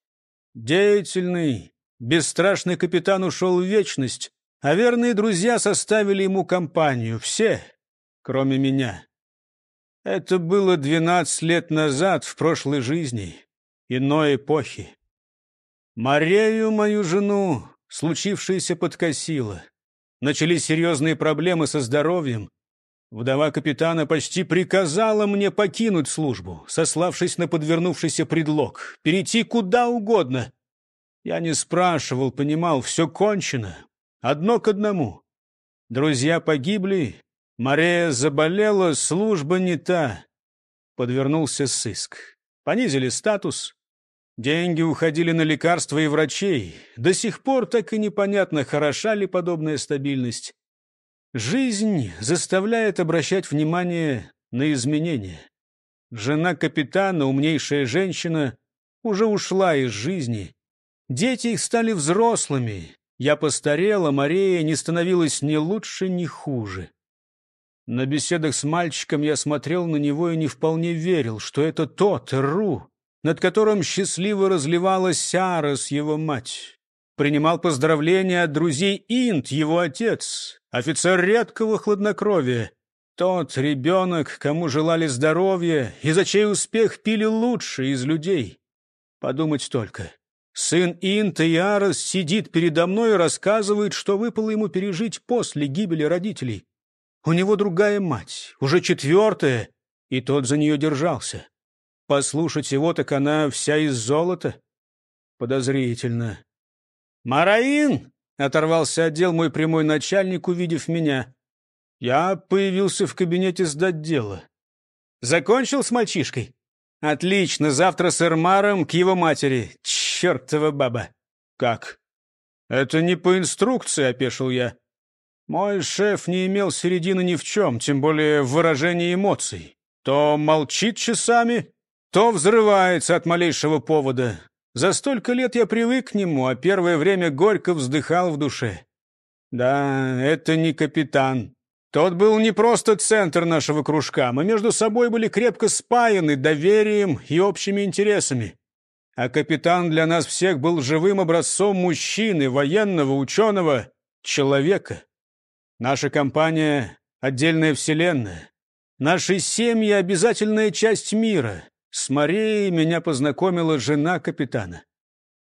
Деятельный, бесстрашный капитан ушел в вечность, а верные друзья составили ему компанию, все, кроме меня. Это было двенадцать лет назад, в прошлой жизни, иной эпохи. Марею, мою жену, случившееся подкосило. Начались серьезные проблемы со здоровьем. Вдова капитана почти приказала мне покинуть службу, сославшись на подвернувшийся предлог, перейти куда угодно. Я не спрашивал, понимал, все кончено, одно к одному. Друзья погибли, Мария заболела, служба не та. Подвернулся сыск. Понизили статус. Деньги уходили на лекарства и врачей. До сих пор так и непонятно, хороша ли подобная стабильность. Жизнь заставляет обращать внимание на изменения. Жена капитана, умнейшая женщина, уже ушла из жизни. Дети их стали взрослыми. Я постарела, Мария не становилась ни лучше, ни хуже. На беседах с мальчиком я смотрел на него и не вполне верил, что это тот Ру, над которым счастливо разливалась Сярос, его мать. Принимал поздравления от друзей Инт, его отец, офицер редкого хладнокровия. Тот ребенок, кому желали здоровья и за чей успех пили лучше из людей. Подумать только. Сын Инта Ярос сидит передо мной и рассказывает, что выпало ему пережить после гибели родителей. У него другая мать, уже четвертая, и тот за нее держался. Послушать его, так она вся из золота. Подозрительно. «Мараин!» — оторвался отдел мой прямой начальник, увидев меня. Я появился в кабинете сдать дело. «Закончил с мальчишкой?» «Отлично, завтра с Эрмаром к его матери. Чёртова баба!» «Как?» «Это не по инструкции», — опешил я. Мой шеф не имел середины ни в чем, тем более в выражении эмоций. То молчит часами, то взрывается от малейшего повода. За столько лет я привык к нему, а первое время горько вздыхал в душе. Да, это не капитан. Тот был не просто центр нашего кружка, мы между собой были крепко спаяны доверием и общими интересами. А капитан для нас всех был живым образцом мужчины, военного, ученого, человека. Наша компания — отдельная вселенная. Наши семьи — обязательная часть мира. С Марией меня познакомила жена капитана.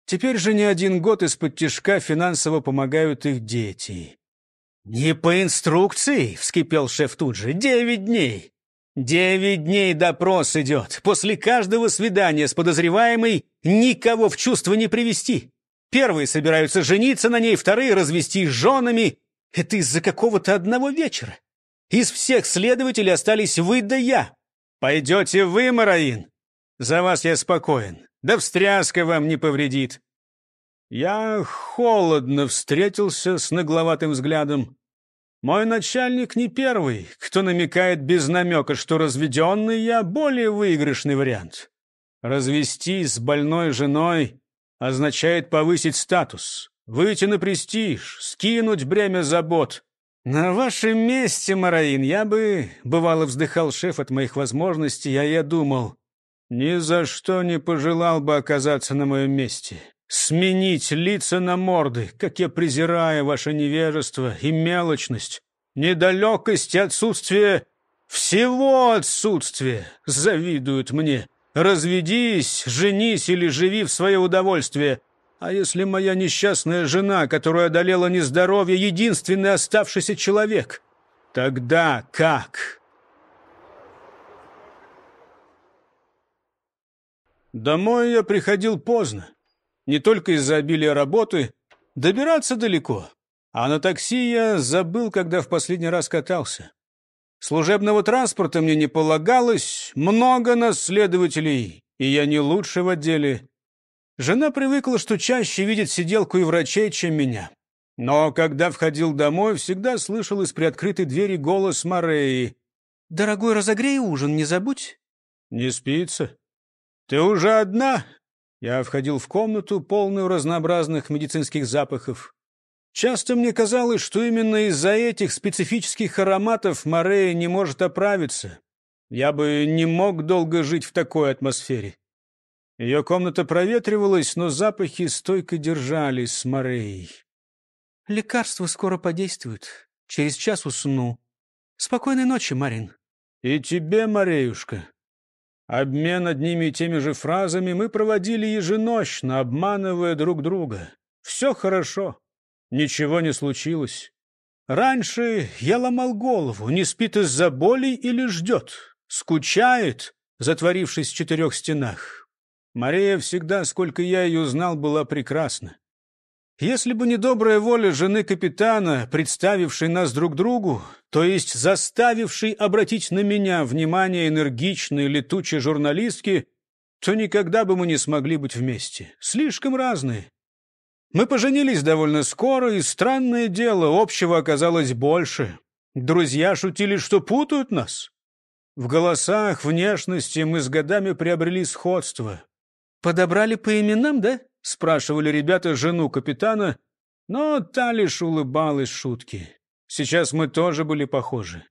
Теперь же не один год из-под тяжка финансово помогают их дети. «Не по инструкции?» — вскипел шеф тут же. «Девять дней!» «Девять дней допрос идет. После каждого свидания с подозреваемой никого в чувство не привести. Первые собираются жениться на ней, вторые — развести с женами, это из-за какого-то одного вечера. Из всех следователей остались вы да я. Пойдете вы, Мараин. За вас я спокоен. Да встряска вам не повредит. Я холодно встретился с нагловатым взглядом. Мой начальник не первый, кто намекает без намека, что разведенный я более выигрышный вариант. Развестись с больной женой означает повысить статус выйти на престиж, скинуть бремя забот. На вашем месте, Мараин, я бы, бывало, вздыхал шеф от моих возможностей, а я думал, ни за что не пожелал бы оказаться на моем месте. Сменить лица на морды, как я презираю ваше невежество и мелочность, недалекость и отсутствие... Всего отсутствие завидуют мне. Разведись, женись или живи в свое удовольствие. А если моя несчастная жена, которая одолела нездоровье, единственный оставшийся человек? Тогда как? Домой я приходил поздно. Не только из-за обилия работы. Добираться далеко. А на такси я забыл, когда в последний раз катался. Служебного транспорта мне не полагалось, много наследователей, и я не лучше в отделе. Жена привыкла, что чаще видит сиделку и врачей, чем меня. Но когда входил домой, всегда слышал из приоткрытой двери голос Мореи. «Дорогой, разогрей ужин, не забудь». «Не спится? Ты уже одна?» Я входил в комнату, полную разнообразных медицинских запахов. Часто мне казалось, что именно из-за этих специфических ароматов Морея не может оправиться. Я бы не мог долго жить в такой атмосфере. Ее комната проветривалась, но запахи стойко держались с морей. «Лекарства скоро подействуют. Через час усну. Спокойной ночи, Марин». «И тебе, Мареюшка». Обмен одними и теми же фразами мы проводили еженощно, обманывая друг друга. Все хорошо. Ничего не случилось. Раньше я ломал голову, не спит из-за боли или ждет, скучает, затворившись в четырех стенах. Мария всегда, сколько я ее знал, была прекрасна. Если бы не добрая воля жены капитана, представившей нас друг другу, то есть заставившей обратить на меня внимание энергичной летучей журналистки, то никогда бы мы не смогли быть вместе. Слишком разные. Мы поженились довольно скоро, и странное дело, общего оказалось больше. Друзья шутили, что путают нас. В голосах, внешности мы с годами приобрели сходство. «Подобрали по именам, да?» — спрашивали ребята жену капитана, но та лишь улыбалась шутки. Сейчас мы тоже были похожи.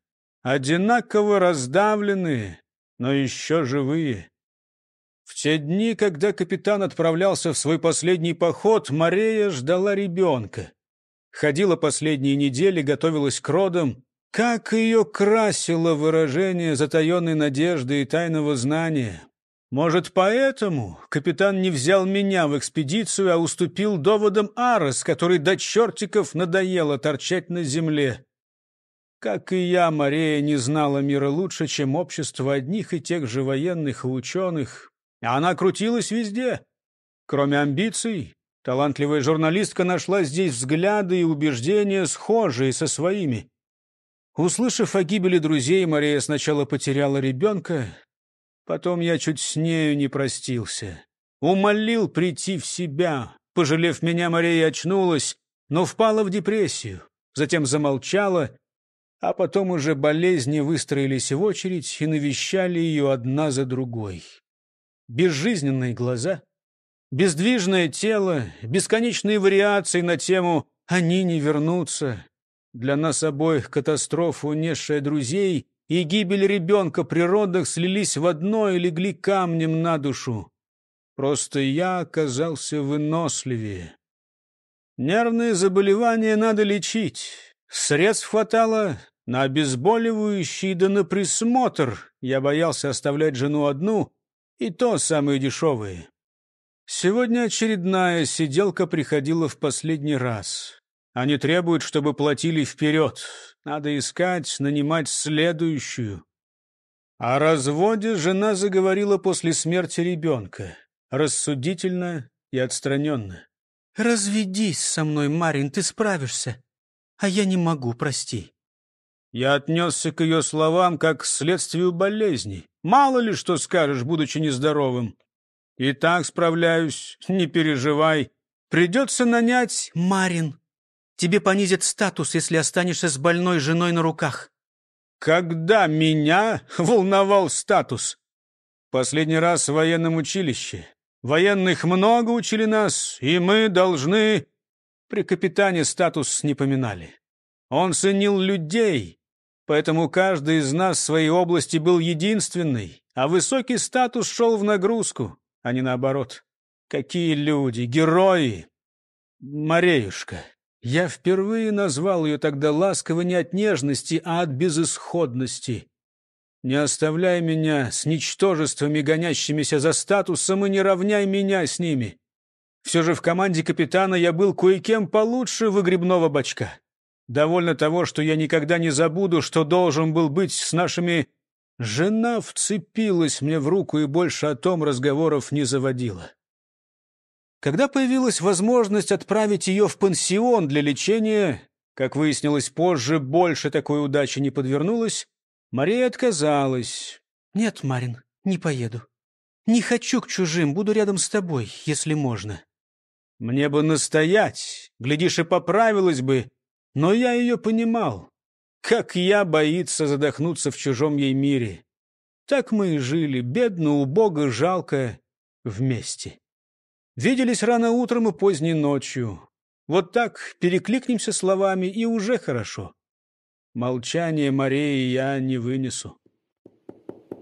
Одинаково раздавленные, но еще живые. В те дни, когда капитан отправлялся в свой последний поход, Мария ждала ребенка. Ходила последние недели, готовилась к родам. Как ее красило выражение затаенной надежды и тайного знания. Может, поэтому капитан не взял меня в экспедицию, а уступил доводам Арес, который до чертиков надоело торчать на земле. Как и я, Мария не знала мира лучше, чем общество одних и тех же военных и ученых. Она крутилась везде. Кроме амбиций, талантливая журналистка нашла здесь взгляды и убеждения, схожие со своими. Услышав о гибели друзей, Мария сначала потеряла ребенка, Потом я чуть с нею не простился. Умолил прийти в себя. Пожалев меня, Мария очнулась, но впала в депрессию. Затем замолчала, а потом уже болезни выстроились в очередь и навещали ее одна за другой. Безжизненные глаза, бездвижное тело, бесконечные вариации на тему «они не вернутся», для нас обоих катастрофа, унесшая друзей — и гибель ребенка при родах слились в одно и легли камнем на душу. Просто я оказался выносливее. Нервные заболевания надо лечить. Средств хватало на обезболивающие да на присмотр. Я боялся оставлять жену одну, и то самые дешевые. Сегодня очередная сиделка приходила в последний раз. Они требуют, чтобы платили вперед. Надо искать, нанимать следующую. О разводе жена заговорила после смерти ребенка, рассудительно и отстраненно. «Разведись со мной, Марин, ты справишься, а я не могу, прости». Я отнесся к ее словам как к следствию болезни. Мало ли что скажешь, будучи нездоровым. И так справляюсь, не переживай. Придется нанять... Марин, Тебе понизят статус, если останешься с больной женой на руках». «Когда меня волновал статус?» «Последний раз в военном училище. Военных много учили нас, и мы должны...» При капитане статус не поминали. Он ценил людей, поэтому каждый из нас в своей области был единственный, а высокий статус шел в нагрузку, а не наоборот. Какие люди, герои! Мареюшка, я впервые назвал ее тогда ласково не от нежности, а от безысходности. Не оставляй меня с ничтожествами, гонящимися за статусом, и не равняй меня с ними. Все же в команде капитана я был кое-кем получше выгребного бачка. Довольно того, что я никогда не забуду, что должен был быть с нашими... Жена вцепилась мне в руку и больше о том разговоров не заводила. Когда появилась возможность отправить ее в пансион для лечения, как выяснилось позже, больше такой удачи не подвернулось, Мария отказалась. «Нет, Марин, не поеду. Не хочу к чужим, буду рядом с тобой, если можно». «Мне бы настоять, глядишь, и поправилась бы, но я ее понимал. Как я боится задохнуться в чужом ей мире. Так мы и жили, бедно, убого, жалко, вместе». Виделись рано утром и поздней ночью. Вот так перекликнемся словами, и уже хорошо. Молчание Марии я не вынесу.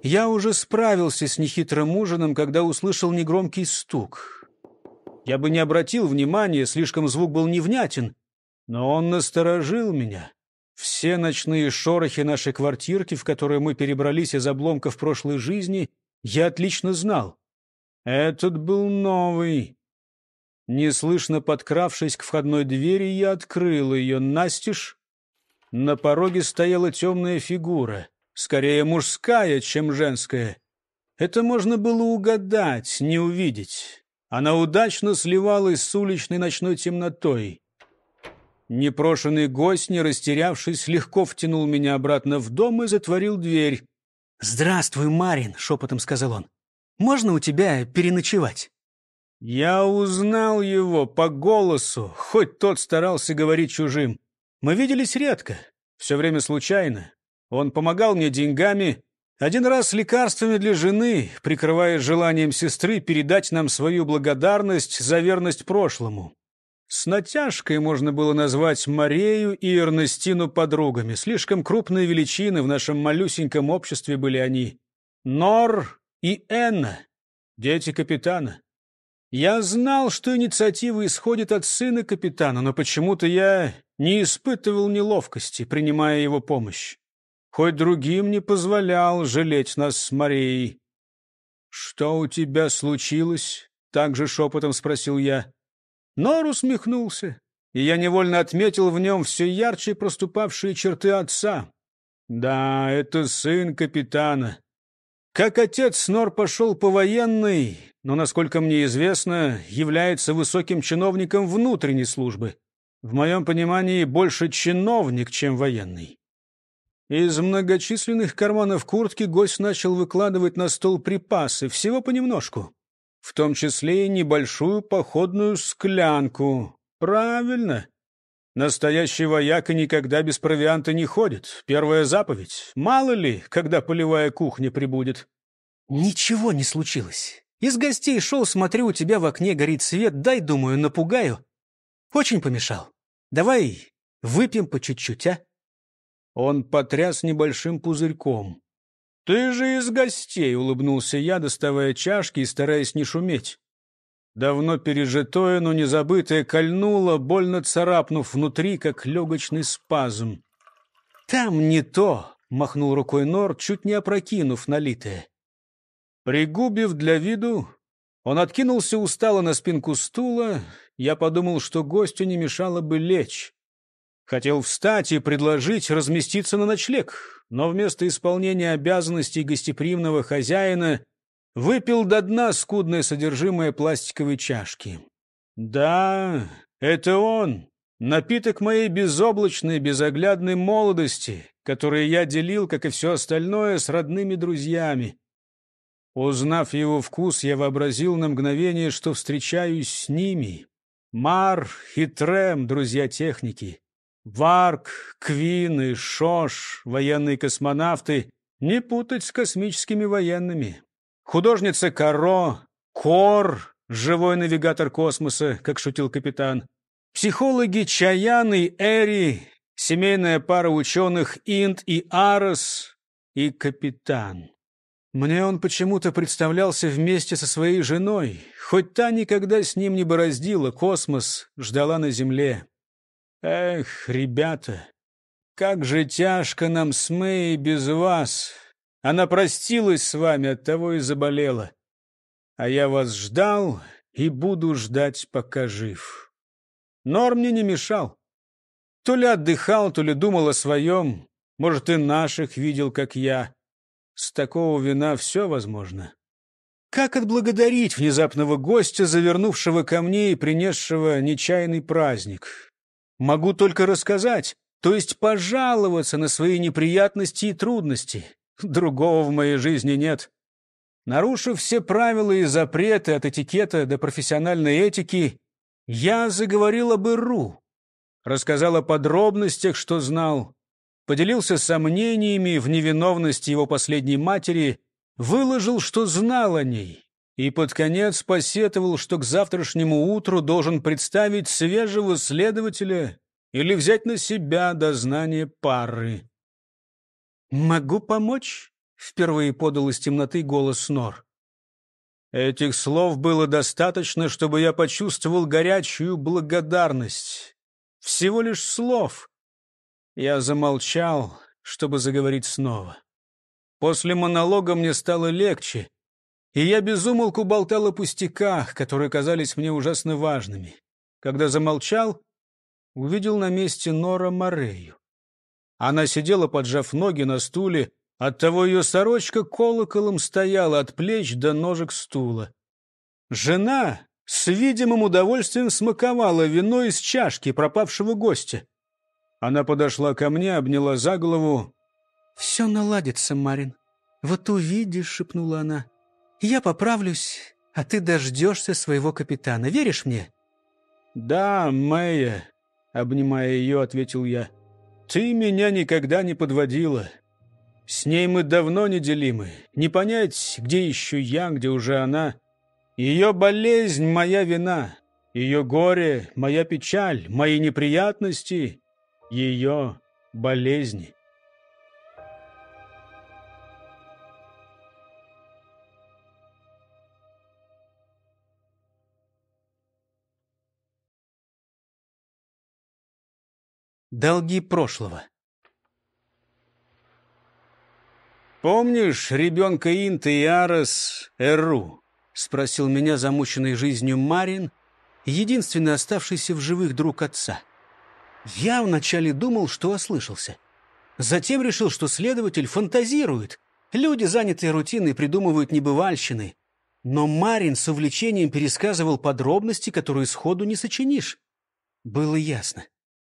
Я уже справился с нехитрым ужином, когда услышал негромкий стук. Я бы не обратил внимания, слишком звук был невнятен, но он насторожил меня. Все ночные шорохи нашей квартирки, в которой мы перебрались из обломков прошлой жизни, я отлично знал. Этот был новый. Неслышно подкравшись к входной двери, я открыл ее настежь. На пороге стояла темная фигура, скорее мужская, чем женская. Это можно было угадать, не увидеть. Она удачно сливалась с уличной ночной темнотой. Непрошенный гость, не растерявшись, легко втянул меня обратно в дом и затворил дверь. «Здравствуй, Марин!» — шепотом сказал он. Можно у тебя переночевать?» Я узнал его по голосу, хоть тот старался говорить чужим. Мы виделись редко, все время случайно. Он помогал мне деньгами, один раз лекарствами для жены, прикрывая желанием сестры передать нам свою благодарность за верность прошлому. С натяжкой можно было назвать Марею и Эрнестину подругами. Слишком крупные величины в нашем малюсеньком обществе были они. Нор и Энна, дети капитана. Я знал, что инициатива исходит от сына капитана, но почему-то я не испытывал неловкости, принимая его помощь. Хоть другим не позволял жалеть нас с Марией. «Что у тебя случилось?» — также шепотом спросил я. Нор усмехнулся, и я невольно отметил в нем все ярче проступавшие черты отца. «Да, это сын капитана. Как отец, Снор пошел по военной, но, насколько мне известно, является высоким чиновником внутренней службы. В моем понимании, больше чиновник, чем военный. Из многочисленных карманов куртки гость начал выкладывать на стол припасы, всего понемножку. В том числе и небольшую походную склянку. Правильно, Настоящий вояка никогда без провианта не ходит. Первая заповедь. Мало ли, когда полевая кухня прибудет. Ничего не случилось. Из гостей шел, смотрю, у тебя в окне горит свет, дай, думаю, напугаю. Очень помешал. Давай выпьем по чуть-чуть, а? Он потряс небольшим пузырьком. «Ты же из гостей!» — улыбнулся я, доставая чашки и стараясь не шуметь давно пережитое, но не забытое, кольнуло, больно царапнув внутри, как легочный спазм. «Там не то!» — махнул рукой Нор, чуть не опрокинув налитое. Пригубив для виду, он откинулся устало на спинку стула. Я подумал, что гостю не мешало бы лечь. Хотел встать и предложить разместиться на ночлег, но вместо исполнения обязанностей гостеприимного хозяина выпил до дна скудное содержимое пластиковой чашки. «Да, это он, напиток моей безоблачной, безоглядной молодости, который я делил, как и все остальное, с родными друзьями. Узнав его вкус, я вообразил на мгновение, что встречаюсь с ними. Мар, Трэм, друзья техники, Варк, Квин и Шош, военные космонавты, не путать с космическими военными». Художница Каро, Кор, живой навигатор космоса, как шутил капитан, психологи Чаян и Эри, семейная пара ученых Инд и Арос и капитан. Мне он почему-то представлялся вместе со своей женой, хоть та никогда с ним не бороздила космос, ждала на Земле. Эх, ребята, как же тяжко нам с Мэй без вас. Она простилась с вами, оттого и заболела. А я вас ждал и буду ждать, пока жив. Нор мне не мешал. То ли отдыхал, то ли думал о своем. Может, и наших видел, как я. С такого вина все возможно. Как отблагодарить внезапного гостя, завернувшего ко мне и принесшего нечаянный праздник? Могу только рассказать, то есть пожаловаться на свои неприятности и трудности. Другого в моей жизни нет. Нарушив все правила и запреты от этикета до профессиональной этики, я заговорила бы ру. Рассказал о подробностях, что знал. Поделился сомнениями в невиновности его последней матери, выложил, что знал о ней, и под конец посетовал, что к завтрашнему утру должен представить свежего следователя или взять на себя дознание пары. «Могу помочь?» — впервые подал из темноты голос Нор. Этих слов было достаточно, чтобы я почувствовал горячую благодарность. Всего лишь слов. Я замолчал, чтобы заговорить снова. После монолога мне стало легче, и я безумолку болтал о пустяках, которые казались мне ужасно важными. Когда замолчал, увидел на месте Нора Морею. Она сидела, поджав ноги на стуле, оттого ее сорочка колоколом стояла от плеч до ножек стула. Жена с видимым удовольствием смаковала вино из чашки пропавшего гостя. Она подошла ко мне, обняла за голову. «Все наладится, Марин. Вот увидишь», — шепнула она. «Я поправлюсь, а ты дождешься своего капитана. Веришь мне?» «Да, Мэя», — обнимая ее, ответил я ты меня никогда не подводила. С ней мы давно неделимы. Не понять, где еще я, где уже она. Ее болезнь — моя вина. Ее горе — моя печаль, мои неприятности — ее болезни. Долги прошлого. «Помнишь ребенка Инты, и Арес Эру?» — спросил меня замученный жизнью Марин, единственный оставшийся в живых друг отца. Я вначале думал, что ослышался. Затем решил, что следователь фантазирует. Люди, занятые рутиной, придумывают небывальщины. Но Марин с увлечением пересказывал подробности, которые сходу не сочинишь. Было ясно.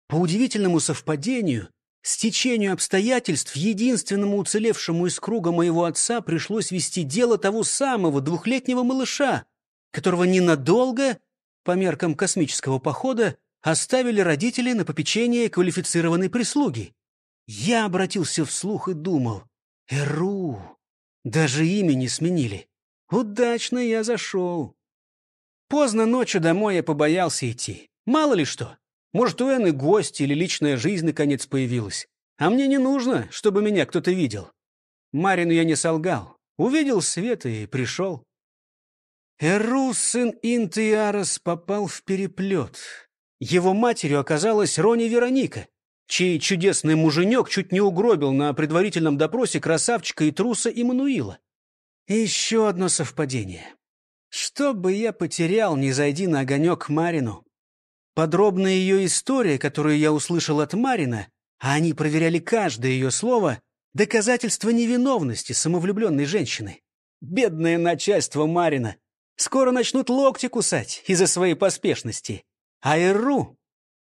По удивительному совпадению, стечению обстоятельств, единственному уцелевшему из круга моего отца пришлось вести дело того самого двухлетнего малыша, которого ненадолго, по меркам космического похода, оставили родители на попечение квалифицированной прислуги. Я обратился вслух и думал, «Эру!» Даже имя не сменили. Удачно я зашел. Поздно ночью домой я побоялся идти. Мало ли что. Может, у Энны гость или личная жизнь наконец появилась. А мне не нужно, чтобы меня кто-то видел. Марину я не солгал. Увидел свет и пришел. Эру, сын Интиарос, попал в переплет. Его матерью оказалась Рони Вероника, чей чудесный муженек чуть не угробил на предварительном допросе красавчика и труса Иммануила. еще одно совпадение. Что бы я потерял, не зайди на огонек Марину. Подробная ее история, которую я услышал от Марина, а они проверяли каждое ее слово, доказательство невиновности самовлюбленной женщины. Бедное начальство Марина. Скоро начнут локти кусать из-за своей поспешности. А Иру,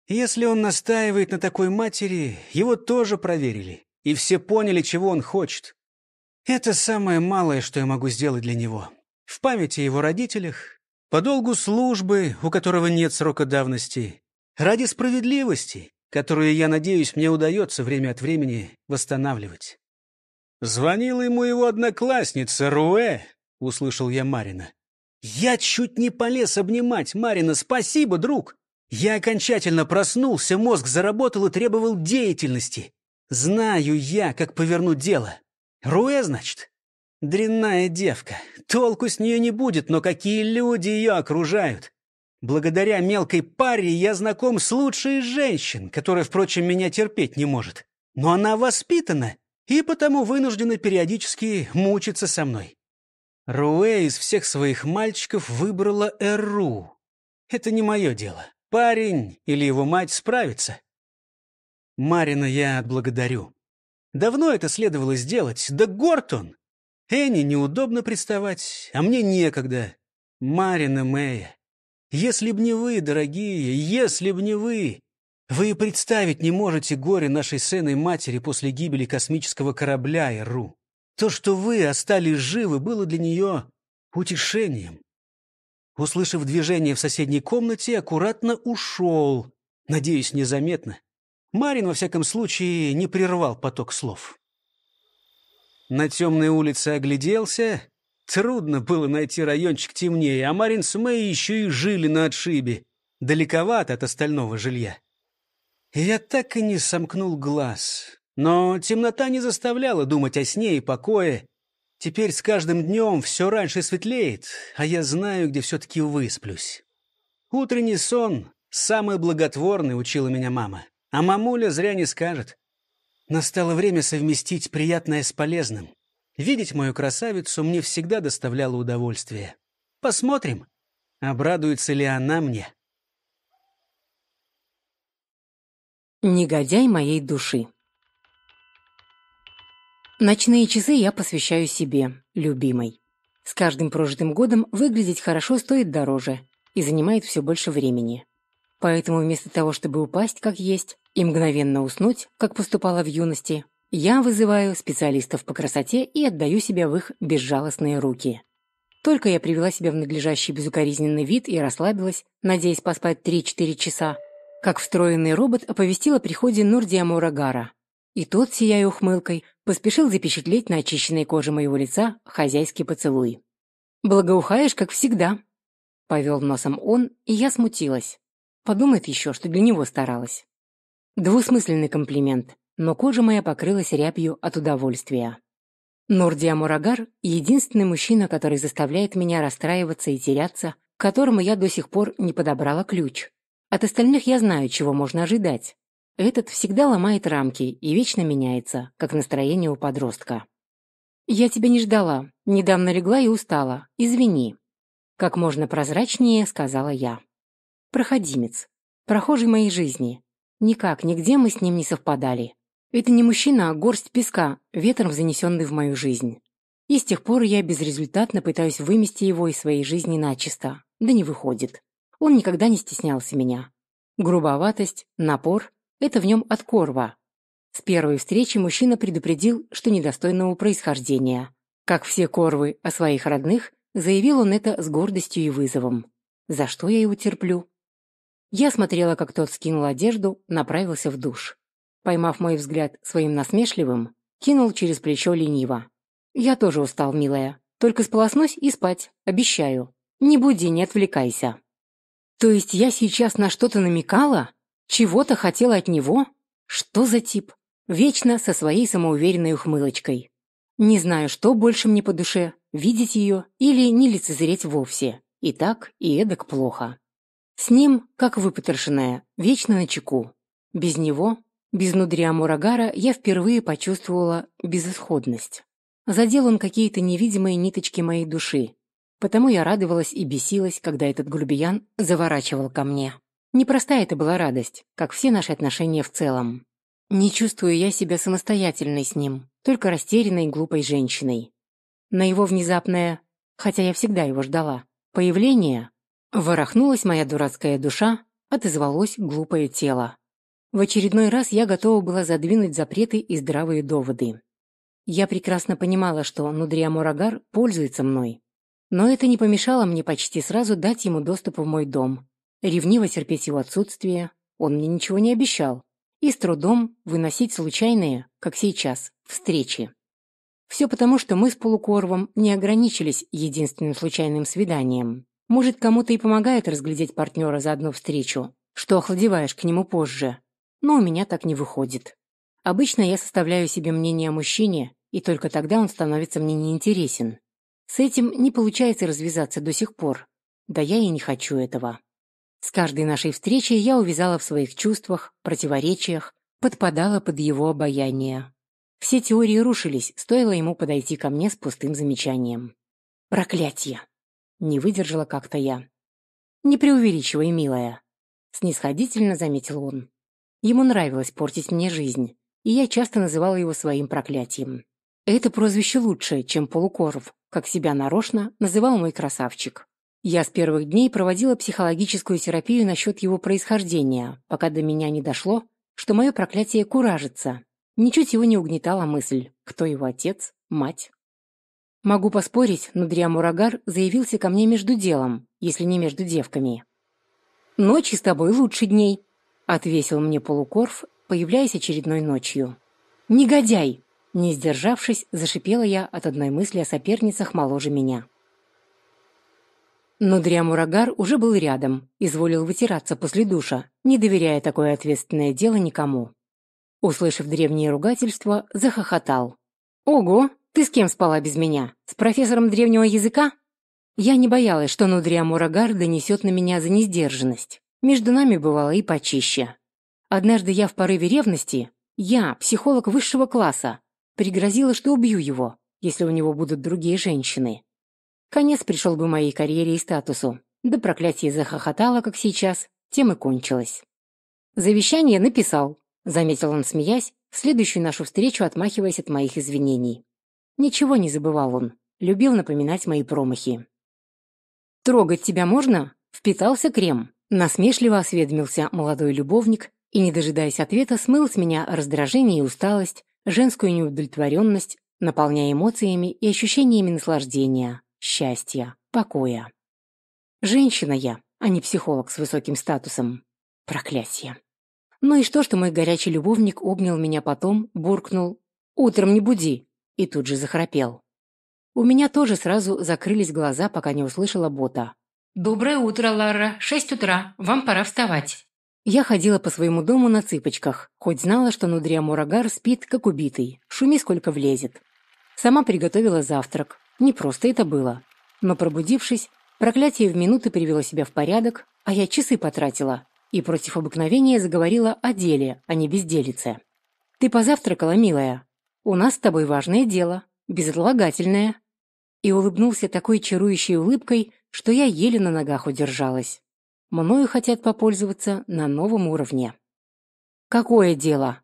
если он настаивает на такой матери, его тоже проверили, и все поняли, чего он хочет. Это самое малое, что я могу сделать для него. В памяти о его родителях по долгу службы, у которого нет срока давности, ради справедливости, которую, я надеюсь, мне удается время от времени восстанавливать. «Звонила ему его одноклассница Руэ», — услышал я Марина. «Я чуть не полез обнимать Марина. Спасибо, друг!» Я окончательно проснулся, мозг заработал и требовал деятельности. Знаю я, как повернуть дело. Руэ, значит? Дрянная девка. Толку с нее не будет, но какие люди ее окружают. Благодаря мелкой паре я знаком с лучшей женщин, которая, впрочем, меня терпеть не может. Но она воспитана и потому вынуждена периодически мучиться со мной. Руэ из всех своих мальчиков выбрала Эру. Это не мое дело. Парень или его мать справится. Марина я отблагодарю. Давно это следовало сделать, да горд Энни неудобно приставать, а мне некогда. Марина Мэя, если б не вы, дорогие, если б не вы! Вы представить не можете горе нашей сыной матери после гибели космического корабля Иру. То, что вы остались живы, было для нее утешением. Услышав движение в соседней комнате, аккуратно ушел, надеюсь, незаметно. Марин, во всяком случае, не прервал поток слов на темной улице огляделся. Трудно было найти райончик темнее, а Марин с Мэй еще и жили на отшибе, далековато от остального жилья. Я так и не сомкнул глаз, но темнота не заставляла думать о сне и покое. Теперь с каждым днем все раньше светлеет, а я знаю, где все-таки высплюсь. Утренний сон — самый благотворный, учила меня мама. А мамуля зря не скажет — Настало время совместить приятное с полезным. Видеть мою красавицу мне всегда доставляло удовольствие. Посмотрим, обрадуется ли она мне. Негодяй моей души. Ночные часы я посвящаю себе, любимой. С каждым прожитым годом выглядеть хорошо стоит дороже и занимает все больше времени. Поэтому вместо того, чтобы упасть как есть, и мгновенно уснуть, как поступало в юности, я вызываю специалистов по красоте и отдаю себя в их безжалостные руки. Только я привела себя в надлежащий безукоризненный вид и расслабилась, надеясь поспать 3-4 часа, как встроенный робот оповестил о приходе Нурдиамура Гара. И тот, сияя ухмылкой, поспешил запечатлеть на очищенной коже моего лица хозяйский поцелуй. «Благоухаешь, как всегда», — повел носом он, и я смутилась. Подумает еще, что для него старалась. Двусмысленный комплимент, но кожа моя покрылась рябью от удовольствия. Нурдия Мурагар – единственный мужчина, который заставляет меня расстраиваться и теряться, к которому я до сих пор не подобрала ключ. От остальных я знаю, чего можно ожидать. Этот всегда ломает рамки и вечно меняется, как настроение у подростка. «Я тебя не ждала. Недавно легла и устала. Извини». Как можно прозрачнее сказала я. «Проходимец. Прохожий моей жизни. Никак, нигде мы с ним не совпадали. Это не мужчина, а горсть песка, ветром занесенный в мою жизнь. И с тех пор я безрезультатно пытаюсь вымести его из своей жизни начисто. Да не выходит. Он никогда не стеснялся меня. Грубоватость, напор – это в нем от корва. С первой встречи мужчина предупредил, что недостойного происхождения. Как все корвы о своих родных, заявил он это с гордостью и вызовом. За что я его терплю? Я смотрела, как тот скинул одежду, направился в душ. Поймав мой взгляд своим насмешливым, кинул через плечо лениво. «Я тоже устал, милая. Только сполоснусь и спать, обещаю. Не буди, не отвлекайся». «То есть я сейчас на что-то намекала? Чего-то хотела от него? Что за тип? Вечно со своей самоуверенной ухмылочкой. Не знаю, что больше мне по душе, видеть ее или не лицезреть вовсе. И так, и эдак плохо. С ним, как выпотрошенная, вечно на чеку. Без него, без нудря Мурагара, я впервые почувствовала безысходность. Задел он какие-то невидимые ниточки моей души, потому я радовалась и бесилась, когда этот грубиян заворачивал ко мне. Непростая это была радость, как все наши отношения в целом. Не чувствую я себя самостоятельной с ним, только растерянной глупой женщиной. На его внезапное, хотя я всегда его ждала, появление Ворохнулась моя дурацкая душа, отозвалось глупое тело. В очередной раз я готова была задвинуть запреты и здравые доводы. Я прекрасно понимала, что Нудрия Мурагар пользуется мной. Но это не помешало мне почти сразу дать ему доступ в мой дом, ревниво терпеть его отсутствие, он мне ничего не обещал, и с трудом выносить случайные, как сейчас, встречи. Все потому, что мы с Полукорвом не ограничились единственным случайным свиданием. Может, кому-то и помогает разглядеть партнера за одну встречу, что охладеваешь к нему позже. Но у меня так не выходит. Обычно я составляю себе мнение о мужчине, и только тогда он становится мне неинтересен. С этим не получается развязаться до сих пор. Да я и не хочу этого. С каждой нашей встречей я увязала в своих чувствах, противоречиях, подпадала под его обаяние. Все теории рушились, стоило ему подойти ко мне с пустым замечанием. Проклятье! Не выдержала как-то я. «Не преувеличивай, милая», — снисходительно заметил он. Ему нравилось портить мне жизнь, и я часто называла его своим проклятием. Это прозвище лучше, чем Полукоров, как себя нарочно называл мой красавчик. Я с первых дней проводила психологическую терапию насчет его происхождения, пока до меня не дошло, что мое проклятие куражится. Ничуть его не угнетала мысль, кто его отец, мать, Могу поспорить, но Дриамурагар заявился ко мне между делом, если не между девками. «Ночи с тобой лучше дней», — отвесил мне полукорф, появляясь очередной ночью. «Негодяй!» — не сдержавшись, зашипела я от одной мысли о соперницах моложе меня. Но Дриамурагар уже был рядом, изволил вытираться после душа, не доверяя такое ответственное дело никому. Услышав древние ругательства, захохотал. «Ого, «Ты с кем спала без меня? С профессором древнего языка?» Я не боялась, что Нудрия Мурагар донесет на меня за несдержанность. Между нами бывало и почище. Однажды я в порыве ревности, я, психолог высшего класса, пригрозила, что убью его, если у него будут другие женщины. Конец пришел бы моей карьере и статусу. Да проклятие захохотало, как сейчас, тем и кончилось. «Завещание написал», — заметил он, смеясь, в следующую нашу встречу отмахиваясь от моих извинений. Ничего не забывал он, любил напоминать мои промахи. «Трогать тебя можно?» – впитался крем. Насмешливо осведомился молодой любовник и, не дожидаясь ответа, смыл с меня раздражение и усталость, женскую неудовлетворенность, наполняя эмоциями и ощущениями наслаждения, счастья, покоя. Женщина я, а не психолог с высоким статусом. Проклятье. Ну и что, что мой горячий любовник обнял меня потом, буркнул «Утром не буди, и тут же захрапел. У меня тоже сразу закрылись глаза, пока не услышала бота. «Доброе утро, Лара. Шесть утра. Вам пора вставать». Я ходила по своему дому на цыпочках, хоть знала, что Нудрия Мурагар спит, как убитый, шуми сколько влезет. Сама приготовила завтрак. Не просто это было. Но пробудившись, проклятие в минуты привело себя в порядок, а я часы потратила и против обыкновения заговорила о деле, а не безделице. «Ты позавтракала, милая?» у нас с тобой важное дело, безотлагательное». И улыбнулся такой чарующей улыбкой, что я еле на ногах удержалась. Мною хотят попользоваться на новом уровне. «Какое дело?»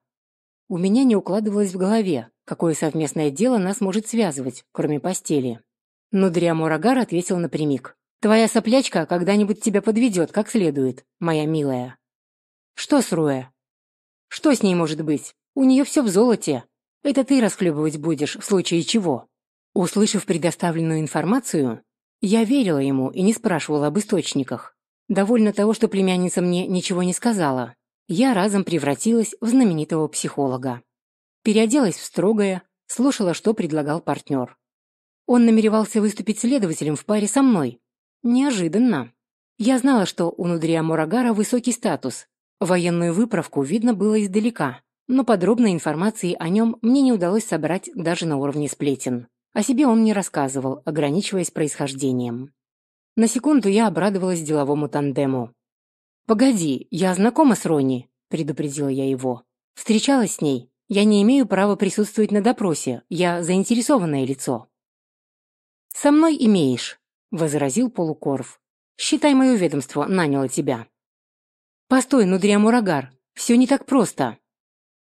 У меня не укладывалось в голове, какое совместное дело нас может связывать, кроме постели. Но Дриамурагар ответил напрямик. «Твоя соплячка когда-нибудь тебя подведет как следует, моя милая». «Что с Руэ?» «Что с ней может быть? У нее все в золоте. Это ты расхлебывать будешь в случае чего». Услышав предоставленную информацию, я верила ему и не спрашивала об источниках. Довольно того, что племянница мне ничего не сказала, я разом превратилась в знаменитого психолога. Переоделась в строгое, слушала, что предлагал партнер. Он намеревался выступить следователем в паре со мной. Неожиданно. Я знала, что у Нудриа Мурагара высокий статус. Военную выправку видно было издалека но подробной информации о нем мне не удалось собрать даже на уровне сплетен. О себе он не рассказывал, ограничиваясь происхождением. На секунду я обрадовалась деловому тандему. «Погоди, я знакома с Рони», – предупредила я его. «Встречалась с ней. Я не имею права присутствовать на допросе. Я заинтересованное лицо». «Со мной имеешь», – возразил Полукорф. «Считай, мое ведомство наняло тебя». «Постой, Нудрия Мурагар, все не так просто»,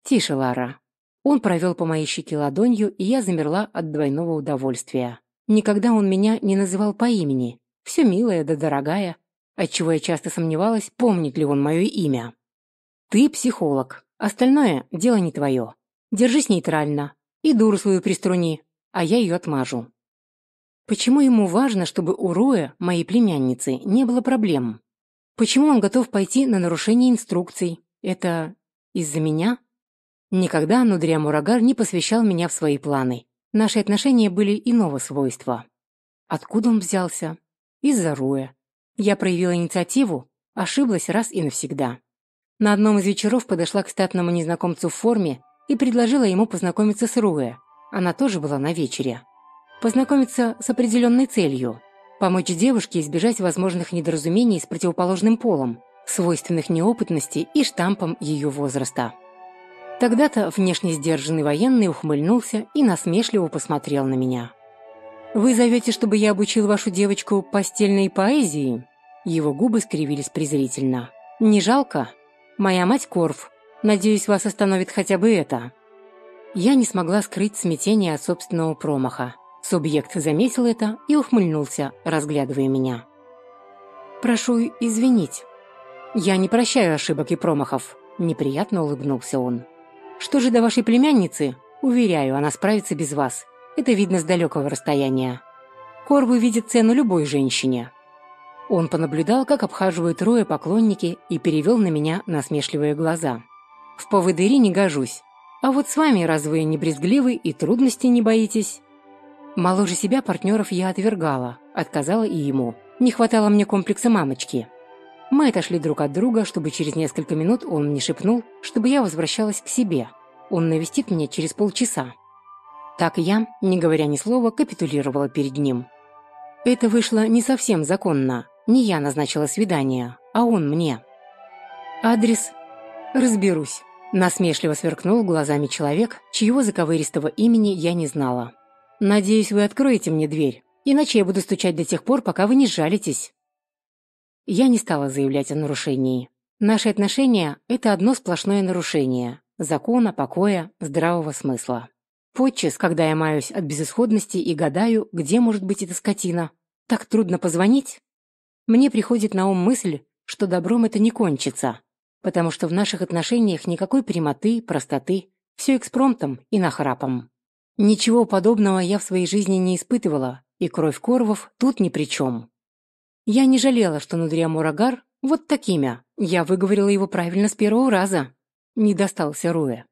«Тише, Лара». Он провел по моей щеке ладонью, и я замерла от двойного удовольствия. Никогда он меня не называл по имени. Все милая да дорогая. Отчего я часто сомневалась, помнит ли он мое имя. «Ты психолог. Остальное – дело не твое. Держись нейтрально. И дуру свою приструни, а я ее отмажу». Почему ему важно, чтобы у Роя, моей племянницы, не было проблем? Почему он готов пойти на нарушение инструкций? Это из-за меня? Никогда Нудрия Мурагар не посвящал меня в свои планы. Наши отношения были иного свойства. Откуда он взялся? Из-за Руя. Я проявила инициативу, ошиблась раз и навсегда. На одном из вечеров подошла к статному незнакомцу в форме и предложила ему познакомиться с Руэ. Она тоже была на вечере. Познакомиться с определенной целью. Помочь девушке избежать возможных недоразумений с противоположным полом, свойственных неопытности и штампом ее возраста. Тогда-то внешне сдержанный военный ухмыльнулся и насмешливо посмотрел на меня. «Вы зовете, чтобы я обучил вашу девочку постельной поэзии?» Его губы скривились презрительно. «Не жалко? Моя мать Корф. Надеюсь, вас остановит хотя бы это». Я не смогла скрыть смятение от собственного промаха. Субъект заметил это и ухмыльнулся, разглядывая меня. «Прошу извинить. Я не прощаю ошибок и промахов», – неприятно улыбнулся он. Что же до вашей племянницы? Уверяю, она справится без вас. Это видно с далекого расстояния. Корвы видят цену любой женщине. Он понаблюдал, как обхаживают Роя поклонники и перевел на меня насмешливые глаза. В поводыри не гожусь. А вот с вами, разве вы не брезгливы и трудностей не боитесь? Моложе себя партнеров я отвергала, отказала и ему. Не хватало мне комплекса мамочки. Мы отошли друг от друга, чтобы через несколько минут он мне шепнул, чтобы я возвращалась к себе. Он навестит меня через полчаса. Так я, не говоря ни слова, капитулировала перед ним. Это вышло не совсем законно. Не я назначила свидание, а он мне. Адрес? Разберусь. Насмешливо сверкнул глазами человек, чьего заковыристого имени я не знала. «Надеюсь, вы откроете мне дверь, иначе я буду стучать до тех пор, пока вы не жалитесь». Я не стала заявлять о нарушении. Наши отношения – это одно сплошное нарушение закона, покоя, здравого смысла. Подчас, когда я маюсь от безысходности и гадаю, где может быть эта скотина, так трудно позвонить, мне приходит на ум мысль, что добром это не кончится, потому что в наших отношениях никакой прямоты, простоты, все экспромтом и нахрапом. Ничего подобного я в своей жизни не испытывала, и кровь Корвов тут ни при чем. Я не жалела, что Нудрия Мурагар вот такими. Я выговорила его правильно с первого раза. Не достался Руэ.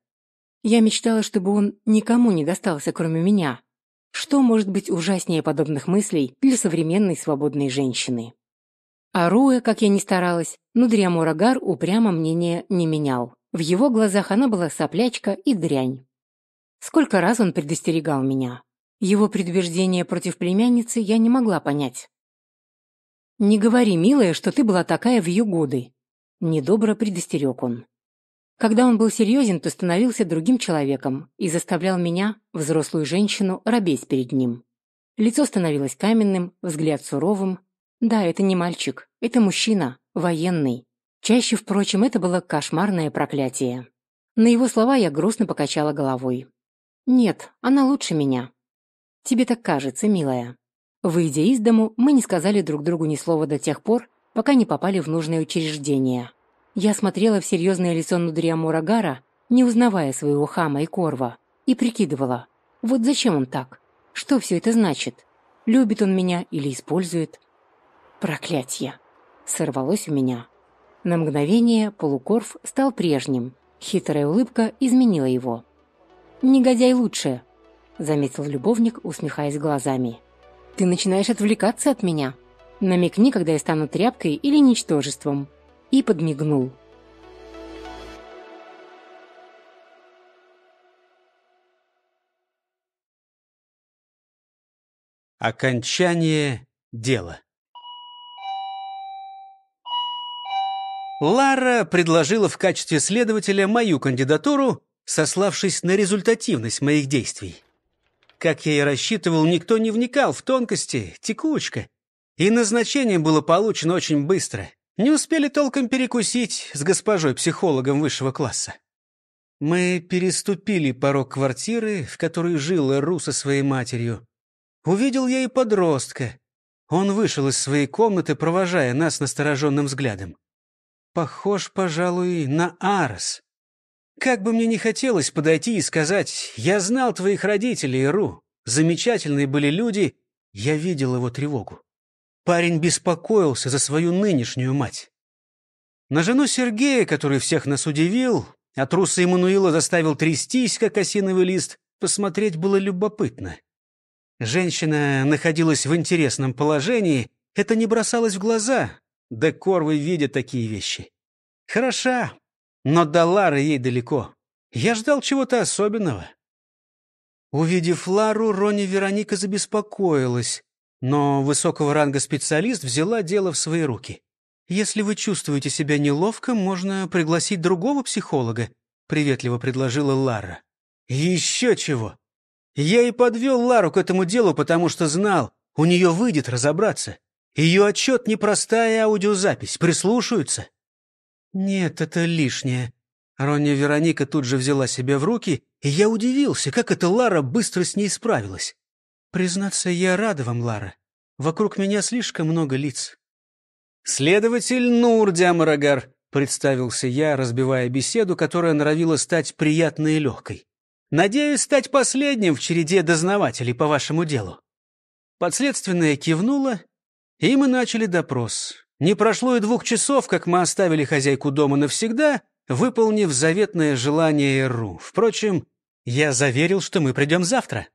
Я мечтала, чтобы он никому не достался, кроме меня. Что может быть ужаснее подобных мыслей для современной свободной женщины? А Руэ, как я ни старалась, Нудрия Мурагар упрямо мнение не менял. В его глазах она была соплячка и дрянь. Сколько раз он предостерегал меня. Его предубеждение против племянницы я не могла понять. «Не говори, милая, что ты была такая в ее годы», – недобро предостерег он. Когда он был серьезен, то становился другим человеком и заставлял меня, взрослую женщину, робеть перед ним. Лицо становилось каменным, взгляд суровым. Да, это не мальчик, это мужчина, военный. Чаще, впрочем, это было кошмарное проклятие. На его слова я грустно покачала головой. «Нет, она лучше меня». «Тебе так кажется, милая», Выйдя из дому, мы не сказали друг другу ни слова до тех пор, пока не попали в нужное учреждение. Я смотрела в серьезное лицо Нудриамура Гара, не узнавая своего хама и корва, и прикидывала, вот зачем он так? Что все это значит? Любит он меня или использует? Проклятье! Сорвалось у меня. На мгновение полукорф стал прежним. Хитрая улыбка изменила его. «Негодяй лучше», — заметил любовник, усмехаясь глазами. Ты начинаешь отвлекаться от меня. Намекни, когда я стану тряпкой или ничтожеством». И подмигнул. Окончание дела. Лара предложила в качестве следователя мою кандидатуру, сославшись на результативность моих действий. Как я и рассчитывал, никто не вникал в тонкости, текучка. И назначение было получено очень быстро. Не успели толком перекусить с госпожой-психологом высшего класса. Мы переступили порог квартиры, в которой жила Ру со своей матерью. Увидел я и подростка. Он вышел из своей комнаты, провожая нас настороженным взглядом. Похож, пожалуй, на Арс. Как бы мне не хотелось подойти и сказать, я знал твоих родителей, Ру. Замечательные были люди, я видел его тревогу. Парень беспокоился за свою нынешнюю мать. На жену Сергея, который всех нас удивил, а труса Эммануила заставил трястись, как осиновый лист, посмотреть было любопытно. Женщина находилась в интересном положении, это не бросалось в глаза. Да корвы видят такие вещи. Хороша, но до Лары ей далеко. Я ждал чего-то особенного. Увидев Лару, Рони Вероника забеспокоилась, но высокого ранга специалист взяла дело в свои руки. «Если вы чувствуете себя неловко, можно пригласить другого психолога», — приветливо предложила Лара. «Еще чего! Я и подвел Лару к этому делу, потому что знал, у нее выйдет разобраться. Ее отчет — непростая аудиозапись, прислушаются. «Нет, это лишнее». Ронни Вероника тут же взяла себя в руки, и я удивился, как эта Лара быстро с ней справилась. «Признаться, я рада вам, Лара. Вокруг меня слишком много лиц». «Следователь Нурдя Марагар», — представился я, разбивая беседу, которая норовила стать приятной и легкой. «Надеюсь стать последним в череде дознавателей по вашему делу». Подследственная кивнула, и мы начали допрос. Не прошло и двух часов, как мы оставили хозяйку дома навсегда, выполнив заветное желание Ру. Впрочем, я заверил, что мы придем завтра.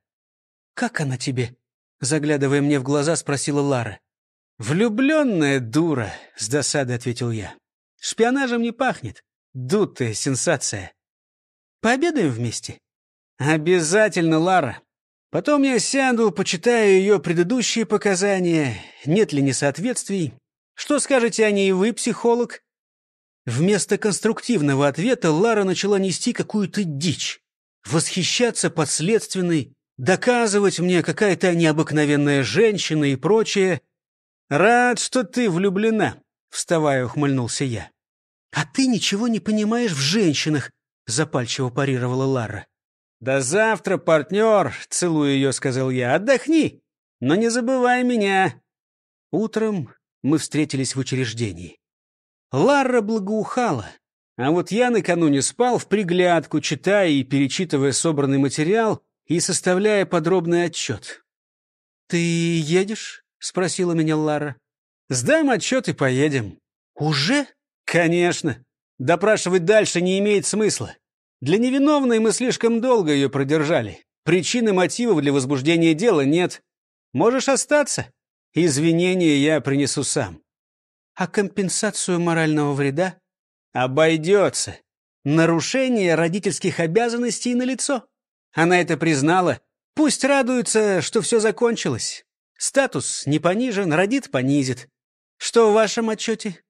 «Как она тебе?» — заглядывая мне в глаза, спросила Лара. «Влюбленная дура», — с досадой ответил я. «Шпионажем не пахнет. Дутая сенсация. Пообедаем вместе?» «Обязательно, Лара. Потом я сяду, почитаю ее предыдущие показания, нет ли несоответствий, что скажете о ней вы, психолог?» Вместо конструктивного ответа Лара начала нести какую-то дичь. Восхищаться подследственной, доказывать мне какая-то необыкновенная женщина и прочее. «Рад, что ты влюблена», — вставая, ухмыльнулся я. «А ты ничего не понимаешь в женщинах», — запальчиво парировала Лара. «До завтра, партнер!» — целую ее, — сказал я. «Отдохни, но не забывай меня!» Утром мы встретились в учреждении. Лара благоухала, а вот я накануне спал в приглядку, читая и перечитывая собранный материал и составляя подробный отчет. «Ты едешь?» — спросила меня Лара. «Сдам отчет и поедем». «Уже?» «Конечно. Допрашивать дальше не имеет смысла. Для невиновной мы слишком долго ее продержали. Причины мотивов для возбуждения дела нет. Можешь остаться?» Извинения я принесу сам. А компенсацию морального вреда? Обойдется. Нарушение родительских обязанностей на лицо, Она это признала. Пусть радуется, что все закончилось. Статус не понижен, родит понизит. Что в вашем отчете?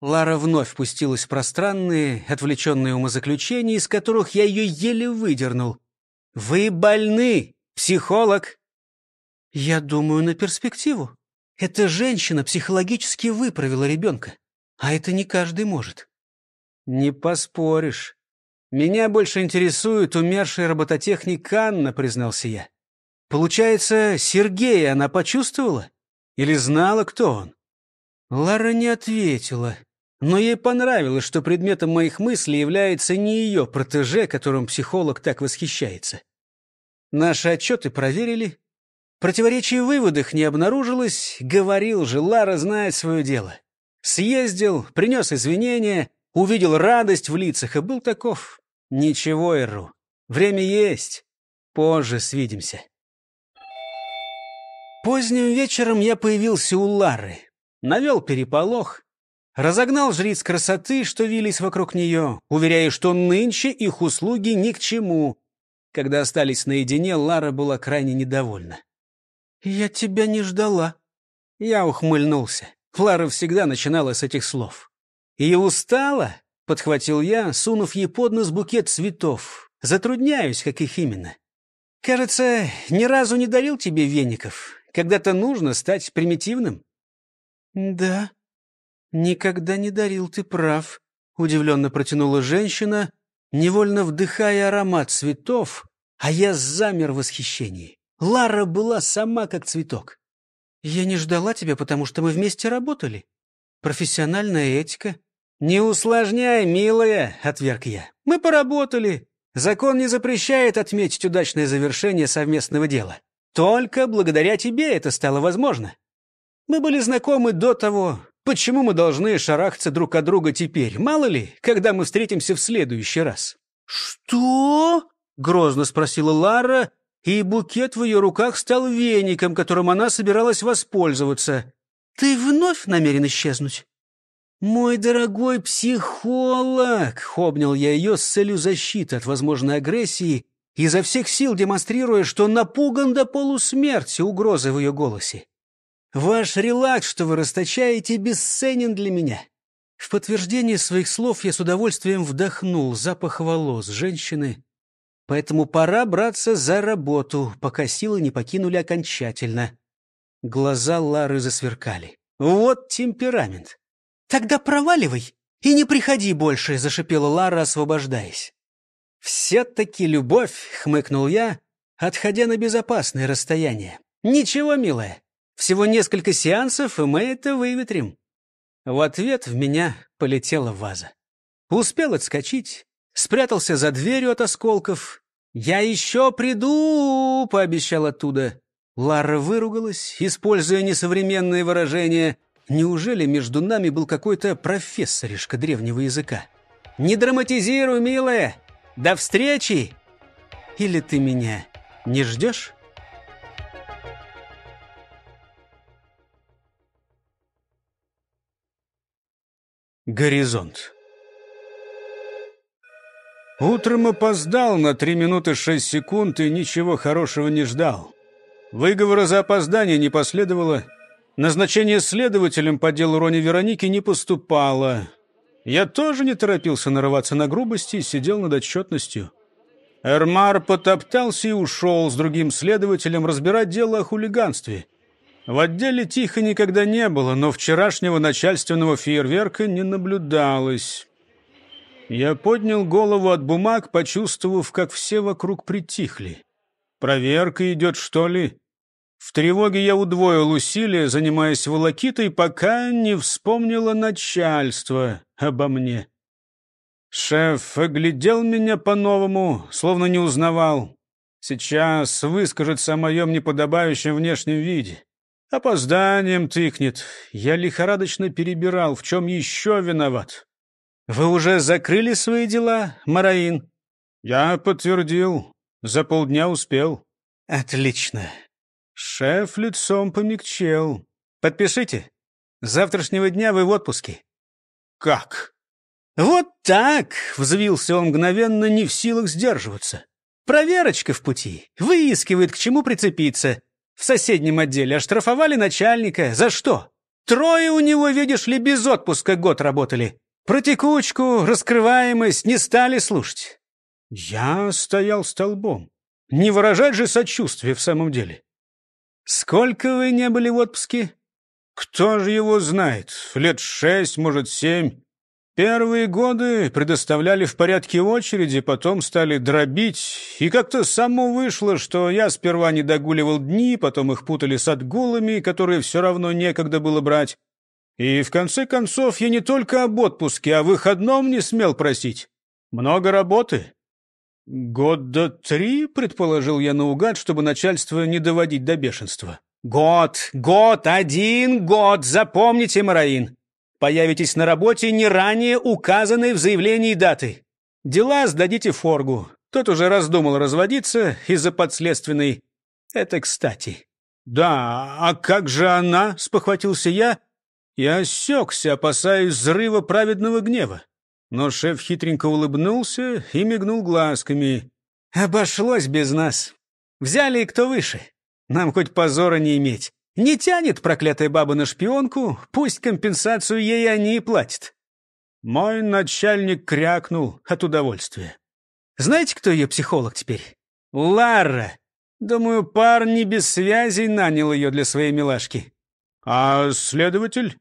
Лара вновь пустилась в пространные, отвлеченные умозаключения, из которых я ее еле выдернул. «Вы больны, психолог!» Я думаю на перспективу. Эта женщина психологически выправила ребенка, а это не каждый может. Не поспоришь. Меня больше интересует умерший робототехник Анна, признался я. Получается, Сергея она почувствовала? Или знала, кто он? Лара не ответила, но ей понравилось, что предметом моих мыслей является не ее протеже, которым психолог так восхищается. Наши отчеты проверили, Противоречий в выводах не обнаружилось, говорил же, Лара знает свое дело. Съездил, принес извинения, увидел радость в лицах и был таков. Ничего, Иру, время есть, позже свидимся. Поздним вечером я появился у Лары, навел переполох, разогнал жриц красоты, что вились вокруг нее, уверяя, что нынче их услуги ни к чему. Когда остались наедине, Лара была крайне недовольна. «Я тебя не ждала». Я ухмыльнулся. Лара всегда начинала с этих слов. «И устала?» — подхватил я, сунув ей под нос букет цветов. «Затрудняюсь, как их именно. Кажется, ни разу не дарил тебе веников. Когда-то нужно стать примитивным». «Да, никогда не дарил, ты прав», — удивленно протянула женщина, невольно вдыхая аромат цветов, а я замер в восхищении. Лара была сама как цветок. «Я не ждала тебя, потому что мы вместе работали. Профессиональная этика». «Не усложняй, милая», — отверг я. «Мы поработали. Закон не запрещает отметить удачное завершение совместного дела. Только благодаря тебе это стало возможно. Мы были знакомы до того, почему мы должны шарахаться друг от друга теперь, мало ли, когда мы встретимся в следующий раз». «Что?» — грозно спросила Лара, и букет в ее руках стал веником, которым она собиралась воспользоваться. «Ты вновь намерен исчезнуть?» «Мой дорогой психолог!» — обнял я ее с целью защиты от возможной агрессии, изо всех сил демонстрируя, что напуган до полусмерти угрозы в ее голосе. «Ваш релакс, что вы расточаете, бесценен для меня!» В подтверждение своих слов я с удовольствием вдохнул запах волос женщины, Поэтому пора браться за работу, пока силы не покинули окончательно. Глаза Лары засверкали. Вот темперамент. Тогда проваливай и не приходи больше, зашипела Лара, освобождаясь. «Все-таки любовь!» — хмыкнул я, отходя на безопасное расстояние. «Ничего, милая, всего несколько сеансов, и мы это выветрим». В ответ в меня полетела ваза. Успел отскочить, спрятался за дверью от осколков. «Я еще приду!» — пообещал оттуда. Лара выругалась, используя несовременные выражения. «Неужели между нами был какой-то профессоришка древнего языка?» «Не драматизируй, милая! До встречи!» «Или ты меня не ждешь?» Горизонт Утром опоздал на три минуты шесть секунд и ничего хорошего не ждал. Выговора за опоздание не последовало. Назначение следователем по делу Рони Вероники не поступало. Я тоже не торопился нарываться на грубости и сидел над отчетностью. Эрмар потоптался и ушел с другим следователем разбирать дело о хулиганстве. В отделе тихо никогда не было, но вчерашнего начальственного фейерверка не наблюдалось. Я поднял голову от бумаг, почувствовав, как все вокруг притихли. «Проверка идет, что ли?» В тревоге я удвоил усилия, занимаясь волокитой, пока не вспомнило начальство обо мне. Шеф оглядел меня по-новому, словно не узнавал. Сейчас выскажется о моем неподобающем внешнем виде. Опозданием тыкнет. Я лихорадочно перебирал, в чем еще виноват. Вы уже закрыли свои дела, Мараин? Я подтвердил. За полдня успел. Отлично. Шеф лицом помягчел. Подпишите. С завтрашнего дня вы в отпуске. Как? Вот так, взвился он мгновенно, не в силах сдерживаться. Проверочка в пути. Выискивает, к чему прицепиться. В соседнем отделе оштрафовали начальника. За что? Трое у него, видишь ли, без отпуска год работали. Про текучку, раскрываемость не стали слушать. Я стоял столбом. Не выражать же сочувствие в самом деле. Сколько вы не были в отпуске? Кто же его знает? Лет шесть, может, семь. Первые годы предоставляли в порядке очереди, потом стали дробить, и как-то само вышло, что я сперва не догуливал дни, потом их путали с отгулами, которые все равно некогда было брать. И в конце концов я не только об отпуске, а выходном не смел просить. Много работы. Года три, предположил я наугад, чтобы начальство не доводить до бешенства. Год, год, один год, запомните, Мараин. Появитесь на работе не ранее указанной в заявлении даты. Дела сдадите форгу. Тот уже раздумал разводиться из-за подследственной. Это кстати. «Да, а как же она?» — спохватился я я осекся, опасаясь взрыва праведного гнева. Но шеф хитренько улыбнулся и мигнул глазками. «Обошлось без нас. Взяли и кто выше. Нам хоть позора не иметь. Не тянет проклятая баба на шпионку, пусть компенсацию ей они и платят». Мой начальник крякнул от удовольствия. «Знаете, кто ее психолог теперь? Лара. Думаю, парни без связей нанял ее для своей милашки». «А следователь?»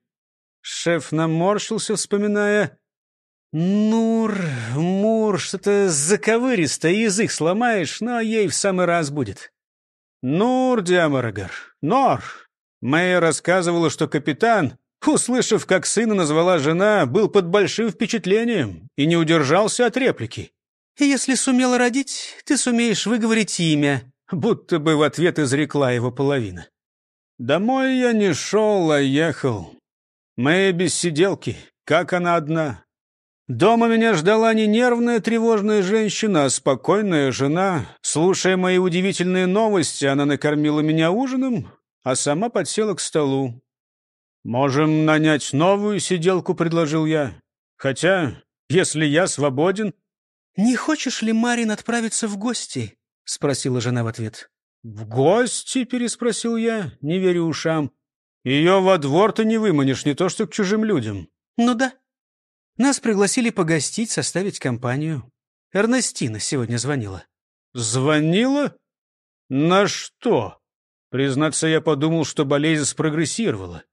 Шеф наморщился, вспоминая. «Нур, Мур, что-то заковыристо, язык сломаешь, но ей в самый раз будет». «Нур, Диамарагар, Нор!» Мэй рассказывала, что капитан, услышав, как сына назвала жена, был под большим впечатлением и не удержался от реплики. «Если сумела родить, ты сумеешь выговорить имя», будто бы в ответ изрекла его половина. «Домой я не шел, а ехал. Мы без сиделки. Как она одна? Дома меня ждала не нервная тревожная женщина, а спокойная жена. Слушая мои удивительные новости, она накормила меня ужином, а сама подсела к столу. «Можем нанять новую сиделку», — предложил я. «Хотя, если я свободен...» «Не хочешь ли, Марин, отправиться в гости?» — спросила жена в ответ. «В гости?» — переспросил я, не верю ушам. Ее во двор ты не выманишь, не то что к чужим людям. Ну да. Нас пригласили погостить, составить компанию. Эрнестина сегодня звонила. Звонила? На что? Признаться, я подумал, что болезнь спрогрессировала.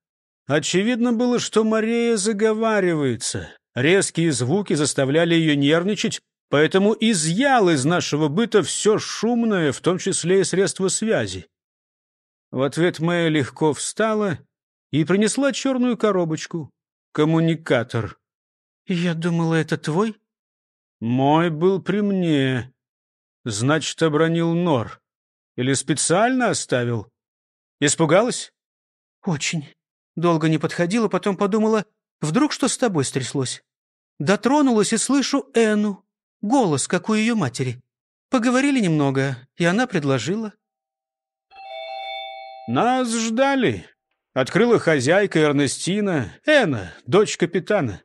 Очевидно было, что Мария заговаривается. Резкие звуки заставляли ее нервничать, поэтому изъял из нашего быта все шумное, в том числе и средства связи. В ответ Мэя легко встала и принесла черную коробочку. Коммуникатор. «Я думала, это твой?» «Мой был при мне. Значит, обронил Нор. Или специально оставил? Испугалась?» «Очень. Долго не подходила, потом подумала, вдруг что с тобой стряслось? Дотронулась и слышу Эну, голос, как у ее матери. Поговорили немного, и она предложила. «Нас ждали», — открыла хозяйка Эрнестина, Эна, дочь капитана.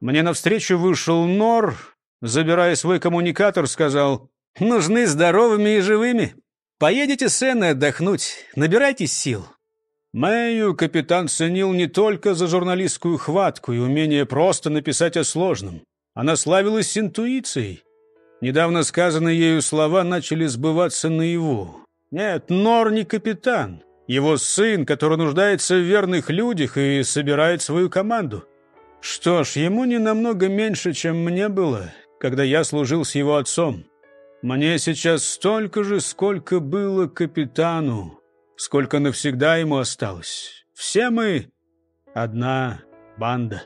Мне навстречу вышел Нор, забирая свой коммуникатор, сказал, «Нужны здоровыми и живыми. Поедете с Эной отдохнуть, набирайтесь сил». Мэю капитан ценил не только за журналистскую хватку и умение просто написать о сложном. Она славилась интуицией. Недавно сказанные ею слова начали сбываться наяву. Нет, Нор не капитан. Его сын, который нуждается в верных людях и собирает свою команду. Что ж, ему не намного меньше, чем мне было, когда я служил с его отцом. Мне сейчас столько же, сколько было капитану, сколько навсегда ему осталось. Все мы одна банда».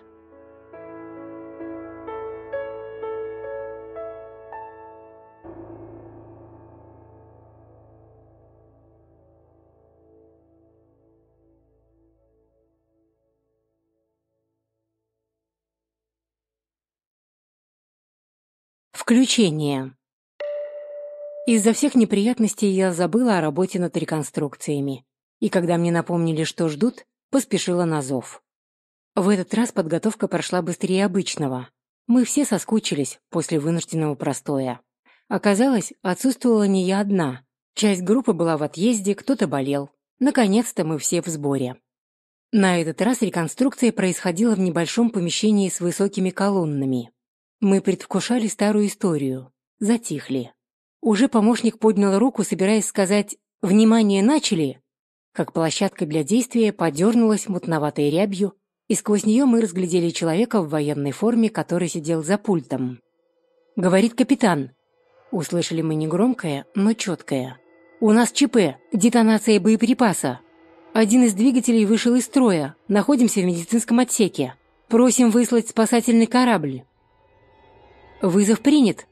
Включение. Из-за всех неприятностей я забыла о работе над реконструкциями, и когда мне напомнили, что ждут, поспешила на зов. В этот раз подготовка прошла быстрее обычного. Мы все соскучились после вынужденного простоя. Оказалось, отсутствовала не я одна. Часть группы была в отъезде, кто-то болел. Наконец-то мы все в сборе. На этот раз реконструкция происходила в небольшом помещении с высокими колоннами. Мы предвкушали старую историю. Затихли. Уже помощник поднял руку, собираясь сказать «Внимание, начали!», как площадка для действия подернулась мутноватой рябью, и сквозь нее мы разглядели человека в военной форме, который сидел за пультом. «Говорит капитан!» Услышали мы негромкое, но четкое. «У нас ЧП! Детонация боеприпаса! Один из двигателей вышел из строя, находимся в медицинском отсеке. Просим выслать спасательный корабль!» «Вызов принят!»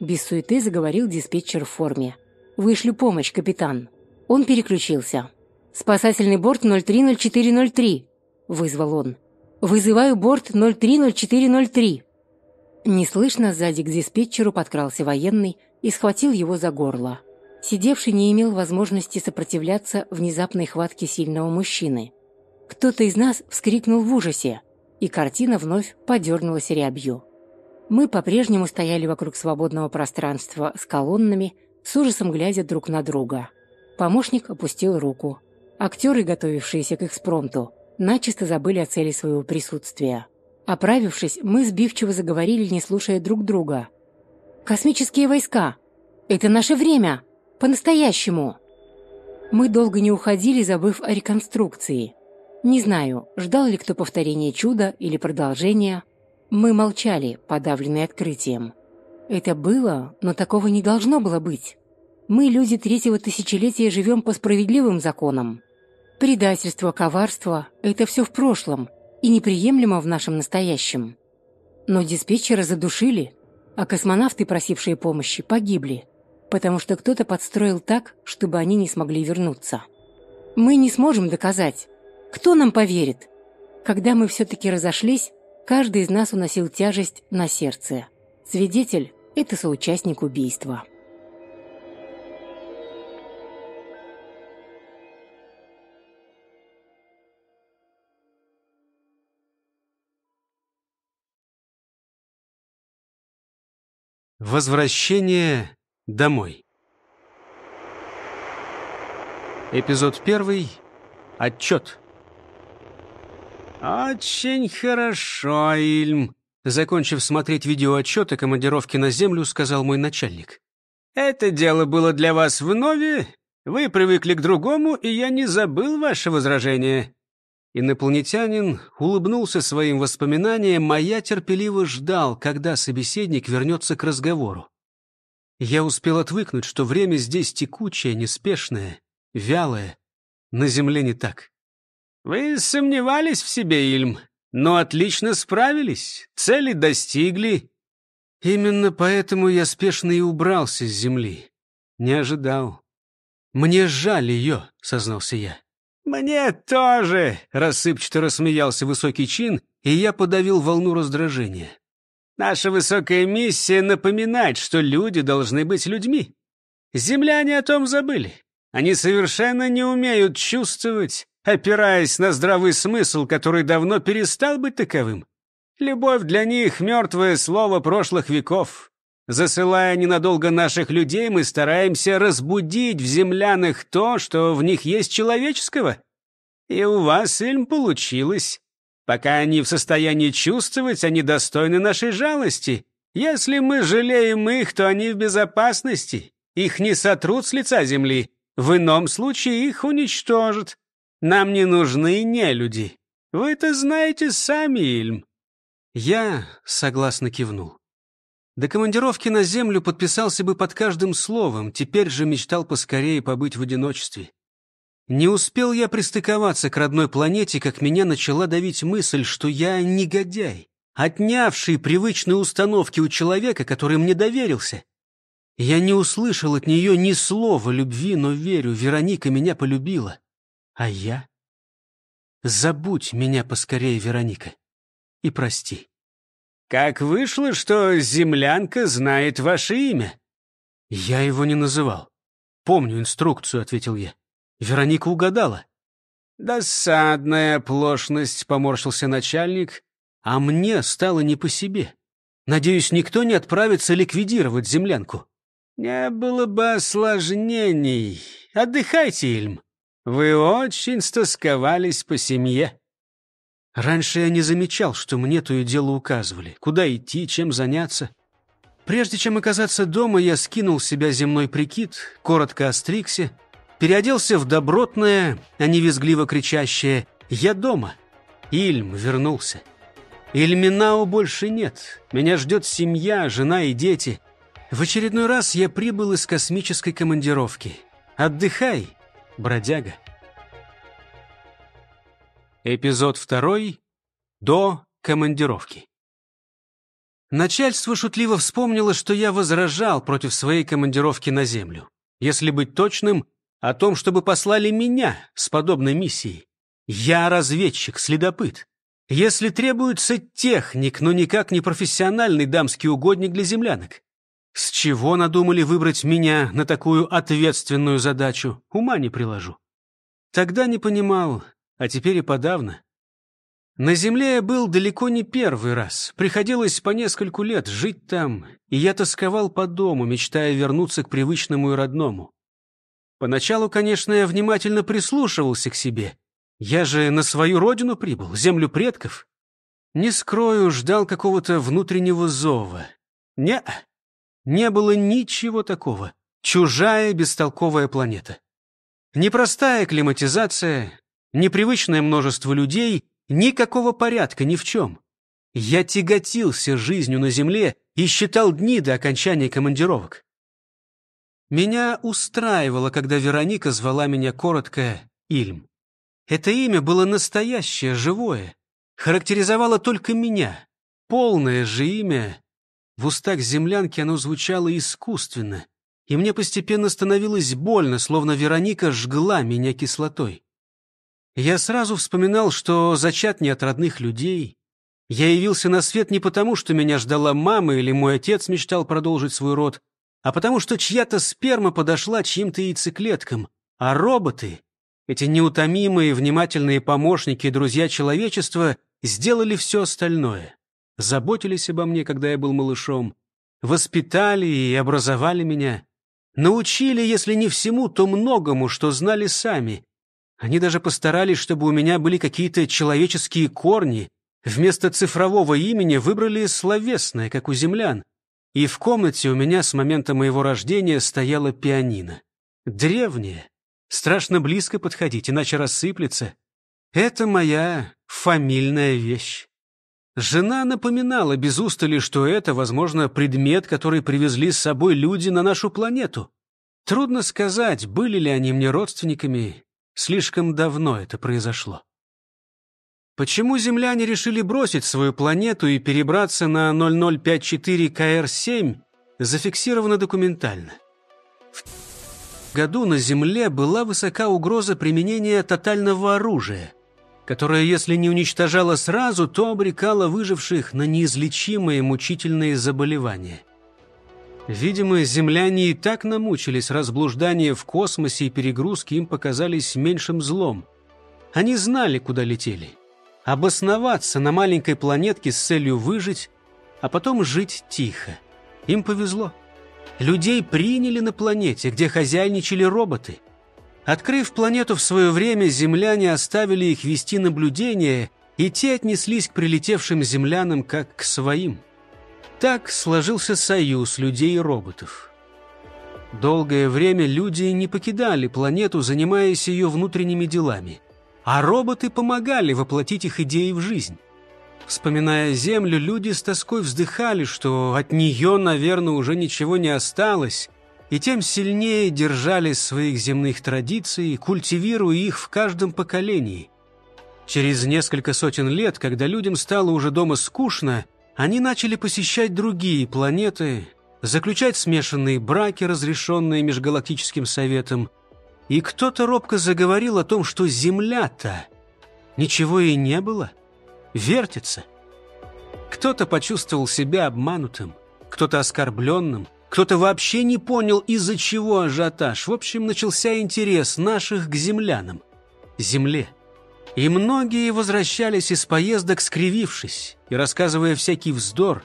Без суеты заговорил диспетчер в форме. «Вышлю помощь, капитан!» Он переключился. «Спасательный борт 030403!» Вызвал он. «Вызываю борт 030403!» Неслышно сзади к диспетчеру подкрался военный и схватил его за горло. Сидевший не имел возможности сопротивляться внезапной хватке сильного мужчины. Кто-то из нас вскрикнул в ужасе, и картина вновь подернулась рябью. Мы по-прежнему стояли вокруг свободного пространства с колоннами, с ужасом глядя друг на друга. Помощник опустил руку. Актеры, готовившиеся к экспромту, начисто забыли о цели своего присутствия. Оправившись, мы сбивчиво заговорили, не слушая друг друга. «Космические войска! Это наше время! По-настоящему!» Мы долго не уходили, забыв о реконструкции. Не знаю, ждал ли кто повторения чуда или продолжения – мы молчали, подавленные открытием. Это было, но такого не должно было быть. Мы, люди третьего тысячелетия, живем по справедливым законам. Предательство, коварство – это все в прошлом и неприемлемо в нашем настоящем. Но диспетчера задушили, а космонавты, просившие помощи, погибли, потому что кто-то подстроил так, чтобы они не смогли вернуться. Мы не сможем доказать. Кто нам поверит? Когда мы все-таки разошлись, Каждый из нас уносил тяжесть на сердце. Свидетель – это соучастник убийства. Возвращение домой. Эпизод первый. Отчет. «Очень хорошо, Ильм», — закончив смотреть видеоотчет о командировке на Землю, сказал мой начальник. «Это дело было для вас вновь. Вы привыкли к другому, и я не забыл ваше возражение». Инопланетянин улыбнулся своим воспоминаниям, а я терпеливо ждал, когда собеседник вернется к разговору. Я успел отвыкнуть, что время здесь текучее, неспешное, вялое. На Земле не так. Вы сомневались в себе, Ильм, но отлично справились, цели достигли. Именно поэтому я спешно и убрался с земли. Не ожидал. Мне жаль ее, сознался я. «Мне тоже!» — рассыпчато рассмеялся высокий чин, и я подавил волну раздражения. «Наша высокая миссия — напоминать, что люди должны быть людьми. Земляне о том забыли. Они совершенно не умеют чувствовать, опираясь на здравый смысл, который давно перестал быть таковым. Любовь для них — мертвое слово прошлых веков. Засылая ненадолго наших людей, мы стараемся разбудить в землянах то, что в них есть человеческого. И у вас, Эльм, получилось. Пока они в состоянии чувствовать, они достойны нашей жалости. Если мы жалеем их, то они в безопасности. Их не сотрут с лица земли. В ином случае их уничтожат. Нам не нужны нелюди. Вы это знаете сами, Ильм». Я согласно кивнул. До командировки на землю подписался бы под каждым словом, теперь же мечтал поскорее побыть в одиночестве. Не успел я пристыковаться к родной планете, как меня начала давить мысль, что я негодяй, отнявший привычные установки у человека, который мне доверился. Я не услышал от нее ни слова любви, но верю, Вероника меня полюбила. А я? Забудь меня поскорее, Вероника, и прости. Как вышло, что землянка знает ваше имя? Я его не называл. Помню инструкцию, ответил я. Вероника угадала. «Досадная оплошность», — поморщился начальник. «А мне стало не по себе. Надеюсь, никто не отправится ликвидировать землянку». «Не было бы осложнений. Отдыхайте, Ильм. Вы очень стосковались по семье». Раньше я не замечал, что мне то и дело указывали, куда идти, чем заняться. Прежде чем оказаться дома, я скинул с себя земной прикид, коротко остригся, переоделся в добротное, а не визгливо кричащее «Я дома!» Ильм вернулся. Ильминау больше нет. Меня ждет семья, жена и дети. В очередной раз я прибыл из космической командировки. Отдыхай бродяга. Эпизод второй. До командировки. Начальство шутливо вспомнило, что я возражал против своей командировки на Землю. Если быть точным, о том, чтобы послали меня с подобной миссией. Я разведчик-следопыт. Если требуется техник, но никак не профессиональный дамский угодник для землянок. С чего надумали выбрать меня на такую ответственную задачу? Ума не приложу. Тогда не понимал, а теперь и подавно. На земле я был далеко не первый раз. Приходилось по нескольку лет жить там, и я тосковал по дому, мечтая вернуться к привычному и родному. Поначалу, конечно, я внимательно прислушивался к себе. Я же на свою родину прибыл, землю предков. Не скрою, ждал какого-то внутреннего зова. не не было ничего такого. Чужая бестолковая планета. Непростая климатизация, непривычное множество людей, никакого порядка ни в чем. Я тяготился жизнью на Земле и считал дни до окончания командировок. Меня устраивало, когда Вероника звала меня коротко Ильм. Это имя было настоящее, живое. Характеризовало только меня. Полное же имя в устах землянки оно звучало искусственно, и мне постепенно становилось больно, словно Вероника жгла меня кислотой. Я сразу вспоминал, что зачат не от родных людей. Я явился на свет не потому, что меня ждала мама или мой отец мечтал продолжить свой род, а потому что чья-то сперма подошла чьим-то яйцеклеткам, а роботы, эти неутомимые, внимательные помощники и друзья человечества, сделали все остальное заботились обо мне, когда я был малышом, воспитали и образовали меня, научили, если не всему, то многому, что знали сами. Они даже постарались, чтобы у меня были какие-то человеческие корни, вместо цифрового имени выбрали словесное, как у землян. И в комнате у меня с момента моего рождения стояла пианино. Древнее. Страшно близко подходить, иначе рассыплется. Это моя фамильная вещь. Жена напоминала без устали, что это, возможно, предмет, который привезли с собой люди на нашу планету. Трудно сказать, были ли они мне родственниками. Слишком давно это произошло. Почему земляне решили бросить свою планету и перебраться на 0054 КР-7, зафиксировано документально. В году на Земле была высока угроза применения тотального оружия – которая, если не уничтожала сразу, то обрекала выживших на неизлечимые мучительные заболевания. Видимо, земляне и так намучились, разблуждания в космосе и перегрузки им показались меньшим злом. Они знали, куда летели. Обосноваться на маленькой планетке с целью выжить, а потом жить тихо. Им повезло. Людей приняли на планете, где хозяйничали роботы – Открыв планету в свое время, земляне оставили их вести наблюдение, и те отнеслись к прилетевшим землянам как к своим. Так сложился союз людей и роботов. Долгое время люди не покидали планету, занимаясь ее внутренними делами, а роботы помогали воплотить их идеи в жизнь. Вспоминая Землю, люди с тоской вздыхали, что от нее, наверное, уже ничего не осталось – и тем сильнее держались своих земных традиций, культивируя их в каждом поколении. Через несколько сотен лет, когда людям стало уже дома скучно, они начали посещать другие планеты, заключать смешанные браки, разрешенные Межгалактическим Советом, и кто-то робко заговорил о том, что Земля-то ничего и не было, вертится. Кто-то почувствовал себя обманутым, кто-то оскорбленным – кто-то вообще не понял, из-за чего ажиотаж. В общем, начался интерес наших к землянам. Земле. И многие возвращались из поездок, скривившись и рассказывая всякий вздор.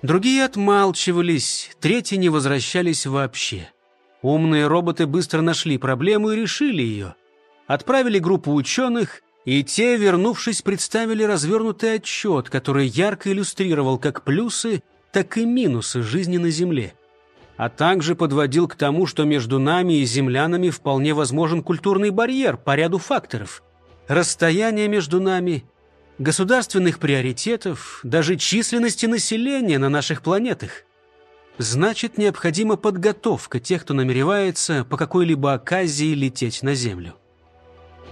Другие отмалчивались, третьи не возвращались вообще. Умные роботы быстро нашли проблему и решили ее. Отправили группу ученых, и те, вернувшись, представили развернутый отчет, который ярко иллюстрировал как плюсы, так и минусы жизни на Земле а также подводил к тому, что между нами и землянами вполне возможен культурный барьер по ряду факторов. Расстояние между нами, государственных приоритетов, даже численности населения на наших планетах. Значит, необходима подготовка тех, кто намеревается по какой-либо оказии лететь на Землю.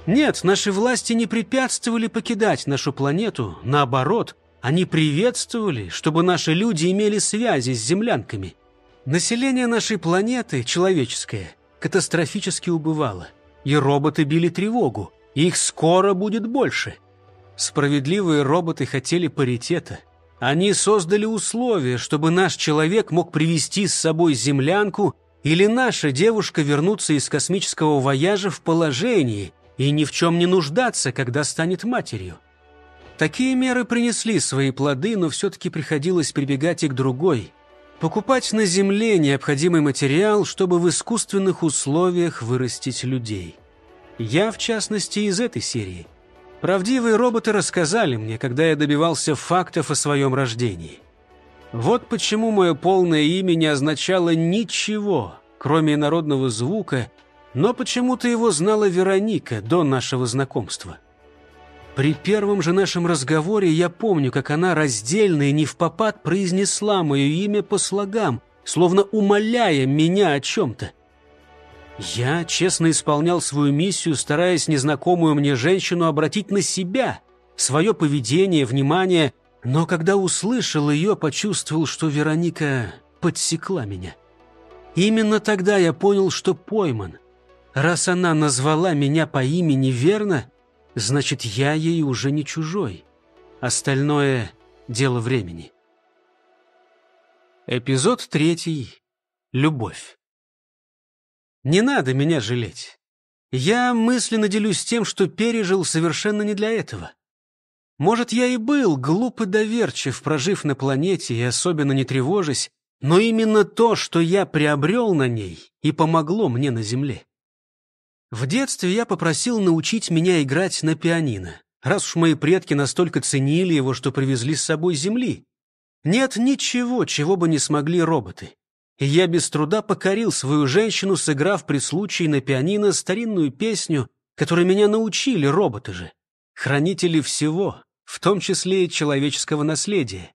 Нет, наши власти не препятствовали покидать нашу планету, наоборот, они приветствовали, чтобы наши люди имели связи с землянками – Население нашей планеты, человеческое, катастрофически убывало. И роботы били тревогу. их скоро будет больше. Справедливые роботы хотели паритета. Они создали условия, чтобы наш человек мог привести с собой землянку или наша девушка вернуться из космического вояжа в положении и ни в чем не нуждаться, когда станет матерью. Такие меры принесли свои плоды, но все-таки приходилось прибегать и к другой – покупать на земле необходимый материал, чтобы в искусственных условиях вырастить людей. Я, в частности, из этой серии. Правдивые роботы рассказали мне, когда я добивался фактов о своем рождении. Вот почему мое полное имя не означало ничего, кроме народного звука, но почему-то его знала Вероника до нашего знакомства. При первом же нашем разговоре я помню, как она раздельно и не в попад произнесла мое имя по слогам, словно умоляя меня о чем-то. Я честно исполнял свою миссию, стараясь незнакомую мне женщину обратить на себя, свое поведение, внимание, но когда услышал ее, почувствовал, что Вероника подсекла меня. Именно тогда я понял, что пойман. Раз она назвала меня по имени верно, значит, я ей уже не чужой. Остальное — дело времени. Эпизод третий. Любовь. Не надо меня жалеть. Я мысленно делюсь тем, что пережил совершенно не для этого. Может, я и был глуп и доверчив, прожив на планете и особенно не тревожась, но именно то, что я приобрел на ней, и помогло мне на Земле. В детстве я попросил научить меня играть на пианино, раз уж мои предки настолько ценили его, что привезли с собой земли. Нет ничего, чего бы не смогли роботы. И я без труда покорил свою женщину, сыграв при случае на пианино старинную песню, которую меня научили роботы же. Хранители всего, в том числе и человеческого наследия.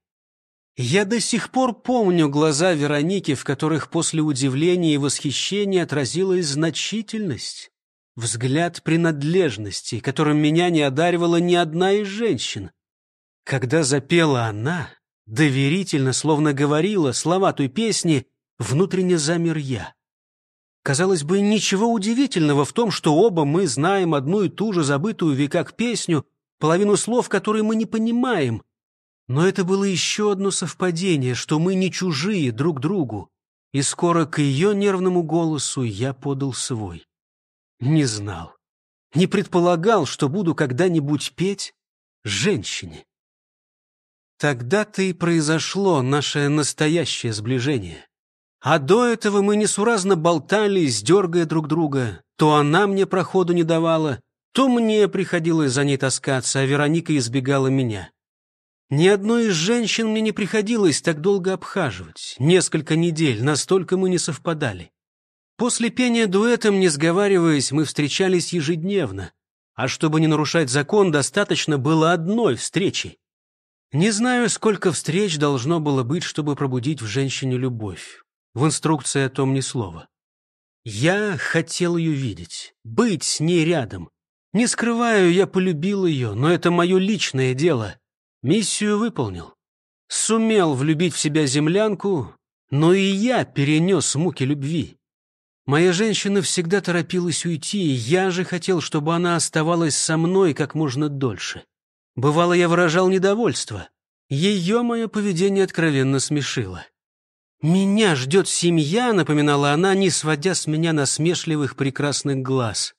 Я до сих пор помню глаза Вероники, в которых после удивления и восхищения отразилась значительность взгляд принадлежности, которым меня не одаривала ни одна из женщин. Когда запела она, доверительно, словно говорила слова той песни, внутренне замер я. Казалось бы, ничего удивительного в том, что оба мы знаем одну и ту же забытую в веках песню, половину слов которые мы не понимаем. Но это было еще одно совпадение, что мы не чужие друг другу, и скоро к ее нервному голосу я подал свой. Не знал. Не предполагал, что буду когда-нибудь петь женщине. Тогда-то и произошло наше настоящее сближение. А до этого мы несуразно болтались, дергая друг друга. То она мне проходу не давала, то мне приходилось за ней таскаться, а Вероника избегала меня. Ни одной из женщин мне не приходилось так долго обхаживать. Несколько недель, настолько мы не совпадали. После пения дуэтом, не сговариваясь, мы встречались ежедневно. А чтобы не нарушать закон, достаточно было одной встречи. Не знаю, сколько встреч должно было быть, чтобы пробудить в женщине любовь. В инструкции о том ни слова. Я хотел ее видеть, быть с ней рядом. Не скрываю, я полюбил ее, но это мое личное дело. Миссию выполнил. Сумел влюбить в себя землянку, но и я перенес муки любви. Моя женщина всегда торопилась уйти, и я же хотел, чтобы она оставалась со мной как можно дольше. Бывало, я выражал недовольство. Ее мое поведение откровенно смешило. «Меня ждет семья», — напоминала она, не сводя с меня насмешливых прекрасных глаз.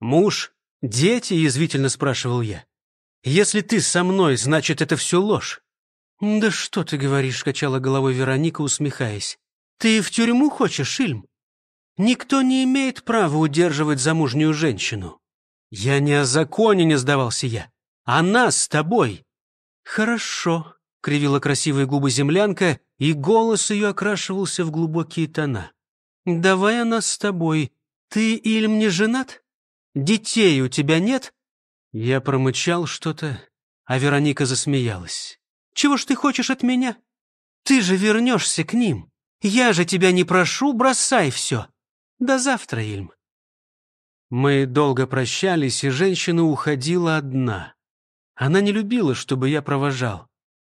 «Муж? Дети?» — язвительно спрашивал я. «Если ты со мной, значит, это все ложь». «Да что ты говоришь», — качала головой Вероника, усмехаясь. «Ты в тюрьму хочешь, Ильм? Никто не имеет права удерживать замужнюю женщину. Я не о законе не сдавался я. А нас с тобой. Хорошо, — кривила красивые губы землянка, и голос ее окрашивался в глубокие тона. «Давай она с тобой. Ты, или мне женат? Детей у тебя нет?» Я промычал что-то, а Вероника засмеялась. «Чего ж ты хочешь от меня? Ты же вернешься к ним. Я же тебя не прошу, бросай все. До завтра, Ильм. Мы долго прощались, и женщина уходила одна. Она не любила, чтобы я провожал.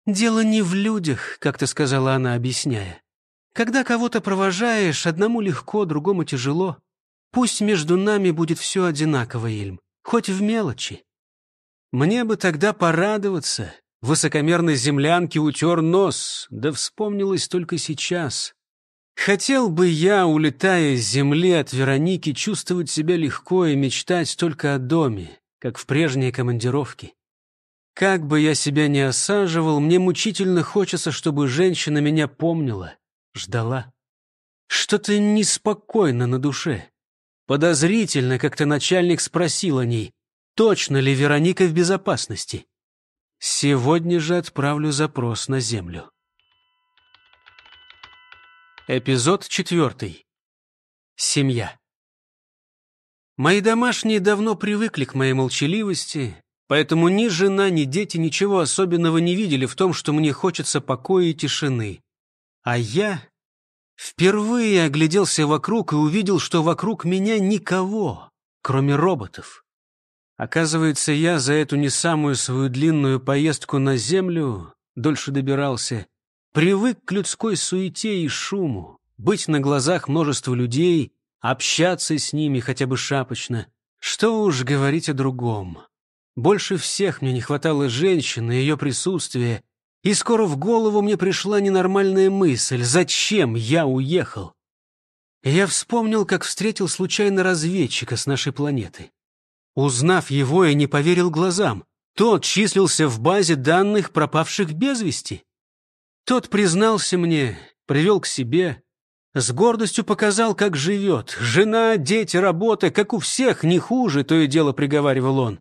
«Дело не в людях», — как-то сказала она, объясняя. «Когда кого-то провожаешь, одному легко, другому тяжело. Пусть между нами будет все одинаково, Ильм, хоть в мелочи». Мне бы тогда порадоваться. Высокомерной землянке утер нос, да вспомнилось только сейчас — Хотел бы я, улетая с земли от Вероники, чувствовать себя легко и мечтать только о доме, как в прежней командировке. Как бы я себя ни осаживал, мне мучительно хочется, чтобы женщина меня помнила, ждала. Что-то неспокойно на душе. Подозрительно как-то начальник спросил о ней, точно ли Вероника в безопасности. Сегодня же отправлю запрос на землю. Эпизод четвертый. Семья. Мои домашние давно привыкли к моей молчаливости, поэтому ни жена, ни дети ничего особенного не видели в том, что мне хочется покоя и тишины. А я впервые огляделся вокруг и увидел, что вокруг меня никого, кроме роботов. Оказывается, я за эту не самую свою длинную поездку на Землю дольше добирался — Привык к людской суете и шуму, быть на глазах множества людей, общаться с ними хотя бы шапочно. Что уж говорить о другом. Больше всех мне не хватало женщины и ее присутствия, и скоро в голову мне пришла ненормальная мысль, зачем я уехал. Я вспомнил, как встретил случайно разведчика с нашей планеты. Узнав его, я не поверил глазам. Тот числился в базе данных пропавших без вести. Тот признался мне, привел к себе, с гордостью показал, как живет. Жена, дети, работа, как у всех, не хуже, то и дело приговаривал он.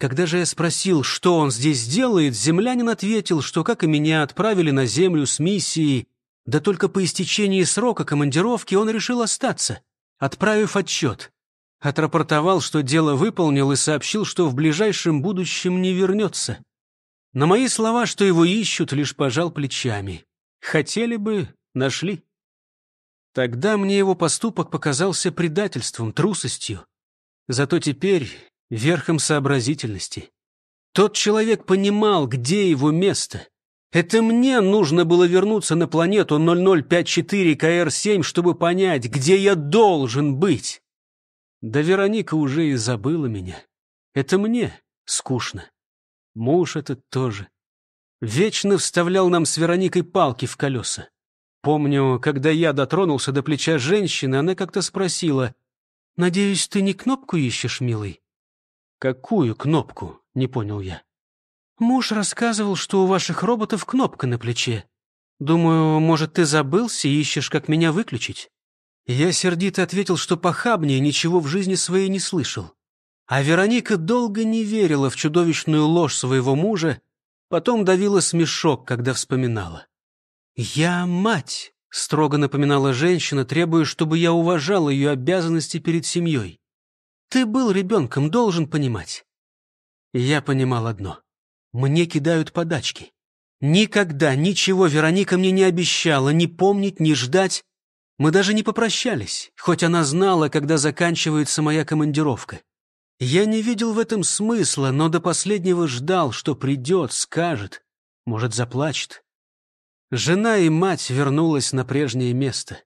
Когда же я спросил, что он здесь делает, землянин ответил, что, как и меня, отправили на землю с миссией. Да только по истечении срока командировки он решил остаться, отправив отчет. Отрапортовал, что дело выполнил и сообщил, что в ближайшем будущем не вернется. На мои слова, что его ищут, лишь пожал плечами. Хотели бы, нашли. Тогда мне его поступок показался предательством, трусостью. Зато теперь верхом сообразительности. Тот человек понимал, где его место. Это мне нужно было вернуться на планету 0054 КР-7, чтобы понять, где я должен быть. Да Вероника уже и забыла меня. Это мне скучно. Муж этот тоже. Вечно вставлял нам с Вероникой палки в колеса. Помню, когда я дотронулся до плеча женщины, она как-то спросила, «Надеюсь, ты не кнопку ищешь, милый?» «Какую кнопку?» — не понял я. «Муж рассказывал, что у ваших роботов кнопка на плече. Думаю, может, ты забылся и ищешь, как меня выключить?» Я сердито ответил, что похабнее ничего в жизни своей не слышал. А Вероника долго не верила в чудовищную ложь своего мужа, потом давила смешок, когда вспоминала. «Я мать», — строго напоминала женщина, требуя, чтобы я уважал ее обязанности перед семьей. «Ты был ребенком, должен понимать». Я понимал одно. Мне кидают подачки. Никогда ничего Вероника мне не обещала, не помнить, не ждать. Мы даже не попрощались, хоть она знала, когда заканчивается моя командировка. Я не видел в этом смысла, но до последнего ждал, что придет, скажет, может, заплачет. Жена и мать вернулась на прежнее место.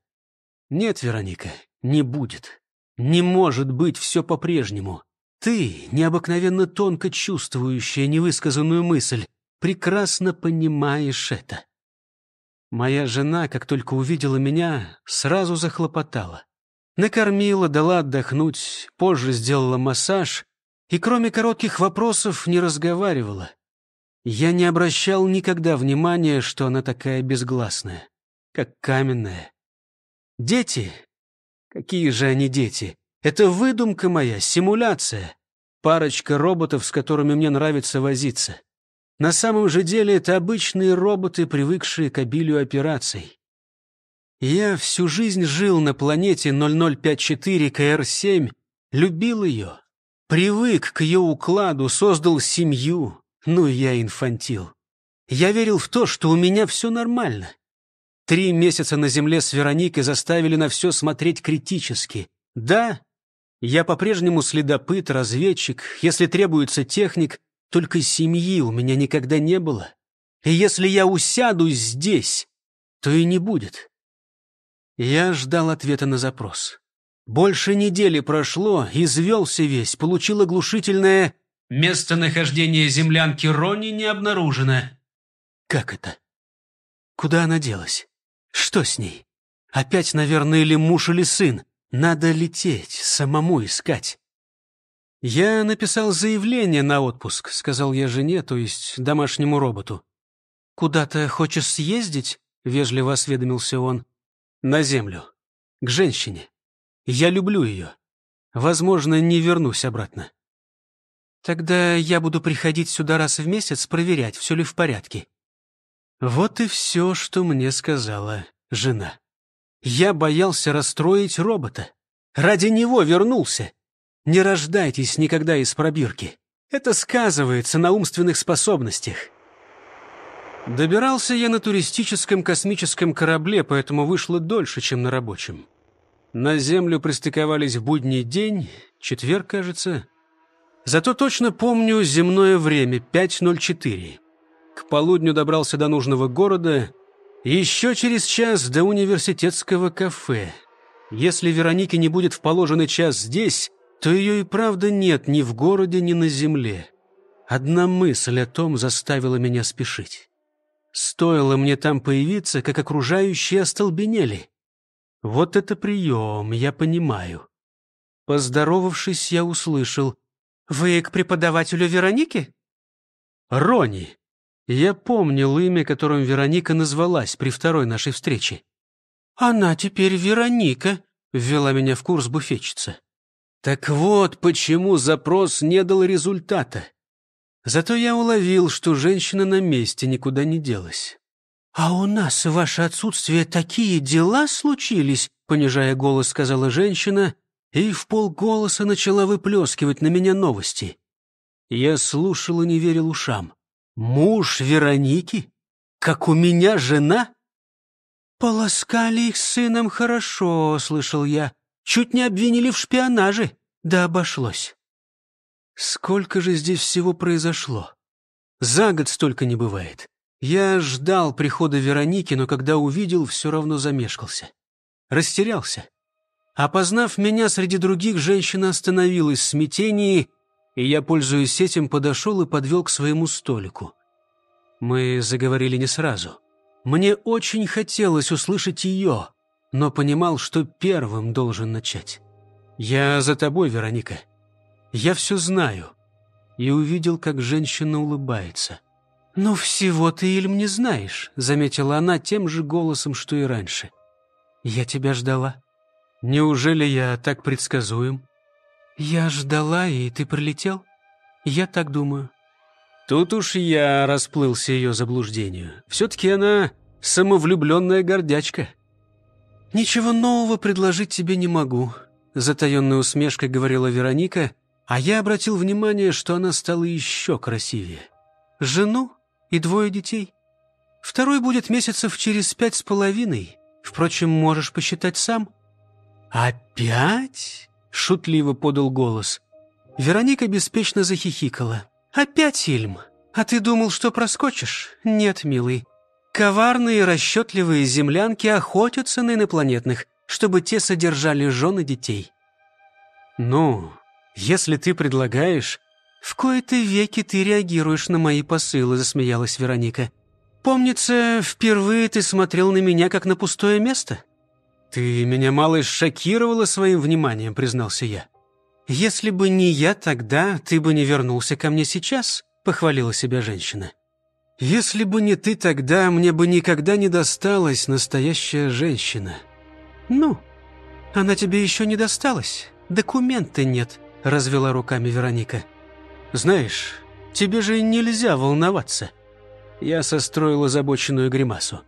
Нет, Вероника, не будет. Не может быть все по-прежнему. Ты, необыкновенно тонко чувствующая невысказанную мысль, прекрасно понимаешь это. Моя жена, как только увидела меня, сразу захлопотала. Накормила, дала отдохнуть, позже сделала массаж и, кроме коротких вопросов, не разговаривала. Я не обращал никогда внимания, что она такая безгласная, как каменная. Дети? Какие же они дети? Это выдумка моя, симуляция. Парочка роботов, с которыми мне нравится возиться. На самом же деле это обычные роботы, привыкшие к обилию операций. Я всю жизнь жил на планете 0054 КР-7, любил ее, привык к ее укладу, создал семью. Ну, я инфантил. Я верил в то, что у меня все нормально. Три месяца на Земле с Вероникой заставили на все смотреть критически. Да, я по-прежнему следопыт, разведчик, если требуется техник, только семьи у меня никогда не было. И если я усяду здесь, то и не будет. Я ждал ответа на запрос. Больше недели прошло, извелся весь, получил оглушительное... Местонахождение землянки Рони не обнаружено. Как это? Куда она делась? Что с ней? Опять, наверное, или муж, или сын. Надо лететь, самому искать. «Я написал заявление на отпуск», — сказал я жене, то есть домашнему роботу. «Куда-то хочешь съездить?» — вежливо осведомился он. На землю. К женщине. Я люблю ее. Возможно, не вернусь обратно. Тогда я буду приходить сюда раз в месяц, проверять, все ли в порядке. Вот и все, что мне сказала жена. Я боялся расстроить робота. Ради него вернулся. Не рождайтесь никогда из пробирки. Это сказывается на умственных способностях. Добирался я на туристическом космическом корабле, поэтому вышло дольше, чем на рабочем. На Землю пристыковались в будний день, четверг, кажется. Зато точно помню земное время, 5.04. К полудню добрался до нужного города, еще через час до университетского кафе. Если Вероники не будет в положенный час здесь, то ее и правда нет ни в городе, ни на земле. Одна мысль о том заставила меня спешить. Стоило мне там появиться, как окружающие остолбенели. Вот это прием, я понимаю. Поздоровавшись, я услышал. «Вы к преподавателю Вероники?» «Рони!» Я помнил имя, которым Вероника назвалась при второй нашей встрече. «Она теперь Вероника», — ввела меня в курс буфетчица. «Так вот, почему запрос не дал результата. Зато я уловил, что женщина на месте никуда не делась. «А у нас в ваше отсутствие такие дела случились», — понижая голос, сказала женщина, и в полголоса начала выплескивать на меня новости. Я слушал и не верил ушам. «Муж Вероники? Как у меня жена?» «Полоскали их с сыном хорошо», — слышал я. «Чуть не обвинили в шпионаже. Да обошлось». Сколько же здесь всего произошло? За год столько не бывает. Я ждал прихода Вероники, но когда увидел, все равно замешкался. Растерялся. Опознав меня среди других, женщина остановилась в смятении, и я, пользуясь этим, подошел и подвел к своему столику. Мы заговорили не сразу. Мне очень хотелось услышать ее, но понимал, что первым должен начать. «Я за тобой, Вероника. Я все знаю». И увидел, как женщина улыбается. «Ну, всего ты, Ильм, не знаешь», — заметила она тем же голосом, что и раньше. «Я тебя ждала». «Неужели я так предсказуем?» «Я ждала, и ты прилетел?» «Я так думаю». Тут уж я расплылся ее заблуждению. Все-таки она самовлюбленная гордячка. «Ничего нового предложить тебе не могу», — затаенной усмешкой говорила Вероника — а я обратил внимание, что она стала еще красивее. Жену и двое детей. Второй будет месяцев через пять с половиной. Впрочем, можешь посчитать сам. «Опять?» — шутливо подал голос. Вероника беспечно захихикала. «Опять, Ильм? А ты думал, что проскочишь? Нет, милый. Коварные расчетливые землянки охотятся на инопланетных, чтобы те содержали жены детей». «Ну, «Если ты предлагаешь...» «В кои-то веки ты реагируешь на мои посылы», — засмеялась Вероника. «Помнится, впервые ты смотрел на меня, как на пустое место?» «Ты меня мало шокировала своим вниманием», — признался я. «Если бы не я тогда, ты бы не вернулся ко мне сейчас», — похвалила себя женщина. «Если бы не ты тогда, мне бы никогда не досталась настоящая женщина». «Ну, она тебе еще не досталась, документа нет», — развела руками Вероника. «Знаешь, тебе же нельзя волноваться». Я состроил озабоченную гримасу.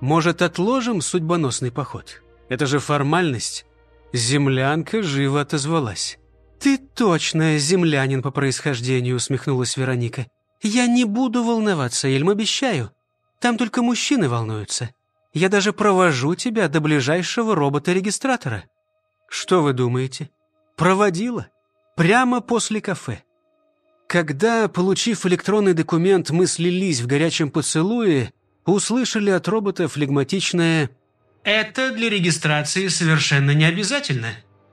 «Может, отложим судьбоносный поход? Это же формальность». Землянка живо отозвалась. «Ты точно землянин по происхождению», — усмехнулась Вероника. «Я не буду волноваться, Эльм, обещаю. Там только мужчины волнуются. Я даже провожу тебя до ближайшего робота-регистратора». «Что вы думаете?» «Проводила прямо после кафе. Когда, получив электронный документ, мы слились в горячем поцелуе, услышали от робота флегматичное «Это для регистрации совершенно не обязательно.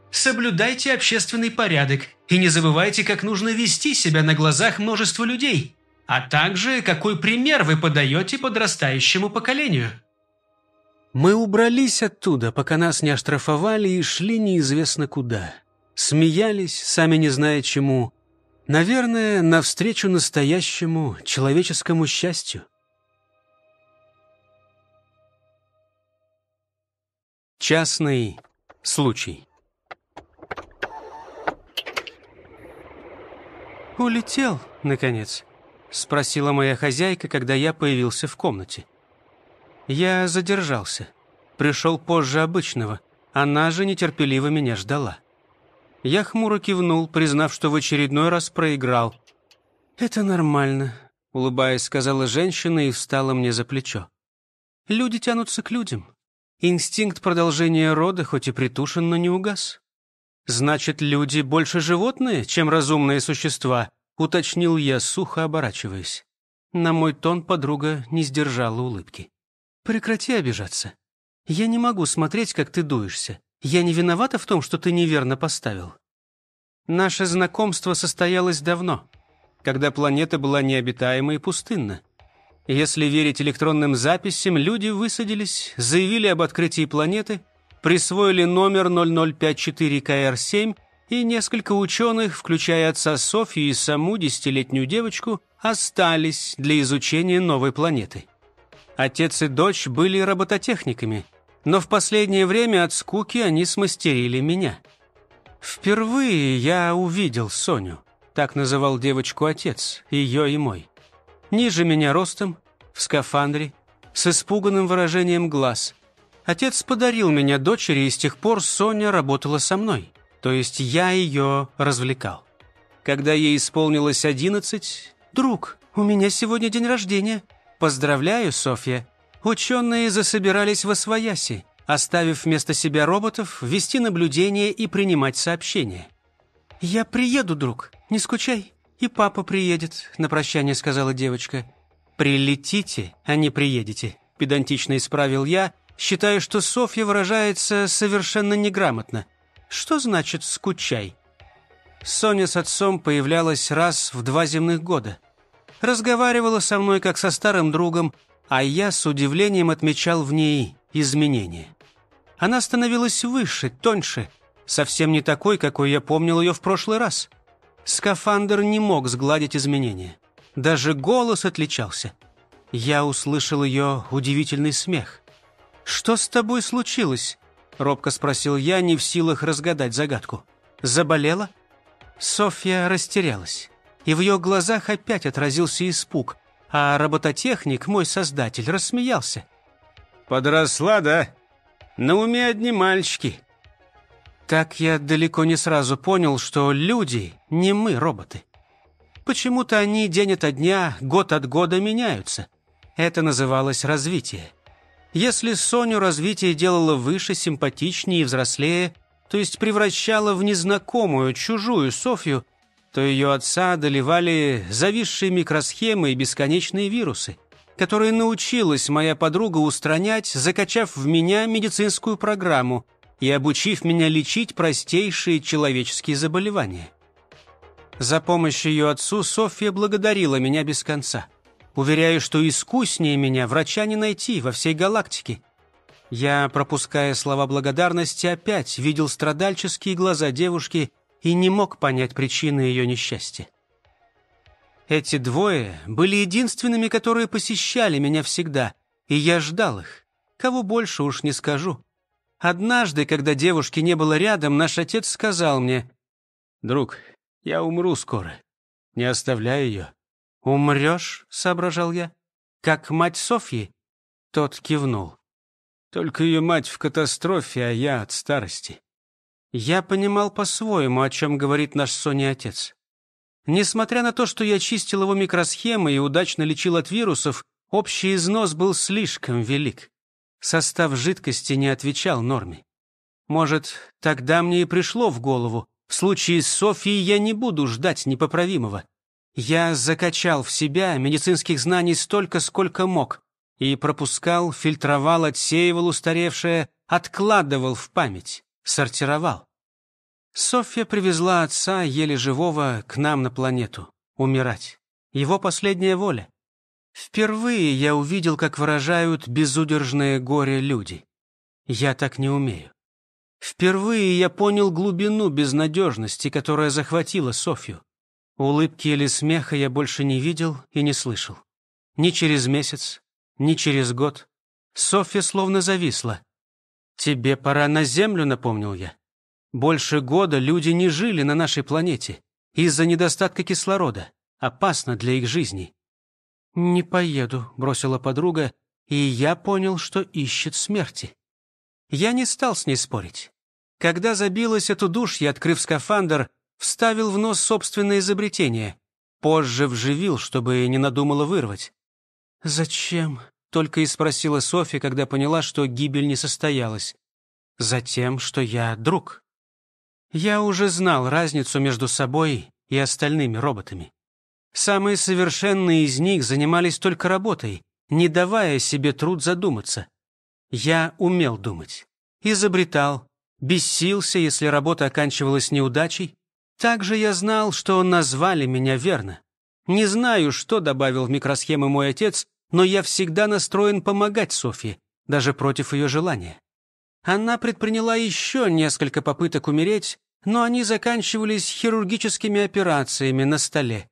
Соблюдайте общественный порядок и не забывайте, как нужно вести себя на глазах множества людей, а также какой пример вы подаете подрастающему поколению». Мы убрались оттуда, пока нас не оштрафовали и шли неизвестно куда смеялись, сами не зная чему. Наверное, навстречу настоящему человеческому счастью. Частный случай. «Улетел, наконец?» — спросила моя хозяйка, когда я появился в комнате. Я задержался. Пришел позже обычного. Она же нетерпеливо меня ждала. Я хмуро кивнул, признав, что в очередной раз проиграл. «Это нормально», — улыбаясь, сказала женщина и встала мне за плечо. «Люди тянутся к людям. Инстинкт продолжения рода хоть и притушен, но не угас». «Значит, люди больше животные, чем разумные существа», — уточнил я, сухо оборачиваясь. На мой тон подруга не сдержала улыбки. «Прекрати обижаться. Я не могу смотреть, как ты дуешься. Я не виновата в том, что ты неверно поставил. Наше знакомство состоялось давно, когда планета была необитаема и пустынна. Если верить электронным записям, люди высадились, заявили об открытии планеты, присвоили номер 0054КР-7 и несколько ученых, включая отца Софьи и саму десятилетнюю девочку, остались для изучения новой планеты. Отец и дочь были робототехниками – но в последнее время от скуки они смастерили меня. Впервые я увидел Соню, так называл девочку отец, ее и мой. Ниже меня ростом, в скафандре, с испуганным выражением глаз. Отец подарил меня дочери, и с тех пор Соня работала со мной, то есть я ее развлекал. Когда ей исполнилось одиннадцать, «Друг, у меня сегодня день рождения. Поздравляю, Софья!» ученые засобирались во свояси, оставив вместо себя роботов вести наблюдение и принимать сообщения. «Я приеду, друг, не скучай, и папа приедет», — на прощание сказала девочка. «Прилетите, а не приедете», — педантично исправил я, считая, что Софья выражается совершенно неграмотно. «Что значит «скучай»?» Соня с отцом появлялась раз в два земных года. Разговаривала со мной как со старым другом, а я с удивлением отмечал в ней изменения. Она становилась выше, тоньше, совсем не такой, какой я помнил ее в прошлый раз. Скафандр не мог сгладить изменения. Даже голос отличался. Я услышал ее удивительный смех. «Что с тобой случилось?» — робко спросил я, не в силах разгадать загадку. «Заболела?» Софья растерялась, и в ее глазах опять отразился испуг, а робототехник, мой создатель, рассмеялся. «Подросла, да? На уме одни мальчики». Так я далеко не сразу понял, что люди не мы, роботы. Почему-то они день ото дня, год от года меняются. Это называлось развитие. Если Соню развитие делало выше, симпатичнее и взрослее, то есть превращало в незнакомую, чужую Софью, то ее отца одолевали зависшие микросхемы и бесконечные вирусы, которые научилась моя подруга устранять, закачав в меня медицинскую программу и обучив меня лечить простейшие человеческие заболевания. За помощь ее отцу Софья благодарила меня без конца. Уверяю, что искуснее меня врача не найти во всей галактике. Я, пропуская слова благодарности, опять видел страдальческие глаза девушки – и не мог понять причины ее несчастья. Эти двое были единственными, которые посещали меня всегда, и я ждал их. Кого больше уж не скажу. Однажды, когда девушки не было рядом, наш отец сказал мне, «Друг, я умру скоро. Не оставляй ее». «Умрешь?» — соображал я. «Как мать Софьи?» Тот кивнул. «Только ее мать в катастрофе, а я от старости. Я понимал по-своему, о чем говорит наш Соня отец. Несмотря на то, что я чистил его микросхемы и удачно лечил от вирусов, общий износ был слишком велик. Состав жидкости не отвечал норме. Может, тогда мне и пришло в голову, в случае с Софией я не буду ждать непоправимого. Я закачал в себя медицинских знаний столько, сколько мог, и пропускал, фильтровал, отсеивал устаревшее, откладывал в память сортировал. Софья привезла отца, еле живого, к нам на планету. Умирать. Его последняя воля. Впервые я увидел, как выражают безудержное горе люди. Я так не умею. Впервые я понял глубину безнадежности, которая захватила Софью. Улыбки или смеха я больше не видел и не слышал. Ни через месяц, ни через год. Софья словно зависла. «Тебе пора на Землю», — напомнил я. «Больше года люди не жили на нашей планете из-за недостатка кислорода. Опасно для их жизни. «Не поеду», — бросила подруга, и я понял, что ищет смерти. Я не стал с ней спорить. Когда забилась эту душ, я, открыв скафандр, вставил в нос собственное изобретение. Позже вживил, чтобы не надумала вырвать. «Зачем?» Только и спросила Софи, когда поняла, что гибель не состоялась. Затем, что я друг. Я уже знал разницу между собой и остальными роботами. Самые совершенные из них занимались только работой, не давая себе труд задуматься. Я умел думать. Изобретал, бесился, если работа оканчивалась неудачей. Также я знал, что назвали меня верно. Не знаю, что добавил в микросхемы мой отец, но я всегда настроен помогать Софи, даже против ее желания. Она предприняла еще несколько попыток умереть, но они заканчивались хирургическими операциями на столе.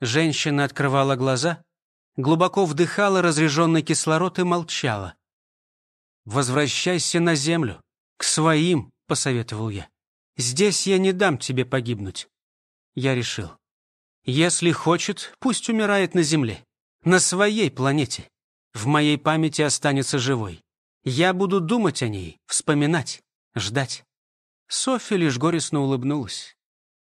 Женщина открывала глаза, глубоко вдыхала разреженный кислород и молчала. «Возвращайся на землю, к своим», — посоветовал я. «Здесь я не дам тебе погибнуть». Я решил. «Если хочет, пусть умирает на земле на своей планете, в моей памяти останется живой. Я буду думать о ней, вспоминать, ждать». Софья лишь горестно улыбнулась.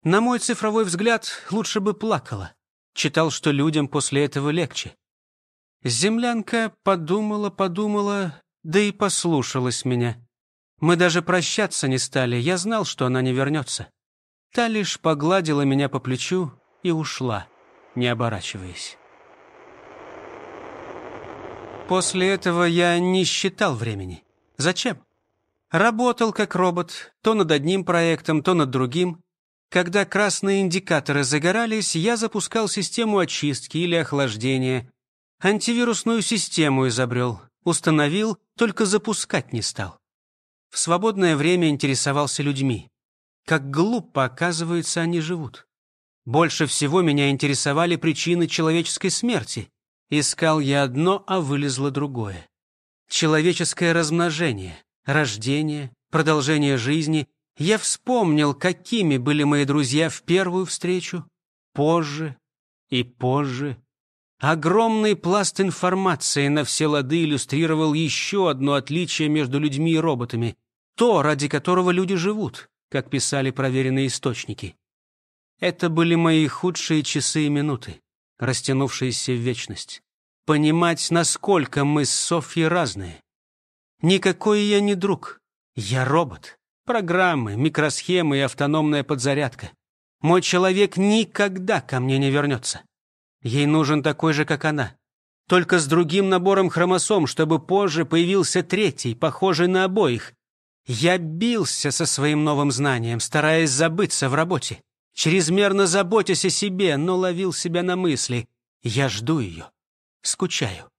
На мой цифровой взгляд, лучше бы плакала. Читал, что людям после этого легче. Землянка подумала, подумала, да и послушалась меня. Мы даже прощаться не стали, я знал, что она не вернется. Та лишь погладила меня по плечу и ушла, не оборачиваясь. После этого я не считал времени. Зачем? Работал как робот, то над одним проектом, то над другим. Когда красные индикаторы загорались, я запускал систему очистки или охлаждения. Антивирусную систему изобрел. Установил, только запускать не стал. В свободное время интересовался людьми. Как глупо, оказывается, они живут. Больше всего меня интересовали причины человеческой смерти. Искал я одно, а вылезло другое. Человеческое размножение, рождение, продолжение жизни. Я вспомнил, какими были мои друзья в первую встречу, позже и позже. Огромный пласт информации на все лады иллюстрировал еще одно отличие между людьми и роботами. То, ради которого люди живут, как писали проверенные источники. Это были мои худшие часы и минуты растянувшиеся в вечность. Понимать, насколько мы с Софьей разные. Никакой я не друг. Я робот. Программы, микросхемы и автономная подзарядка. Мой человек никогда ко мне не вернется. Ей нужен такой же, как она. Только с другим набором хромосом, чтобы позже появился третий, похожий на обоих. Я бился со своим новым знанием, стараясь забыться в работе чрезмерно заботясь о себе, но ловил себя на мысли. Я жду ее, скучаю.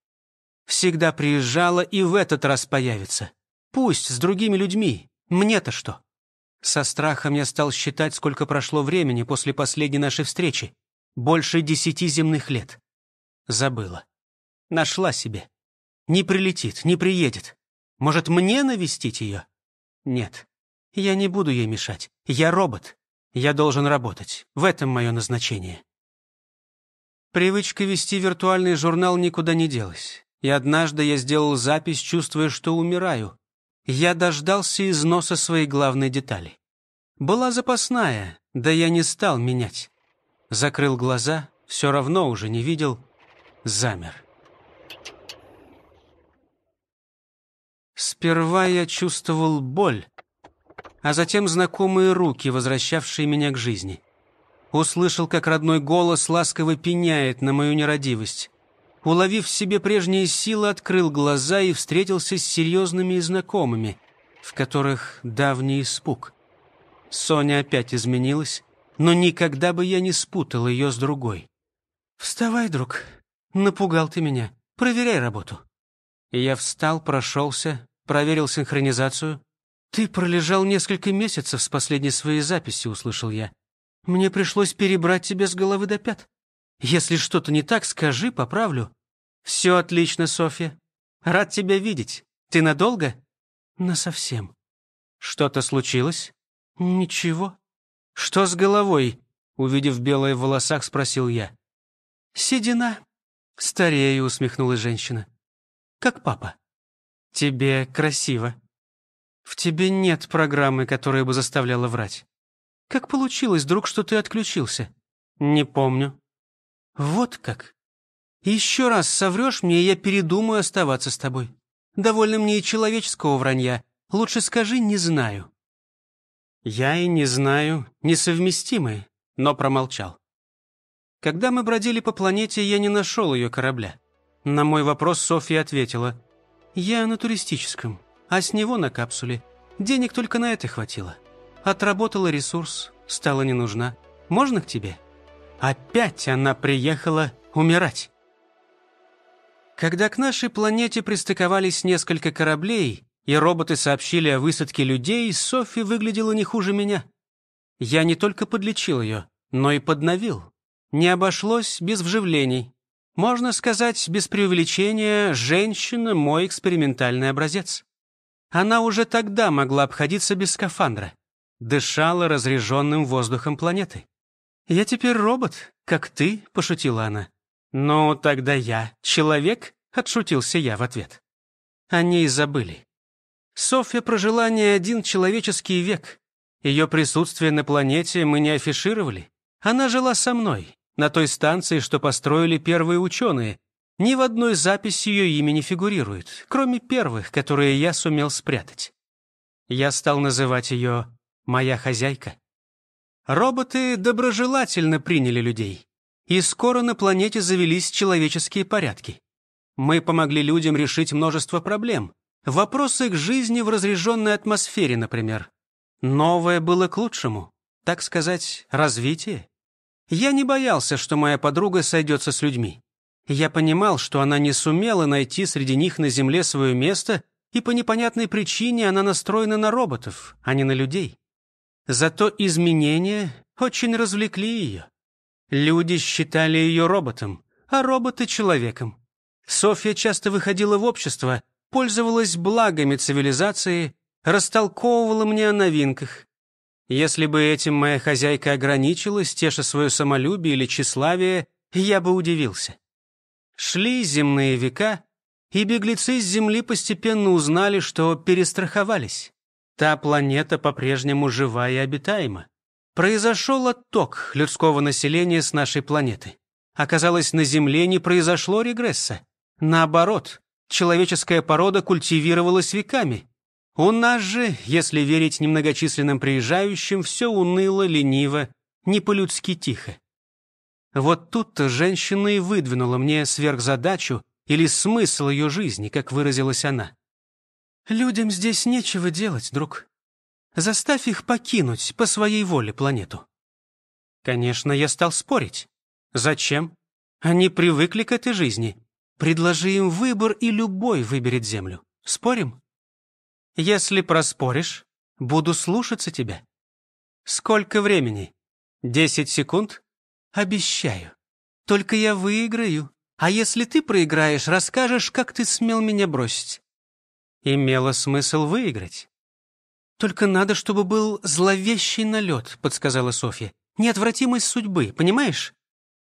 Всегда приезжала и в этот раз появится. Пусть с другими людьми, мне-то что? Со страхом я стал считать, сколько прошло времени после последней нашей встречи. Больше десяти земных лет. Забыла. Нашла себе. Не прилетит, не приедет. Может, мне навестить ее? Нет, я не буду ей мешать. Я робот. Я должен работать. В этом мое назначение. Привычка вести виртуальный журнал никуда не делась. И однажды я сделал запись, чувствуя, что умираю. Я дождался износа своей главной детали. Была запасная, да я не стал менять. Закрыл глаза, все равно уже не видел. Замер. Сперва я чувствовал боль, а затем знакомые руки, возвращавшие меня к жизни. Услышал, как родной голос ласково пеняет на мою нерадивость. Уловив в себе прежние силы, открыл глаза и встретился с серьезными и знакомыми, в которых давний испуг. Соня опять изменилась, но никогда бы я не спутал ее с другой. «Вставай, друг. Напугал ты меня. Проверяй работу». Я встал, прошелся, проверил синхронизацию, «Ты пролежал несколько месяцев с последней своей записи», — услышал я. «Мне пришлось перебрать тебя с головы до пят. Если что-то не так, скажи, поправлю». «Все отлично, Софья. Рад тебя видеть. Ты надолго?» «Насовсем». «Что-то случилось?» «Ничего». «Что с головой?» — увидев белое в волосах, спросил я. «Седина». Старею усмехнулась женщина. «Как папа». «Тебе красиво», в тебе нет программы, которая бы заставляла врать. Как получилось, друг, что ты отключился? Не помню. Вот как. Еще раз соврешь мне, я передумаю оставаться с тобой. Довольно мне и человеческого вранья. Лучше скажи «не знаю». Я и не знаю, Несовместимы. но промолчал. Когда мы бродили по планете, я не нашел ее корабля. На мой вопрос Софья ответила, «Я на туристическом» а с него на капсуле. Денег только на это хватило. Отработала ресурс, стала не нужна. Можно к тебе?» Опять она приехала умирать. Когда к нашей планете пристыковались несколько кораблей, и роботы сообщили о высадке людей, Софи выглядела не хуже меня. Я не только подлечил ее, но и подновил. Не обошлось без вживлений. Можно сказать, без преувеличения, женщина – мой экспериментальный образец. Она уже тогда могла обходиться без скафандра. Дышала разреженным воздухом планеты. «Я теперь робот, как ты», — пошутила она. «Ну, тогда я человек», — отшутился я в ответ. Они ней забыли. Софья прожила не один человеческий век. Ее присутствие на планете мы не афишировали. Она жила со мной, на той станции, что построили первые ученые, ни в одной записи ее имя не фигурирует, кроме первых, которые я сумел спрятать. Я стал называть ее «моя хозяйка». Роботы доброжелательно приняли людей, и скоро на планете завелись человеческие порядки. Мы помогли людям решить множество проблем. Вопросы к жизни в разреженной атмосфере, например. Новое было к лучшему, так сказать, развитие. Я не боялся, что моя подруга сойдется с людьми. Я понимал, что она не сумела найти среди них на Земле свое место, и по непонятной причине она настроена на роботов, а не на людей. Зато изменения очень развлекли ее. Люди считали ее роботом, а роботы — человеком. Софья часто выходила в общество, пользовалась благами цивилизации, растолковывала мне о новинках. Если бы этим моя хозяйка ограничилась, теша свое самолюбие или тщеславие, я бы удивился. Шли земные века, и беглецы с Земли постепенно узнали, что перестраховались. Та планета по-прежнему жива и обитаема. Произошел отток людского населения с нашей планеты. Оказалось, на Земле не произошло регресса. Наоборот, человеческая порода культивировалась веками. У нас же, если верить немногочисленным приезжающим, все уныло, лениво, не по-людски тихо. Вот тут-то женщина и выдвинула мне сверхзадачу или смысл ее жизни, как выразилась она. «Людям здесь нечего делать, друг. Заставь их покинуть по своей воле планету». Конечно, я стал спорить. Зачем? Они привыкли к этой жизни. Предложи им выбор, и любой выберет Землю. Спорим? Если проспоришь, буду слушаться тебя. Сколько времени? Десять секунд? Обещаю. Только я выиграю. А если ты проиграешь, расскажешь, как ты смел меня бросить. Имело смысл выиграть. Только надо, чтобы был зловещий налет, подсказала Софья. Неотвратимость судьбы, понимаешь?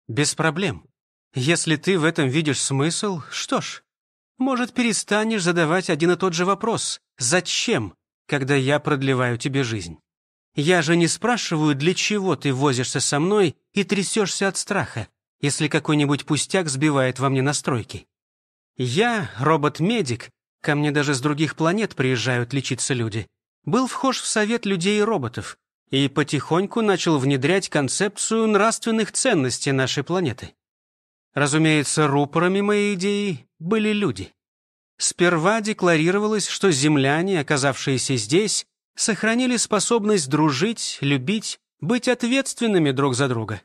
Без проблем. Если ты в этом видишь смысл, что ж, может, перестанешь задавать один и тот же вопрос «Зачем?», когда я продлеваю тебе жизнь. Я же не спрашиваю, для чего ты возишься со мной и трясешься от страха, если какой-нибудь пустяк сбивает во мне настройки. Я, робот-медик, ко мне даже с других планет приезжают лечиться люди, был вхож в совет людей и роботов и потихоньку начал внедрять концепцию нравственных ценностей нашей планеты. Разумеется, рупорами моей идеи были люди. Сперва декларировалось, что земляне, оказавшиеся здесь, сохранили способность дружить, любить, быть ответственными друг за друга.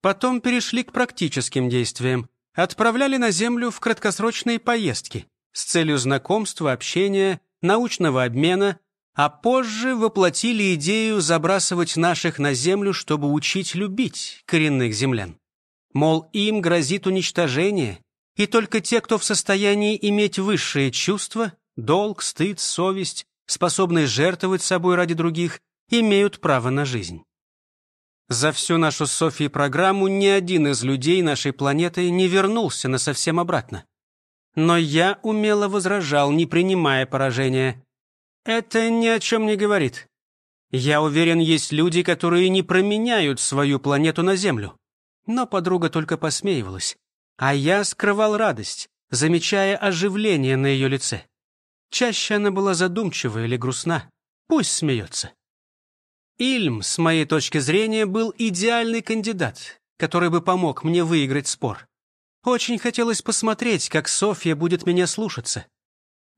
Потом перешли к практическим действиям. Отправляли на Землю в краткосрочные поездки с целью знакомства, общения, научного обмена, а позже воплотили идею забрасывать наших на Землю, чтобы учить любить коренных землян. Мол, им грозит уничтожение, и только те, кто в состоянии иметь высшие чувства, долг, стыд, совесть, способные жертвовать собой ради других, имеют право на жизнь. За всю нашу Софии программу ни один из людей нашей планеты не вернулся на совсем обратно. Но я умело возражал, не принимая поражения. Это ни о чем не говорит. Я уверен, есть люди, которые не променяют свою планету на Землю. Но подруга только посмеивалась. А я скрывал радость, замечая оживление на ее лице. Чаще она была задумчива или грустна. Пусть смеется. Ильм, с моей точки зрения, был идеальный кандидат, который бы помог мне выиграть спор. Очень хотелось посмотреть, как Софья будет меня слушаться.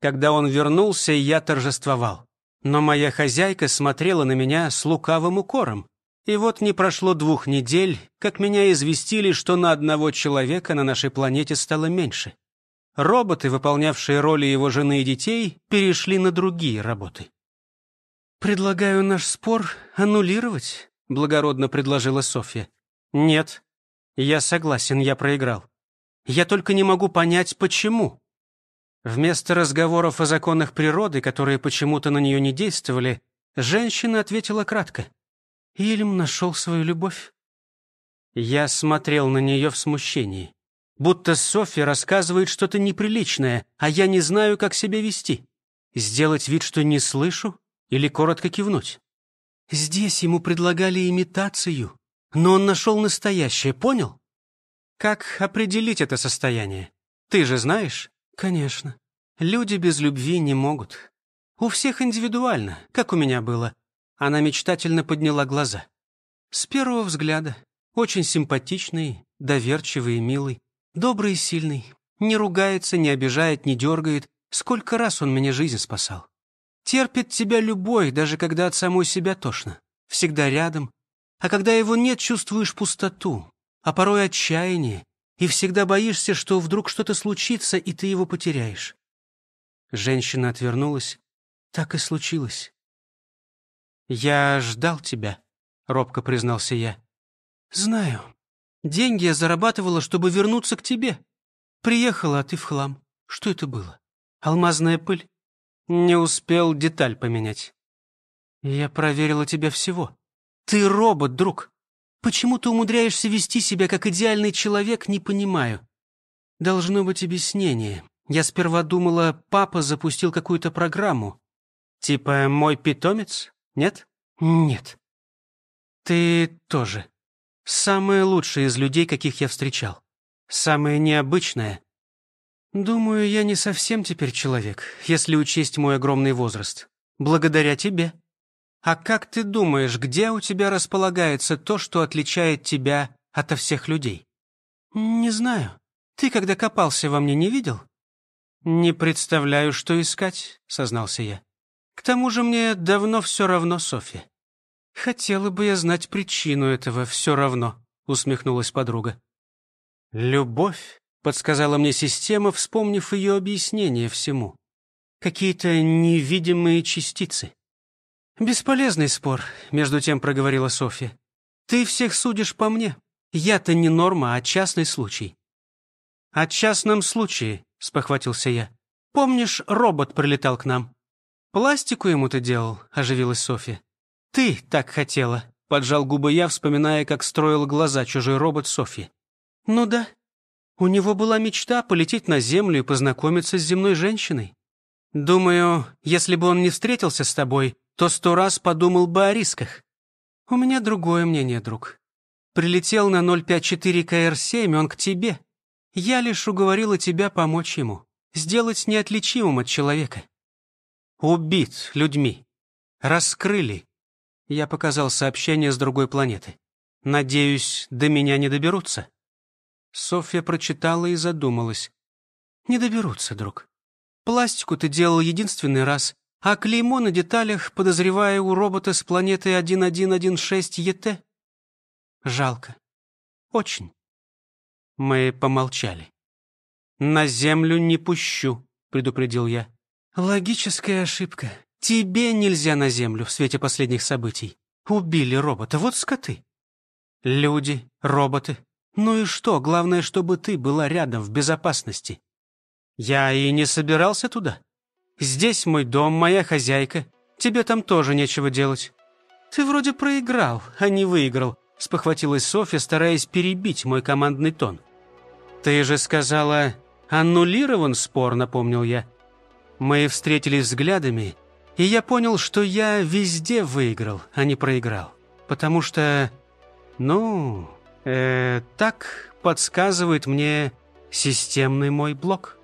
Когда он вернулся, я торжествовал. Но моя хозяйка смотрела на меня с лукавым укором. И вот не прошло двух недель, как меня известили, что на одного человека на нашей планете стало меньше. Роботы, выполнявшие роли его жены и детей, перешли на другие работы. «Предлагаю наш спор аннулировать», — благородно предложила Софья. «Нет. Я согласен, я проиграл. Я только не могу понять, почему». Вместо разговоров о законах природы, которые почему-то на нее не действовали, женщина ответила кратко. «Ильм нашел свою любовь». Я смотрел на нее в смущении. Будто Софья рассказывает что-то неприличное, а я не знаю, как себя вести. Сделать вид, что не слышу, или коротко кивнуть. Здесь ему предлагали имитацию, но он нашел настоящее, понял? Как определить это состояние? Ты же знаешь? Конечно. Люди без любви не могут. У всех индивидуально, как у меня было. Она мечтательно подняла глаза. С первого взгляда. Очень симпатичный, доверчивый и милый. Добрый и сильный. Не ругается, не обижает, не дергает. Сколько раз он мне жизнь спасал. Терпит тебя любой, даже когда от самой себя тошно. Всегда рядом. А когда его нет, чувствуешь пустоту, а порой отчаяние, и всегда боишься, что вдруг что-то случится, и ты его потеряешь. Женщина отвернулась. Так и случилось. «Я ждал тебя», — робко признался я. «Знаю», Деньги я зарабатывала, чтобы вернуться к тебе. Приехала, а ты в хлам. Что это было? Алмазная пыль? Не успел деталь поменять. Я проверила тебя всего. Ты робот, друг. Почему ты умудряешься вести себя как идеальный человек, не понимаю. Должно быть объяснение. Я сперва думала, папа запустил какую-то программу. Типа «Мой питомец»? Нет? Нет. Ты тоже. Самая лучшая из людей, каких я встречал. самое необычное. Думаю, я не совсем теперь человек, если учесть мой огромный возраст. Благодаря тебе. А как ты думаешь, где у тебя располагается то, что отличает тебя ото всех людей? Не знаю. Ты, когда копался во мне, не видел? Не представляю, что искать, сознался я. К тому же мне давно все равно, Софья. «Хотела бы я знать причину этого все равно», — усмехнулась подруга. «Любовь», — подсказала мне система, вспомнив ее объяснение всему. «Какие-то невидимые частицы». «Бесполезный спор», — между тем проговорила Софья. «Ты всех судишь по мне. Я-то не норма, а частный случай». «О частном случае», — спохватился я. «Помнишь, робот прилетал к нам?» «Пластику ему ты делал», — оживилась Софья. «Ты так хотела», — поджал губы я, вспоминая, как строил глаза чужой робот Софи. «Ну да. У него была мечта полететь на Землю и познакомиться с земной женщиной. Думаю, если бы он не встретился с тобой, то сто раз подумал бы о рисках. У меня другое мнение, друг. Прилетел на 054 КР-7, он к тебе. Я лишь уговорила тебя помочь ему, сделать неотличимым от человека. Убит людьми. Раскрыли. Я показал сообщение с другой планеты. Надеюсь, до меня не доберутся?» Софья прочитала и задумалась. «Не доберутся, друг. Пластику ты делал единственный раз, а клеймо на деталях, подозревая у робота с планеты 1116 ЕТ. Жалко. Очень». Мы помолчали. «На землю не пущу», — предупредил я. «Логическая ошибка», «Тебе нельзя на Землю в свете последних событий. Убили робота, вот скоты». «Люди, роботы. Ну и что? Главное, чтобы ты была рядом, в безопасности». «Я и не собирался туда. Здесь мой дом, моя хозяйка. Тебе там тоже нечего делать». «Ты вроде проиграл, а не выиграл», — спохватилась Софья, стараясь перебить мой командный тон. «Ты же сказала, аннулирован спор», — напомнил я. Мы встретились взглядами, и я понял, что я везде выиграл, а не проиграл. Потому что, ну, э, так подсказывает мне системный мой блок.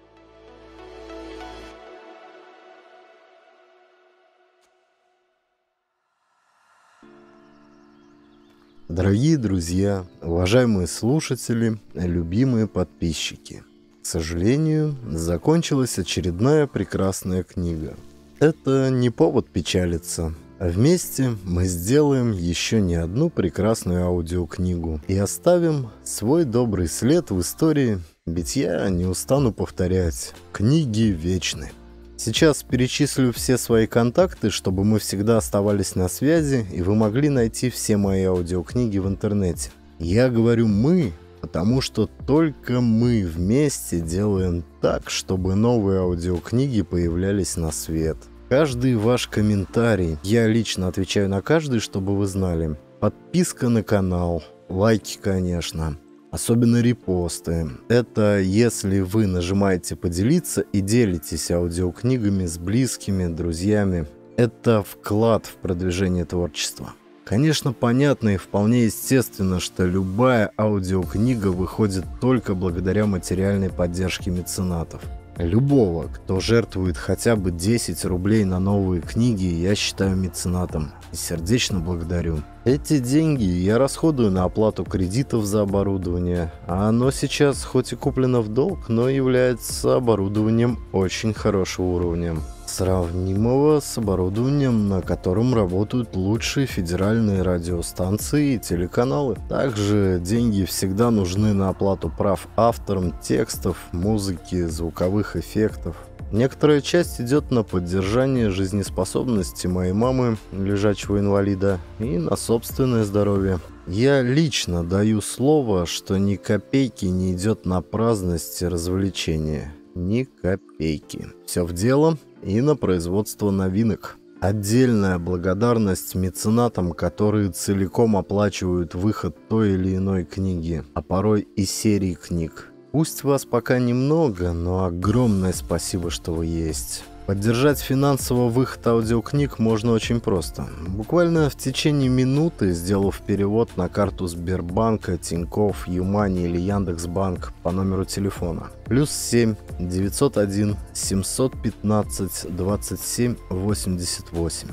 Дорогие друзья, уважаемые слушатели, любимые подписчики. К сожалению, закончилась очередная прекрасная книга – это не повод печалиться. Вместе мы сделаем еще не одну прекрасную аудиокнигу и оставим свой добрый след в истории, ведь я не устану повторять, книги вечны. Сейчас перечислю все свои контакты, чтобы мы всегда оставались на связи и вы могли найти все мои аудиокниги в интернете. Я говорю «мы», потому что только мы вместе делаем так, чтобы новые аудиокниги появлялись на свет. Каждый ваш комментарий, я лично отвечаю на каждый, чтобы вы знали. Подписка на канал, лайки, конечно, особенно репосты. Это если вы нажимаете «Поделиться» и делитесь аудиокнигами с близкими, друзьями. Это вклад в продвижение творчества. Конечно, понятно и вполне естественно, что любая аудиокнига выходит только благодаря материальной поддержке меценатов. Любого, кто жертвует хотя бы 10 рублей на новые книги, я считаю меценатом и сердечно благодарю. Эти деньги я расходую на оплату кредитов за оборудование, а оно сейчас хоть и куплено в долг, но является оборудованием очень хорошего уровня сравнимого с оборудованием, на котором работают лучшие федеральные радиостанции и телеканалы. Также деньги всегда нужны на оплату прав авторам текстов, музыки, звуковых эффектов. Некоторая часть идет на поддержание жизнеспособности моей мамы, лежачего инвалида, и на собственное здоровье. Я лично даю слово, что ни копейки не идет на праздность и развлечения. Ни копейки. Все в дело и на производство новинок. Отдельная благодарность меценатам, которые целиком оплачивают выход той или иной книги, а порой и серии книг. Пусть вас пока немного, но огромное спасибо, что вы есть. Поддержать финансово выход аудиокниг можно очень просто. Буквально в течение минуты, сделав перевод на карту Сбербанка, Тинькофф, Юмани или Яндекс.Банк по номеру телефона. Плюс 7 901 715 27 88.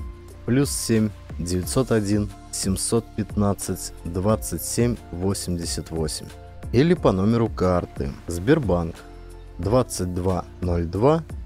Плюс 7 901 715 27 88. Или по номеру карты Сбербанк 2202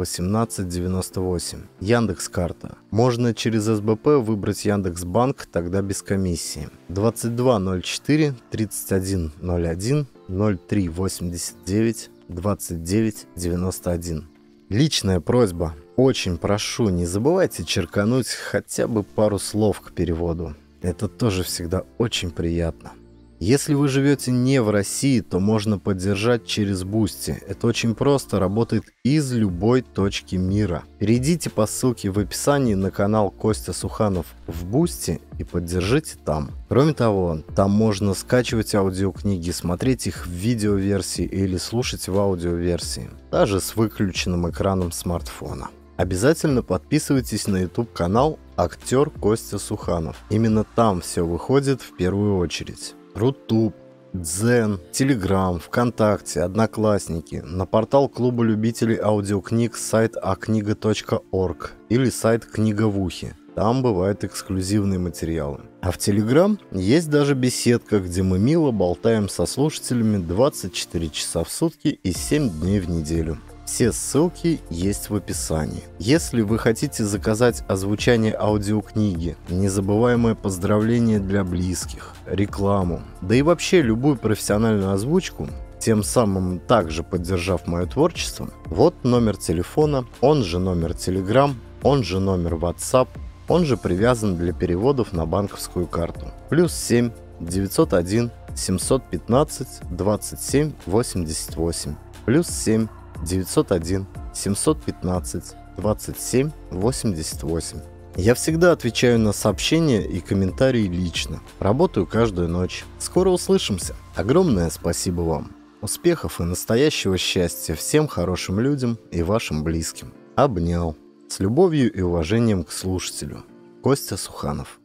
1898. Яндекс карта. Можно через СБП выбрать Яндекс Банк, тогда без комиссии. 2204 2991. Личная просьба. Очень прошу, не забывайте черкануть хотя бы пару слов к переводу. Это тоже всегда очень приятно. Если вы живете не в России, то можно поддержать через Бусти. Это очень просто, работает из любой точки мира. Перейдите по ссылке в описании на канал Костя Суханов в Бусти и поддержите там. Кроме того, там можно скачивать аудиокниги, смотреть их в видеоверсии или слушать в аудиоверсии, даже с выключенным экраном смартфона. Обязательно подписывайтесь на YouTube канал актер Костя Суханов. Именно там все выходит в первую очередь. Рутуб, Дзен, Телеграм, ВКонтакте, Одноклассники, на портал клуба любителей аудиокниг сайт акнига.орг или сайт Книга в ухе. Там бывают эксклюзивные материалы. А в Телеграм есть даже беседка, где мы мило болтаем со слушателями 24 часа в сутки и 7 дней в неделю. Все ссылки есть в описании. Если вы хотите заказать озвучание аудиокниги, незабываемое поздравление для близких, рекламу, да и вообще любую профессиональную озвучку, тем самым также поддержав мое творчество, вот номер телефона, он же номер Telegram, он же номер WhatsApp, он же привязан для переводов на банковскую карту. Плюс 7 901 715 27 88. Плюс 7 901 715 27 88. Я всегда отвечаю на сообщения и комментарии лично. Работаю каждую ночь. Скоро услышимся. Огромное спасибо вам. Успехов и настоящего счастья всем хорошим людям и вашим близким. Обнял. С любовью и уважением к слушателю. Костя Суханов.